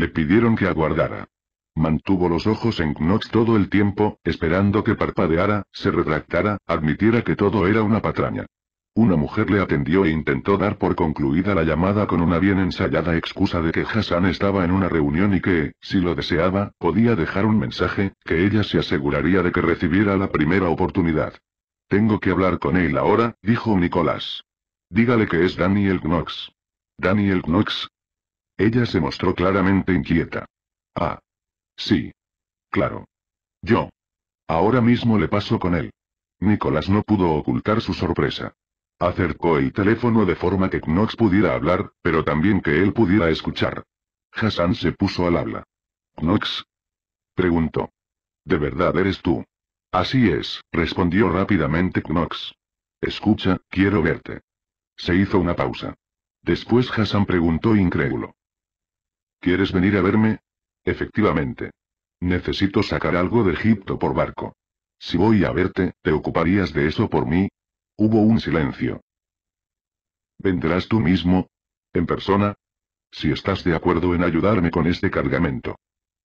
Le pidieron que aguardara. Mantuvo los ojos en Knox todo el tiempo, esperando que parpadeara, se retractara, admitiera que todo era una patraña. Una mujer le atendió e intentó dar por concluida la llamada con una bien ensayada excusa de que Hassan estaba en una reunión y que, si lo deseaba, podía dejar un mensaje, que ella se aseguraría de que recibiera la primera oportunidad. Tengo que hablar con él ahora, dijo Nicolás. Dígale que es Daniel Knox. Daniel Knox, ella se mostró claramente inquieta. Ah. Sí. Claro. Yo. Ahora mismo le paso con él. Nicolás no pudo ocultar su sorpresa. Acercó el teléfono de forma que Knox pudiera hablar, pero también que él pudiera escuchar. Hassan se puso al habla. ¿Knox? Preguntó. ¿De verdad eres tú? Así es, respondió rápidamente Knox. Escucha, quiero verte. Se hizo una pausa. Después Hassan preguntó incrédulo. ¿Quieres venir a verme? Efectivamente. Necesito sacar algo de Egipto por barco. Si voy a verte, ¿te ocuparías de eso por mí? Hubo un silencio. ¿Vendrás tú mismo? ¿En persona? Si estás de acuerdo en ayudarme con este cargamento.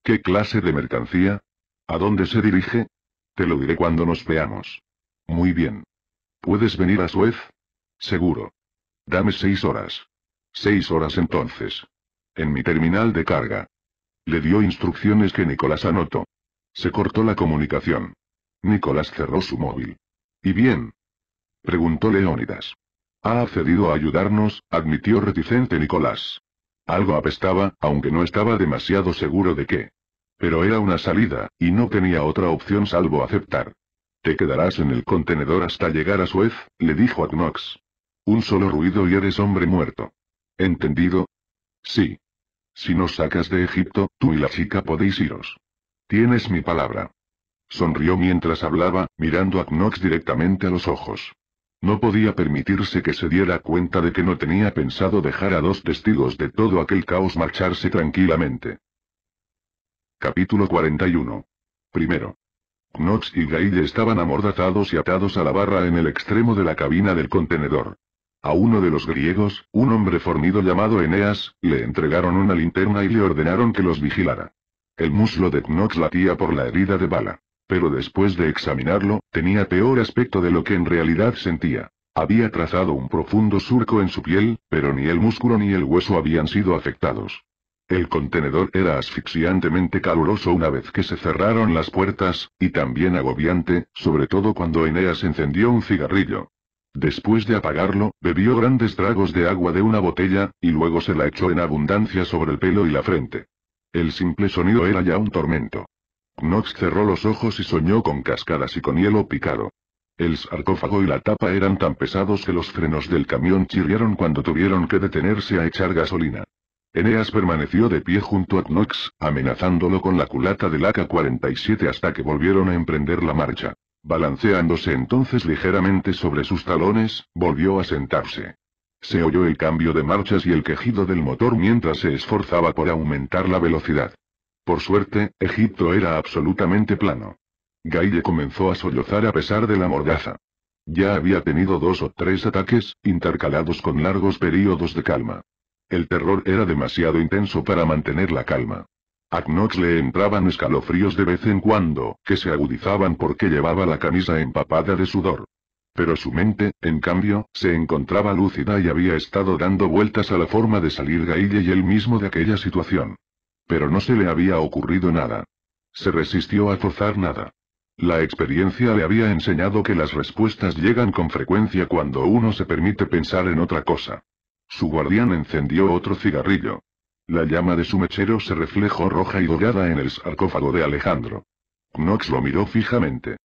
¿Qué clase de mercancía? ¿A dónde se dirige? Te lo diré cuando nos veamos. Muy bien. ¿Puedes venir a Suez? Seguro. Dame seis horas. Seis horas entonces en mi terminal de carga. Le dio instrucciones que Nicolás anotó. Se cortó la comunicación. Nicolás cerró su móvil. ¿Y bien? Preguntó Leónidas. Ha accedido a ayudarnos, admitió reticente Nicolás. Algo apestaba, aunque no estaba demasiado seguro de qué. Pero era una salida, y no tenía otra opción salvo aceptar. Te quedarás en el contenedor hasta llegar a Suez, le dijo a Knox. Un solo ruido y eres hombre muerto. ¿Entendido? Sí. Si nos sacas de Egipto, tú y la chica podéis iros. Tienes mi palabra. Sonrió mientras hablaba, mirando a Knox directamente a los ojos. No podía permitirse que se diera cuenta de que no tenía pensado dejar a dos testigos de todo aquel caos marcharse tranquilamente. Capítulo 41. Primero. Knox y Gaide estaban amordazados y atados a la barra en el extremo de la cabina del contenedor. A uno de los griegos, un hombre fornido llamado Eneas, le entregaron una linterna y le ordenaron que los vigilara. El muslo de Knox latía por la herida de bala. Pero después de examinarlo, tenía peor aspecto de lo que en realidad sentía. Había trazado un profundo surco en su piel, pero ni el músculo ni el hueso habían sido afectados. El contenedor era asfixiantemente caluroso una vez que se cerraron las puertas, y también agobiante, sobre todo cuando Eneas encendió un cigarrillo. Después de apagarlo, bebió grandes tragos de agua de una botella, y luego se la echó en abundancia sobre el pelo y la frente. El simple sonido era ya un tormento. Knox cerró los ojos y soñó con cascadas y con hielo picado. El sarcófago y la tapa eran tan pesados que los frenos del camión chirriaron cuando tuvieron que detenerse a echar gasolina. Eneas permaneció de pie junto a Knox, amenazándolo con la culata del AK-47 hasta que volvieron a emprender la marcha. Balanceándose entonces ligeramente sobre sus talones, volvió a sentarse. Se oyó el cambio de marchas y el quejido del motor mientras se esforzaba por aumentar la velocidad. Por suerte, Egipto era absolutamente plano. Gaille comenzó a sollozar a pesar de la mordaza. Ya había tenido dos o tres ataques, intercalados con largos períodos de calma. El terror era demasiado intenso para mantener la calma. A Knox le entraban escalofríos de vez en cuando, que se agudizaban porque llevaba la camisa empapada de sudor. Pero su mente, en cambio, se encontraba lúcida y había estado dando vueltas a la forma de salir Gaille y él mismo de aquella situación. Pero no se le había ocurrido nada. Se resistió a forzar nada. La experiencia le había enseñado que las respuestas llegan con frecuencia cuando uno se permite pensar en otra cosa. Su guardián encendió otro cigarrillo. La llama de su mechero se reflejó roja y dorada en el sarcófago de Alejandro. Knox lo miró fijamente.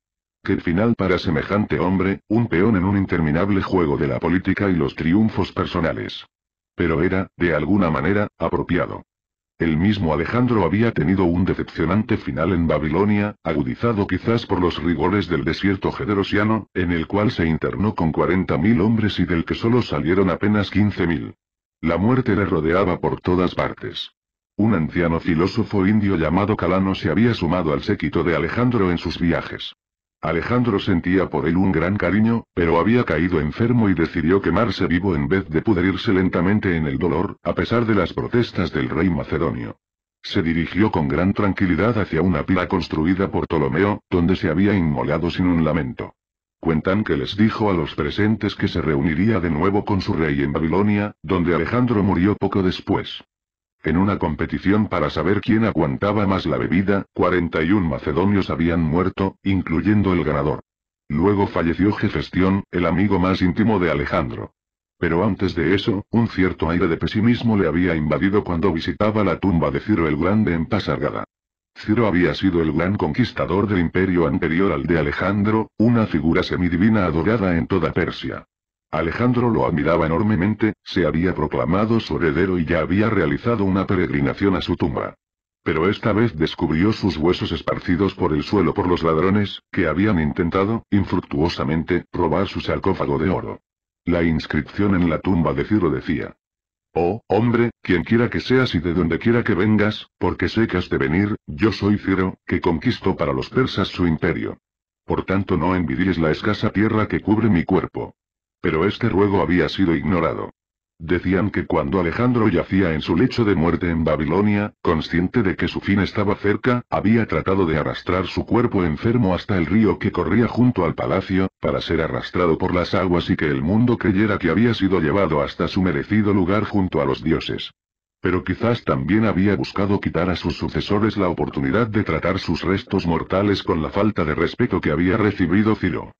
Qué final para semejante hombre, un peón en un interminable juego de la política y los triunfos personales. Pero era, de alguna manera, apropiado. El mismo Alejandro había tenido un decepcionante final en Babilonia, agudizado quizás por los rigores del desierto gederosiano, en el cual se internó con 40.000 hombres y del que solo salieron apenas 15.000. La muerte le rodeaba por todas partes. Un anciano filósofo indio llamado Calano se había sumado al séquito de Alejandro en sus viajes. Alejandro sentía por él un gran cariño, pero había caído enfermo y decidió quemarse vivo en vez de pudrirse lentamente en el dolor, a pesar de las protestas del rey macedonio. Se dirigió con gran tranquilidad hacia una pila construida por Ptolomeo, donde se había inmolado sin un lamento. Cuentan que les dijo a los presentes que se reuniría de nuevo con su rey en Babilonia, donde Alejandro murió poco después. En una competición para saber quién aguantaba más la bebida, 41 macedonios habían muerto, incluyendo el ganador. Luego falleció Jefestión, el amigo más íntimo de Alejandro. Pero antes de eso, un cierto aire de pesimismo le había invadido cuando visitaba la tumba de Ciro el Grande en Pasargada. Ciro había sido el gran conquistador del imperio anterior al de Alejandro, una figura semidivina adorada en toda Persia. Alejandro lo admiraba enormemente, se había proclamado su heredero y ya había realizado una peregrinación a su tumba. Pero esta vez descubrió sus huesos esparcidos por el suelo por los ladrones, que habían intentado, infructuosamente, robar su sarcófago de oro. La inscripción en la tumba de Ciro decía, Oh, hombre, quien quiera que seas y de donde quiera que vengas, porque sé que has de venir, yo soy Ciro, que conquistó para los persas su imperio. Por tanto no envidies la escasa tierra que cubre mi cuerpo. Pero este ruego había sido ignorado. Decían que cuando Alejandro yacía en su lecho de muerte en Babilonia, consciente de que su fin estaba cerca, había tratado de arrastrar su cuerpo enfermo hasta el río que corría junto al palacio, para ser arrastrado por las aguas y que el mundo creyera que había sido llevado hasta su merecido lugar junto a los dioses. Pero quizás también había buscado quitar a sus sucesores la oportunidad de tratar sus restos mortales con la falta de respeto que había recibido Ciro.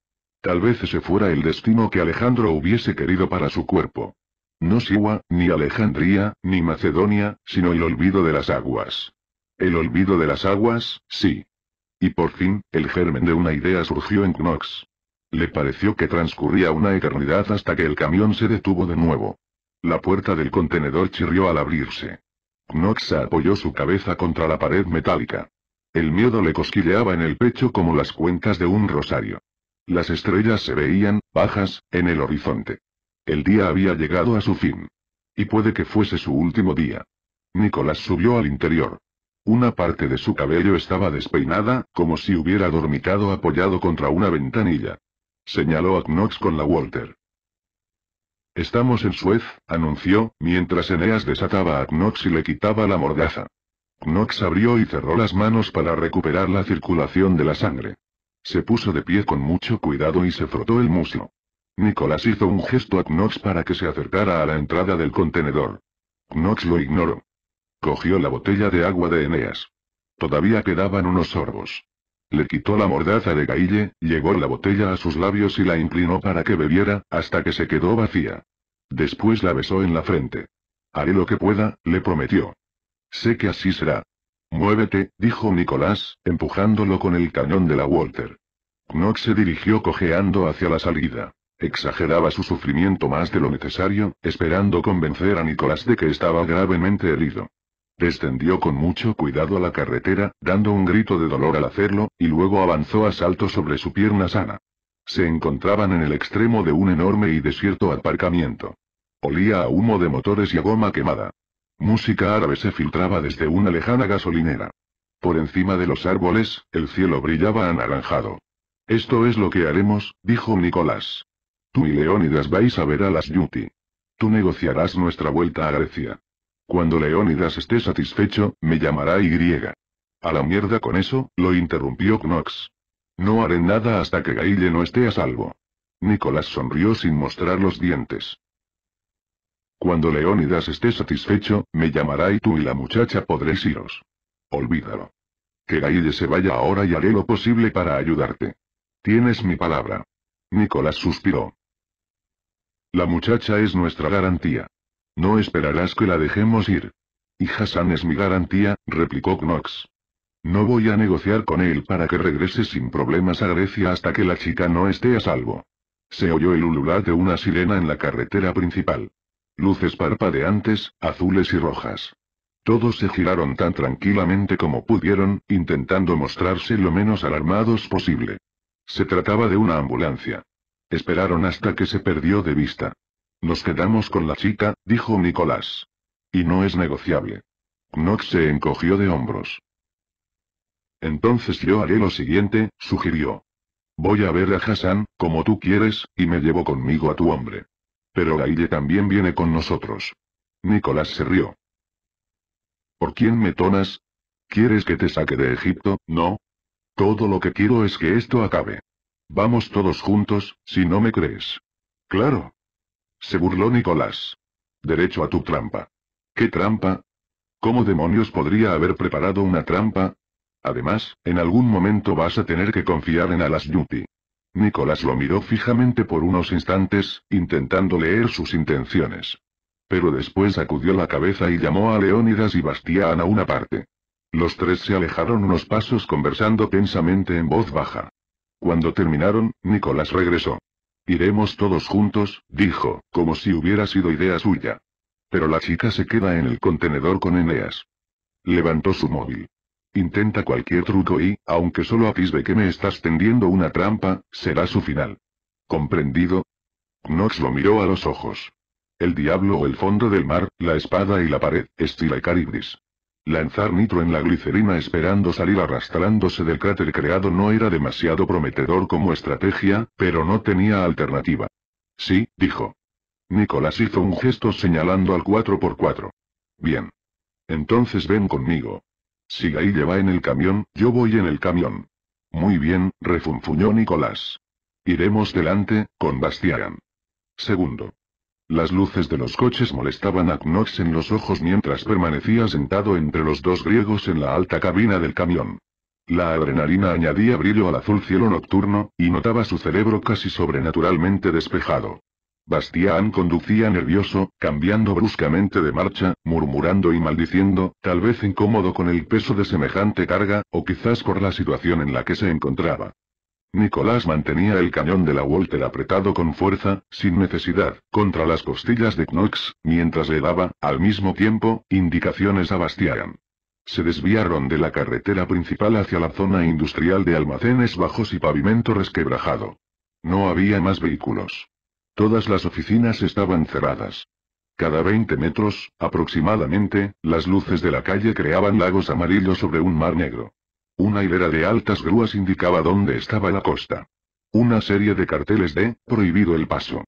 Tal vez ese fuera el destino que Alejandro hubiese querido para su cuerpo. No Siwa, ni Alejandría, ni Macedonia, sino el olvido de las aguas. El olvido de las aguas, sí. Y por fin, el germen de una idea surgió en Knox. Le pareció que transcurría una eternidad hasta que el camión se detuvo de nuevo. La puerta del contenedor chirrió al abrirse. Knox apoyó su cabeza contra la pared metálica. El miedo le cosquilleaba en el pecho como las cuentas de un rosario. Las estrellas se veían, bajas, en el horizonte. El día había llegado a su fin. Y puede que fuese su último día. Nicolás subió al interior. Una parte de su cabello estaba despeinada, como si hubiera dormitado apoyado contra una ventanilla. Señaló a Knox con la Walter. Estamos en Suez, anunció, mientras Eneas desataba a Knox y le quitaba la mordaza. Knox abrió y cerró las manos para recuperar la circulación de la sangre. Se puso de pie con mucho cuidado y se frotó el muslo. Nicolás hizo un gesto a Knox para que se acercara a la entrada del contenedor. Knox lo ignoró. Cogió la botella de agua de Eneas. Todavía quedaban unos sorbos. Le quitó la mordaza de Gaille, llegó la botella a sus labios y la inclinó para que bebiera, hasta que se quedó vacía. Después la besó en la frente. Haré lo que pueda, le prometió. Sé que así será. Muévete, dijo Nicolás, empujándolo con el cañón de la Walter. Knox se dirigió cojeando hacia la salida. Exageraba su sufrimiento más de lo necesario, esperando convencer a Nicolás de que estaba gravemente herido. Descendió con mucho cuidado a la carretera, dando un grito de dolor al hacerlo, y luego avanzó a salto sobre su pierna sana. Se encontraban en el extremo de un enorme y desierto aparcamiento. Olía a humo de motores y a goma quemada. Música árabe se filtraba desde una lejana gasolinera. Por encima de los árboles, el cielo brillaba anaranjado. Esto es lo que haremos, dijo Nicolás y Leónidas vais a ver a las Yuti. Tú negociarás nuestra vuelta a Grecia. Cuando Leónidas esté satisfecho, me llamará Y. A la mierda con eso, lo interrumpió Knox. No haré nada hasta que Gaille no esté a salvo. Nicolás sonrió sin mostrar los dientes. Cuando Leónidas esté satisfecho, me llamará y tú y la muchacha podréis iros. Olvídalo. Que Gaille se vaya ahora y haré lo posible para ayudarte. Tienes mi palabra. Nicolás suspiró. La muchacha es nuestra garantía. No esperarás que la dejemos ir. Y Hassan es mi garantía, replicó Knox. No voy a negociar con él para que regrese sin problemas a Grecia hasta que la chica no esté a salvo. Se oyó el ulular de una sirena en la carretera principal. Luces parpadeantes, azules y rojas. Todos se giraron tan tranquilamente como pudieron, intentando mostrarse lo menos alarmados posible. Se trataba de una ambulancia. Esperaron hasta que se perdió de vista. Nos quedamos con la chica, dijo Nicolás. Y no es negociable. Knox se encogió de hombros. Entonces yo haré lo siguiente, sugirió. Voy a ver a Hassan, como tú quieres, y me llevo conmigo a tu hombre. Pero Gaille también viene con nosotros. Nicolás se rió. ¿Por quién me tonas? ¿Quieres que te saque de Egipto, no? Todo lo que quiero es que esto acabe. Vamos todos juntos, si no me crees. Claro. Se burló Nicolás. Derecho a tu trampa. ¿Qué trampa? ¿Cómo demonios podría haber preparado una trampa? Además, en algún momento vas a tener que confiar en Alas Yuti. Nicolás lo miró fijamente por unos instantes, intentando leer sus intenciones. Pero después sacudió la cabeza y llamó a Leónidas y Bastián a una parte. Los tres se alejaron unos pasos conversando tensamente en voz baja. Cuando terminaron, Nicolás regresó. Iremos todos juntos, dijo, como si hubiera sido idea suya. Pero la chica se queda en el contenedor con Eneas. Levantó su móvil. Intenta cualquier truco y, aunque solo atisbe que me estás tendiendo una trampa, será su final. ¿Comprendido? Knox lo miró a los ojos. El diablo o el fondo del mar, la espada y la pared, estila Caribris. Lanzar nitro en la glicerina esperando salir arrastrándose del cráter creado no era demasiado prometedor como estrategia, pero no tenía alternativa. Sí, dijo. Nicolás hizo un gesto señalando al 4x4. Bien. Entonces ven conmigo. Si y va en el camión, yo voy en el camión. Muy bien, refunfuñó Nicolás. Iremos delante, con Bastián. Segundo. Las luces de los coches molestaban a Knox en los ojos mientras permanecía sentado entre los dos griegos en la alta cabina del camión. La adrenalina añadía brillo al azul cielo nocturno, y notaba su cerebro casi sobrenaturalmente despejado. Bastián conducía nervioso, cambiando bruscamente de marcha, murmurando y maldiciendo, tal vez incómodo con el peso de semejante carga, o quizás por la situación en la que se encontraba. Nicolás mantenía el cañón de la Walter apretado con fuerza, sin necesidad, contra las costillas de Knox, mientras le daba, al mismo tiempo, indicaciones a Bastian. Se desviaron de la carretera principal hacia la zona industrial de almacenes bajos y pavimento resquebrajado. No había más vehículos. Todas las oficinas estaban cerradas. Cada 20 metros, aproximadamente, las luces de la calle creaban lagos amarillos sobre un mar negro. Una hilera de altas grúas indicaba dónde estaba la costa. Una serie de carteles de prohibido el paso.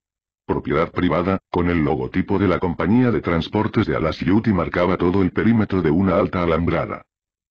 Propiedad privada, con el logotipo de la compañía de transportes de Alas Yuti marcaba todo el perímetro de una alta alambrada.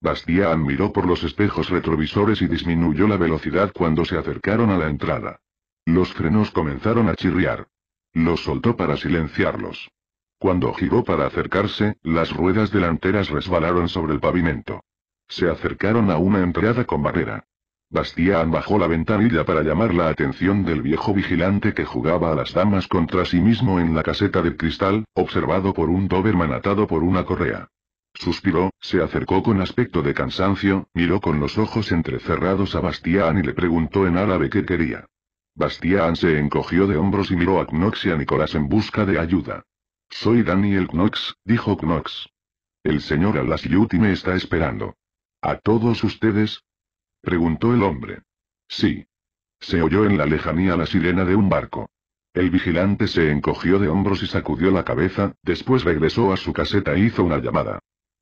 Bastián miró por los espejos retrovisores y disminuyó la velocidad cuando se acercaron a la entrada. Los frenos comenzaron a chirriar. Los soltó para silenciarlos. Cuando giró para acercarse, las ruedas delanteras resbalaron sobre el pavimento. Se acercaron a una entrada con barrera. Bastián bajó la ventanilla para llamar la atención del viejo vigilante que jugaba a las damas contra sí mismo en la caseta de cristal, observado por un Doberman atado por una correa. Suspiró, se acercó con aspecto de cansancio, miró con los ojos entrecerrados a Bastián y le preguntó en árabe qué quería. Bastián se encogió de hombros y miró a Knox y a Nicolás en busca de ayuda. Soy Daniel Knox, dijo Knox. El señor Alasyuti me está esperando. ¿A todos ustedes? preguntó el hombre. Sí. Se oyó en la lejanía la sirena de un barco. El vigilante se encogió de hombros y sacudió la cabeza, después regresó a su caseta e hizo una llamada.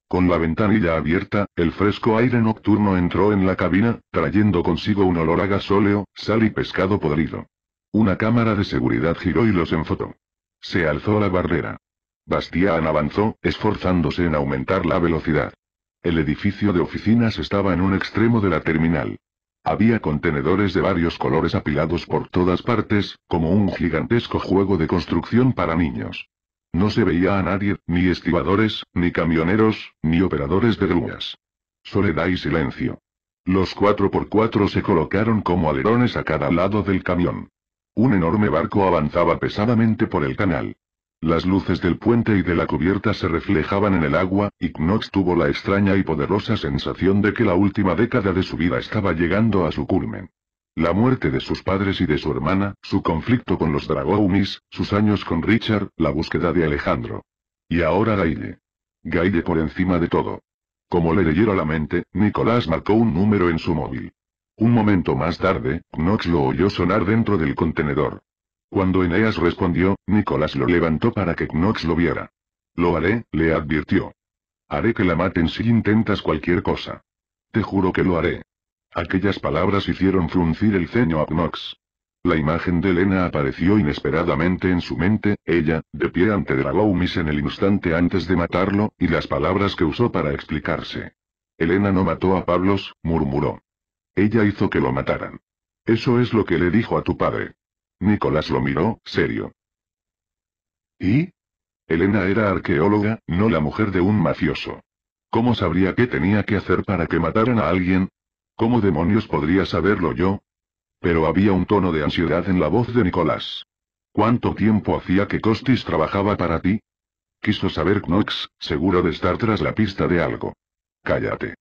Con la ventanilla abierta, el fresco aire nocturno entró en la cabina, trayendo consigo un olor a gasóleo, sal y pescado podrido. Una cámara de seguridad giró y los enfotó. Se alzó la barrera. Bastián avanzó, esforzándose en aumentar la velocidad. El edificio de oficinas estaba en un extremo de la terminal. Había contenedores de varios colores apilados por todas partes, como un gigantesco juego de construcción para niños. No se veía a nadie, ni estibadores, ni camioneros, ni operadores de grúas. Soledad y silencio. Los 4x4 se colocaron como alerones a cada lado del camión. Un enorme barco avanzaba pesadamente por el canal. Las luces del puente y de la cubierta se reflejaban en el agua, y Knox tuvo la extraña y poderosa sensación de que la última década de su vida estaba llegando a su culmen. La muerte de sus padres y de su hermana, su conflicto con los Dragoumis, sus años con Richard, la búsqueda de Alejandro. Y ahora Gaille. Gaille por encima de todo. Como le leyera la mente, Nicolás marcó un número en su móvil. Un momento más tarde, Knox lo oyó sonar dentro del contenedor. Cuando Eneas respondió, Nicolás lo levantó para que Knox lo viera. Lo haré, le advirtió. Haré que la maten si intentas cualquier cosa. Te juro que lo haré. Aquellas palabras hicieron fruncir el ceño a Knox. La imagen de Elena apareció inesperadamente en su mente, ella, de pie ante Dragoumis en el instante antes de matarlo, y las palabras que usó para explicarse. Elena no mató a Pablos, murmuró. Ella hizo que lo mataran. Eso es lo que le dijo a tu padre. Nicolás lo miró, serio. ¿Y? Elena era arqueóloga, no la mujer de un mafioso. ¿Cómo sabría qué tenía que hacer para que mataran a alguien? ¿Cómo demonios podría saberlo yo? Pero había un tono de ansiedad en la voz de Nicolás. ¿Cuánto tiempo hacía que Costis trabajaba para ti? Quiso saber Knox, seguro de estar tras la pista de algo. Cállate.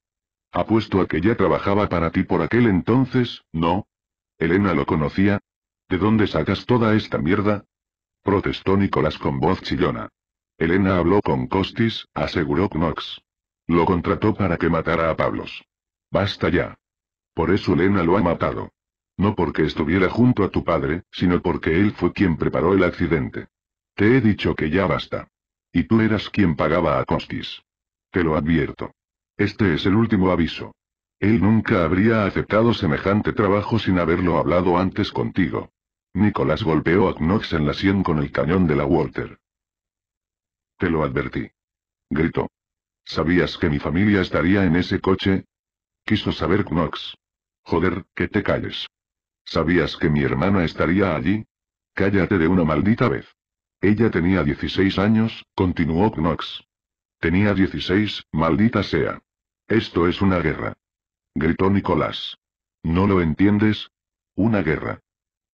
Apuesto a que ya trabajaba para ti por aquel entonces, ¿no? Elena lo conocía, ¿De dónde sacas toda esta mierda? Protestó Nicolás con voz chillona. Elena habló con Costis, aseguró Knox. Lo contrató para que matara a Pablos. Basta ya. Por eso Elena lo ha matado. No porque estuviera junto a tu padre, sino porque él fue quien preparó el accidente. Te he dicho que ya basta. Y tú eras quien pagaba a Costis. Te lo advierto. Este es el último aviso. Él nunca habría aceptado semejante trabajo sin haberlo hablado antes contigo. Nicolás golpeó a Knox en la sien con el cañón de la Walter. Te lo advertí. Gritó. ¿Sabías que mi familia estaría en ese coche? Quiso saber Knox. Joder, que te calles. ¿Sabías que mi hermana estaría allí? Cállate de una maldita vez. Ella tenía 16 años, continuó Knox. Tenía 16, maldita sea. Esto es una guerra. Gritó Nicolás. ¿No lo entiendes? Una guerra.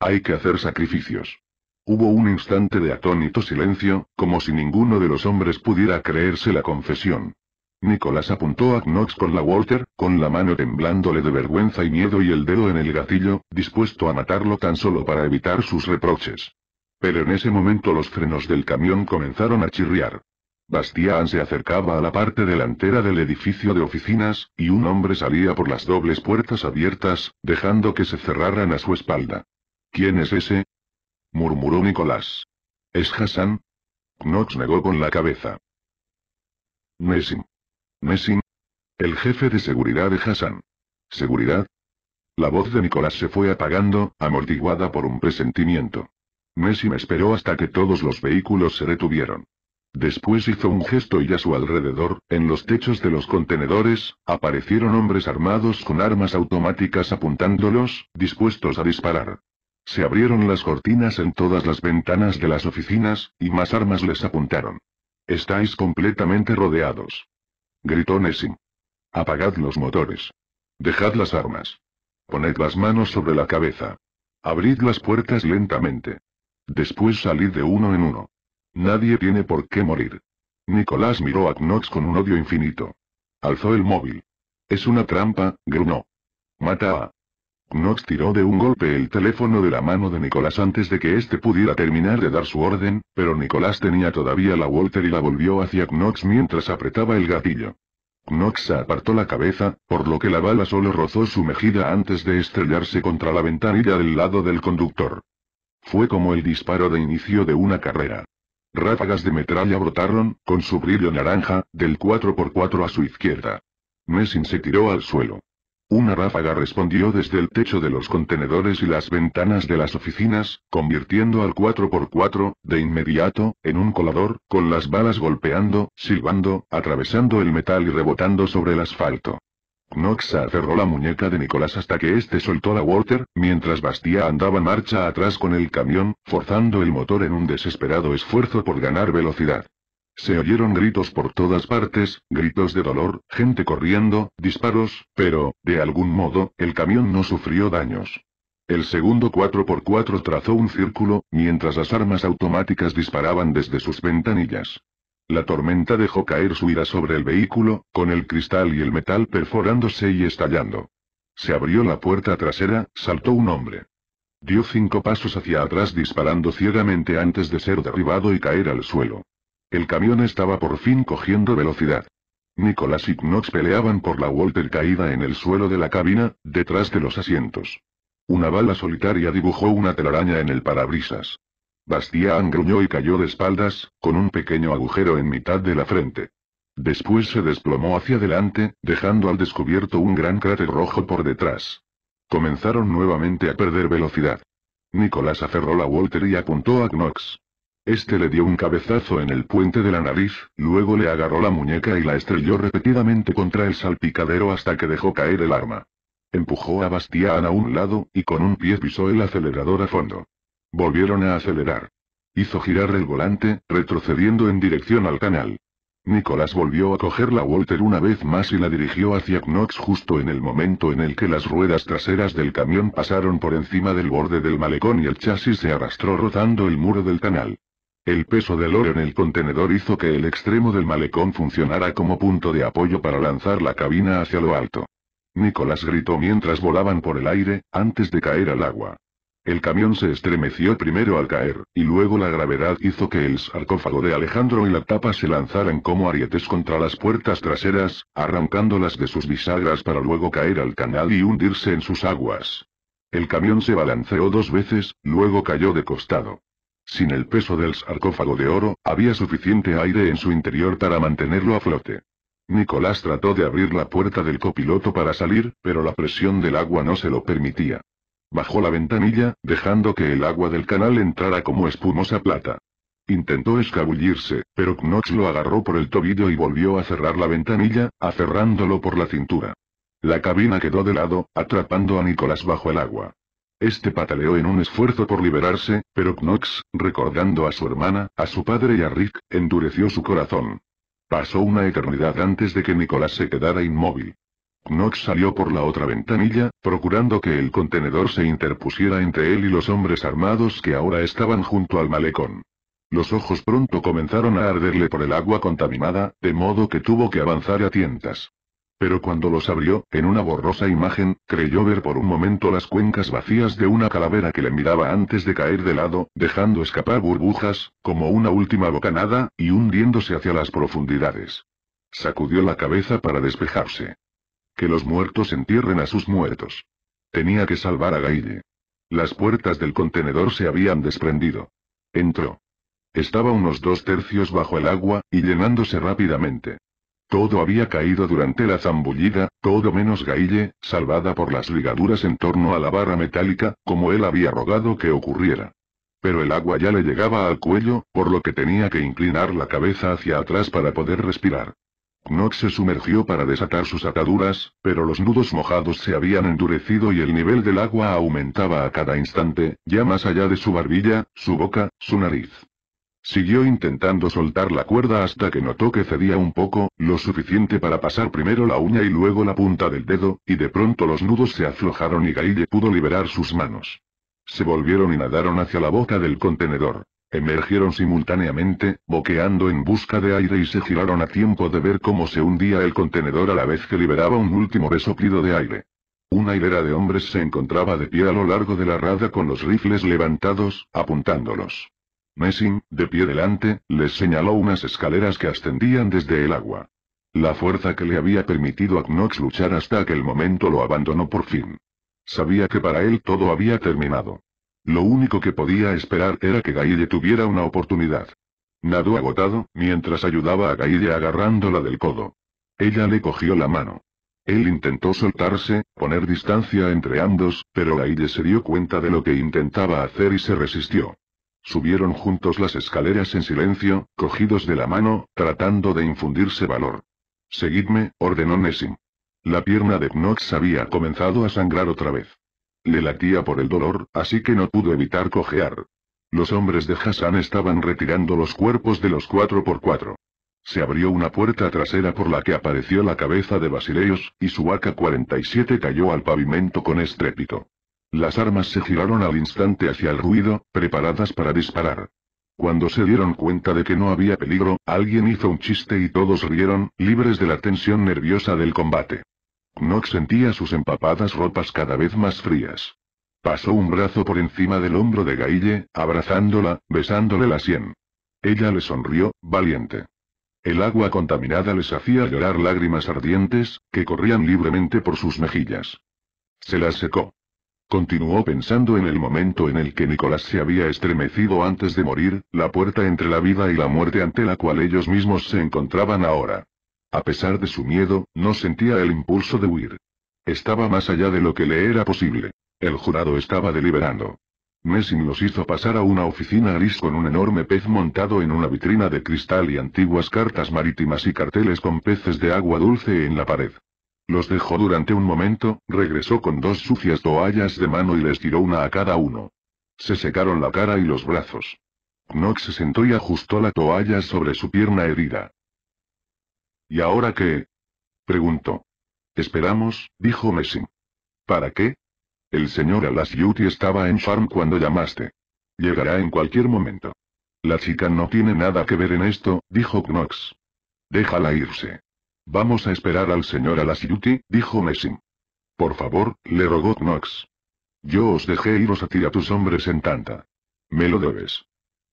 Hay que hacer sacrificios. Hubo un instante de atónito silencio, como si ninguno de los hombres pudiera creerse la confesión. Nicolás apuntó a Knox con la Walter, con la mano temblándole de vergüenza y miedo y el dedo en el gatillo, dispuesto a matarlo tan solo para evitar sus reproches. Pero en ese momento los frenos del camión comenzaron a chirriar. Bastián se acercaba a la parte delantera del edificio de oficinas, y un hombre salía por las dobles puertas abiertas, dejando que se cerraran a su espalda. ¿Quién es ese? murmuró Nicolás. ¿Es Hassan? Knox negó con la cabeza. Nessim. Nessim. El jefe de seguridad de Hassan. ¿Seguridad? La voz de Nicolás se fue apagando, amortiguada por un presentimiento. me esperó hasta que todos los vehículos se detuvieron. Después hizo un gesto y a su alrededor, en los techos de los contenedores, aparecieron hombres armados con armas automáticas apuntándolos, dispuestos a disparar. Se abrieron las cortinas en todas las ventanas de las oficinas, y más armas les apuntaron. Estáis completamente rodeados. Gritó Nessim. Apagad los motores. Dejad las armas. Poned las manos sobre la cabeza. Abrid las puertas lentamente. Después salid de uno en uno. Nadie tiene por qué morir. Nicolás miró a Knox con un odio infinito. Alzó el móvil. Es una trampa, grunó. Mata a. Knox tiró de un golpe el teléfono de la mano de Nicolás antes de que éste pudiera terminar de dar su orden, pero Nicolás tenía todavía la Walter y la volvió hacia Knox mientras apretaba el gatillo. Knox apartó la cabeza, por lo que la bala solo rozó su mejida antes de estrellarse contra la ventanilla del lado del conductor. Fue como el disparo de inicio de una carrera. Ráfagas de metralla brotaron, con su brillo naranja, del 4x4 a su izquierda. Messing se tiró al suelo. Una ráfaga respondió desde el techo de los contenedores y las ventanas de las oficinas, convirtiendo al 4x4, de inmediato, en un colador, con las balas golpeando, silbando, atravesando el metal y rebotando sobre el asfalto. Knox aferró la muñeca de Nicolás hasta que éste soltó la water, mientras Bastia andaba marcha atrás con el camión, forzando el motor en un desesperado esfuerzo por ganar velocidad. Se oyeron gritos por todas partes, gritos de dolor, gente corriendo, disparos, pero, de algún modo, el camión no sufrió daños. El segundo 4x4 trazó un círculo, mientras las armas automáticas disparaban desde sus ventanillas. La tormenta dejó caer su ira sobre el vehículo, con el cristal y el metal perforándose y estallando. Se abrió la puerta trasera, saltó un hombre. Dio cinco pasos hacia atrás disparando ciegamente antes de ser derribado y caer al suelo. El camión estaba por fin cogiendo velocidad. Nicolás y Knox peleaban por la Walter caída en el suelo de la cabina, detrás de los asientos. Una bala solitaria dibujó una telaraña en el parabrisas. Bastián gruñó y cayó de espaldas, con un pequeño agujero en mitad de la frente. Después se desplomó hacia adelante, dejando al descubierto un gran cráter rojo por detrás. Comenzaron nuevamente a perder velocidad. Nicolás aferró la Walter y apuntó a Knox. Este le dio un cabezazo en el puente de la nariz, luego le agarró la muñeca y la estrelló repetidamente contra el salpicadero hasta que dejó caer el arma. Empujó a Bastián a un lado, y con un pie pisó el acelerador a fondo. Volvieron a acelerar. Hizo girar el volante, retrocediendo en dirección al canal. Nicolás volvió a coger la Walter una vez más y la dirigió hacia Knox justo en el momento en el que las ruedas traseras del camión pasaron por encima del borde del malecón y el chasis se arrastró rotando el muro del canal. El peso del oro en el contenedor hizo que el extremo del malecón funcionara como punto de apoyo para lanzar la cabina hacia lo alto. Nicolás gritó mientras volaban por el aire, antes de caer al agua. El camión se estremeció primero al caer, y luego la gravedad hizo que el sarcófago de Alejandro y la tapa se lanzaran como arietes contra las puertas traseras, arrancándolas de sus bisagras para luego caer al canal y hundirse en sus aguas. El camión se balanceó dos veces, luego cayó de costado. Sin el peso del sarcófago de oro, había suficiente aire en su interior para mantenerlo a flote. Nicolás trató de abrir la puerta del copiloto para salir, pero la presión del agua no se lo permitía. Bajó la ventanilla, dejando que el agua del canal entrara como espumosa plata. Intentó escabullirse, pero Knox lo agarró por el tobillo y volvió a cerrar la ventanilla, aferrándolo por la cintura. La cabina quedó de lado, atrapando a Nicolás bajo el agua. Este pataleó en un esfuerzo por liberarse, pero Knox, recordando a su hermana, a su padre y a Rick, endureció su corazón. Pasó una eternidad antes de que Nicolás se quedara inmóvil. Knox salió por la otra ventanilla, procurando que el contenedor se interpusiera entre él y los hombres armados que ahora estaban junto al malecón. Los ojos pronto comenzaron a arderle por el agua contaminada, de modo que tuvo que avanzar a tientas. Pero cuando los abrió, en una borrosa imagen, creyó ver por un momento las cuencas vacías de una calavera que le miraba antes de caer de lado, dejando escapar burbujas, como una última bocanada, y hundiéndose hacia las profundidades. Sacudió la cabeza para despejarse. Que los muertos entierren a sus muertos. Tenía que salvar a Gaille. Las puertas del contenedor se habían desprendido. Entró. Estaba unos dos tercios bajo el agua, y llenándose rápidamente. Todo había caído durante la zambullida, todo menos Gaille, salvada por las ligaduras en torno a la barra metálica, como él había rogado que ocurriera. Pero el agua ya le llegaba al cuello, por lo que tenía que inclinar la cabeza hacia atrás para poder respirar. Knox se sumergió para desatar sus ataduras, pero los nudos mojados se habían endurecido y el nivel del agua aumentaba a cada instante, ya más allá de su barbilla, su boca, su nariz. Siguió intentando soltar la cuerda hasta que notó que cedía un poco, lo suficiente para pasar primero la uña y luego la punta del dedo, y de pronto los nudos se aflojaron y Gaille pudo liberar sus manos. Se volvieron y nadaron hacia la boca del contenedor. Emergieron simultáneamente, boqueando en busca de aire y se giraron a tiempo de ver cómo se hundía el contenedor a la vez que liberaba un último resoplido de aire. Una hilera de hombres se encontraba de pie a lo largo de la rada con los rifles levantados, apuntándolos. Messing, de pie delante, les señaló unas escaleras que ascendían desde el agua. La fuerza que le había permitido a Knox luchar hasta aquel momento lo abandonó por fin. Sabía que para él todo había terminado. Lo único que podía esperar era que Gaille tuviera una oportunidad. Nadó agotado, mientras ayudaba a Gaille agarrándola del codo. Ella le cogió la mano. Él intentó soltarse, poner distancia entre ambos, pero Gaille se dio cuenta de lo que intentaba hacer y se resistió. Subieron juntos las escaleras en silencio, cogidos de la mano, tratando de infundirse valor. Seguidme, ordenó Nessim. La pierna de Knox había comenzado a sangrar otra vez. Le latía por el dolor, así que no pudo evitar cojear. Los hombres de Hassan estaban retirando los cuerpos de los cuatro por cuatro. Se abrió una puerta trasera por la que apareció la cabeza de Basileos, y su AK-47 cayó al pavimento con estrépito. Las armas se giraron al instante hacia el ruido, preparadas para disparar. Cuando se dieron cuenta de que no había peligro, alguien hizo un chiste y todos rieron, libres de la tensión nerviosa del combate. Knox sentía sus empapadas ropas cada vez más frías. Pasó un brazo por encima del hombro de Gaille, abrazándola, besándole la sien. Ella le sonrió, valiente. El agua contaminada les hacía llorar lágrimas ardientes, que corrían libremente por sus mejillas. Se las secó. Continuó pensando en el momento en el que Nicolás se había estremecido antes de morir, la puerta entre la vida y la muerte ante la cual ellos mismos se encontraban ahora. A pesar de su miedo, no sentía el impulso de huir. Estaba más allá de lo que le era posible. El jurado estaba deliberando. Messing los hizo pasar a una oficina gris con un enorme pez montado en una vitrina de cristal y antiguas cartas marítimas y carteles con peces de agua dulce en la pared. Los dejó durante un momento, regresó con dos sucias toallas de mano y les tiró una a cada uno. Se secaron la cara y los brazos. Knox se sentó y ajustó la toalla sobre su pierna herida. ¿Y ahora qué? preguntó. Esperamos, dijo Messing. ¿Para qué? El señor Yuti estaba en farm cuando llamaste. Llegará en cualquier momento. La chica no tiene nada que ver en esto, dijo Knox. Déjala irse. Vamos a esperar al señor Yuti, dijo Messing. Por favor, le rogó Knox. Yo os dejé iros a ti a tus hombres en tanta. Me lo debes.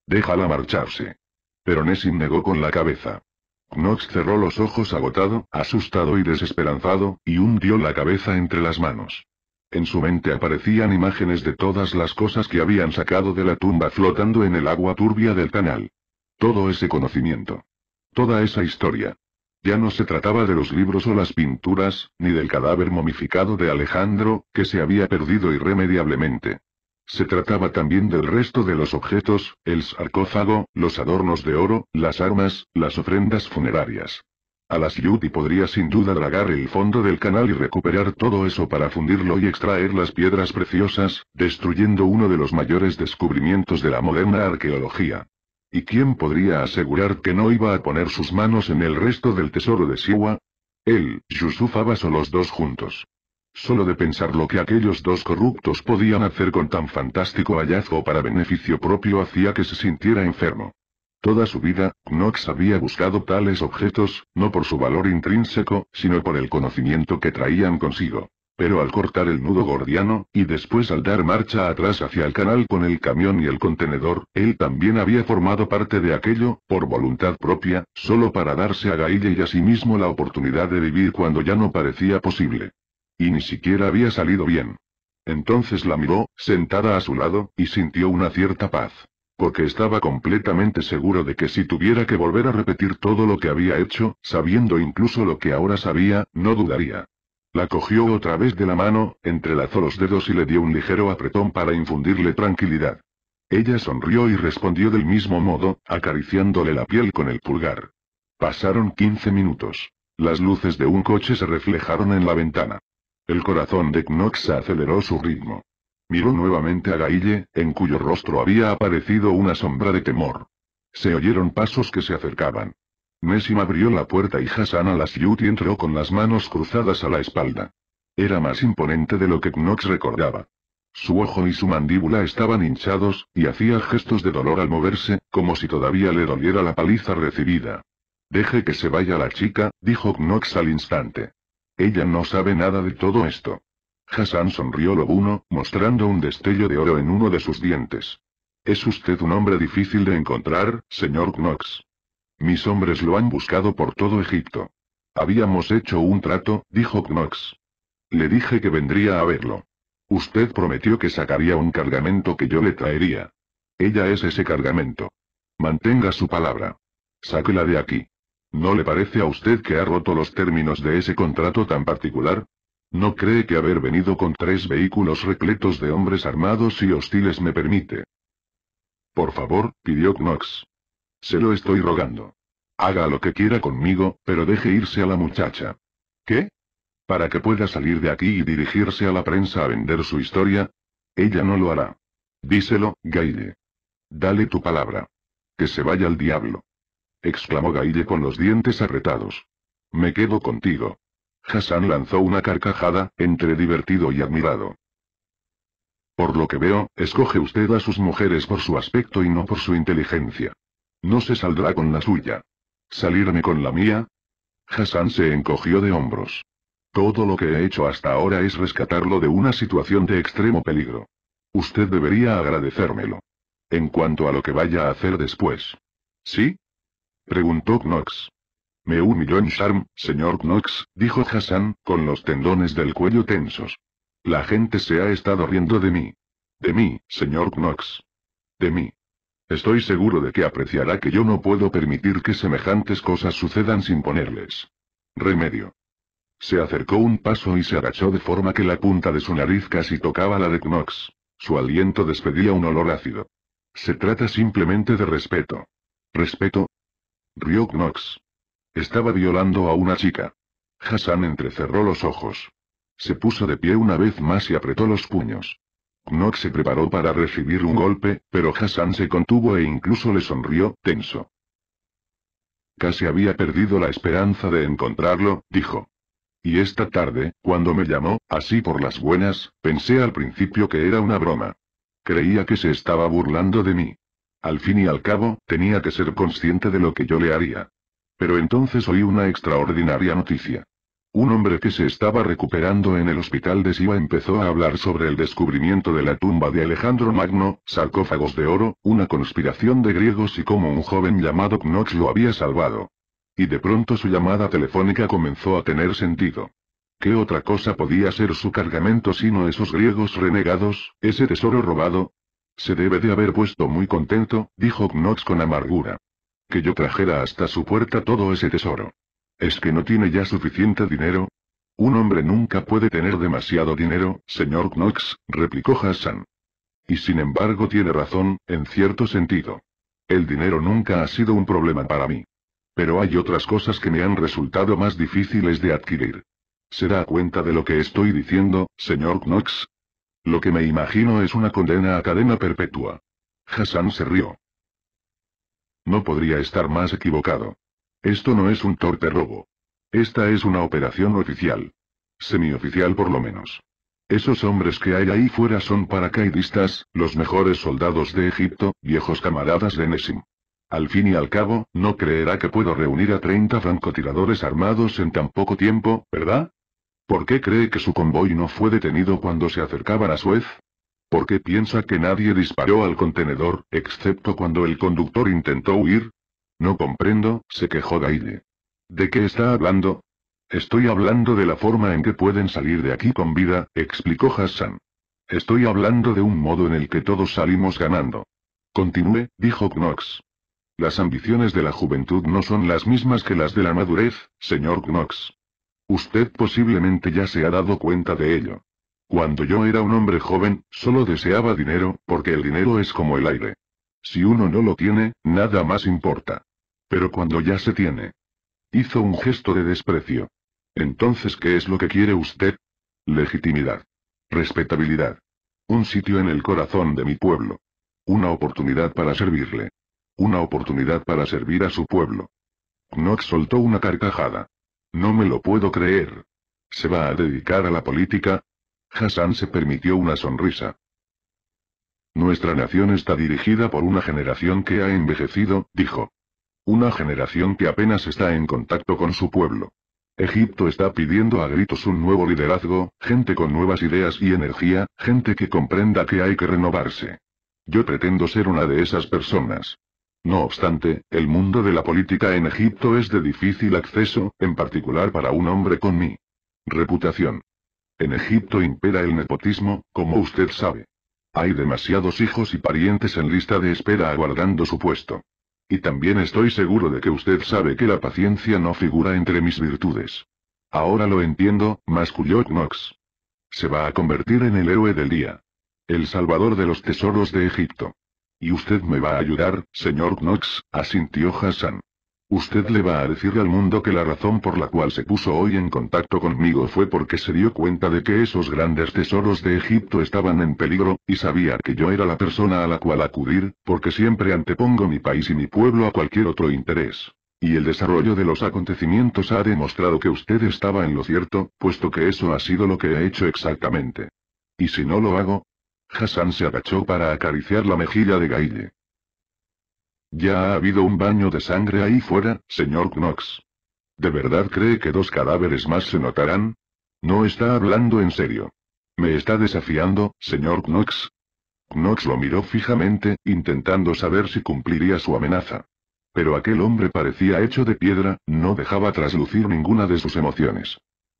Déjala marcharse. Pero Nessim negó con la cabeza. Knox cerró los ojos agotado, asustado y desesperanzado, y hundió la cabeza entre las manos. En su mente aparecían imágenes de todas las cosas que habían sacado de la tumba flotando en el agua turbia del canal. Todo ese conocimiento. Toda esa historia. Ya no se trataba de los libros o las pinturas, ni del cadáver momificado de Alejandro, que se había perdido irremediablemente. Se trataba también del resto de los objetos, el sarcófago, los adornos de oro, las armas, las ofrendas funerarias. A las Yuti podría sin duda dragar el fondo del canal y recuperar todo eso para fundirlo y extraer las piedras preciosas, destruyendo uno de los mayores descubrimientos de la moderna arqueología. ¿Y quién podría asegurar que no iba a poner sus manos en el resto del tesoro de Siwa? Él, Yusuf Abbas o los dos juntos. Solo de pensar lo que aquellos dos corruptos podían hacer con tan fantástico hallazgo para beneficio propio hacía que se sintiera enfermo. Toda su vida, Knox había buscado tales objetos, no por su valor intrínseco, sino por el conocimiento que traían consigo. Pero al cortar el nudo gordiano, y después al dar marcha atrás hacia el canal con el camión y el contenedor, él también había formado parte de aquello, por voluntad propia, solo para darse a Gaille y a sí mismo la oportunidad de vivir cuando ya no parecía posible. Y ni siquiera había salido bien. Entonces la miró, sentada a su lado, y sintió una cierta paz. Porque estaba completamente seguro de que si tuviera que volver a repetir todo lo que había hecho, sabiendo incluso lo que ahora sabía, no dudaría. La cogió otra vez de la mano, entrelazó los dedos y le dio un ligero apretón para infundirle tranquilidad. Ella sonrió y respondió del mismo modo, acariciándole la piel con el pulgar. Pasaron 15 minutos. Las luces de un coche se reflejaron en la ventana. El corazón de Knox aceleró su ritmo. Miró nuevamente a Gaille, en cuyo rostro había aparecido una sombra de temor. Se oyeron pasos que se acercaban. Messim abrió la puerta y Hassan al y entró con las manos cruzadas a la espalda. Era más imponente de lo que Knox recordaba. Su ojo y su mandíbula estaban hinchados, y hacía gestos de dolor al moverse, como si todavía le doliera la paliza recibida. Deje que se vaya la chica, dijo Knox al instante. Ella no sabe nada de todo esto. Hassan sonrió lobuno, mostrando un destello de oro en uno de sus dientes. Es usted un hombre difícil de encontrar, señor Knox. Mis hombres lo han buscado por todo Egipto. Habíamos hecho un trato, dijo Knox. Le dije que vendría a verlo. Usted prometió que sacaría un cargamento que yo le traería. Ella es ese cargamento. Mantenga su palabra. Sáquela de aquí. ¿No le parece a usted que ha roto los términos de ese contrato tan particular? ¿No cree que haber venido con tres vehículos repletos de hombres armados y hostiles me permite? Por favor, pidió Knox. Se lo estoy rogando. Haga lo que quiera conmigo, pero deje irse a la muchacha. ¿Qué? Para que pueda salir de aquí y dirigirse a la prensa a vender su historia. Ella no lo hará. Díselo, Gaille. Dale tu palabra. Que se vaya al diablo. exclamó Gaille con los dientes apretados. Me quedo contigo. Hassan lanzó una carcajada, entre divertido y admirado. Por lo que veo, escoge usted a sus mujeres por su aspecto y no por su inteligencia. No se saldrá con la suya. ¿Salirme con la mía? Hassan se encogió de hombros. Todo lo que he hecho hasta ahora es rescatarlo de una situación de extremo peligro. Usted debería agradecérmelo. En cuanto a lo que vaya a hacer después. ¿Sí? Preguntó Knox. Me humilló en charm, señor Knox, dijo Hassan, con los tendones del cuello tensos. La gente se ha estado riendo de mí. De mí, señor Knox. De mí. Estoy seguro de que apreciará que yo no puedo permitir que semejantes cosas sucedan sin ponerles. Remedio. Se acercó un paso y se agachó de forma que la punta de su nariz casi tocaba la de Knox. Su aliento despedía un olor ácido. Se trata simplemente de respeto. ¿Respeto? Rió Knox. Estaba violando a una chica. Hassan entrecerró los ojos. Se puso de pie una vez más y apretó los puños. No se preparó para recibir un golpe, pero Hassan se contuvo e incluso le sonrió, tenso. Casi había perdido la esperanza de encontrarlo, dijo. Y esta tarde, cuando me llamó, así por las buenas, pensé al principio que era una broma. Creía que se estaba burlando de mí. Al fin y al cabo, tenía que ser consciente de lo que yo le haría. Pero entonces oí una extraordinaria noticia. Un hombre que se estaba recuperando en el hospital de Siva empezó a hablar sobre el descubrimiento de la tumba de Alejandro Magno, sarcófagos de oro, una conspiración de griegos y cómo un joven llamado Knox lo había salvado. Y de pronto su llamada telefónica comenzó a tener sentido. ¿Qué otra cosa podía ser su cargamento sino esos griegos renegados, ese tesoro robado? Se debe de haber puesto muy contento, dijo Knox con amargura. Que yo trajera hasta su puerta todo ese tesoro. ¿Es que no tiene ya suficiente dinero? Un hombre nunca puede tener demasiado dinero, señor Knox, replicó Hassan. Y sin embargo tiene razón, en cierto sentido. El dinero nunca ha sido un problema para mí. Pero hay otras cosas que me han resultado más difíciles de adquirir. ¿Se da cuenta de lo que estoy diciendo, señor Knox? Lo que me imagino es una condena a cadena perpetua. Hassan se rió. No podría estar más equivocado. Esto no es un torpe robo. Esta es una operación oficial. Semioficial por lo menos. Esos hombres que hay ahí fuera son paracaidistas, los mejores soldados de Egipto, viejos camaradas de Nessim. Al fin y al cabo, no creerá que puedo reunir a 30 francotiradores armados en tan poco tiempo, ¿verdad? ¿Por qué cree que su convoy no fue detenido cuando se acercaban a Suez? ¿Por qué piensa que nadie disparó al contenedor, excepto cuando el conductor intentó huir? No comprendo, se quejó Gaide. ¿De qué está hablando? Estoy hablando de la forma en que pueden salir de aquí con vida, explicó Hassan. Estoy hablando de un modo en el que todos salimos ganando. Continúe, dijo Knox. Las ambiciones de la juventud no son las mismas que las de la madurez, señor Knox. Usted posiblemente ya se ha dado cuenta de ello. Cuando yo era un hombre joven, solo deseaba dinero, porque el dinero es como el aire. Si uno no lo tiene, nada más importa. Pero cuando ya se tiene. Hizo un gesto de desprecio. Entonces, ¿qué es lo que quiere usted? Legitimidad. Respetabilidad. Un sitio en el corazón de mi pueblo. Una oportunidad para servirle. Una oportunidad para servir a su pueblo. Knox soltó una carcajada. No me lo puedo creer. ¿Se va a dedicar a la política? Hassan se permitió una sonrisa. Nuestra nación está dirigida por una generación que ha envejecido, dijo. Una generación que apenas está en contacto con su pueblo. Egipto está pidiendo a gritos un nuevo liderazgo, gente con nuevas ideas y energía, gente que comprenda que hay que renovarse. Yo pretendo ser una de esas personas. No obstante, el mundo de la política en Egipto es de difícil acceso, en particular para un hombre con mi reputación. En Egipto impera el nepotismo, como usted sabe. Hay demasiados hijos y parientes en lista de espera aguardando su puesto. Y también estoy seguro de que usted sabe que la paciencia no figura entre mis virtudes. Ahora lo entiendo, masculló Knox. Se va a convertir en el héroe del día. El salvador de los tesoros de Egipto. Y usted me va a ayudar, señor Knox, asintió Hassan. Usted le va a decir al mundo que la razón por la cual se puso hoy en contacto conmigo fue porque se dio cuenta de que esos grandes tesoros de Egipto estaban en peligro, y sabía que yo era la persona a la cual acudir, porque siempre antepongo mi país y mi pueblo a cualquier otro interés. Y el desarrollo de los acontecimientos ha demostrado que usted estaba en lo cierto, puesto que eso ha sido lo que he hecho exactamente. ¿Y si no lo hago? Hassan se agachó para acariciar la mejilla de Gaille. Ya ha habido un baño de sangre ahí fuera, señor Knox. ¿De verdad cree que dos cadáveres más se notarán? No está hablando en serio. ¿Me está desafiando, señor Knox? Knox lo miró fijamente, intentando saber si cumpliría su amenaza. Pero aquel hombre parecía hecho de piedra, no dejaba traslucir ninguna de sus emociones.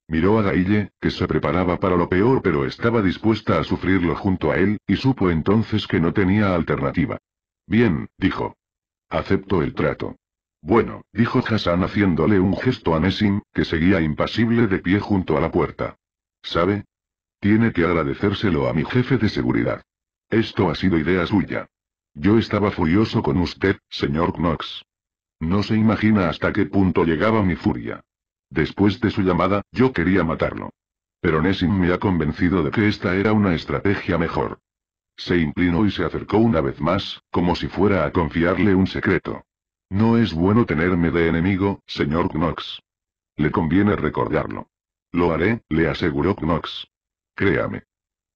Miró a Gaille, que se preparaba para lo peor pero estaba dispuesta a sufrirlo junto a él, y supo entonces que no tenía alternativa. Bien, dijo. Acepto el trato. Bueno, dijo Hassan haciéndole un gesto a Nessim, que seguía impasible de pie junto a la puerta. ¿Sabe? Tiene que agradecérselo a mi jefe de seguridad. Esto ha sido idea suya. Yo estaba furioso con usted, señor Knox. No se imagina hasta qué punto llegaba mi furia. Después de su llamada, yo quería matarlo. Pero Nessim me ha convencido de que esta era una estrategia mejor. Se inclinó y se acercó una vez más, como si fuera a confiarle un secreto. No es bueno tenerme de enemigo, señor Knox. Le conviene recordarlo. Lo haré, le aseguró Knox. Créame.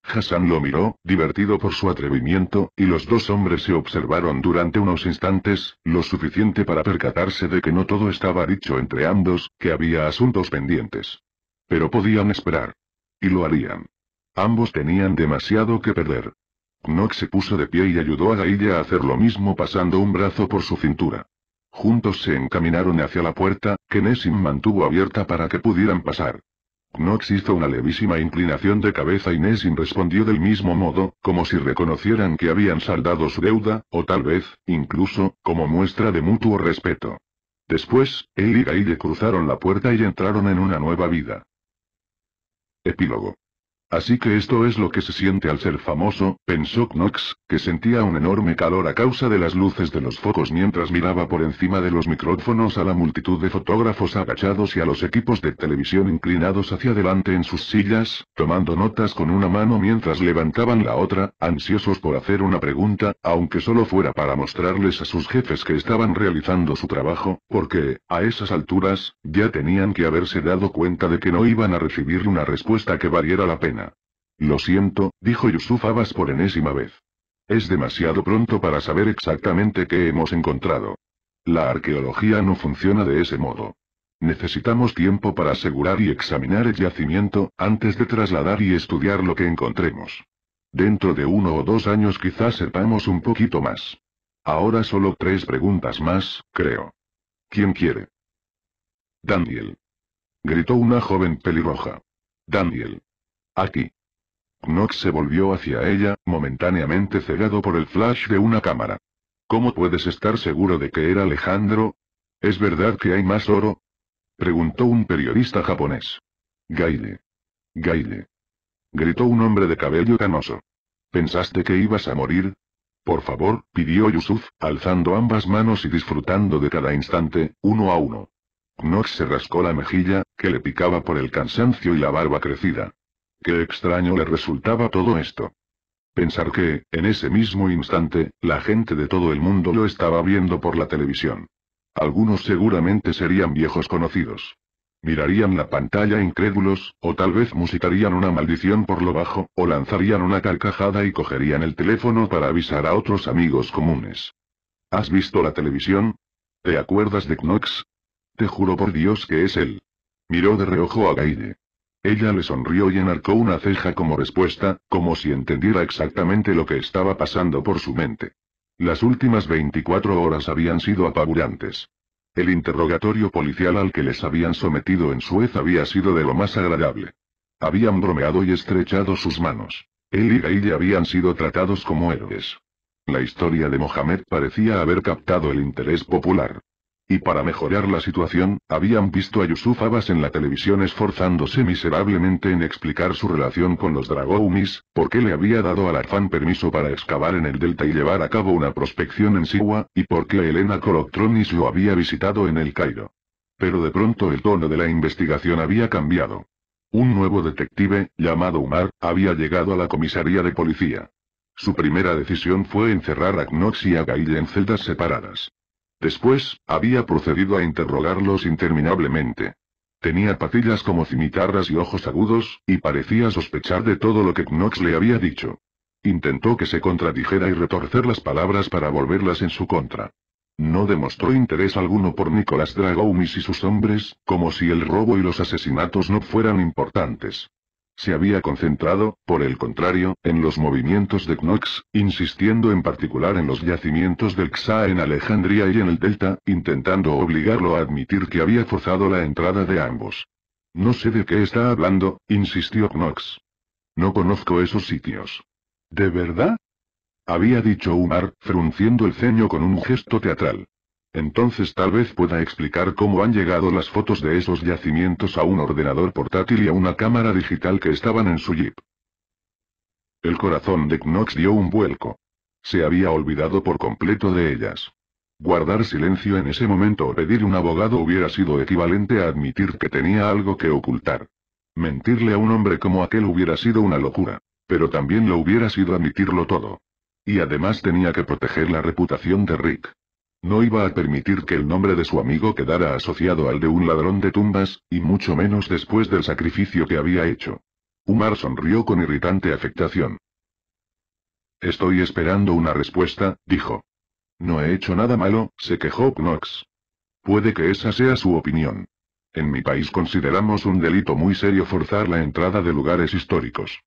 Hassan lo miró, divertido por su atrevimiento, y los dos hombres se observaron durante unos instantes, lo suficiente para percatarse de que no todo estaba dicho entre ambos, que había asuntos pendientes. Pero podían esperar. Y lo harían. Ambos tenían demasiado que perder. Knox se puso de pie y ayudó a Gailla a hacer lo mismo pasando un brazo por su cintura. Juntos se encaminaron hacia la puerta, que Nessim mantuvo abierta para que pudieran pasar. Knox hizo una levísima inclinación de cabeza y Nessin respondió del mismo modo, como si reconocieran que habían saldado su deuda, o tal vez, incluso, como muestra de mutuo respeto. Después, él y Gaille cruzaron la puerta y entraron en una nueva vida. Epílogo. Así que esto es lo que se siente al ser famoso, pensó Knox, que sentía un enorme calor a causa de las luces de los focos mientras miraba por encima de los micrófonos a la multitud de fotógrafos agachados y a los equipos de televisión inclinados hacia adelante en sus sillas, tomando notas con una mano mientras levantaban la otra, ansiosos por hacer una pregunta, aunque solo fuera para mostrarles a sus jefes que estaban realizando su trabajo, porque, a esas alturas, ya tenían que haberse dado cuenta de que no iban a recibir una respuesta que valiera la pena. Lo siento, dijo Yusuf Abbas por enésima vez. Es demasiado pronto para saber exactamente qué hemos encontrado. La arqueología no funciona de ese modo. Necesitamos tiempo para asegurar y examinar el yacimiento, antes de trasladar y estudiar lo que encontremos. Dentro de uno o dos años quizás sepamos un poquito más. Ahora solo tres preguntas más, creo. ¿Quién quiere? Daniel. Gritó una joven pelirroja. Daniel. Aquí. Knox se volvió hacia ella, momentáneamente cegado por el flash de una cámara. ¿Cómo puedes estar seguro de que era Alejandro? ¿Es verdad que hay más oro? Preguntó un periodista japonés. Gaile. Gaile. Gritó un hombre de cabello canoso. ¿Pensaste que ibas a morir? Por favor, pidió Yusuf, alzando ambas manos y disfrutando de cada instante, uno a uno. Knox se rascó la mejilla, que le picaba por el cansancio y la barba crecida. Qué extraño le resultaba todo esto. Pensar que, en ese mismo instante, la gente de todo el mundo lo estaba viendo por la televisión. Algunos seguramente serían viejos conocidos. Mirarían la pantalla incrédulos, o tal vez musitarían una maldición por lo bajo, o lanzarían una carcajada y cogerían el teléfono para avisar a otros amigos comunes. ¿Has visto la televisión? ¿Te acuerdas de Knox? Te juro por Dios que es él. Miró de reojo a Gaide. Ella le sonrió y enarcó una ceja como respuesta, como si entendiera exactamente lo que estaba pasando por su mente. Las últimas 24 horas habían sido apagurantes El interrogatorio policial al que les habían sometido en Suez había sido de lo más agradable. Habían bromeado y estrechado sus manos. Él y ella habían sido tratados como héroes. La historia de Mohamed parecía haber captado el interés popular. Y para mejorar la situación, habían visto a Yusuf Abbas en la televisión esforzándose miserablemente en explicar su relación con los Dragoumis, por qué le había dado al Arfan permiso para excavar en el delta y llevar a cabo una prospección en Siwa, y por qué Elena Coloctronis lo había visitado en el Cairo. Pero de pronto el tono de la investigación había cambiado. Un nuevo detective, llamado Umar, había llegado a la comisaría de policía. Su primera decisión fue encerrar a Knox y a Gail en celdas separadas. Después, había procedido a interrogarlos interminablemente. Tenía patillas como cimitarras y ojos agudos, y parecía sospechar de todo lo que Knox le había dicho. Intentó que se contradijera y retorcer las palabras para volverlas en su contra. No demostró interés alguno por Nicholas Dragoumis y sus hombres, como si el robo y los asesinatos no fueran importantes se había concentrado, por el contrario, en los movimientos de Knox, insistiendo en particular en los yacimientos del XA en Alejandría y en el Delta, intentando obligarlo a admitir que había forzado la entrada de ambos. No sé de qué está hablando, insistió Knox. No conozco esos sitios. ¿De verdad? Había dicho Umar, frunciendo el ceño con un gesto teatral. Entonces tal vez pueda explicar cómo han llegado las fotos de esos yacimientos a un ordenador portátil y a una cámara digital que estaban en su jeep. El corazón de Knox dio un vuelco. Se había olvidado por completo de ellas. Guardar silencio en ese momento o pedir un abogado hubiera sido equivalente a admitir que tenía algo que ocultar. Mentirle a un hombre como aquel hubiera sido una locura, pero también lo hubiera sido admitirlo todo. Y además tenía que proteger la reputación de Rick. No iba a permitir que el nombre de su amigo quedara asociado al de un ladrón de tumbas, y mucho menos después del sacrificio que había hecho. Umar sonrió con irritante afectación. Estoy esperando una respuesta, dijo. No he hecho nada malo, se quejó Knox. Puede que esa sea su opinión. En mi país consideramos un delito muy serio forzar la entrada de lugares históricos.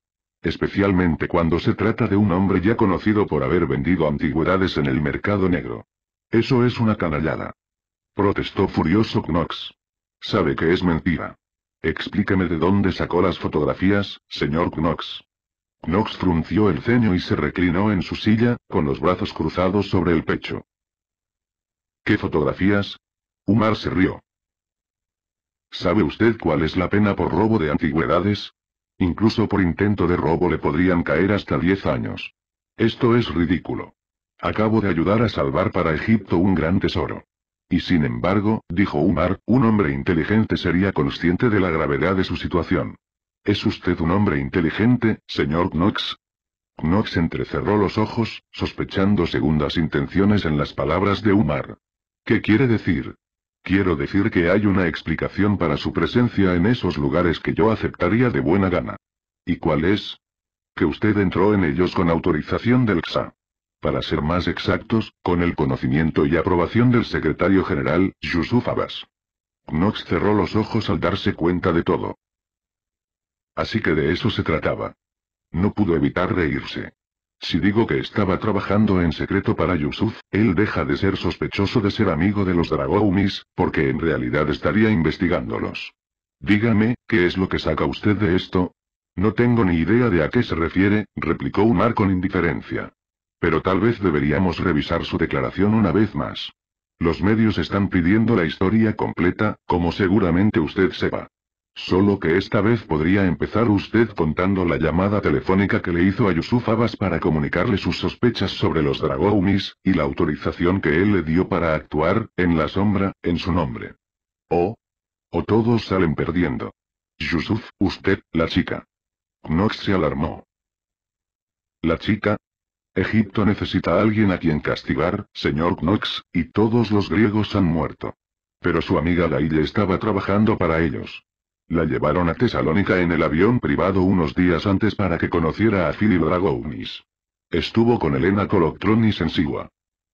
Especialmente cuando se trata de un hombre ya conocido por haber vendido antigüedades en el mercado negro. Eso es una canallada. Protestó furioso Knox. Sabe que es mentira. Explíqueme de dónde sacó las fotografías, señor Knox. Knox frunció el ceño y se reclinó en su silla, con los brazos cruzados sobre el pecho. ¿Qué fotografías? Umar se rió. ¿Sabe usted cuál es la pena por robo de antigüedades? Incluso por intento de robo le podrían caer hasta 10 años. Esto es ridículo. Acabo de ayudar a salvar para Egipto un gran tesoro. Y sin embargo, dijo Umar, un hombre inteligente sería consciente de la gravedad de su situación. ¿Es usted un hombre inteligente, señor Knox? Knox entrecerró los ojos, sospechando segundas intenciones en las palabras de Umar. ¿Qué quiere decir? Quiero decir que hay una explicación para su presencia en esos lugares que yo aceptaría de buena gana. ¿Y cuál es? Que usted entró en ellos con autorización del XA para ser más exactos, con el conocimiento y aprobación del secretario general, Yusuf Abbas. Knox cerró los ojos al darse cuenta de todo. Así que de eso se trataba. No pudo evitar reírse. Si digo que estaba trabajando en secreto para Yusuf, él deja de ser sospechoso de ser amigo de los Dragoumis, porque en realidad estaría investigándolos. Dígame, ¿qué es lo que saca usted de esto? No tengo ni idea de a qué se refiere, replicó Umar con indiferencia. Pero tal vez deberíamos revisar su declaración una vez más. Los medios están pidiendo la historia completa, como seguramente usted sepa. Solo que esta vez podría empezar usted contando la llamada telefónica que le hizo a Yusuf Abbas para comunicarle sus sospechas sobre los Dragoumis, y la autorización que él le dio para actuar, en la sombra, en su nombre. O. O todos salen perdiendo. Yusuf, usted, la chica. Knox se alarmó. ¿La chica? Egipto necesita a alguien a quien castigar, señor Knox, y todos los griegos han muerto. Pero su amiga Gaille estaba trabajando para ellos. La llevaron a Tesalónica en el avión privado unos días antes para que conociera a Philip Dragounis. Estuvo con Elena Coloctronis en Siwa.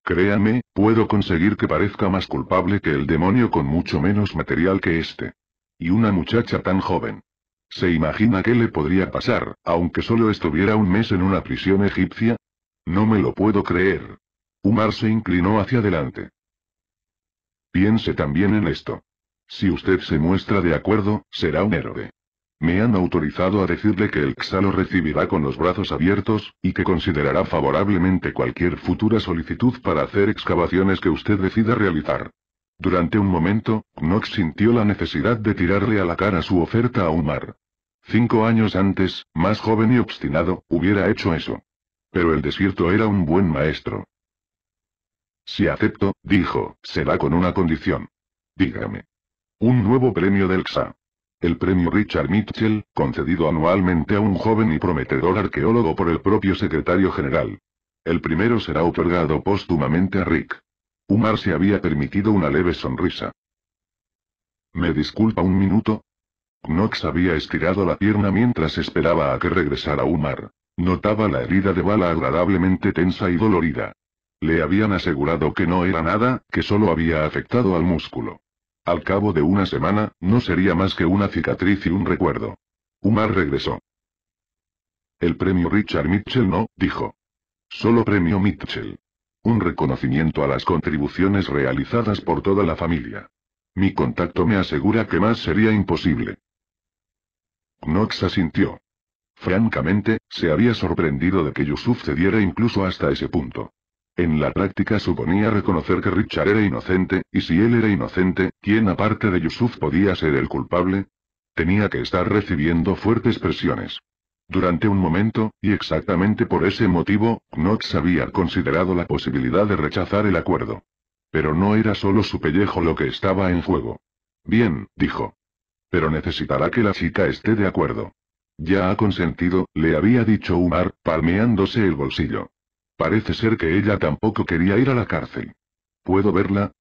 Créame, puedo conseguir que parezca más culpable que el demonio con mucho menos material que este. Y una muchacha tan joven. Se imagina qué le podría pasar, aunque solo estuviera un mes en una prisión egipcia, no me lo puedo creer. Umar se inclinó hacia adelante. Piense también en esto. Si usted se muestra de acuerdo, será un héroe. Me han autorizado a decirle que el XA recibirá con los brazos abiertos, y que considerará favorablemente cualquier futura solicitud para hacer excavaciones que usted decida realizar. Durante un momento, Knox sintió la necesidad de tirarle a la cara su oferta a Umar. Cinco años antes, más joven y obstinado, hubiera hecho eso. Pero el desierto era un buen maestro. Si acepto, dijo, será con una condición. Dígame. Un nuevo premio del XA. El premio Richard Mitchell, concedido anualmente a un joven y prometedor arqueólogo por el propio secretario general. El primero será otorgado póstumamente a Rick. Umar se había permitido una leve sonrisa. ¿Me disculpa un minuto? Knox había estirado la pierna mientras esperaba a que regresara Umar. Notaba la herida de bala agradablemente tensa y dolorida. Le habían asegurado que no era nada, que solo había afectado al músculo. Al cabo de una semana, no sería más que una cicatriz y un recuerdo. Umar regresó. El premio Richard Mitchell no, dijo. Solo premio Mitchell. Un reconocimiento a las contribuciones realizadas por toda la familia. Mi contacto me asegura que más sería imposible. Knox asintió. Francamente, se había sorprendido de que Yusuf cediera incluso hasta ese punto. En la práctica suponía reconocer que Richard era inocente, y si él era inocente, ¿quién aparte de Yusuf podía ser el culpable? Tenía que estar recibiendo fuertes presiones. Durante un momento, y exactamente por ese motivo, Knox había considerado la posibilidad de rechazar el acuerdo. Pero no era solo su pellejo lo que estaba en juego. Bien, dijo. Pero necesitará que la chica esté de acuerdo. Ya ha consentido, le había dicho Umar, palmeándose el bolsillo. Parece ser que ella tampoco quería ir a la cárcel. ¿Puedo verla?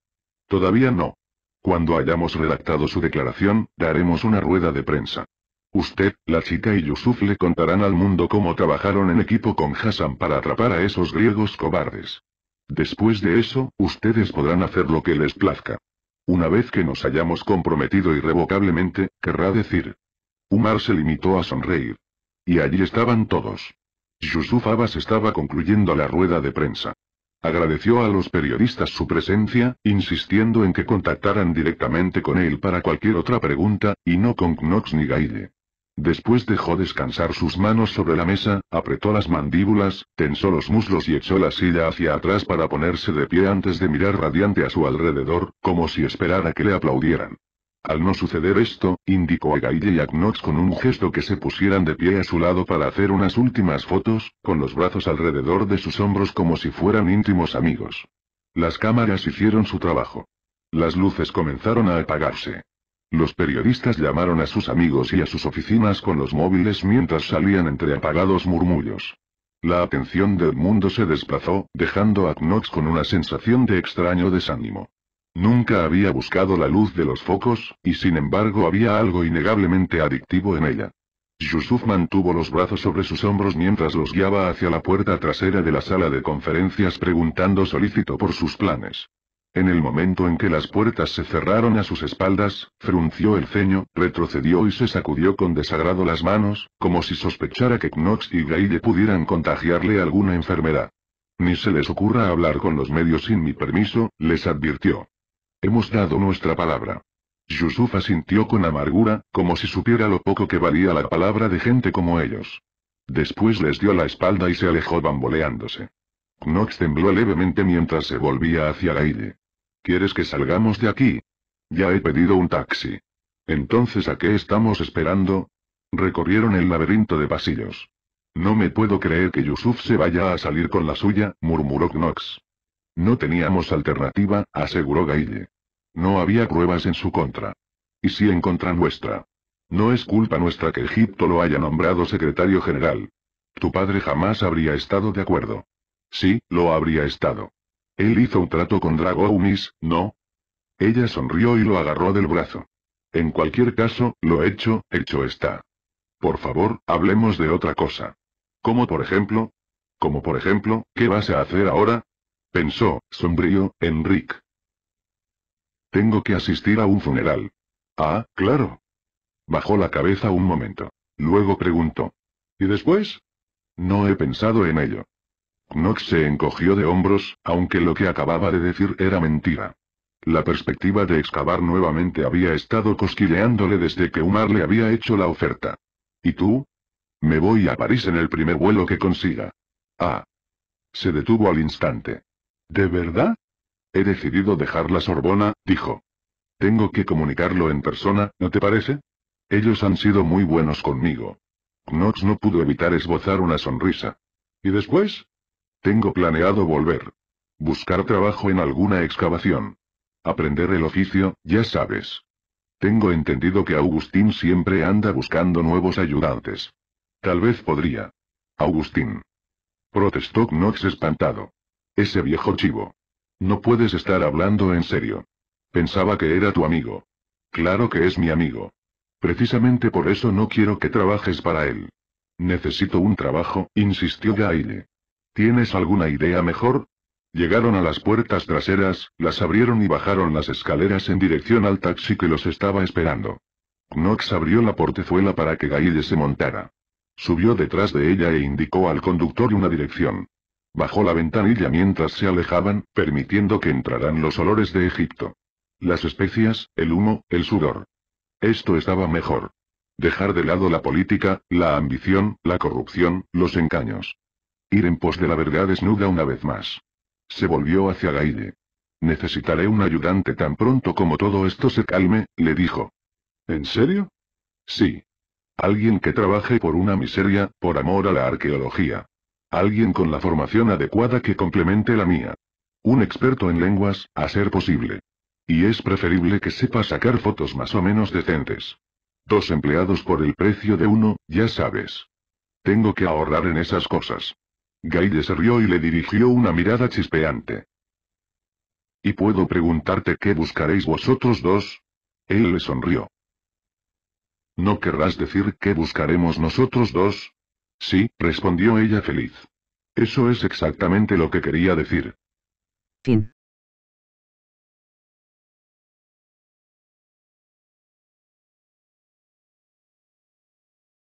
Todavía no. Cuando hayamos redactado su declaración, daremos una rueda de prensa. Usted, la chica y Yusuf le contarán al mundo cómo trabajaron en equipo con Hassan para atrapar a esos griegos cobardes. Después de eso, ustedes podrán hacer lo que les plazca. Una vez que nos hayamos comprometido irrevocablemente, querrá decir, Umar se limitó a sonreír. Y allí estaban todos. Yusuf Abbas estaba concluyendo la rueda de prensa. Agradeció a los periodistas su presencia, insistiendo en que contactaran directamente con él para cualquier otra pregunta, y no con Knox ni Gaille. Después dejó descansar sus manos sobre la mesa, apretó las mandíbulas, tensó los muslos y echó la silla hacia atrás para ponerse de pie antes de mirar radiante a su alrededor, como si esperara que le aplaudieran. Al no suceder esto, indicó a Gaille y a Knox con un gesto que se pusieran de pie a su lado para hacer unas últimas fotos, con los brazos alrededor de sus hombros como si fueran íntimos amigos. Las cámaras hicieron su trabajo. Las luces comenzaron a apagarse. Los periodistas llamaron a sus amigos y a sus oficinas con los móviles mientras salían entre apagados murmullos. La atención del mundo se desplazó, dejando a Knox con una sensación de extraño desánimo. Nunca había buscado la luz de los focos, y sin embargo había algo innegablemente adictivo en ella. Yusuf mantuvo los brazos sobre sus hombros mientras los guiaba hacia la puerta trasera de la sala de conferencias preguntando solícito por sus planes. En el momento en que las puertas se cerraron a sus espaldas, frunció el ceño, retrocedió y se sacudió con desagrado las manos, como si sospechara que Knox y Gaille pudieran contagiarle alguna enfermedad. Ni se les ocurra hablar con los medios sin mi permiso, les advirtió. Hemos dado nuestra palabra. Yusuf asintió con amargura, como si supiera lo poco que valía la palabra de gente como ellos. Después les dio la espalda y se alejó bamboleándose. Knox tembló levemente mientras se volvía hacia la ¿Quieres que salgamos de aquí? Ya he pedido un taxi. Entonces, ¿a qué estamos esperando? Recorrieron el laberinto de pasillos. No me puedo creer que Yusuf se vaya a salir con la suya, murmuró Knox. No teníamos alternativa, aseguró Gaille. No había pruebas en su contra. Y si en contra nuestra. No es culpa nuestra que Egipto lo haya nombrado secretario general. Tu padre jamás habría estado de acuerdo. Sí, lo habría estado. Él hizo un trato con Dragomis, ¿no? Ella sonrió y lo agarró del brazo. En cualquier caso, lo hecho, hecho está. Por favor, hablemos de otra cosa. Como por ejemplo? Como por ejemplo, ¿qué vas a hacer ahora? pensó, sombrío, Enrique. Tengo que asistir a un funeral. Ah, claro. Bajó la cabeza un momento. Luego preguntó. ¿Y después? No he pensado en ello. Knox se encogió de hombros, aunque lo que acababa de decir era mentira. La perspectiva de excavar nuevamente había estado cosquilleándole desde que Umar le había hecho la oferta. ¿Y tú? Me voy a París en el primer vuelo que consiga. Ah. Se detuvo al instante. ¿De verdad? He decidido dejar la Sorbona, dijo. Tengo que comunicarlo en persona, ¿no te parece? Ellos han sido muy buenos conmigo. Knox no pudo evitar esbozar una sonrisa. ¿Y después? Tengo planeado volver. Buscar trabajo en alguna excavación. Aprender el oficio, ya sabes. Tengo entendido que Agustín siempre anda buscando nuevos ayudantes. Tal vez podría. Agustín. Protestó Knox espantado. Ese viejo chivo. No puedes estar hablando en serio. Pensaba que era tu amigo. Claro que es mi amigo. Precisamente por eso no quiero que trabajes para él. Necesito un trabajo, insistió Gaile. ¿Tienes alguna idea mejor? Llegaron a las puertas traseras, las abrieron y bajaron las escaleras en dirección al taxi que los estaba esperando. Knox abrió la portezuela para que Gaile se montara. Subió detrás de ella e indicó al conductor una dirección. Bajó la ventanilla mientras se alejaban, permitiendo que entraran los olores de Egipto. Las especias, el humo, el sudor. Esto estaba mejor. Dejar de lado la política, la ambición, la corrupción, los engaños. Ir en pos de la verdad desnuda una vez más. Se volvió hacia Gaide. Necesitaré un ayudante tan pronto como todo esto se calme, le dijo. ¿En serio? Sí. Alguien que trabaje por una miseria, por amor a la arqueología. Alguien con la formación adecuada que complemente la mía. Un experto en lenguas, a ser posible. Y es preferible que sepa sacar fotos más o menos decentes. Dos empleados por el precio de uno, ya sabes. Tengo que ahorrar en esas cosas. Gaide se rió y le dirigió una mirada chispeante. ¿Y puedo preguntarte qué buscaréis vosotros dos? Él le sonrió. ¿No querrás decir qué buscaremos nosotros dos? Sí, respondió ella feliz. Eso es exactamente lo que quería decir. Fin.